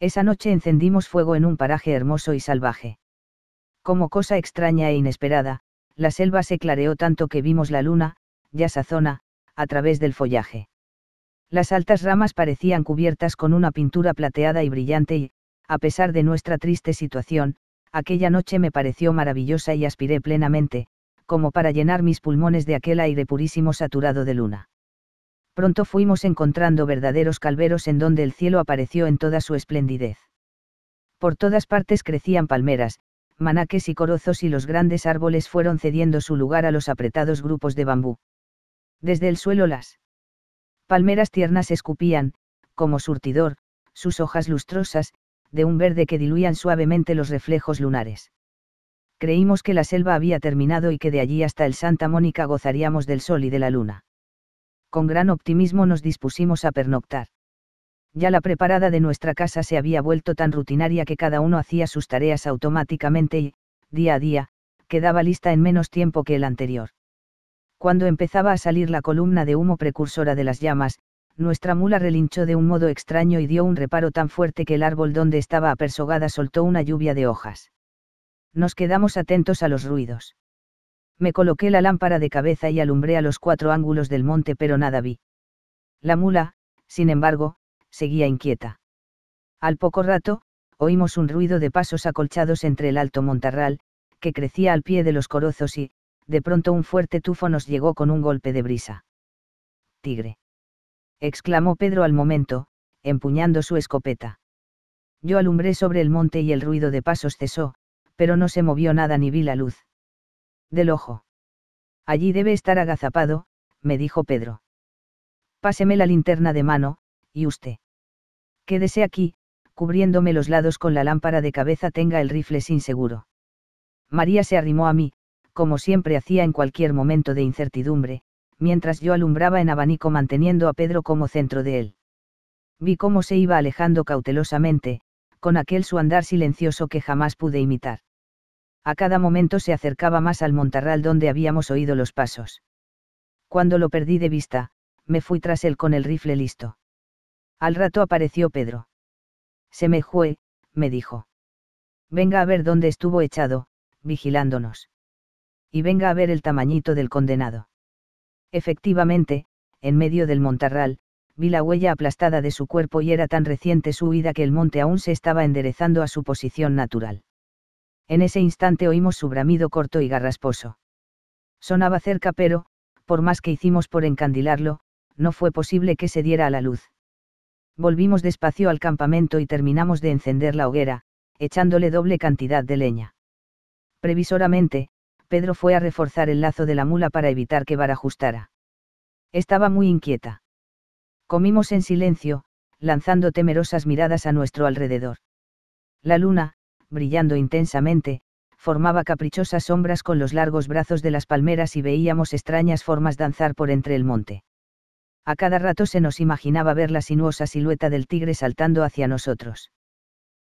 Esa noche encendimos fuego en un paraje hermoso y salvaje. Como cosa extraña e inesperada, la selva se clareó tanto que vimos la luna, ya sazona, a través del follaje. Las altas ramas parecían cubiertas con una pintura plateada y brillante y, a pesar de nuestra triste situación, aquella noche me pareció maravillosa y aspiré plenamente, como para llenar mis pulmones de aquel aire purísimo saturado de luna. Pronto fuimos encontrando verdaderos calveros en donde el cielo apareció en toda su esplendidez. Por todas partes crecían palmeras, manaques y corozos y los grandes árboles fueron cediendo su lugar a los apretados grupos de bambú. Desde el suelo las palmeras tiernas escupían, como surtidor, sus hojas lustrosas, de un verde que diluían suavemente los reflejos lunares. Creímos que la selva había terminado y que de allí hasta el Santa Mónica gozaríamos del sol y de la luna. Con gran optimismo nos dispusimos a pernoctar ya la preparada de nuestra casa se había vuelto tan rutinaria que cada uno hacía sus tareas automáticamente y, día a día, quedaba lista en menos tiempo que el anterior. Cuando empezaba a salir la columna de humo precursora de las llamas, nuestra mula relinchó de un modo extraño y dio un reparo tan fuerte que el árbol donde estaba apersogada soltó una lluvia de hojas. Nos quedamos atentos a los ruidos. Me coloqué la lámpara de cabeza y alumbré a los cuatro ángulos del monte, pero nada vi. La mula, sin embargo, seguía inquieta. Al poco rato, oímos un ruido de pasos acolchados entre el alto montarral, que crecía al pie de los corozos y, de pronto un fuerte tufo nos llegó con un golpe de brisa. Tigre. exclamó Pedro al momento, empuñando su escopeta. Yo alumbré sobre el monte y el ruido de pasos cesó, pero no se movió nada ni vi la luz. Del ojo. Allí debe estar agazapado, me dijo Pedro. Páseme la linterna de mano, y usted. Quédese aquí, cubriéndome los lados con la lámpara de cabeza tenga el rifle sin seguro. María se arrimó a mí, como siempre hacía en cualquier momento de incertidumbre, mientras yo alumbraba en abanico manteniendo a Pedro como centro de él. Vi cómo se iba alejando cautelosamente, con aquel su andar silencioso que jamás pude imitar. A cada momento se acercaba más al montarral donde habíamos oído los pasos. Cuando lo perdí de vista, me fui tras él con el rifle listo. Al rato apareció Pedro. Se me jue, me dijo. Venga a ver dónde estuvo echado, vigilándonos. Y venga a ver el tamañito del condenado. Efectivamente, en medio del montarral, vi la huella aplastada de su cuerpo y era tan reciente su huida que el monte aún se estaba enderezando a su posición natural. En ese instante oímos su bramido corto y garrasposo. Sonaba cerca pero, por más que hicimos por encandilarlo, no fue posible que se diera a la luz. Volvimos despacio al campamento y terminamos de encender la hoguera, echándole doble cantidad de leña. Previsoramente, Pedro fue a reforzar el lazo de la mula para evitar que ajustara. Estaba muy inquieta. Comimos en silencio, lanzando temerosas miradas a nuestro alrededor. La luna, brillando intensamente, formaba caprichosas sombras con los largos brazos de las palmeras y veíamos extrañas formas danzar por entre el monte a cada rato se nos imaginaba ver la sinuosa silueta del tigre saltando hacia nosotros.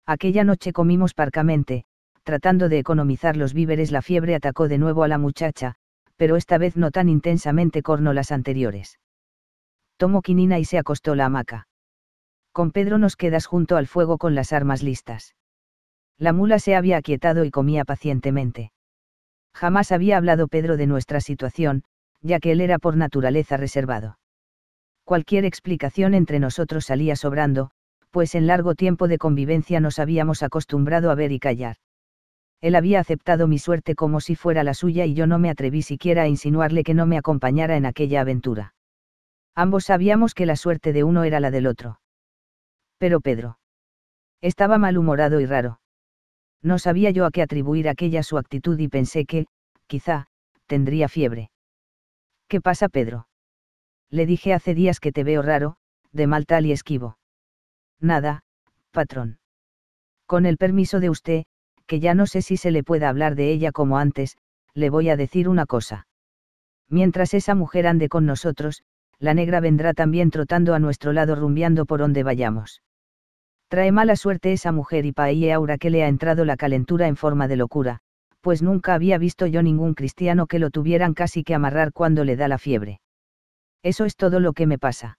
Aquella noche comimos parcamente, tratando de economizar los víveres la fiebre atacó de nuevo a la muchacha, pero esta vez no tan intensamente corno las anteriores. Tomó quinina y se acostó la hamaca. Con Pedro nos quedas junto al fuego con las armas listas. La mula se había aquietado y comía pacientemente. Jamás había hablado Pedro de nuestra situación, ya que él era por naturaleza reservado cualquier explicación entre nosotros salía sobrando, pues en largo tiempo de convivencia nos habíamos acostumbrado a ver y callar. Él había aceptado mi suerte como si fuera la suya y yo no me atreví siquiera a insinuarle que no me acompañara en aquella aventura. Ambos sabíamos que la suerte de uno era la del otro. Pero Pedro. Estaba malhumorado y raro. No sabía yo a qué atribuir aquella su actitud y pensé que, quizá, tendría fiebre. ¿Qué pasa, Pedro? Le dije hace días que te veo raro, de mal tal y esquivo. Nada, patrón. Con el permiso de usted, que ya no sé si se le pueda hablar de ella como antes, le voy a decir una cosa. Mientras esa mujer ande con nosotros, la negra vendrá también trotando a nuestro lado rumbiando por donde vayamos. Trae mala suerte esa mujer y paíe aura que le ha entrado la calentura en forma de locura, pues nunca había visto yo ningún cristiano que lo tuvieran casi que amarrar cuando le da la fiebre. Eso es todo lo que me pasa.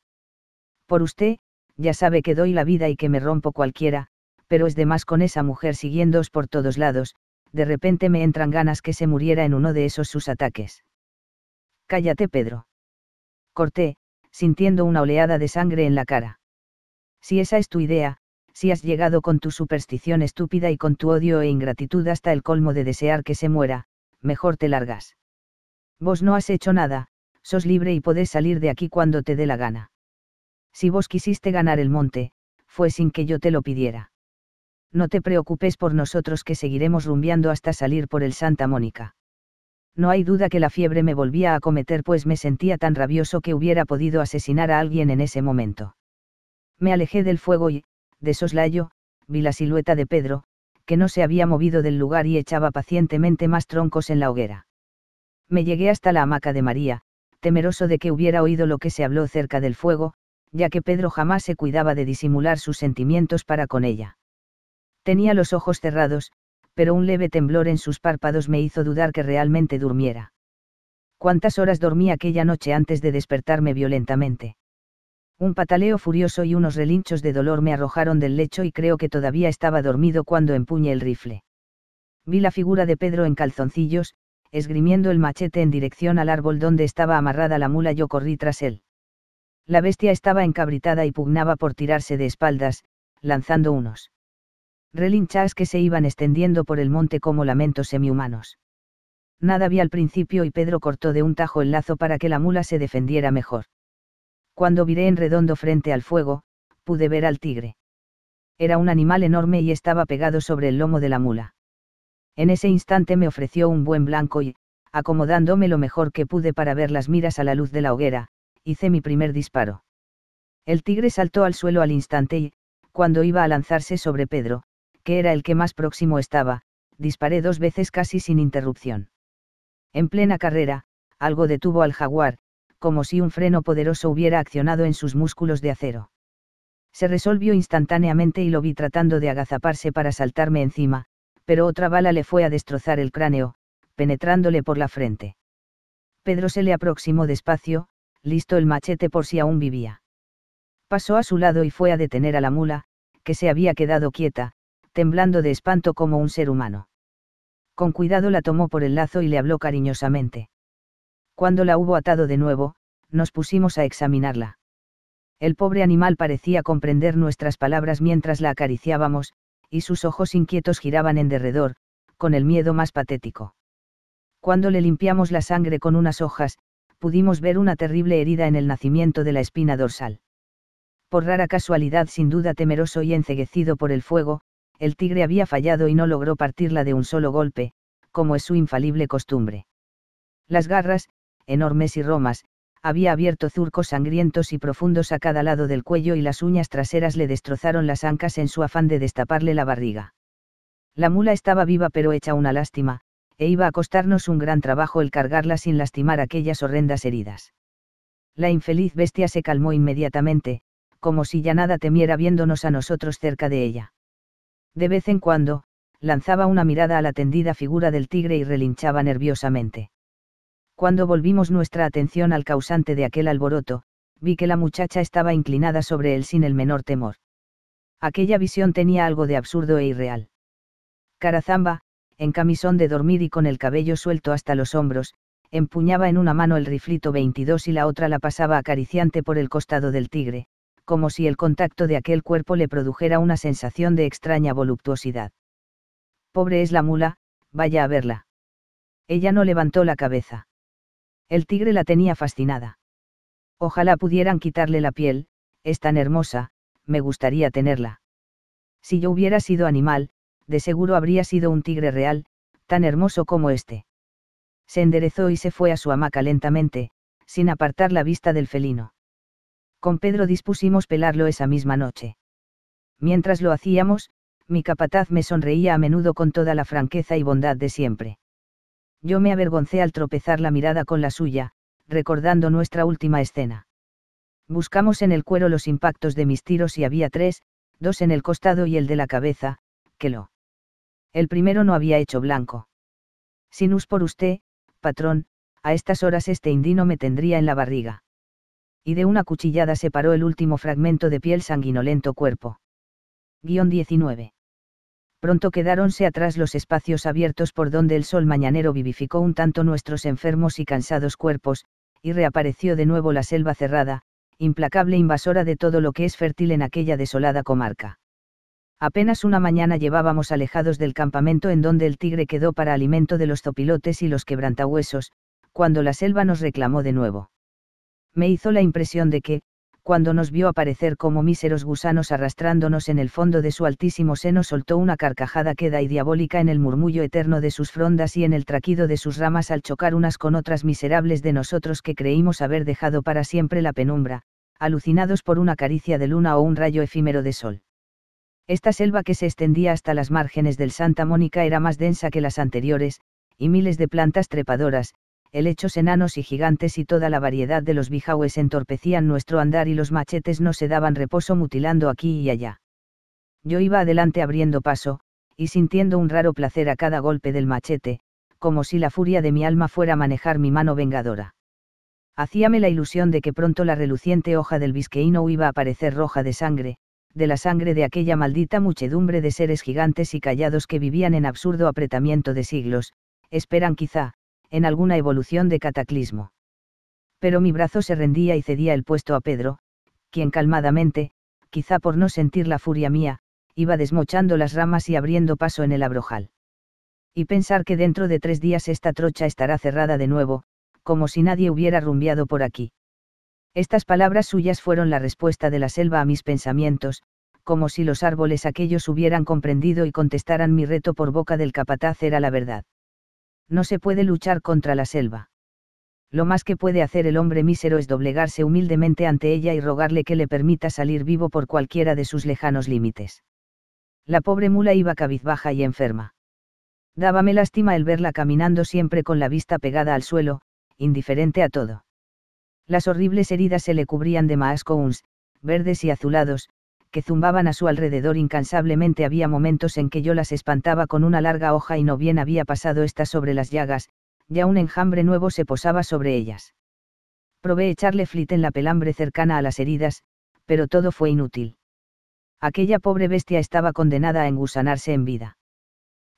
Por usted, ya sabe que doy la vida y que me rompo cualquiera, pero es de más con esa mujer siguiéndoos por todos lados, de repente me entran ganas que se muriera en uno de esos sus ataques. Cállate, Pedro. Corté, sintiendo una oleada de sangre en la cara. Si esa es tu idea, si has llegado con tu superstición estúpida y con tu odio e ingratitud hasta el colmo de desear que se muera, mejor te largas. Vos no has hecho nada, sos libre y podés salir de aquí cuando te dé la gana. Si vos quisiste ganar el monte, fue sin que yo te lo pidiera. No te preocupes por nosotros que seguiremos rumbeando hasta salir por el Santa Mónica. No hay duda que la fiebre me volvía a acometer pues me sentía tan rabioso que hubiera podido asesinar a alguien en ese momento. Me alejé del fuego y, de soslayo, vi la silueta de Pedro, que no se había movido del lugar y echaba pacientemente más troncos en la hoguera. Me llegué hasta la hamaca de María, temeroso de que hubiera oído lo que se habló cerca del fuego, ya que Pedro jamás se cuidaba de disimular sus sentimientos para con ella. Tenía los ojos cerrados, pero un leve temblor en sus párpados me hizo dudar que realmente durmiera. ¿Cuántas horas dormí aquella noche antes de despertarme violentamente? Un pataleo furioso y unos relinchos de dolor me arrojaron del lecho y creo que todavía estaba dormido cuando empuñé el rifle. Vi la figura de Pedro en calzoncillos, esgrimiendo el machete en dirección al árbol donde estaba amarrada la mula yo corrí tras él. La bestia estaba encabritada y pugnaba por tirarse de espaldas, lanzando unos relinchas que se iban extendiendo por el monte como lamentos semihumanos. Nada vi al principio y Pedro cortó de un tajo el lazo para que la mula se defendiera mejor. Cuando viré en redondo frente al fuego, pude ver al tigre. Era un animal enorme y estaba pegado sobre el lomo de la mula. En ese instante me ofreció un buen blanco y, acomodándome lo mejor que pude para ver las miras a la luz de la hoguera, hice mi primer disparo. El tigre saltó al suelo al instante y, cuando iba a lanzarse sobre Pedro, que era el que más próximo estaba, disparé dos veces casi sin interrupción. En plena carrera, algo detuvo al jaguar, como si un freno poderoso hubiera accionado en sus músculos de acero. Se resolvió instantáneamente y lo vi tratando de agazaparse para saltarme encima, pero otra bala le fue a destrozar el cráneo, penetrándole por la frente. Pedro se le aproximó despacio, listo el machete por si aún vivía. Pasó a su lado y fue a detener a la mula, que se había quedado quieta, temblando de espanto como un ser humano. Con cuidado la tomó por el lazo y le habló cariñosamente. Cuando la hubo atado de nuevo, nos pusimos a examinarla. El pobre animal parecía comprender nuestras palabras mientras la acariciábamos, y sus ojos inquietos giraban en derredor, con el miedo más patético. Cuando le limpiamos la sangre con unas hojas, pudimos ver una terrible herida en el nacimiento de la espina dorsal. Por rara casualidad, sin duda temeroso y enceguecido por el fuego, el tigre había fallado y no logró partirla de un solo golpe, como es su infalible costumbre. Las garras, enormes y romas, había abierto surcos sangrientos y profundos a cada lado del cuello y las uñas traseras le destrozaron las ancas en su afán de destaparle la barriga. La mula estaba viva pero hecha una lástima, e iba a costarnos un gran trabajo el cargarla sin lastimar aquellas horrendas heridas. La infeliz bestia se calmó inmediatamente, como si ya nada temiera viéndonos a nosotros cerca de ella. De vez en cuando, lanzaba una mirada a la tendida figura del tigre y relinchaba nerviosamente. Cuando volvimos nuestra atención al causante de aquel alboroto, vi que la muchacha estaba inclinada sobre él sin el menor temor. Aquella visión tenía algo de absurdo e irreal. Carazamba, en camisón de dormir y con el cabello suelto hasta los hombros, empuñaba en una mano el riflito 22 y la otra la pasaba acariciante por el costado del tigre, como si el contacto de aquel cuerpo le produjera una sensación de extraña voluptuosidad. Pobre es la mula, vaya a verla. Ella no levantó la cabeza. El tigre la tenía fascinada. Ojalá pudieran quitarle la piel, es tan hermosa, me gustaría tenerla. Si yo hubiera sido animal, de seguro habría sido un tigre real, tan hermoso como este. Se enderezó y se fue a su hamaca lentamente, sin apartar la vista del felino. Con Pedro dispusimos pelarlo esa misma noche. Mientras lo hacíamos, mi capataz me sonreía a menudo con toda la franqueza y bondad de siempre. Yo me avergoncé al tropezar la mirada con la suya, recordando nuestra última escena. Buscamos en el cuero los impactos de mis tiros y había tres, dos en el costado y el de la cabeza, que lo. El primero no había hecho blanco. Sin us por usted, patrón, a estas horas este indino me tendría en la barriga. Y de una cuchillada separó el último fragmento de piel sanguinolento cuerpo. Guión 19 pronto quedáronse atrás los espacios abiertos por donde el sol mañanero vivificó un tanto nuestros enfermos y cansados cuerpos, y reapareció de nuevo la selva cerrada, implacable invasora de todo lo que es fértil en aquella desolada comarca. Apenas una mañana llevábamos alejados del campamento en donde el tigre quedó para alimento de los zopilotes y los quebrantahuesos, cuando la selva nos reclamó de nuevo. Me hizo la impresión de que, cuando nos vio aparecer como míseros gusanos arrastrándonos en el fondo de su altísimo seno, soltó una carcajada queda y diabólica en el murmullo eterno de sus frondas y en el traquido de sus ramas al chocar unas con otras miserables de nosotros que creímos haber dejado para siempre la penumbra, alucinados por una caricia de luna o un rayo efímero de sol. Esta selva que se extendía hasta las márgenes del Santa Mónica era más densa que las anteriores, y miles de plantas trepadoras, helechos enanos y gigantes y toda la variedad de los bijaues entorpecían nuestro andar y los machetes no se daban reposo mutilando aquí y allá. Yo iba adelante abriendo paso, y sintiendo un raro placer a cada golpe del machete, como si la furia de mi alma fuera manejar mi mano vengadora. Hacíame la ilusión de que pronto la reluciente hoja del bisqueíno iba a aparecer roja de sangre, de la sangre de aquella maldita muchedumbre de seres gigantes y callados que vivían en absurdo apretamiento de siglos, esperan quizá, en alguna evolución de cataclismo. Pero mi brazo se rendía y cedía el puesto a Pedro, quien calmadamente, quizá por no sentir la furia mía, iba desmochando las ramas y abriendo paso en el abrojal. Y pensar que dentro de tres días esta trocha estará cerrada de nuevo, como si nadie hubiera rumbiado por aquí. Estas palabras suyas fueron la respuesta de la selva a mis pensamientos, como si los árboles aquellos hubieran comprendido y contestaran mi reto por boca del capataz era la verdad. No se puede luchar contra la selva. Lo más que puede hacer el hombre mísero es doblegarse humildemente ante ella y rogarle que le permita salir vivo por cualquiera de sus lejanos límites. La pobre mula iba cabizbaja y enferma. Dábame lástima el verla caminando siempre con la vista pegada al suelo, indiferente a todo. Las horribles heridas se le cubrían de maascouns, verdes y azulados, que zumbaban a su alrededor incansablemente había momentos en que yo las espantaba con una larga hoja y no bien había pasado esta sobre las llagas, ya un enjambre nuevo se posaba sobre ellas. Probé echarle flit en la pelambre cercana a las heridas, pero todo fue inútil. Aquella pobre bestia estaba condenada a engusanarse en vida.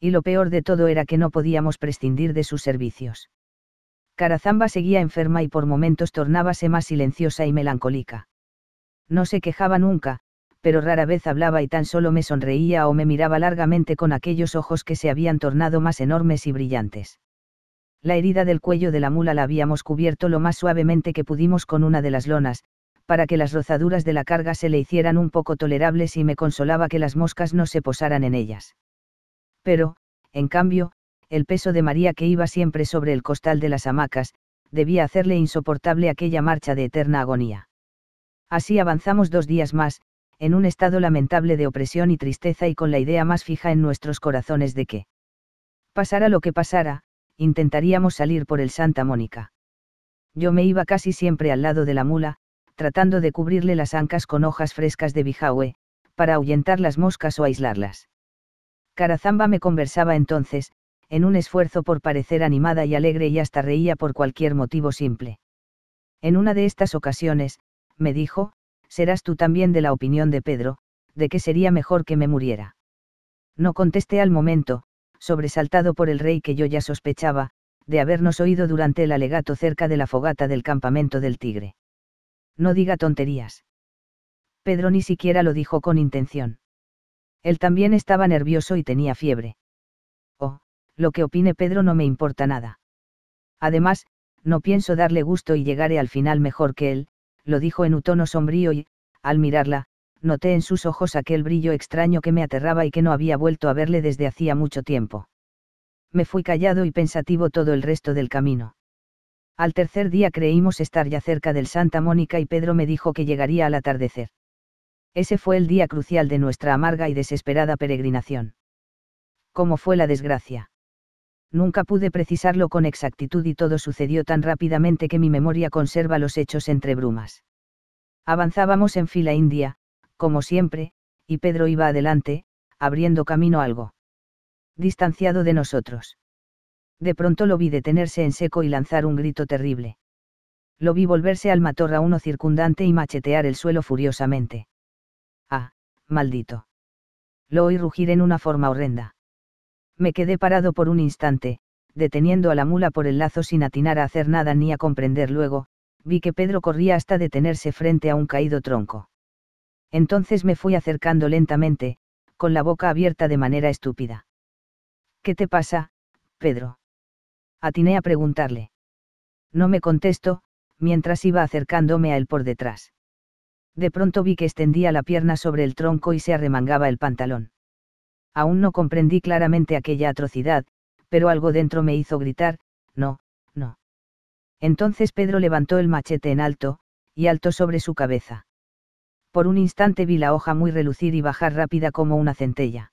Y lo peor de todo era que no podíamos prescindir de sus servicios. Carazamba seguía enferma y por momentos tornábase más silenciosa y melancólica. No se quejaba nunca, pero rara vez hablaba y tan solo me sonreía o me miraba largamente con aquellos ojos que se habían tornado más enormes y brillantes. La herida del cuello de la mula la habíamos cubierto lo más suavemente que pudimos con una de las lonas, para que las rozaduras de la carga se le hicieran un poco tolerables y me consolaba que las moscas no se posaran en ellas. Pero, en cambio, el peso de María que iba siempre sobre el costal de las hamacas, debía hacerle insoportable aquella marcha de eterna agonía. Así avanzamos dos días más, en un estado lamentable de opresión y tristeza y con la idea más fija en nuestros corazones de que, pasara lo que pasara, intentaríamos salir por el Santa Mónica. Yo me iba casi siempre al lado de la mula, tratando de cubrirle las ancas con hojas frescas de bijaue, para ahuyentar las moscas o aislarlas. Carazamba me conversaba entonces, en un esfuerzo por parecer animada y alegre y hasta reía por cualquier motivo simple. En una de estas ocasiones, me dijo, serás tú también de la opinión de Pedro, de que sería mejor que me muriera. No contesté al momento, sobresaltado por el rey que yo ya sospechaba, de habernos oído durante el alegato cerca de la fogata del campamento del tigre. No diga tonterías. Pedro ni siquiera lo dijo con intención. Él también estaba nervioso y tenía fiebre. Oh, lo que opine Pedro no me importa nada. Además, no pienso darle gusto y llegaré al final mejor que él, lo dijo en un tono sombrío y, al mirarla, noté en sus ojos aquel brillo extraño que me aterraba y que no había vuelto a verle desde hacía mucho tiempo. Me fui callado y pensativo todo el resto del camino. Al tercer día creímos estar ya cerca del Santa Mónica y Pedro me dijo que llegaría al atardecer. Ese fue el día crucial de nuestra amarga y desesperada peregrinación. ¿Cómo fue la desgracia? Nunca pude precisarlo con exactitud y todo sucedió tan rápidamente que mi memoria conserva los hechos entre brumas. Avanzábamos en fila india, como siempre, y Pedro iba adelante, abriendo camino algo. Distanciado de nosotros. De pronto lo vi detenerse en seco y lanzar un grito terrible. Lo vi volverse al matorra uno circundante y machetear el suelo furiosamente. Ah, maldito. Lo oí rugir en una forma horrenda. Me quedé parado por un instante, deteniendo a la mula por el lazo sin atinar a hacer nada ni a comprender luego, vi que Pedro corría hasta detenerse frente a un caído tronco. Entonces me fui acercando lentamente, con la boca abierta de manera estúpida. ¿Qué te pasa, Pedro? Atiné a preguntarle. No me contestó, mientras iba acercándome a él por detrás. De pronto vi que extendía la pierna sobre el tronco y se arremangaba el pantalón. Aún no comprendí claramente aquella atrocidad, pero algo dentro me hizo gritar, no, no. Entonces Pedro levantó el machete en alto, y alto sobre su cabeza. Por un instante vi la hoja muy relucir y bajar rápida como una centella.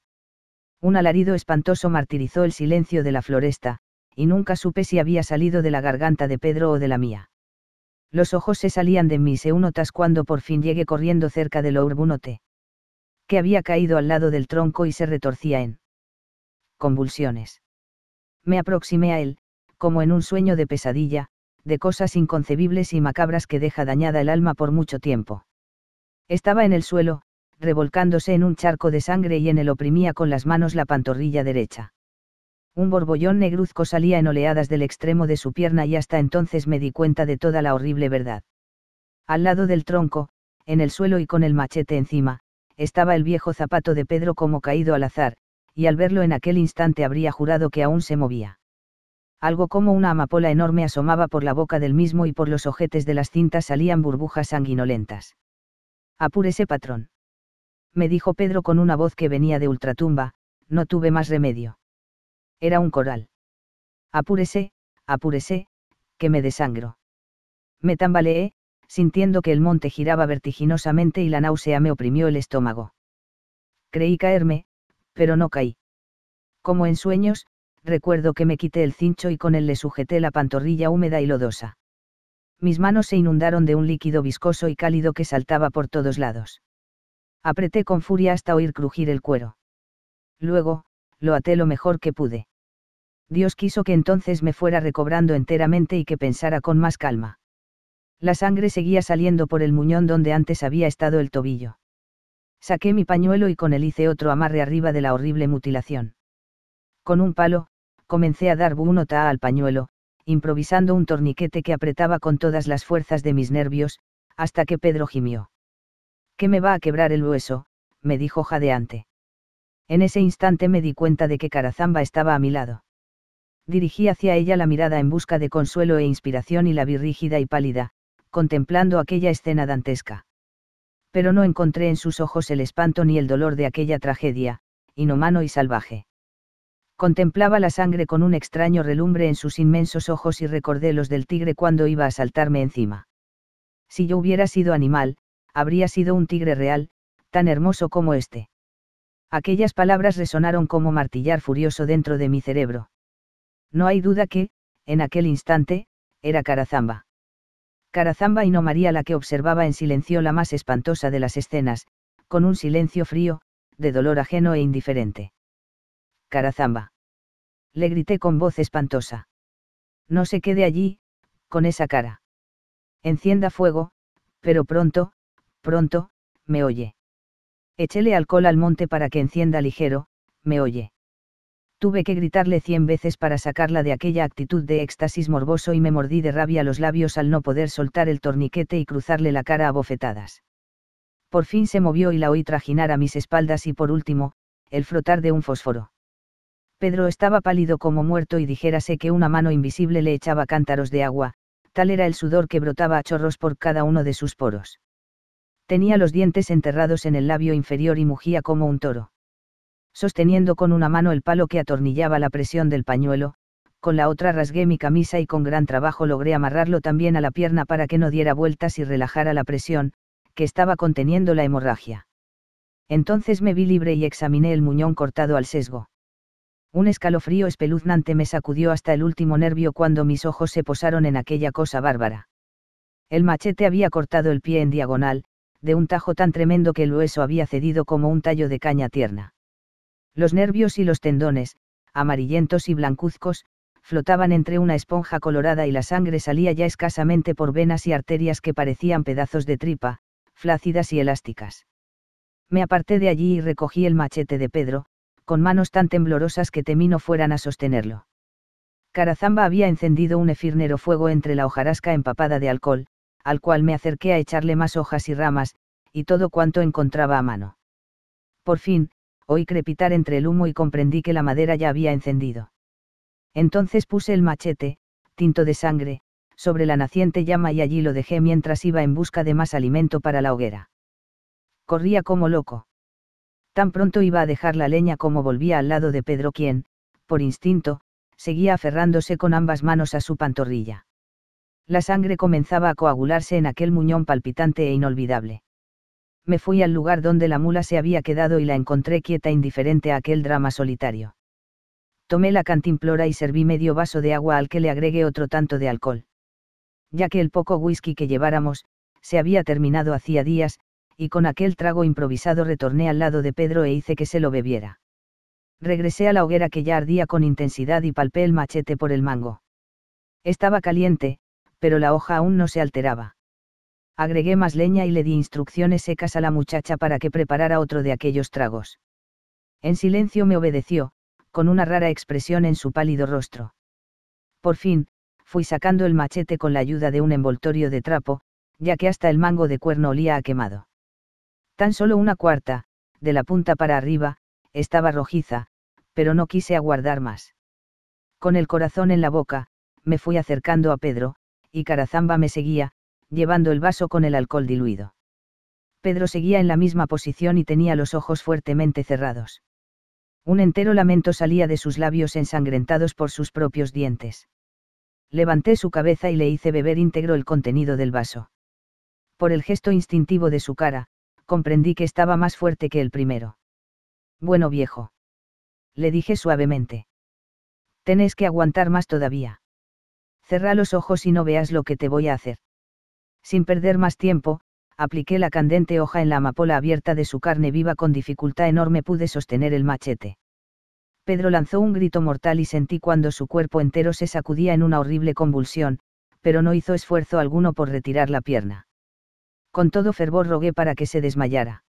Un alarido espantoso martirizó el silencio de la floresta, y nunca supe si había salido de la garganta de Pedro o de la mía. Los ojos se salían de mis eunotas cuando por fin llegué corriendo cerca del urbunote que había caído al lado del tronco y se retorcía en convulsiones. Me aproximé a él, como en un sueño de pesadilla, de cosas inconcebibles y macabras que deja dañada el alma por mucho tiempo. Estaba en el suelo, revolcándose en un charco de sangre y en él oprimía con las manos la pantorrilla derecha. Un borbollón negruzco salía en oleadas del extremo de su pierna y hasta entonces me di cuenta de toda la horrible verdad. Al lado del tronco, en el suelo y con el machete encima, estaba el viejo zapato de Pedro como caído al azar, y al verlo en aquel instante habría jurado que aún se movía. Algo como una amapola enorme asomaba por la boca del mismo y por los ojetes de las cintas salían burbujas sanguinolentas. Apúrese, patrón. Me dijo Pedro con una voz que venía de ultratumba, no tuve más remedio. Era un coral. Apúrese, apúrese, que me desangro. Me tambaleé, sintiendo que el monte giraba vertiginosamente y la náusea me oprimió el estómago. Creí caerme, pero no caí. Como en sueños, recuerdo que me quité el cincho y con él le sujeté la pantorrilla húmeda y lodosa. Mis manos se inundaron de un líquido viscoso y cálido que saltaba por todos lados. Apreté con furia hasta oír crujir el cuero. Luego, lo até lo mejor que pude. Dios quiso que entonces me fuera recobrando enteramente y que pensara con más calma. La sangre seguía saliendo por el muñón donde antes había estado el tobillo. Saqué mi pañuelo y con él hice otro amarre arriba de la horrible mutilación. Con un palo, comencé a dar buunota al pañuelo, improvisando un torniquete que apretaba con todas las fuerzas de mis nervios, hasta que Pedro gimió. ¿Qué me va a quebrar el hueso? me dijo jadeante. En ese instante me di cuenta de que Carazamba estaba a mi lado. Dirigí hacia ella la mirada en busca de consuelo e inspiración y la vi rígida y pálida, contemplando aquella escena dantesca. Pero no encontré en sus ojos el espanto ni el dolor de aquella tragedia, inhumano y salvaje. Contemplaba la sangre con un extraño relumbre en sus inmensos ojos y recordé los del tigre cuando iba a saltarme encima. Si yo hubiera sido animal, habría sido un tigre real, tan hermoso como este. Aquellas palabras resonaron como martillar furioso dentro de mi cerebro. No hay duda que, en aquel instante, era Carazamba. Carazamba y no María la que observaba en silencio la más espantosa de las escenas, con un silencio frío, de dolor ajeno e indiferente. Carazamba. Le grité con voz espantosa. No se quede allí, con esa cara. Encienda fuego, pero pronto, pronto, me oye. Échele alcohol al monte para que encienda ligero, me oye. Tuve que gritarle cien veces para sacarla de aquella actitud de éxtasis morboso y me mordí de rabia los labios al no poder soltar el torniquete y cruzarle la cara a bofetadas. Por fin se movió y la oí trajinar a mis espaldas y por último, el frotar de un fósforo. Pedro estaba pálido como muerto y dijérase que una mano invisible le echaba cántaros de agua, tal era el sudor que brotaba a chorros por cada uno de sus poros. Tenía los dientes enterrados en el labio inferior y mugía como un toro sosteniendo con una mano el palo que atornillaba la presión del pañuelo, con la otra rasgué mi camisa y con gran trabajo logré amarrarlo también a la pierna para que no diera vueltas y relajara la presión, que estaba conteniendo la hemorragia. Entonces me vi libre y examiné el muñón cortado al sesgo. Un escalofrío espeluznante me sacudió hasta el último nervio cuando mis ojos se posaron en aquella cosa bárbara. El machete había cortado el pie en diagonal, de un tajo tan tremendo que el hueso había cedido como un tallo de caña tierna. Los nervios y los tendones, amarillentos y blancuzcos, flotaban entre una esponja colorada y la sangre salía ya escasamente por venas y arterias que parecían pedazos de tripa, flácidas y elásticas. Me aparté de allí y recogí el machete de Pedro, con manos tan temblorosas que temí no fueran a sostenerlo. Carazamba había encendido un efirnero fuego entre la hojarasca empapada de alcohol, al cual me acerqué a echarle más hojas y ramas, y todo cuanto encontraba a mano. Por fin, oí crepitar entre el humo y comprendí que la madera ya había encendido. Entonces puse el machete, tinto de sangre, sobre la naciente llama y allí lo dejé mientras iba en busca de más alimento para la hoguera. Corría como loco. Tan pronto iba a dejar la leña como volvía al lado de Pedro quien, por instinto, seguía aferrándose con ambas manos a su pantorrilla. La sangre comenzaba a coagularse en aquel muñón palpitante e inolvidable me fui al lugar donde la mula se había quedado y la encontré quieta indiferente a aquel drama solitario. Tomé la cantimplora y serví medio vaso de agua al que le agregué otro tanto de alcohol. Ya que el poco whisky que lleváramos, se había terminado hacía días, y con aquel trago improvisado retorné al lado de Pedro e hice que se lo bebiera. Regresé a la hoguera que ya ardía con intensidad y palpé el machete por el mango. Estaba caliente, pero la hoja aún no se alteraba agregué más leña y le di instrucciones secas a la muchacha para que preparara otro de aquellos tragos. En silencio me obedeció, con una rara expresión en su pálido rostro. Por fin, fui sacando el machete con la ayuda de un envoltorio de trapo, ya que hasta el mango de cuerno olía a quemado. Tan solo una cuarta, de la punta para arriba, estaba rojiza, pero no quise aguardar más. Con el corazón en la boca, me fui acercando a Pedro, y Carazamba me seguía, llevando el vaso con el alcohol diluido. Pedro seguía en la misma posición y tenía los ojos fuertemente cerrados. Un entero lamento salía de sus labios ensangrentados por sus propios dientes. Levanté su cabeza y le hice beber íntegro el contenido del vaso. Por el gesto instintivo de su cara, comprendí que estaba más fuerte que el primero. Bueno viejo. Le dije suavemente. Tenés que aguantar más todavía. Cerra los ojos y no veas lo que te voy a hacer. Sin perder más tiempo, apliqué la candente hoja en la amapola abierta de su carne viva con dificultad enorme pude sostener el machete. Pedro lanzó un grito mortal y sentí cuando su cuerpo entero se sacudía en una horrible convulsión, pero no hizo esfuerzo alguno por retirar la pierna. Con todo fervor rogué para que se desmayara.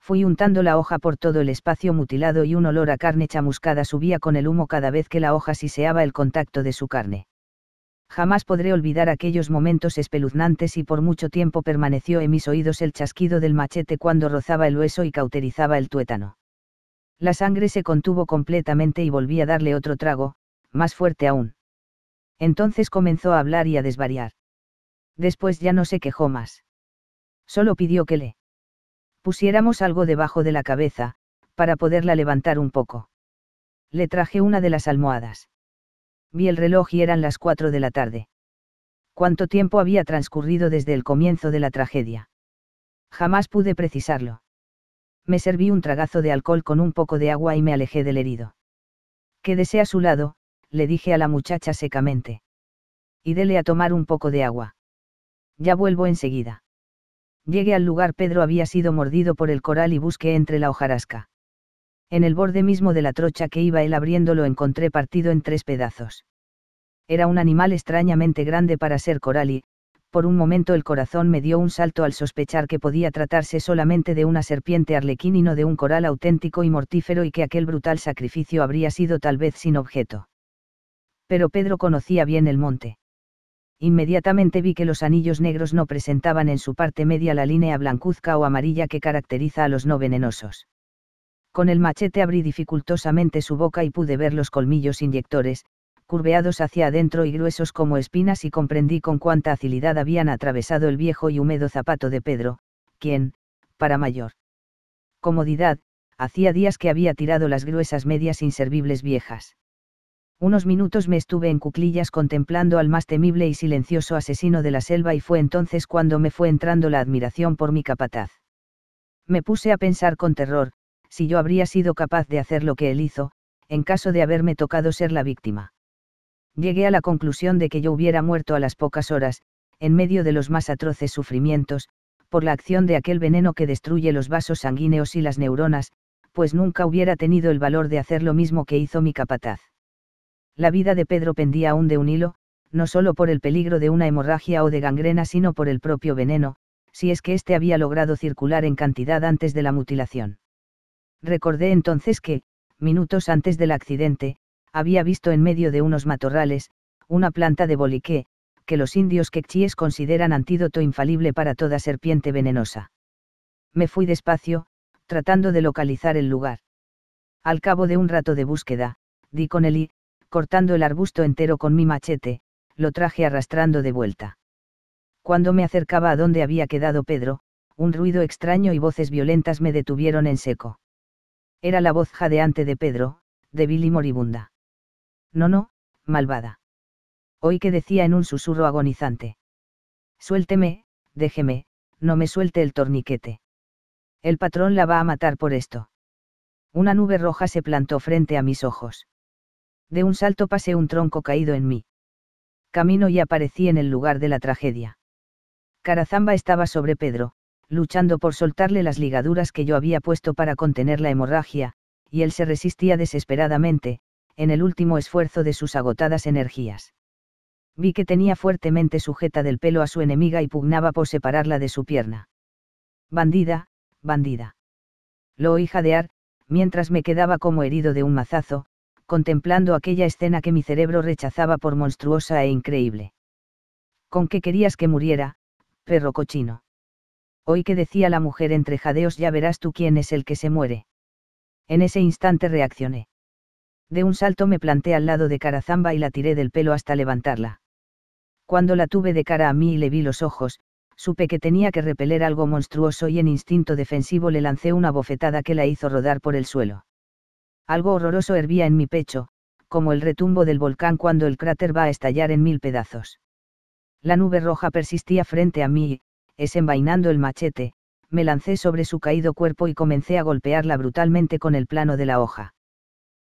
Fui untando la hoja por todo el espacio mutilado y un olor a carne chamuscada subía con el humo cada vez que la hoja siseaba el contacto de su carne jamás podré olvidar aquellos momentos espeluznantes y por mucho tiempo permaneció en mis oídos el chasquido del machete cuando rozaba el hueso y cauterizaba el tuétano. La sangre se contuvo completamente y volví a darle otro trago, más fuerte aún. Entonces comenzó a hablar y a desvariar. Después ya no se quejó más. Solo pidió que le pusiéramos algo debajo de la cabeza, para poderla levantar un poco. Le traje una de las almohadas vi el reloj y eran las cuatro de la tarde. ¿Cuánto tiempo había transcurrido desde el comienzo de la tragedia? Jamás pude precisarlo. Me serví un tragazo de alcohol con un poco de agua y me alejé del herido. Quédese a su lado, le dije a la muchacha secamente. Y dele a tomar un poco de agua. Ya vuelvo enseguida. Llegué al lugar Pedro había sido mordido por el coral y busqué entre la hojarasca. En el borde mismo de la trocha que iba él abriendo lo encontré partido en tres pedazos. Era un animal extrañamente grande para ser coral y, por un momento el corazón me dio un salto al sospechar que podía tratarse solamente de una serpiente arlequín y no de un coral auténtico y mortífero y que aquel brutal sacrificio habría sido tal vez sin objeto. Pero Pedro conocía bien el monte. Inmediatamente vi que los anillos negros no presentaban en su parte media la línea blancuzca o amarilla que caracteriza a los no venenosos. Con el machete abrí dificultosamente su boca y pude ver los colmillos inyectores, curveados hacia adentro y gruesos como espinas y comprendí con cuánta facilidad habían atravesado el viejo y húmedo zapato de Pedro, quien, para mayor comodidad, hacía días que había tirado las gruesas medias inservibles viejas. Unos minutos me estuve en cuclillas contemplando al más temible y silencioso asesino de la selva y fue entonces cuando me fue entrando la admiración por mi capataz. Me puse a pensar con terror, si yo habría sido capaz de hacer lo que él hizo, en caso de haberme tocado ser la víctima. Llegué a la conclusión de que yo hubiera muerto a las pocas horas, en medio de los más atroces sufrimientos, por la acción de aquel veneno que destruye los vasos sanguíneos y las neuronas, pues nunca hubiera tenido el valor de hacer lo mismo que hizo mi capataz. La vida de Pedro pendía aún de un hilo, no solo por el peligro de una hemorragia o de gangrena, sino por el propio veneno, si es que éste había logrado circular en cantidad antes de la mutilación. Recordé entonces que, minutos antes del accidente, había visto en medio de unos matorrales, una planta de boliqué, que los indios quechíes consideran antídoto infalible para toda serpiente venenosa. Me fui despacio, tratando de localizar el lugar. Al cabo de un rato de búsqueda, di con él y, cortando el arbusto entero con mi machete, lo traje arrastrando de vuelta. Cuando me acercaba a donde había quedado Pedro, un ruido extraño y voces violentas me detuvieron en seco. Era la voz jadeante de Pedro, débil y moribunda. No, no, malvada. Oí que decía en un susurro agonizante. Suélteme, déjeme, no me suelte el torniquete. El patrón la va a matar por esto. Una nube roja se plantó frente a mis ojos. De un salto pasé un tronco caído en mí. Camino y aparecí en el lugar de la tragedia. Carazamba estaba sobre Pedro, luchando por soltarle las ligaduras que yo había puesto para contener la hemorragia, y él se resistía desesperadamente, en el último esfuerzo de sus agotadas energías. Vi que tenía fuertemente sujeta del pelo a su enemiga y pugnaba por separarla de su pierna. Bandida, bandida. Lo oí jadear, mientras me quedaba como herido de un mazazo, contemplando aquella escena que mi cerebro rechazaba por monstruosa e increíble. ¿Con qué querías que muriera, perro cochino? Oí que decía la mujer entre jadeos ya verás tú quién es el que se muere. En ese instante reaccioné. De un salto me planté al lado de Carazamba y la tiré del pelo hasta levantarla. Cuando la tuve de cara a mí y le vi los ojos, supe que tenía que repeler algo monstruoso y en instinto defensivo le lancé una bofetada que la hizo rodar por el suelo. Algo horroroso hervía en mi pecho, como el retumbo del volcán cuando el cráter va a estallar en mil pedazos. La nube roja persistía frente a mí y, desenvainando el machete, me lancé sobre su caído cuerpo y comencé a golpearla brutalmente con el plano de la hoja.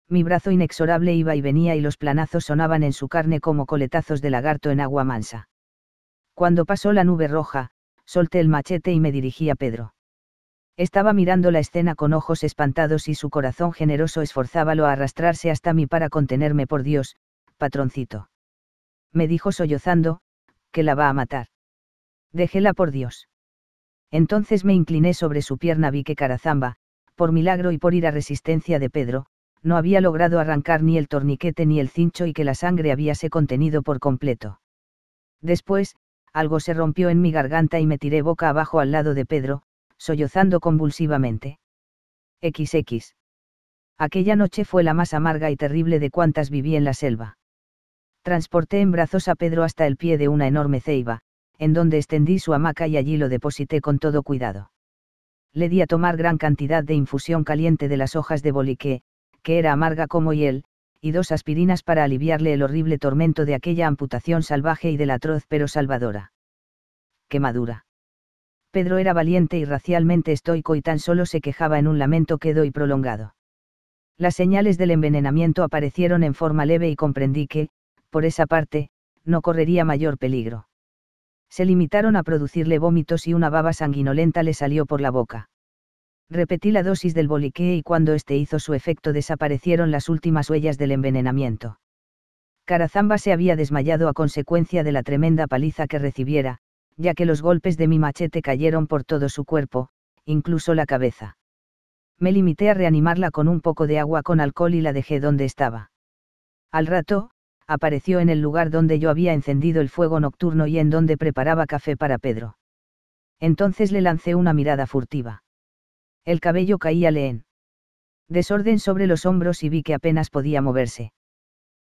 Mi brazo inexorable iba y venía y los planazos sonaban en su carne como coletazos de lagarto en agua mansa. Cuando pasó la nube roja, solté el machete y me dirigí a Pedro. Estaba mirando la escena con ojos espantados y su corazón generoso esforzábalo a arrastrarse hasta mí para contenerme por Dios, patroncito. Me dijo sollozando, que la va a matar. Déjela por Dios. Entonces me incliné sobre su pierna, vi que Carazamba, por milagro y por ira resistencia de Pedro, no había logrado arrancar ni el torniquete ni el cincho y que la sangre habíase contenido por completo. Después, algo se rompió en mi garganta y me tiré boca abajo al lado de Pedro, sollozando convulsivamente. XX. Aquella noche fue la más amarga y terrible de cuantas viví en la selva. Transporté en brazos a Pedro hasta el pie de una enorme ceiba, en donde extendí su hamaca y allí lo deposité con todo cuidado. Le di a tomar gran cantidad de infusión caliente de las hojas de Boliqué, que era amarga como hiel, y dos aspirinas para aliviarle el horrible tormento de aquella amputación salvaje y de la atroz pero salvadora. Quemadura. Pedro era valiente y racialmente estoico y tan solo se quejaba en un lamento quedo y prolongado. Las señales del envenenamiento aparecieron en forma leve y comprendí que, por esa parte, no correría mayor peligro se limitaron a producirle vómitos y una baba sanguinolenta le salió por la boca. Repetí la dosis del boliqué y cuando este hizo su efecto desaparecieron las últimas huellas del envenenamiento. Carazamba se había desmayado a consecuencia de la tremenda paliza que recibiera, ya que los golpes de mi machete cayeron por todo su cuerpo, incluso la cabeza. Me limité a reanimarla con un poco de agua con alcohol y la dejé donde estaba. Al rato, apareció en el lugar donde yo había encendido el fuego nocturno y en donde preparaba café para Pedro. Entonces le lancé una mirada furtiva. El cabello caía en desorden sobre los hombros y vi que apenas podía moverse.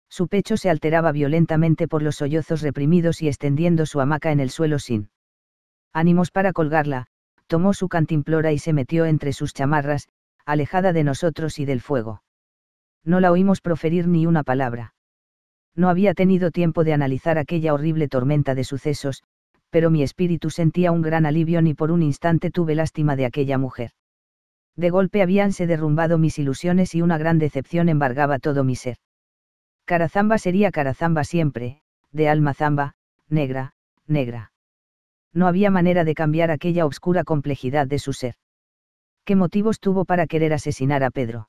Su pecho se alteraba violentamente por los sollozos reprimidos y extendiendo su hamaca en el suelo sin ánimos para colgarla, tomó su cantimplora y se metió entre sus chamarras, alejada de nosotros y del fuego. No la oímos proferir ni una palabra. No había tenido tiempo de analizar aquella horrible tormenta de sucesos, pero mi espíritu sentía un gran alivio ni por un instante tuve lástima de aquella mujer. De golpe habíanse derrumbado mis ilusiones y una gran decepción embargaba todo mi ser. Carazamba sería Carazamba siempre, de alma zamba, negra, negra. No había manera de cambiar aquella obscura complejidad de su ser. ¿Qué motivos tuvo para querer asesinar a Pedro?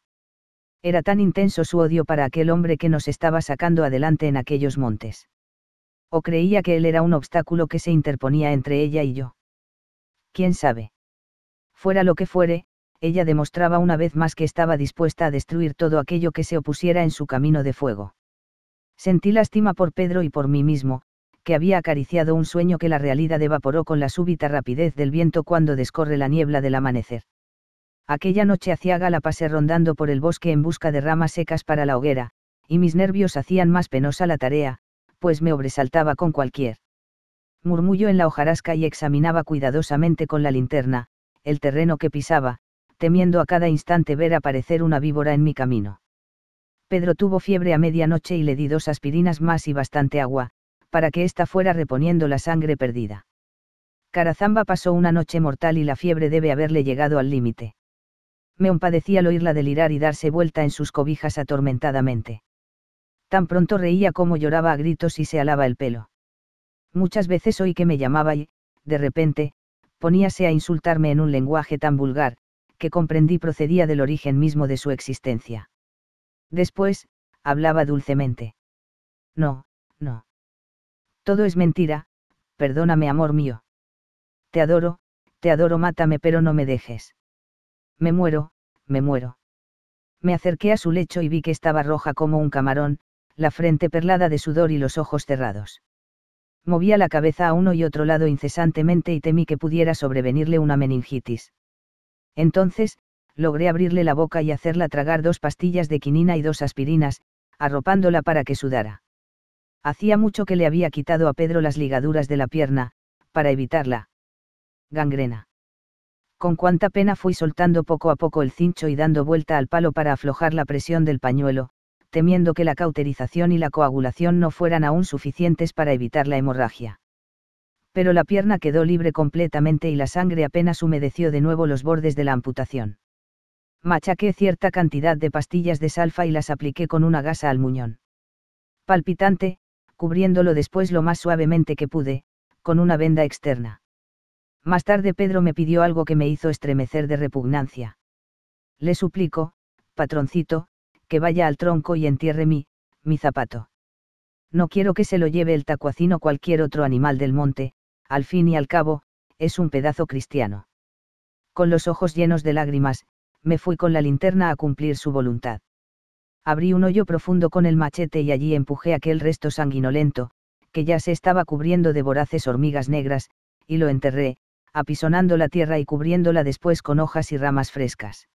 Era tan intenso su odio para aquel hombre que nos estaba sacando adelante en aquellos montes. O creía que él era un obstáculo que se interponía entre ella y yo. ¿Quién sabe? Fuera lo que fuere, ella demostraba una vez más que estaba dispuesta a destruir todo aquello que se opusiera en su camino de fuego. Sentí lástima por Pedro y por mí mismo, que había acariciado un sueño que la realidad evaporó con la súbita rapidez del viento cuando descorre la niebla del amanecer. Aquella noche hacía la pasé rondando por el bosque en busca de ramas secas para la hoguera, y mis nervios hacían más penosa la tarea, pues me sobresaltaba con cualquier murmullo en la hojarasca y examinaba cuidadosamente con la linterna, el terreno que pisaba, temiendo a cada instante ver aparecer una víbora en mi camino. Pedro tuvo fiebre a medianoche y le di dos aspirinas más y bastante agua, para que ésta fuera reponiendo la sangre perdida. Carazamba pasó una noche mortal y la fiebre debe haberle llegado al límite me compadecía al oírla delirar y darse vuelta en sus cobijas atormentadamente. Tan pronto reía como lloraba a gritos y se alaba el pelo. Muchas veces oí que me llamaba y, de repente, poníase a insultarme en un lenguaje tan vulgar, que comprendí procedía del origen mismo de su existencia. Después, hablaba dulcemente. No, no. Todo es mentira, perdóname amor mío. Te adoro, te adoro, mátame pero no me dejes. Me muero, me muero. Me acerqué a su lecho y vi que estaba roja como un camarón, la frente perlada de sudor y los ojos cerrados. Movía la cabeza a uno y otro lado incesantemente y temí que pudiera sobrevenirle una meningitis. Entonces, logré abrirle la boca y hacerla tragar dos pastillas de quinina y dos aspirinas, arropándola para que sudara. Hacía mucho que le había quitado a Pedro las ligaduras de la pierna, para evitarla. Gangrena con cuánta pena fui soltando poco a poco el cincho y dando vuelta al palo para aflojar la presión del pañuelo, temiendo que la cauterización y la coagulación no fueran aún suficientes para evitar la hemorragia. Pero la pierna quedó libre completamente y la sangre apenas humedeció de nuevo los bordes de la amputación. Machaqué cierta cantidad de pastillas de salfa y las apliqué con una gasa al muñón. Palpitante, cubriéndolo después lo más suavemente que pude, con una venda externa. Más tarde Pedro me pidió algo que me hizo estremecer de repugnancia. Le suplico, patroncito, que vaya al tronco y entierre mi, mi zapato. No quiero que se lo lleve el tacuacín o cualquier otro animal del monte, al fin y al cabo, es un pedazo cristiano. Con los ojos llenos de lágrimas, me fui con la linterna a cumplir su voluntad. Abrí un hoyo profundo con el machete y allí empujé aquel resto sanguinolento, que ya se estaba cubriendo de voraces hormigas negras, y lo enterré, apisonando la tierra y cubriéndola después con hojas y ramas frescas.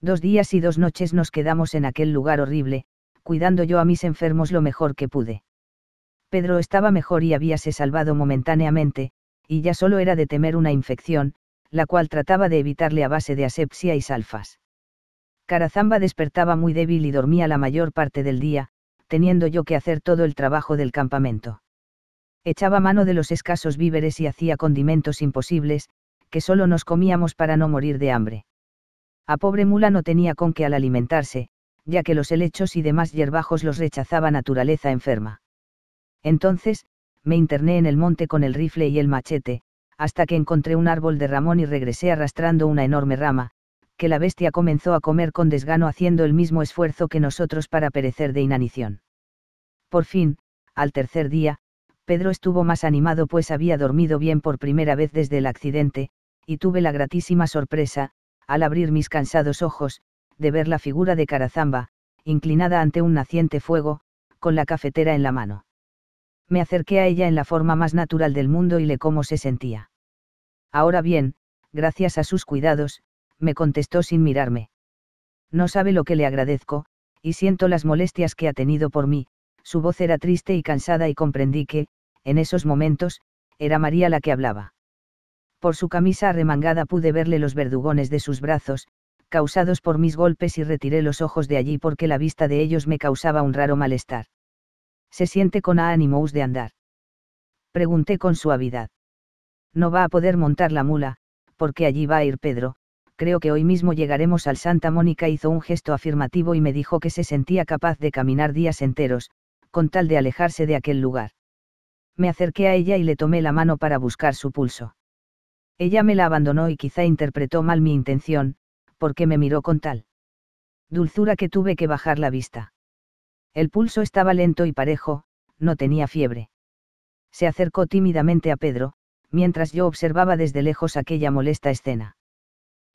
Dos días y dos noches nos quedamos en aquel lugar horrible, cuidando yo a mis enfermos lo mejor que pude. Pedro estaba mejor y habíase salvado momentáneamente, y ya solo era de temer una infección, la cual trataba de evitarle a base de asepsia y salfas. Carazamba despertaba muy débil y dormía la mayor parte del día, teniendo yo que hacer todo el trabajo del campamento echaba mano de los escasos víveres y hacía condimentos imposibles, que solo nos comíamos para no morir de hambre. A pobre mula no tenía con qué al alimentarse, ya que los helechos y demás yerbajos los rechazaba naturaleza enferma. Entonces, me interné en el monte con el rifle y el machete, hasta que encontré un árbol de ramón y regresé arrastrando una enorme rama, que la bestia comenzó a comer con desgano haciendo el mismo esfuerzo que nosotros para perecer de inanición. Por fin, al tercer día, Pedro estuvo más animado pues había dormido bien por primera vez desde el accidente, y tuve la gratísima sorpresa, al abrir mis cansados ojos, de ver la figura de Carazamba, inclinada ante un naciente fuego, con la cafetera en la mano. Me acerqué a ella en la forma más natural del mundo y le cómo se sentía. Ahora bien, gracias a sus cuidados, me contestó sin mirarme. No sabe lo que le agradezco, y siento las molestias que ha tenido por mí, su voz era triste y cansada y comprendí que, en esos momentos, era María la que hablaba. Por su camisa arremangada pude verle los verdugones de sus brazos, causados por mis golpes y retiré los ojos de allí porque la vista de ellos me causaba un raro malestar. ¿Se siente con ánimos de andar? Pregunté con suavidad. No va a poder montar la mula, porque allí va a ir Pedro, creo que hoy mismo llegaremos al Santa Mónica hizo un gesto afirmativo y me dijo que se sentía capaz de caminar días enteros, con tal de alejarse de aquel lugar. Me acerqué a ella y le tomé la mano para buscar su pulso. Ella me la abandonó y quizá interpretó mal mi intención, porque me miró con tal dulzura que tuve que bajar la vista. El pulso estaba lento y parejo, no tenía fiebre. Se acercó tímidamente a Pedro, mientras yo observaba desde lejos aquella molesta escena.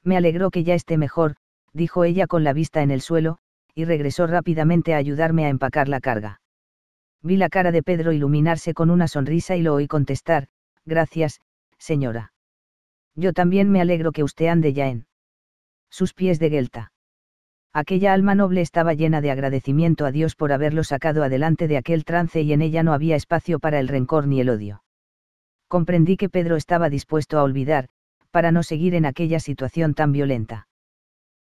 Me alegró que ya esté mejor, dijo ella con la vista en el suelo, y regresó rápidamente a ayudarme a empacar la carga. Vi la cara de Pedro iluminarse con una sonrisa y lo oí contestar, gracias, señora. Yo también me alegro que usted ande ya en sus pies de guelta. Aquella alma noble estaba llena de agradecimiento a Dios por haberlo sacado adelante de aquel trance y en ella no había espacio para el rencor ni el odio. Comprendí que Pedro estaba dispuesto a olvidar, para no seguir en aquella situación tan violenta.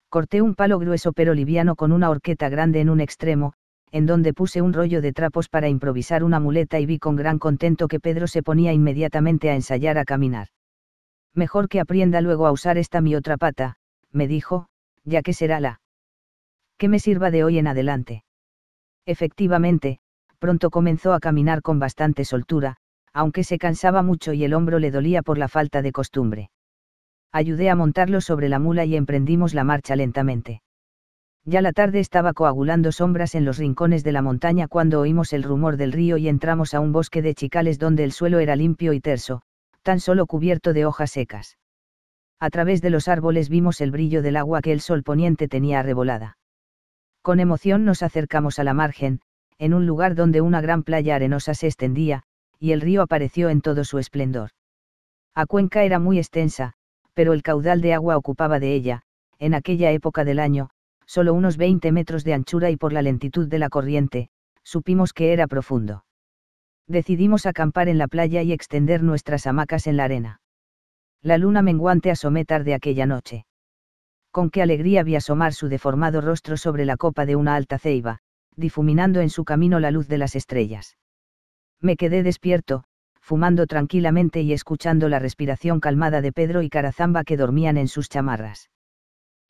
Corté un palo grueso pero liviano con una horqueta grande en un extremo, en donde puse un rollo de trapos para improvisar una muleta y vi con gran contento que Pedro se ponía inmediatamente a ensayar a caminar. Mejor que aprenda luego a usar esta mi otra pata, me dijo, ya que será la que me sirva de hoy en adelante. Efectivamente, pronto comenzó a caminar con bastante soltura, aunque se cansaba mucho y el hombro le dolía por la falta de costumbre. Ayudé a montarlo sobre la mula y emprendimos la marcha lentamente. Ya la tarde estaba coagulando sombras en los rincones de la montaña cuando oímos el rumor del río y entramos a un bosque de chicales donde el suelo era limpio y terso, tan solo cubierto de hojas secas. A través de los árboles vimos el brillo del agua que el sol poniente tenía arrebolada. Con emoción nos acercamos a la margen, en un lugar donde una gran playa arenosa se extendía, y el río apareció en todo su esplendor. A cuenca era muy extensa, pero el caudal de agua ocupaba de ella, en aquella época del año, solo unos 20 metros de anchura y por la lentitud de la corriente, supimos que era profundo. Decidimos acampar en la playa y extender nuestras hamacas en la arena. La luna menguante asomé tarde aquella noche. Con qué alegría vi asomar su deformado rostro sobre la copa de una alta ceiba, difuminando en su camino la luz de las estrellas. Me quedé despierto, fumando tranquilamente y escuchando la respiración calmada de Pedro y Carazamba que dormían en sus chamarras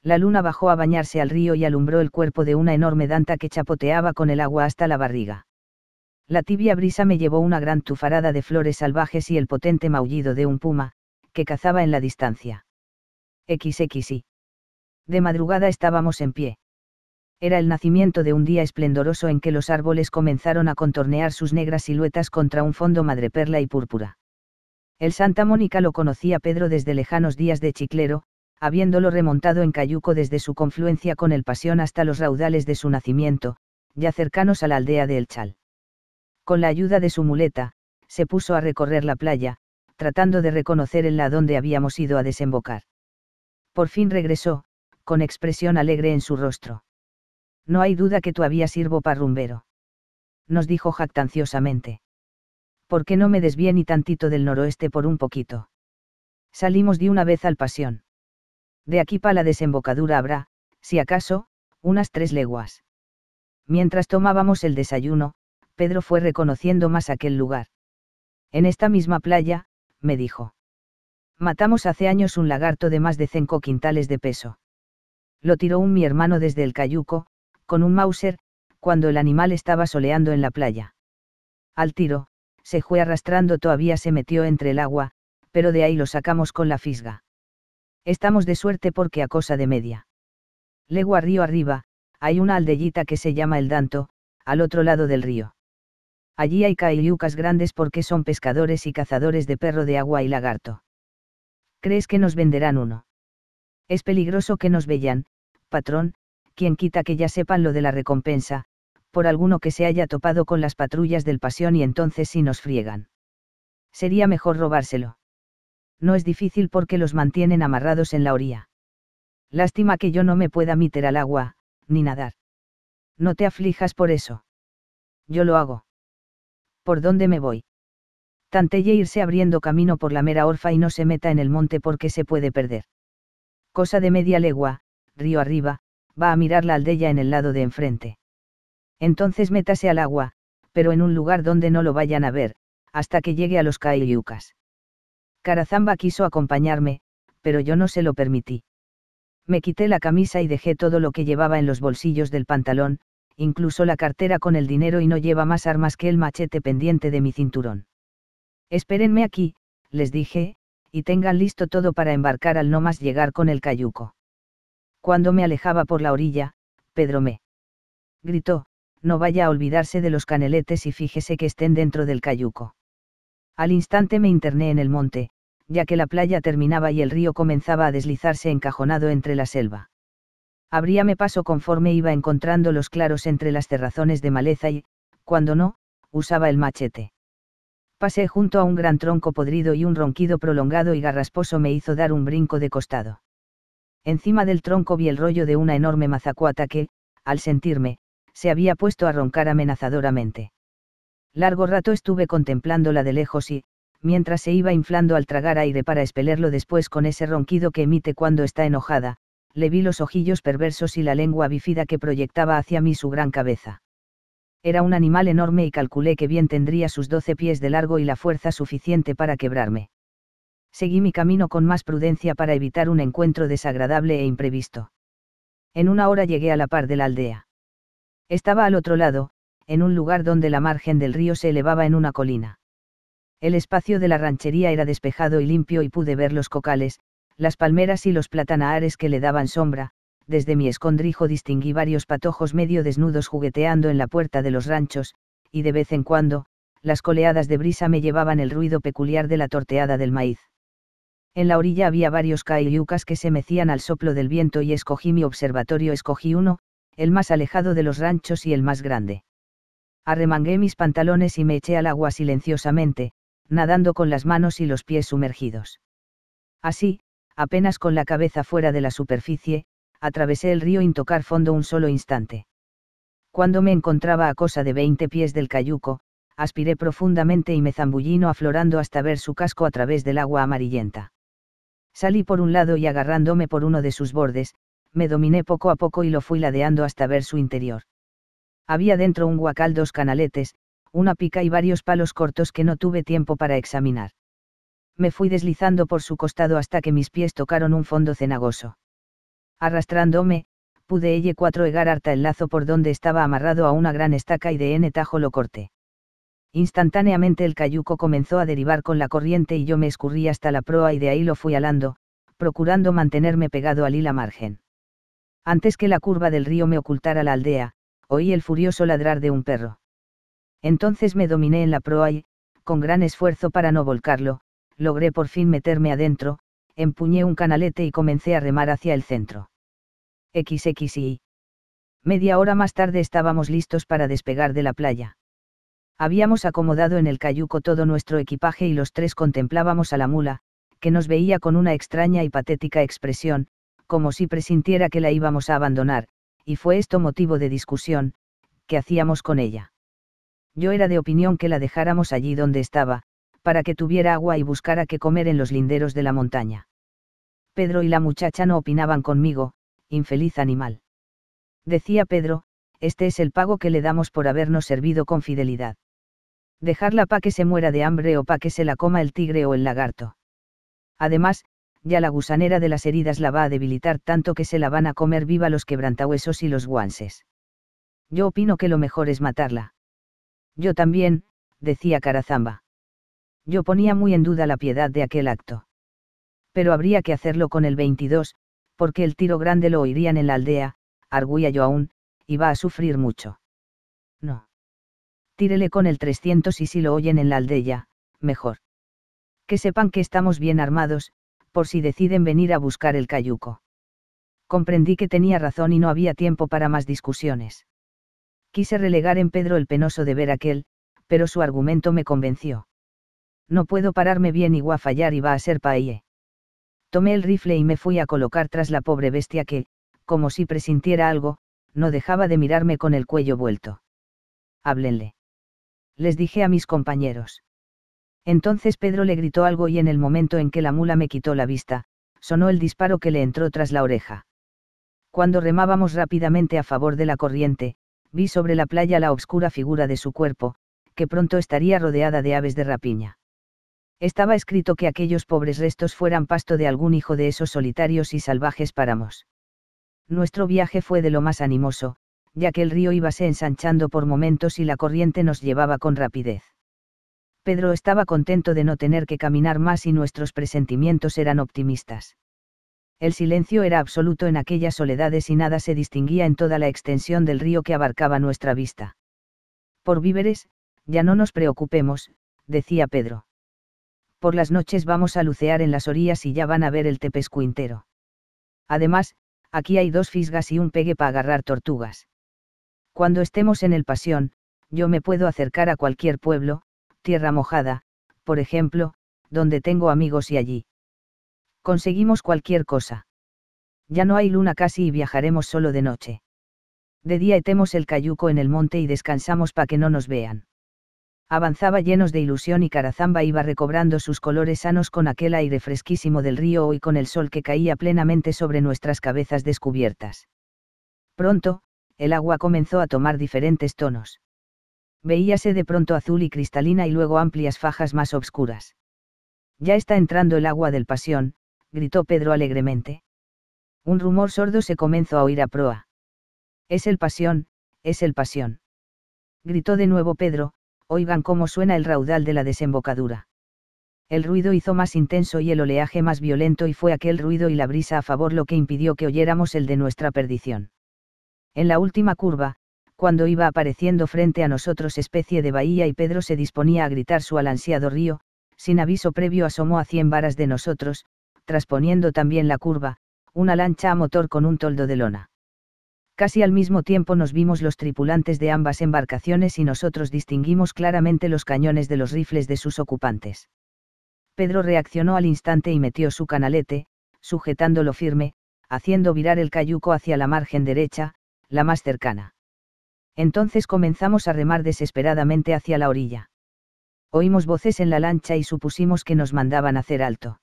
la luna bajó a bañarse al río y alumbró el cuerpo de una enorme danta que chapoteaba con el agua hasta la barriga. La tibia brisa me llevó una gran tufarada de flores salvajes y el potente maullido de un puma, que cazaba en la distancia. XXI. De madrugada estábamos en pie. Era el nacimiento de un día esplendoroso en que los árboles comenzaron a contornear sus negras siluetas contra un fondo madreperla y púrpura. El Santa Mónica lo conocía Pedro desde lejanos días de chiclero, habiéndolo remontado en Cayuco desde su confluencia con el Pasión hasta los raudales de su nacimiento, ya cercanos a la aldea de El Chal. Con la ayuda de su muleta, se puso a recorrer la playa, tratando de reconocer el la donde habíamos ido a desembocar. Por fin regresó, con expresión alegre en su rostro. No hay duda que todavía sirvo parrumbero. Nos dijo jactanciosamente. ¿Por qué no me desvíe ni tantito del noroeste por un poquito? Salimos de una vez al pasión. De aquí para la desembocadura habrá, si acaso, unas tres leguas. Mientras tomábamos el desayuno, Pedro fue reconociendo más aquel lugar. En esta misma playa, me dijo. Matamos hace años un lagarto de más de cinco quintales de peso. Lo tiró un mi hermano desde el cayuco, con un Mauser, cuando el animal estaba soleando en la playa. Al tiro, se fue arrastrando todavía se metió entre el agua, pero de ahí lo sacamos con la fisga. Estamos de suerte porque a cosa de media. Legua río arriba, hay una aldellita que se llama El Danto, al otro lado del río. Allí hay cailucas grandes porque son pescadores y cazadores de perro de agua y lagarto. ¿Crees que nos venderán uno? Es peligroso que nos vean, patrón, quien quita que ya sepan lo de la recompensa, por alguno que se haya topado con las patrullas del pasión y entonces si sí nos friegan. Sería mejor robárselo. No es difícil porque los mantienen amarrados en la orilla. Lástima que yo no me pueda meter al agua, ni nadar. No te aflijas por eso. Yo lo hago. ¿Por dónde me voy? Tantelle irse abriendo camino por la mera orfa y no se meta en el monte porque se puede perder. Cosa de media legua, río arriba, va a mirar la aldea en el lado de enfrente. Entonces métase al agua, pero en un lugar donde no lo vayan a ver, hasta que llegue a los Cailiucas. Carazamba quiso acompañarme, pero yo no se lo permití. Me quité la camisa y dejé todo lo que llevaba en los bolsillos del pantalón, incluso la cartera con el dinero y no lleva más armas que el machete pendiente de mi cinturón. Espérenme aquí, les dije, y tengan listo todo para embarcar al no más llegar con el cayuco. Cuando me alejaba por la orilla, Pedro me gritó, no vaya a olvidarse de los caneletes y fíjese que estén dentro del cayuco. Al instante me interné en el monte, ya que la playa terminaba y el río comenzaba a deslizarse encajonado entre la selva. Abríame paso conforme iba encontrando los claros entre las terrazones de maleza y, cuando no, usaba el machete. Pasé junto a un gran tronco podrido y un ronquido prolongado y garrasposo me hizo dar un brinco de costado. Encima del tronco vi el rollo de una enorme mazacuata que, al sentirme, se había puesto a roncar amenazadoramente. Largo rato estuve contemplándola de lejos y, mientras se iba inflando al tragar aire para espelerlo después con ese ronquido que emite cuando está enojada, le vi los ojillos perversos y la lengua bífida que proyectaba hacia mí su gran cabeza. Era un animal enorme y calculé que bien tendría sus doce pies de largo y la fuerza suficiente para quebrarme. Seguí mi camino con más prudencia para evitar un encuentro desagradable e imprevisto. En una hora llegué a la par de la aldea. Estaba al otro lado, en un lugar donde la margen del río se elevaba en una colina. El espacio de la ranchería era despejado y limpio y pude ver los cocales, las palmeras y los platanares que le daban sombra, desde mi escondrijo distinguí varios patojos medio desnudos jugueteando en la puerta de los ranchos, y de vez en cuando, las coleadas de brisa me llevaban el ruido peculiar de la torteada del maíz. En la orilla había varios cayucas que se mecían al soplo del viento y escogí mi observatorio, escogí uno, el más alejado de los ranchos y el más grande arremangué mis pantalones y me eché al agua silenciosamente, nadando con las manos y los pies sumergidos. Así, apenas con la cabeza fuera de la superficie, atravesé el río sin tocar fondo un solo instante. Cuando me encontraba a cosa de 20 pies del cayuco, aspiré profundamente y me zambullino aflorando hasta ver su casco a través del agua amarillenta. Salí por un lado y agarrándome por uno de sus bordes, me dominé poco a poco y lo fui ladeando hasta ver su interior. Había dentro un guacal, dos canaletes, una pica y varios palos cortos que no tuve tiempo para examinar. Me fui deslizando por su costado hasta que mis pies tocaron un fondo cenagoso. Arrastrándome, pude elle cuatro egar harta el lazo por donde estaba amarrado a una gran estaca y de n tajo lo corté. Instantáneamente el cayuco comenzó a derivar con la corriente y yo me escurrí hasta la proa y de ahí lo fui alando, procurando mantenerme pegado al hila margen. Antes que la curva del río me ocultara la aldea, oí el furioso ladrar de un perro. Entonces me dominé en la proa y, con gran esfuerzo para no volcarlo, logré por fin meterme adentro, empuñé un canalete y comencé a remar hacia el centro. XXI. Media hora más tarde estábamos listos para despegar de la playa. Habíamos acomodado en el cayuco todo nuestro equipaje y los tres contemplábamos a la mula, que nos veía con una extraña y patética expresión, como si presintiera que la íbamos a abandonar, y fue esto motivo de discusión, que hacíamos con ella? Yo era de opinión que la dejáramos allí donde estaba, para que tuviera agua y buscara qué comer en los linderos de la montaña. Pedro y la muchacha no opinaban conmigo, infeliz animal. Decía Pedro, este es el pago que le damos por habernos servido con fidelidad. Dejarla pa' que se muera de hambre o pa' que se la coma el tigre o el lagarto. Además, ya la gusanera de las heridas la va a debilitar tanto que se la van a comer viva los quebrantahuesos y los guanses. Yo opino que lo mejor es matarla. Yo también, decía Carazamba. Yo ponía muy en duda la piedad de aquel acto. Pero habría que hacerlo con el 22, porque el tiro grande lo oirían en la aldea, arguía yo aún, y va a sufrir mucho. No. Tírele con el 300 y si lo oyen en la aldea, mejor. Que sepan que estamos bien armados, por si deciden venir a buscar el cayuco. Comprendí que tenía razón y no había tiempo para más discusiones. Quise relegar en Pedro el penoso deber aquel, pero su argumento me convenció. No puedo pararme bien y guafallar a fallar y va a ser paíe». Tomé el rifle y me fui a colocar tras la pobre bestia que, como si presintiera algo, no dejaba de mirarme con el cuello vuelto. Háblenle. Les dije a mis compañeros. Entonces Pedro le gritó algo y en el momento en que la mula me quitó la vista, sonó el disparo que le entró tras la oreja. Cuando remábamos rápidamente a favor de la corriente, vi sobre la playa la obscura figura de su cuerpo, que pronto estaría rodeada de aves de rapiña. Estaba escrito que aquellos pobres restos fueran pasto de algún hijo de esos solitarios y salvajes páramos. Nuestro viaje fue de lo más animoso, ya que el río iba ensanchando por momentos y la corriente nos llevaba con rapidez. Pedro estaba contento de no tener que caminar más y nuestros presentimientos eran optimistas. El silencio era absoluto en aquellas soledades y nada se distinguía en toda la extensión del río que abarcaba nuestra vista. Por víveres, ya no nos preocupemos, decía Pedro. Por las noches vamos a lucear en las orillas y ya van a ver el tepescuintero. Además, aquí hay dos fisgas y un pegue para agarrar tortugas. Cuando estemos en el pasión, yo me puedo acercar a cualquier pueblo, Tierra Mojada, por ejemplo, donde tengo amigos y allí. Conseguimos cualquier cosa. Ya no hay luna casi y viajaremos solo de noche. De día etemos el cayuco en el monte y descansamos para que no nos vean. Avanzaba llenos de ilusión y Carazamba iba recobrando sus colores sanos con aquel aire fresquísimo del río y con el sol que caía plenamente sobre nuestras cabezas descubiertas. Pronto, el agua comenzó a tomar diferentes tonos veíase de pronto azul y cristalina y luego amplias fajas más obscuras. Ya está entrando el agua del pasión, gritó Pedro alegremente. Un rumor sordo se comenzó a oír a proa. Es el pasión, es el pasión. Gritó de nuevo Pedro, oigan cómo suena el raudal de la desembocadura. El ruido hizo más intenso y el oleaje más violento y fue aquel ruido y la brisa a favor lo que impidió que oyéramos el de nuestra perdición. En la última curva, cuando iba apareciendo frente a nosotros especie de bahía y Pedro se disponía a gritar su alansiado río, sin aviso previo asomó a cien varas de nosotros, trasponiendo también la curva, una lancha a motor con un toldo de lona. Casi al mismo tiempo nos vimos los tripulantes de ambas embarcaciones y nosotros distinguimos claramente los cañones de los rifles de sus ocupantes. Pedro reaccionó al instante y metió su canalete, sujetándolo firme, haciendo virar el cayuco hacia la margen derecha, la más cercana. Entonces comenzamos a remar desesperadamente hacia la orilla. Oímos voces en la lancha y supusimos que nos mandaban hacer alto.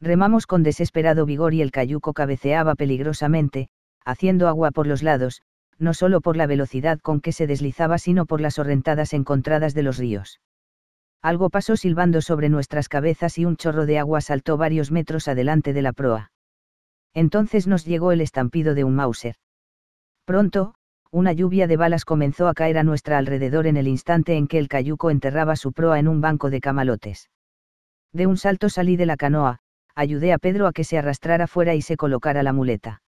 Remamos con desesperado vigor y el cayuco cabeceaba peligrosamente, haciendo agua por los lados, no solo por la velocidad con que se deslizaba, sino por las horrentadas encontradas de los ríos. Algo pasó silbando sobre nuestras cabezas y un chorro de agua saltó varios metros adelante de la proa. Entonces nos llegó el estampido de un Mauser. Pronto, una lluvia de balas comenzó a caer a nuestra alrededor en el instante en que el cayuco enterraba su proa en un banco de camalotes. De un salto salí de la canoa, ayudé a Pedro a que se arrastrara fuera y se colocara la muleta.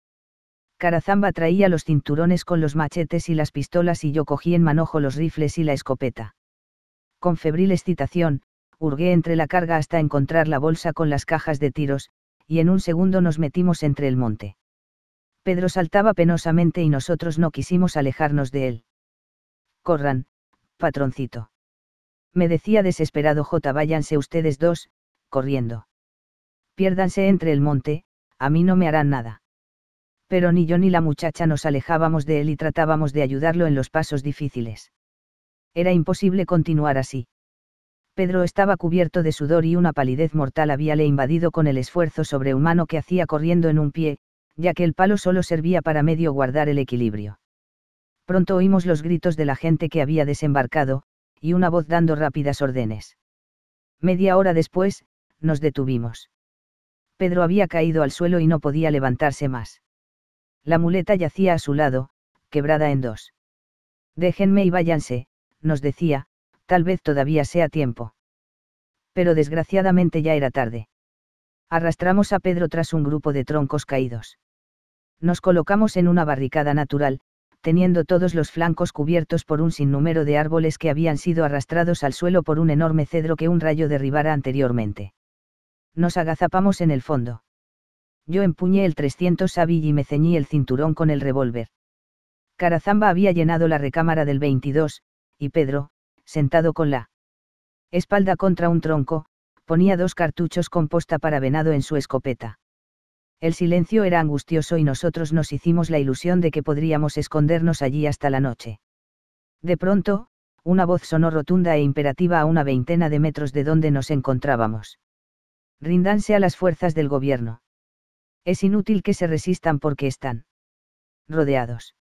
Carazamba traía los cinturones con los machetes y las pistolas y yo cogí en manojo los rifles y la escopeta. Con febril excitación, hurgué entre la carga hasta encontrar la bolsa con las cajas de tiros, y en un segundo nos metimos entre el monte. Pedro saltaba penosamente y nosotros no quisimos alejarnos de él. Corran, patroncito. Me decía desesperado J. Váyanse ustedes dos, corriendo. Piérdanse entre el monte, a mí no me harán nada. Pero ni yo ni la muchacha nos alejábamos de él y tratábamos de ayudarlo en los pasos difíciles. Era imposible continuar así. Pedro estaba cubierto de sudor y una palidez mortal había invadido con el esfuerzo sobrehumano que hacía corriendo en un pie, ya que el palo solo servía para medio guardar el equilibrio. Pronto oímos los gritos de la gente que había desembarcado, y una voz dando rápidas órdenes. Media hora después, nos detuvimos. Pedro había caído al suelo y no podía levantarse más. La muleta yacía a su lado, quebrada en dos. Déjenme y váyanse, nos decía, tal vez todavía sea tiempo. Pero desgraciadamente ya era tarde. Arrastramos a Pedro tras un grupo de troncos caídos nos colocamos en una barricada natural, teniendo todos los flancos cubiertos por un sinnúmero de árboles que habían sido arrastrados al suelo por un enorme cedro que un rayo derribara anteriormente. Nos agazapamos en el fondo. Yo empuñé el 300 Savi y me ceñí el cinturón con el revólver. Carazamba había llenado la recámara del 22, y Pedro, sentado con la espalda contra un tronco, ponía dos cartuchos con posta para venado en su escopeta. El silencio era angustioso y nosotros nos hicimos la ilusión de que podríamos escondernos allí hasta la noche. De pronto, una voz sonó rotunda e imperativa a una veintena de metros de donde nos encontrábamos. Rindanse a las fuerzas del gobierno. Es inútil que se resistan porque están rodeados.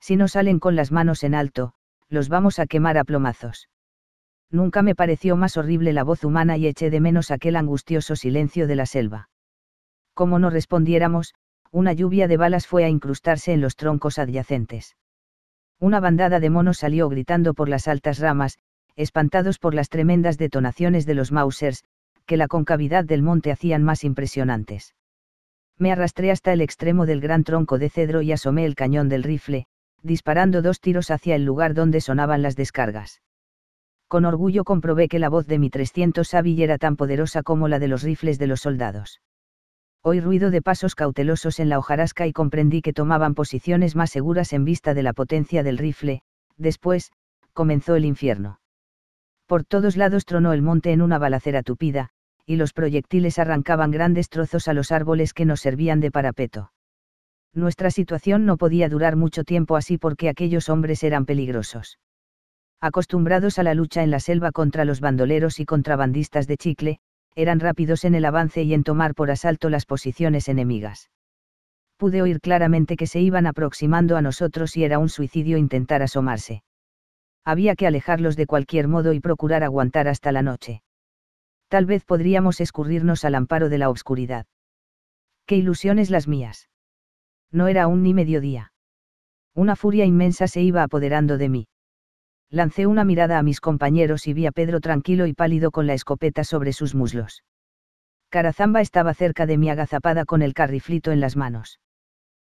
Si no salen con las manos en alto, los vamos a quemar a plomazos. Nunca me pareció más horrible la voz humana y eché de menos aquel angustioso silencio de la selva como no respondiéramos, una lluvia de balas fue a incrustarse en los troncos adyacentes. Una bandada de monos salió gritando por las altas ramas, espantados por las tremendas detonaciones de los Mausers, que la concavidad del monte hacían más impresionantes. Me arrastré hasta el extremo del gran tronco de cedro y asomé el cañón del rifle, disparando dos tiros hacia el lugar donde sonaban las descargas. Con orgullo comprobé que la voz de mi 300 Savi era tan poderosa como la de los rifles de los soldados. Oí ruido de pasos cautelosos en la hojarasca y comprendí que tomaban posiciones más seguras en vista de la potencia del rifle, después, comenzó el infierno. Por todos lados tronó el monte en una balacera tupida, y los proyectiles arrancaban grandes trozos a los árboles que nos servían de parapeto. Nuestra situación no podía durar mucho tiempo así porque aquellos hombres eran peligrosos. Acostumbrados a la lucha en la selva contra los bandoleros y contrabandistas de chicle, eran rápidos en el avance y en tomar por asalto las posiciones enemigas. Pude oír claramente que se iban aproximando a nosotros y era un suicidio intentar asomarse. Había que alejarlos de cualquier modo y procurar aguantar hasta la noche. Tal vez podríamos escurrirnos al amparo de la obscuridad. ¡Qué ilusiones las mías! No era aún ni mediodía. Una furia inmensa se iba apoderando de mí. Lancé una mirada a mis compañeros y vi a Pedro tranquilo y pálido con la escopeta sobre sus muslos. Carazamba estaba cerca de mí agazapada con el carriflito en las manos.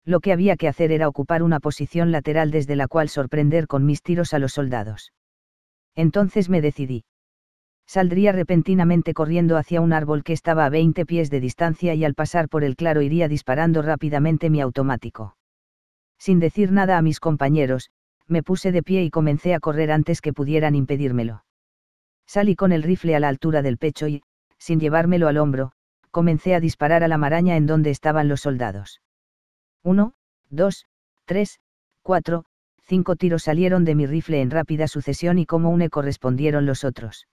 Lo que había que hacer era ocupar una posición lateral desde la cual sorprender con mis tiros a los soldados. Entonces me decidí. Saldría repentinamente corriendo hacia un árbol que estaba a 20 pies de distancia y al pasar por el claro iría disparando rápidamente mi automático. Sin decir nada a mis compañeros, me puse de pie y comencé a correr antes que pudieran impedírmelo. Salí con el rifle a la altura del pecho y, sin llevármelo al hombro, comencé a disparar a la maraña en donde estaban los soldados. Uno, dos, tres, cuatro, cinco tiros salieron de mi rifle en rápida sucesión y como une correspondieron los otros.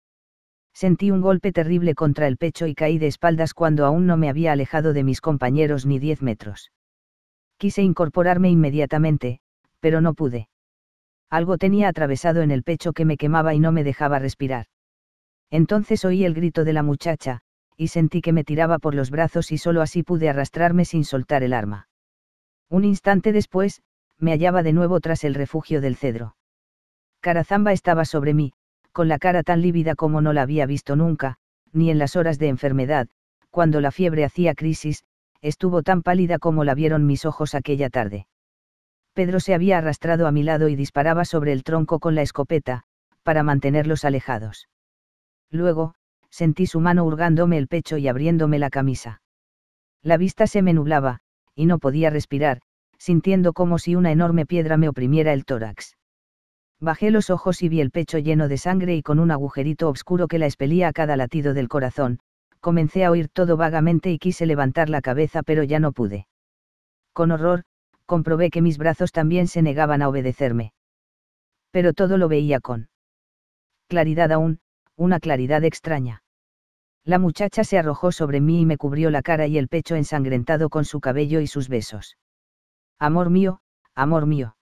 Sentí un golpe terrible contra el pecho y caí de espaldas cuando aún no me había alejado de mis compañeros ni diez metros. Quise incorporarme inmediatamente, pero no pude algo tenía atravesado en el pecho que me quemaba y no me dejaba respirar. Entonces oí el grito de la muchacha, y sentí que me tiraba por los brazos y solo así pude arrastrarme sin soltar el arma. Un instante después, me hallaba de nuevo tras el refugio del cedro. Carazamba estaba sobre mí, con la cara tan lívida como no la había visto nunca, ni en las horas de enfermedad, cuando la fiebre hacía crisis, estuvo tan pálida como la vieron mis ojos aquella tarde. Pedro se había arrastrado a mi lado y disparaba sobre el tronco con la escopeta, para mantenerlos alejados. Luego, sentí su mano hurgándome el pecho y abriéndome la camisa. La vista se me nublaba, y no podía respirar, sintiendo como si una enorme piedra me oprimiera el tórax. Bajé los ojos y vi el pecho lleno de sangre y con un agujerito oscuro que la expelía a cada latido del corazón, comencé a oír todo vagamente y quise levantar la cabeza pero ya no pude. Con horror, comprobé que mis brazos también se negaban a obedecerme. Pero todo lo veía con claridad aún, una claridad extraña. La muchacha se arrojó sobre mí y me cubrió la cara y el pecho ensangrentado con su cabello y sus besos. Amor mío, amor mío.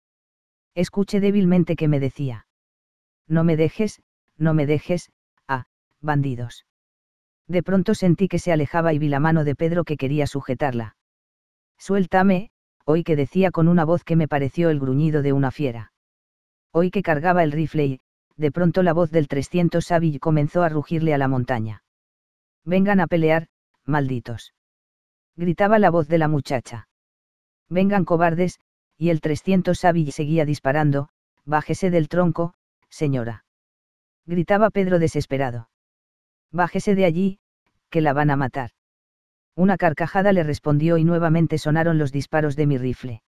Escuché débilmente que me decía. No me dejes, no me dejes, ah, bandidos. De pronto sentí que se alejaba y vi la mano de Pedro que quería sujetarla. Suéltame, Hoy que decía con una voz que me pareció el gruñido de una fiera. Hoy que cargaba el rifle y, de pronto la voz del 300 Savage comenzó a rugirle a la montaña. Vengan a pelear, malditos. Gritaba la voz de la muchacha. Vengan cobardes, y el 300 Savage seguía disparando, bájese del tronco, señora. Gritaba Pedro desesperado. Bájese de allí, que la van a matar. Una carcajada le respondió y nuevamente sonaron los disparos de mi rifle.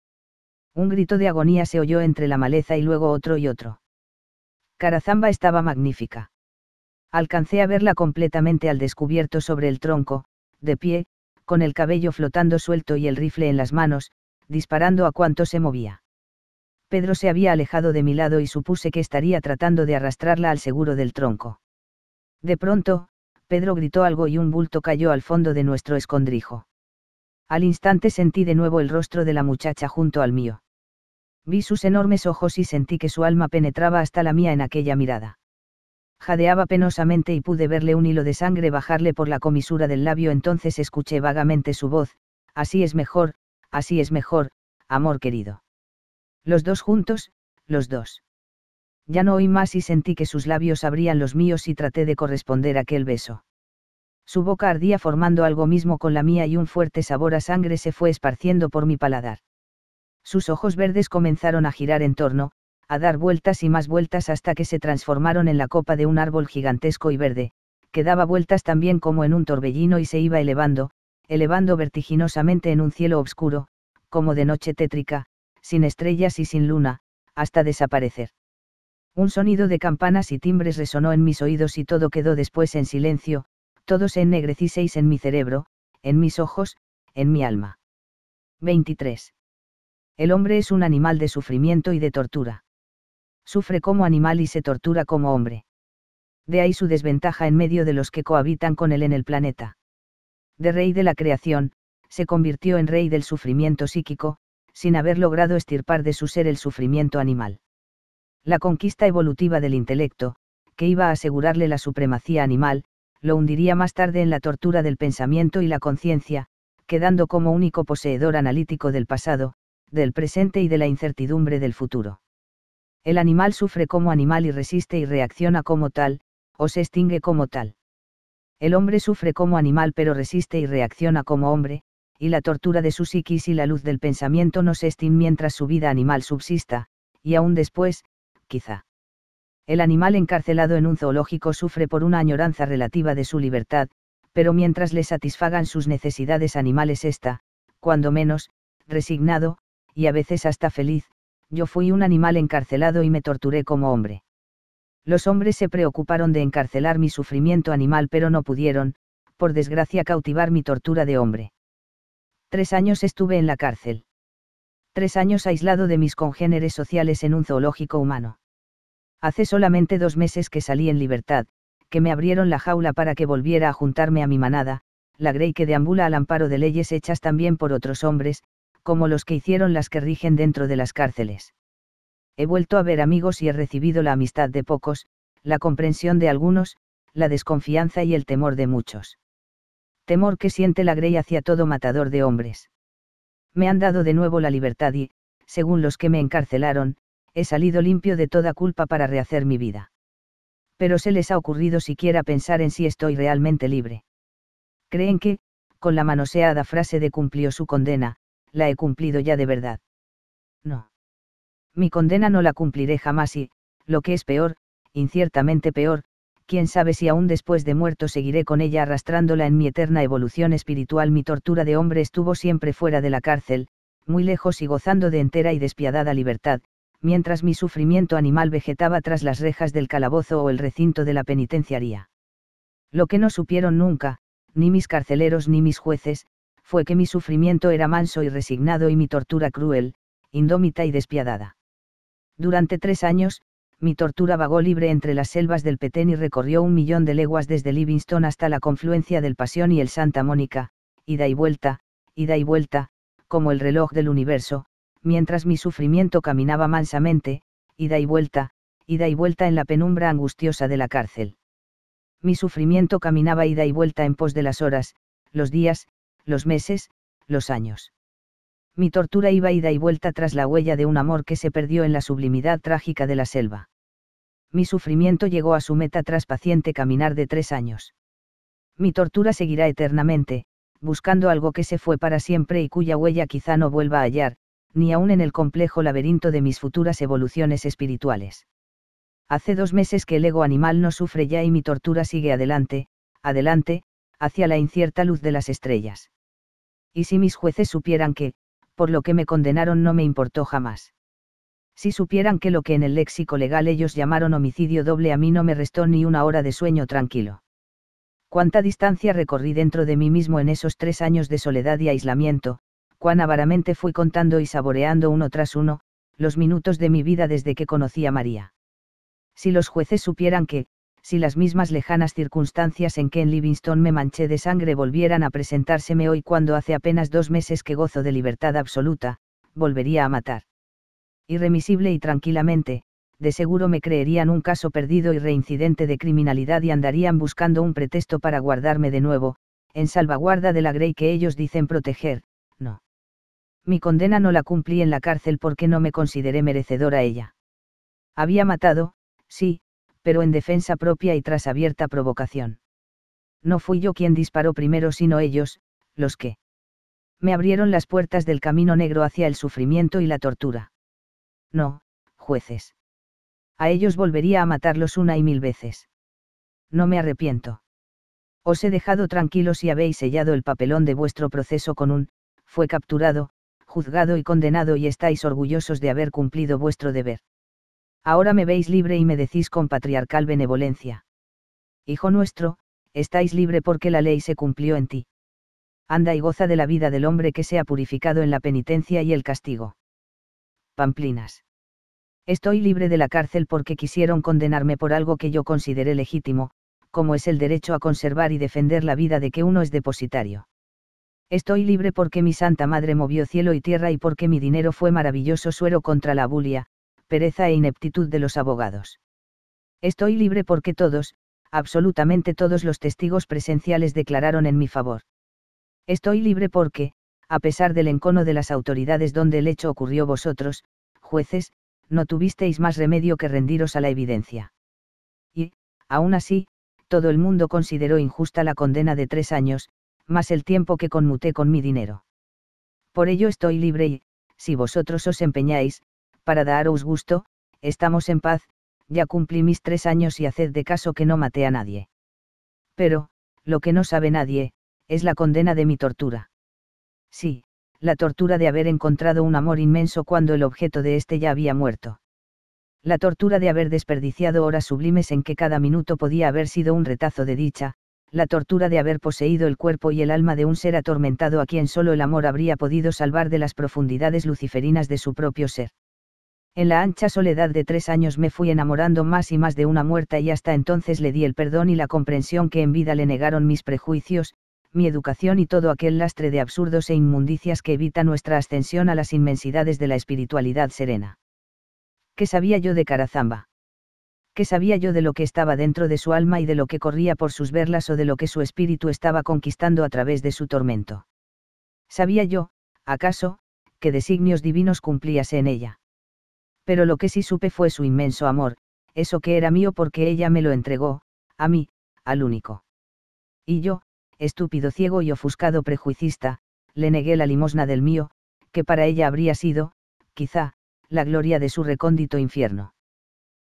Un grito de agonía se oyó entre la maleza y luego otro y otro. Carazamba estaba magnífica. Alcancé a verla completamente al descubierto sobre el tronco, de pie, con el cabello flotando suelto y el rifle en las manos, disparando a cuanto se movía. Pedro se había alejado de mi lado y supuse que estaría tratando de arrastrarla al seguro del tronco. De pronto, Pedro gritó algo y un bulto cayó al fondo de nuestro escondrijo. Al instante sentí de nuevo el rostro de la muchacha junto al mío. Vi sus enormes ojos y sentí que su alma penetraba hasta la mía en aquella mirada. Jadeaba penosamente y pude verle un hilo de sangre bajarle por la comisura del labio, entonces escuché vagamente su voz, así es mejor, así es mejor, amor querido. Los dos juntos, los dos. Ya no oí más y sentí que sus labios abrían los míos y traté de corresponder aquel beso. Su boca ardía formando algo mismo con la mía y un fuerte sabor a sangre se fue esparciendo por mi paladar. Sus ojos verdes comenzaron a girar en torno, a dar vueltas y más vueltas hasta que se transformaron en la copa de un árbol gigantesco y verde, que daba vueltas también como en un torbellino y se iba elevando, elevando vertiginosamente en un cielo oscuro, como de noche tétrica, sin estrellas y sin luna, hasta desaparecer. Un sonido de campanas y timbres resonó en mis oídos y todo quedó después en silencio, todo se ennegrecíseis en mi cerebro, en mis ojos, en mi alma. 23. El hombre es un animal de sufrimiento y de tortura. Sufre como animal y se tortura como hombre. De ahí su desventaja en medio de los que cohabitan con él en el planeta. De rey de la creación, se convirtió en rey del sufrimiento psíquico, sin haber logrado estirpar de su ser el sufrimiento animal. La conquista evolutiva del intelecto, que iba a asegurarle la supremacía animal, lo hundiría más tarde en la tortura del pensamiento y la conciencia, quedando como único poseedor analítico del pasado, del presente y de la incertidumbre del futuro. El animal sufre como animal y resiste y reacciona como tal, o se extingue como tal. El hombre sufre como animal pero resiste y reacciona como hombre, y la tortura de su psiquis y la luz del pensamiento no se extingue mientras su vida animal subsista, y aún después, quizá. El animal encarcelado en un zoológico sufre por una añoranza relativa de su libertad, pero mientras le satisfagan sus necesidades animales está, cuando menos, resignado, y a veces hasta feliz, yo fui un animal encarcelado y me torturé como hombre. Los hombres se preocuparon de encarcelar mi sufrimiento animal pero no pudieron, por desgracia, cautivar mi tortura de hombre. Tres años estuve en la cárcel. Tres años aislado de mis congéneres sociales en un zoológico humano. Hace solamente dos meses que salí en libertad, que me abrieron la jaula para que volviera a juntarme a mi manada, la Grey que deambula al amparo de leyes hechas también por otros hombres, como los que hicieron las que rigen dentro de las cárceles. He vuelto a ver amigos y he recibido la amistad de pocos, la comprensión de algunos, la desconfianza y el temor de muchos. Temor que siente la Grey hacia todo matador de hombres. Me han dado de nuevo la libertad y, según los que me encarcelaron, he salido limpio de toda culpa para rehacer mi vida. Pero se les ha ocurrido siquiera pensar en si estoy realmente libre. Creen que, con la manoseada frase de cumplió su condena, la he cumplido ya de verdad. No. Mi condena no la cumpliré jamás y, lo que es peor, inciertamente peor, quién sabe si aún después de muerto seguiré con ella arrastrándola en mi eterna evolución espiritual. Mi tortura de hombre estuvo siempre fuera de la cárcel, muy lejos y gozando de entera y despiadada libertad, mientras mi sufrimiento animal vegetaba tras las rejas del calabozo o el recinto de la penitenciaría. Lo que no supieron nunca, ni mis carceleros ni mis jueces, fue que mi sufrimiento era manso y resignado y mi tortura cruel, indómita y despiadada. Durante tres años, mi tortura vagó libre entre las selvas del Petén y recorrió un millón de leguas desde Livingston hasta la confluencia del Pasión y el Santa Mónica, ida y vuelta, ida y vuelta, como el reloj del universo, mientras mi sufrimiento caminaba mansamente, ida y vuelta, ida y vuelta en la penumbra angustiosa de la cárcel. Mi sufrimiento caminaba ida y vuelta en pos de las horas, los días, los meses, los años. Mi tortura iba ida y vuelta tras la huella de un amor que se perdió en la sublimidad trágica de la selva. Mi sufrimiento llegó a su meta tras paciente caminar de tres años. Mi tortura seguirá eternamente, buscando algo que se fue para siempre y cuya huella quizá no vuelva a hallar, ni aún en el complejo laberinto de mis futuras evoluciones espirituales. Hace dos meses que el ego animal no sufre ya y mi tortura sigue adelante, adelante, hacia la incierta luz de las estrellas. Y si mis jueces supieran que, por lo que me condenaron no me importó jamás. Si supieran que lo que en el léxico legal ellos llamaron homicidio doble a mí no me restó ni una hora de sueño tranquilo. Cuánta distancia recorrí dentro de mí mismo en esos tres años de soledad y aislamiento, cuán avaramente fui contando y saboreando uno tras uno, los minutos de mi vida desde que conocí a María. Si los jueces supieran que, si las mismas lejanas circunstancias en que en Livingstone me manché de sangre volvieran a presentárseme hoy cuando hace apenas dos meses que gozo de libertad absoluta, volvería a matar. Irremisible y tranquilamente, de seguro me creerían un caso perdido y reincidente de criminalidad y andarían buscando un pretexto para guardarme de nuevo, en salvaguarda de la grey que ellos dicen proteger, no mi condena no la cumplí en la cárcel porque no me consideré merecedora ella. Había matado, sí, pero en defensa propia y tras abierta provocación. No fui yo quien disparó primero, sino ellos, los que me abrieron las puertas del camino negro hacia el sufrimiento y la tortura. No, jueces. A ellos volvería a matarlos una y mil veces. No me arrepiento. Os he dejado tranquilos y habéis sellado el papelón de vuestro proceso con un, fue capturado, juzgado y condenado y estáis orgullosos de haber cumplido vuestro deber. Ahora me veis libre y me decís con patriarcal benevolencia. Hijo nuestro, estáis libre porque la ley se cumplió en ti. Anda y goza de la vida del hombre que se ha purificado en la penitencia y el castigo. Pamplinas. Estoy libre de la cárcel porque quisieron condenarme por algo que yo consideré legítimo, como es el derecho a conservar y defender la vida de que uno es depositario. Estoy libre porque mi Santa Madre movió cielo y tierra y porque mi dinero fue maravilloso suero contra la bulia, pereza e ineptitud de los abogados. Estoy libre porque todos, absolutamente todos los testigos presenciales declararon en mi favor. Estoy libre porque, a pesar del encono de las autoridades donde el hecho ocurrió vosotros, jueces, no tuvisteis más remedio que rendiros a la evidencia. Y, aún así, todo el mundo consideró injusta la condena de tres años, más el tiempo que conmuté con mi dinero. Por ello estoy libre y, si vosotros os empeñáis, para daros gusto, estamos en paz, ya cumplí mis tres años y haced de caso que no maté a nadie. Pero, lo que no sabe nadie, es la condena de mi tortura. Sí, la tortura de haber encontrado un amor inmenso cuando el objeto de éste ya había muerto. La tortura de haber desperdiciado horas sublimes en que cada minuto podía haber sido un retazo de dicha, la tortura de haber poseído el cuerpo y el alma de un ser atormentado a quien solo el amor habría podido salvar de las profundidades luciferinas de su propio ser. En la ancha soledad de tres años me fui enamorando más y más de una muerta y hasta entonces le di el perdón y la comprensión que en vida le negaron mis prejuicios, mi educación y todo aquel lastre de absurdos e inmundicias que evita nuestra ascensión a las inmensidades de la espiritualidad serena. ¿Qué sabía yo de Carazamba? ¿qué sabía yo de lo que estaba dentro de su alma y de lo que corría por sus verlas o de lo que su espíritu estaba conquistando a través de su tormento? ¿Sabía yo, acaso, que designios divinos cumplíase en ella? Pero lo que sí supe fue su inmenso amor, eso que era mío porque ella me lo entregó, a mí, al único. Y yo, estúpido ciego y ofuscado prejuicista, le negué la limosna del mío, que para ella habría sido, quizá, la gloria de su recóndito infierno.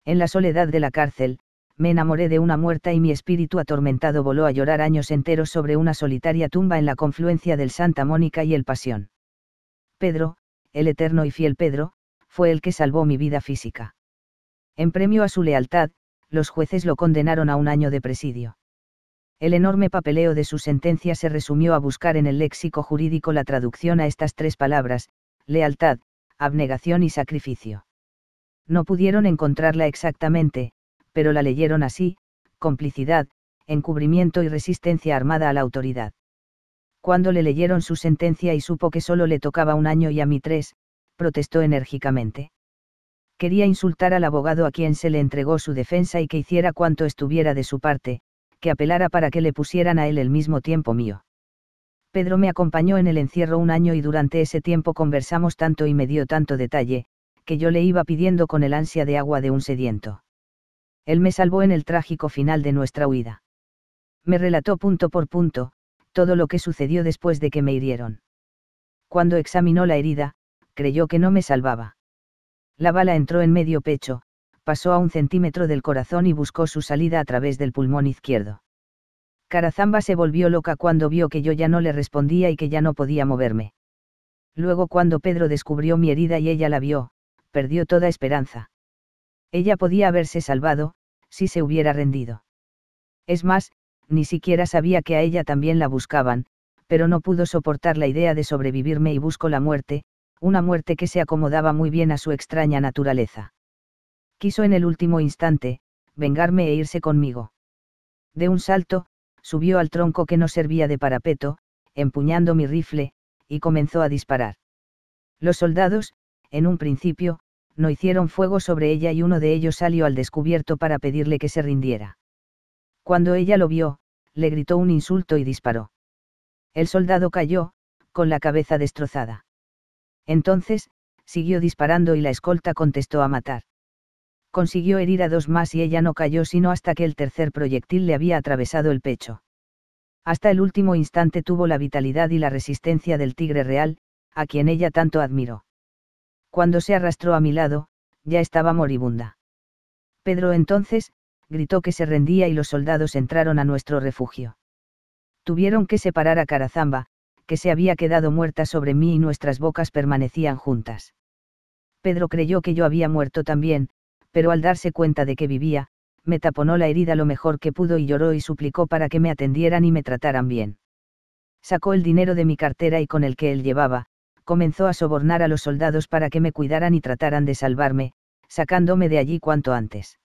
En la soledad de la cárcel, me enamoré de una muerta y mi espíritu atormentado voló a llorar años enteros sobre una solitaria tumba en la confluencia del Santa Mónica y el Pasión. Pedro, el eterno y fiel Pedro, fue el que salvó mi vida física. En premio a su lealtad, los jueces lo condenaron a un año de presidio. El enorme papeleo de su sentencia se resumió a buscar en el léxico jurídico la traducción a estas tres palabras, lealtad, abnegación y sacrificio. No pudieron encontrarla exactamente, pero la leyeron así, complicidad, encubrimiento y resistencia armada a la autoridad. Cuando le leyeron su sentencia y supo que solo le tocaba un año y a mí tres, protestó enérgicamente. Quería insultar al abogado a quien se le entregó su defensa y que hiciera cuanto estuviera de su parte, que apelara para que le pusieran a él el mismo tiempo mío. Pedro me acompañó en el encierro un año y durante ese tiempo conversamos tanto y me dio tanto detalle, que yo le iba pidiendo con el ansia de agua de un sediento. Él me salvó en el trágico final de nuestra huida. Me relató punto por punto, todo lo que sucedió después de que me hirieron. Cuando examinó la herida, creyó que no me salvaba. La bala entró en medio pecho, pasó a un centímetro del corazón y buscó su salida a través del pulmón izquierdo. Carazamba se volvió loca cuando vio que yo ya no le respondía y que ya no podía moverme. Luego cuando Pedro descubrió mi herida y ella la vio, perdió toda esperanza. Ella podía haberse salvado, si se hubiera rendido. Es más, ni siquiera sabía que a ella también la buscaban, pero no pudo soportar la idea de sobrevivirme y busco la muerte, una muerte que se acomodaba muy bien a su extraña naturaleza. Quiso en el último instante, vengarme e irse conmigo. De un salto, subió al tronco que no servía de parapeto, empuñando mi rifle, y comenzó a disparar. Los soldados, en un principio, no hicieron fuego sobre ella y uno de ellos salió al descubierto para pedirle que se rindiera. Cuando ella lo vio, le gritó un insulto y disparó. El soldado cayó, con la cabeza destrozada. Entonces, siguió disparando y la escolta contestó a matar. Consiguió herir a dos más y ella no cayó sino hasta que el tercer proyectil le había atravesado el pecho. Hasta el último instante tuvo la vitalidad y la resistencia del tigre real, a quien ella tanto admiró. Cuando se arrastró a mi lado, ya estaba moribunda. Pedro entonces, gritó que se rendía y los soldados entraron a nuestro refugio. Tuvieron que separar a Carazamba, que se había quedado muerta sobre mí y nuestras bocas permanecían juntas. Pedro creyó que yo había muerto también, pero al darse cuenta de que vivía, me taponó la herida lo mejor que pudo y lloró y suplicó para que me atendieran y me trataran bien. Sacó el dinero de mi cartera y con el que él llevaba, comenzó a sobornar a los soldados para que me cuidaran y trataran de salvarme, sacándome de allí cuanto antes.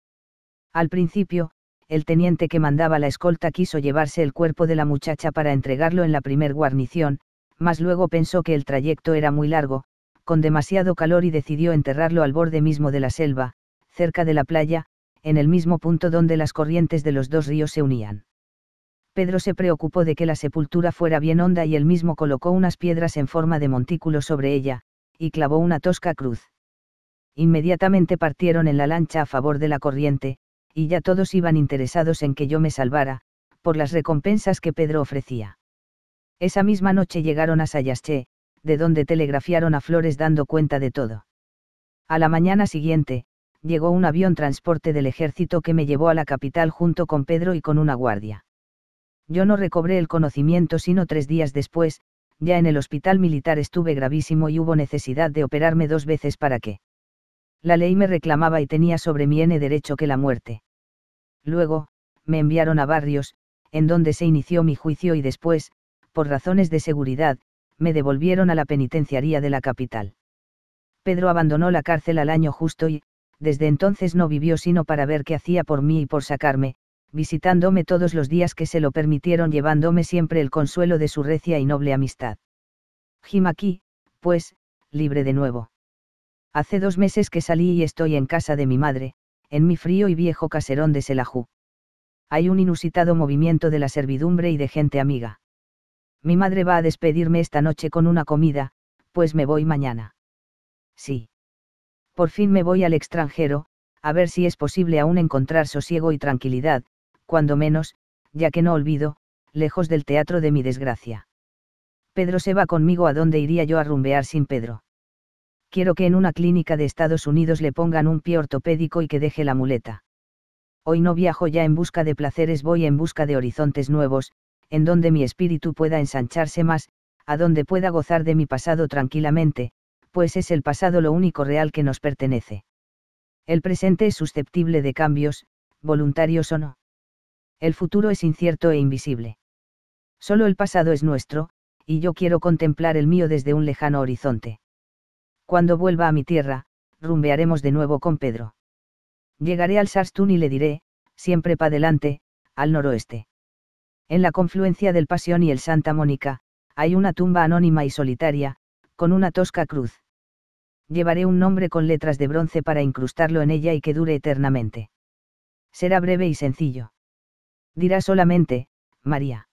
Al principio, el teniente que mandaba la escolta quiso llevarse el cuerpo de la muchacha para entregarlo en la primer guarnición, mas luego pensó que el trayecto era muy largo, con demasiado calor y decidió enterrarlo al borde mismo de la selva, cerca de la playa, en el mismo punto donde las corrientes de los dos ríos se unían. Pedro se preocupó de que la sepultura fuera bien honda y él mismo colocó unas piedras en forma de montículo sobre ella, y clavó una tosca cruz. Inmediatamente partieron en la lancha a favor de la corriente, y ya todos iban interesados en que yo me salvara, por las recompensas que Pedro ofrecía. Esa misma noche llegaron a Sayasché, de donde telegrafiaron a Flores dando cuenta de todo. A la mañana siguiente, llegó un avión transporte del ejército que me llevó a la capital junto con Pedro y con una guardia yo no recobré el conocimiento sino tres días después, ya en el hospital militar estuve gravísimo y hubo necesidad de operarme dos veces para que. La ley me reclamaba y tenía sobre mí N derecho que la muerte. Luego, me enviaron a Barrios, en donde se inició mi juicio y después, por razones de seguridad, me devolvieron a la penitenciaría de la capital. Pedro abandonó la cárcel al año justo y, desde entonces no vivió sino para ver qué hacía por mí y por sacarme, visitándome todos los días que se lo permitieron llevándome siempre el consuelo de su recia y noble amistad. Jim aquí, pues, libre de nuevo. Hace dos meses que salí y estoy en casa de mi madre, en mi frío y viejo caserón de Selajú. Hay un inusitado movimiento de la servidumbre y de gente amiga. Mi madre va a despedirme esta noche con una comida, pues me voy mañana. Sí. Por fin me voy al extranjero, a ver si es posible aún encontrar sosiego y tranquilidad, cuando menos, ya que no olvido, lejos del teatro de mi desgracia. Pedro se va conmigo a dónde iría yo a rumbear sin Pedro. Quiero que en una clínica de Estados Unidos le pongan un pie ortopédico y que deje la muleta. Hoy no viajo ya en busca de placeres, voy en busca de horizontes nuevos, en donde mi espíritu pueda ensancharse más, a donde pueda gozar de mi pasado tranquilamente, pues es el pasado lo único real que nos pertenece. El presente es susceptible de cambios, voluntarios o no. El futuro es incierto e invisible. Solo el pasado es nuestro, y yo quiero contemplar el mío desde un lejano horizonte. Cuando vuelva a mi tierra, rumbearemos de nuevo con Pedro. Llegaré al Sarstún y le diré, siempre pa' delante, al noroeste. En la confluencia del Pasión y el Santa Mónica, hay una tumba anónima y solitaria, con una tosca cruz. Llevaré un nombre con letras de bronce para incrustarlo en ella y que dure eternamente. Será breve y sencillo. Dirá solamente, María.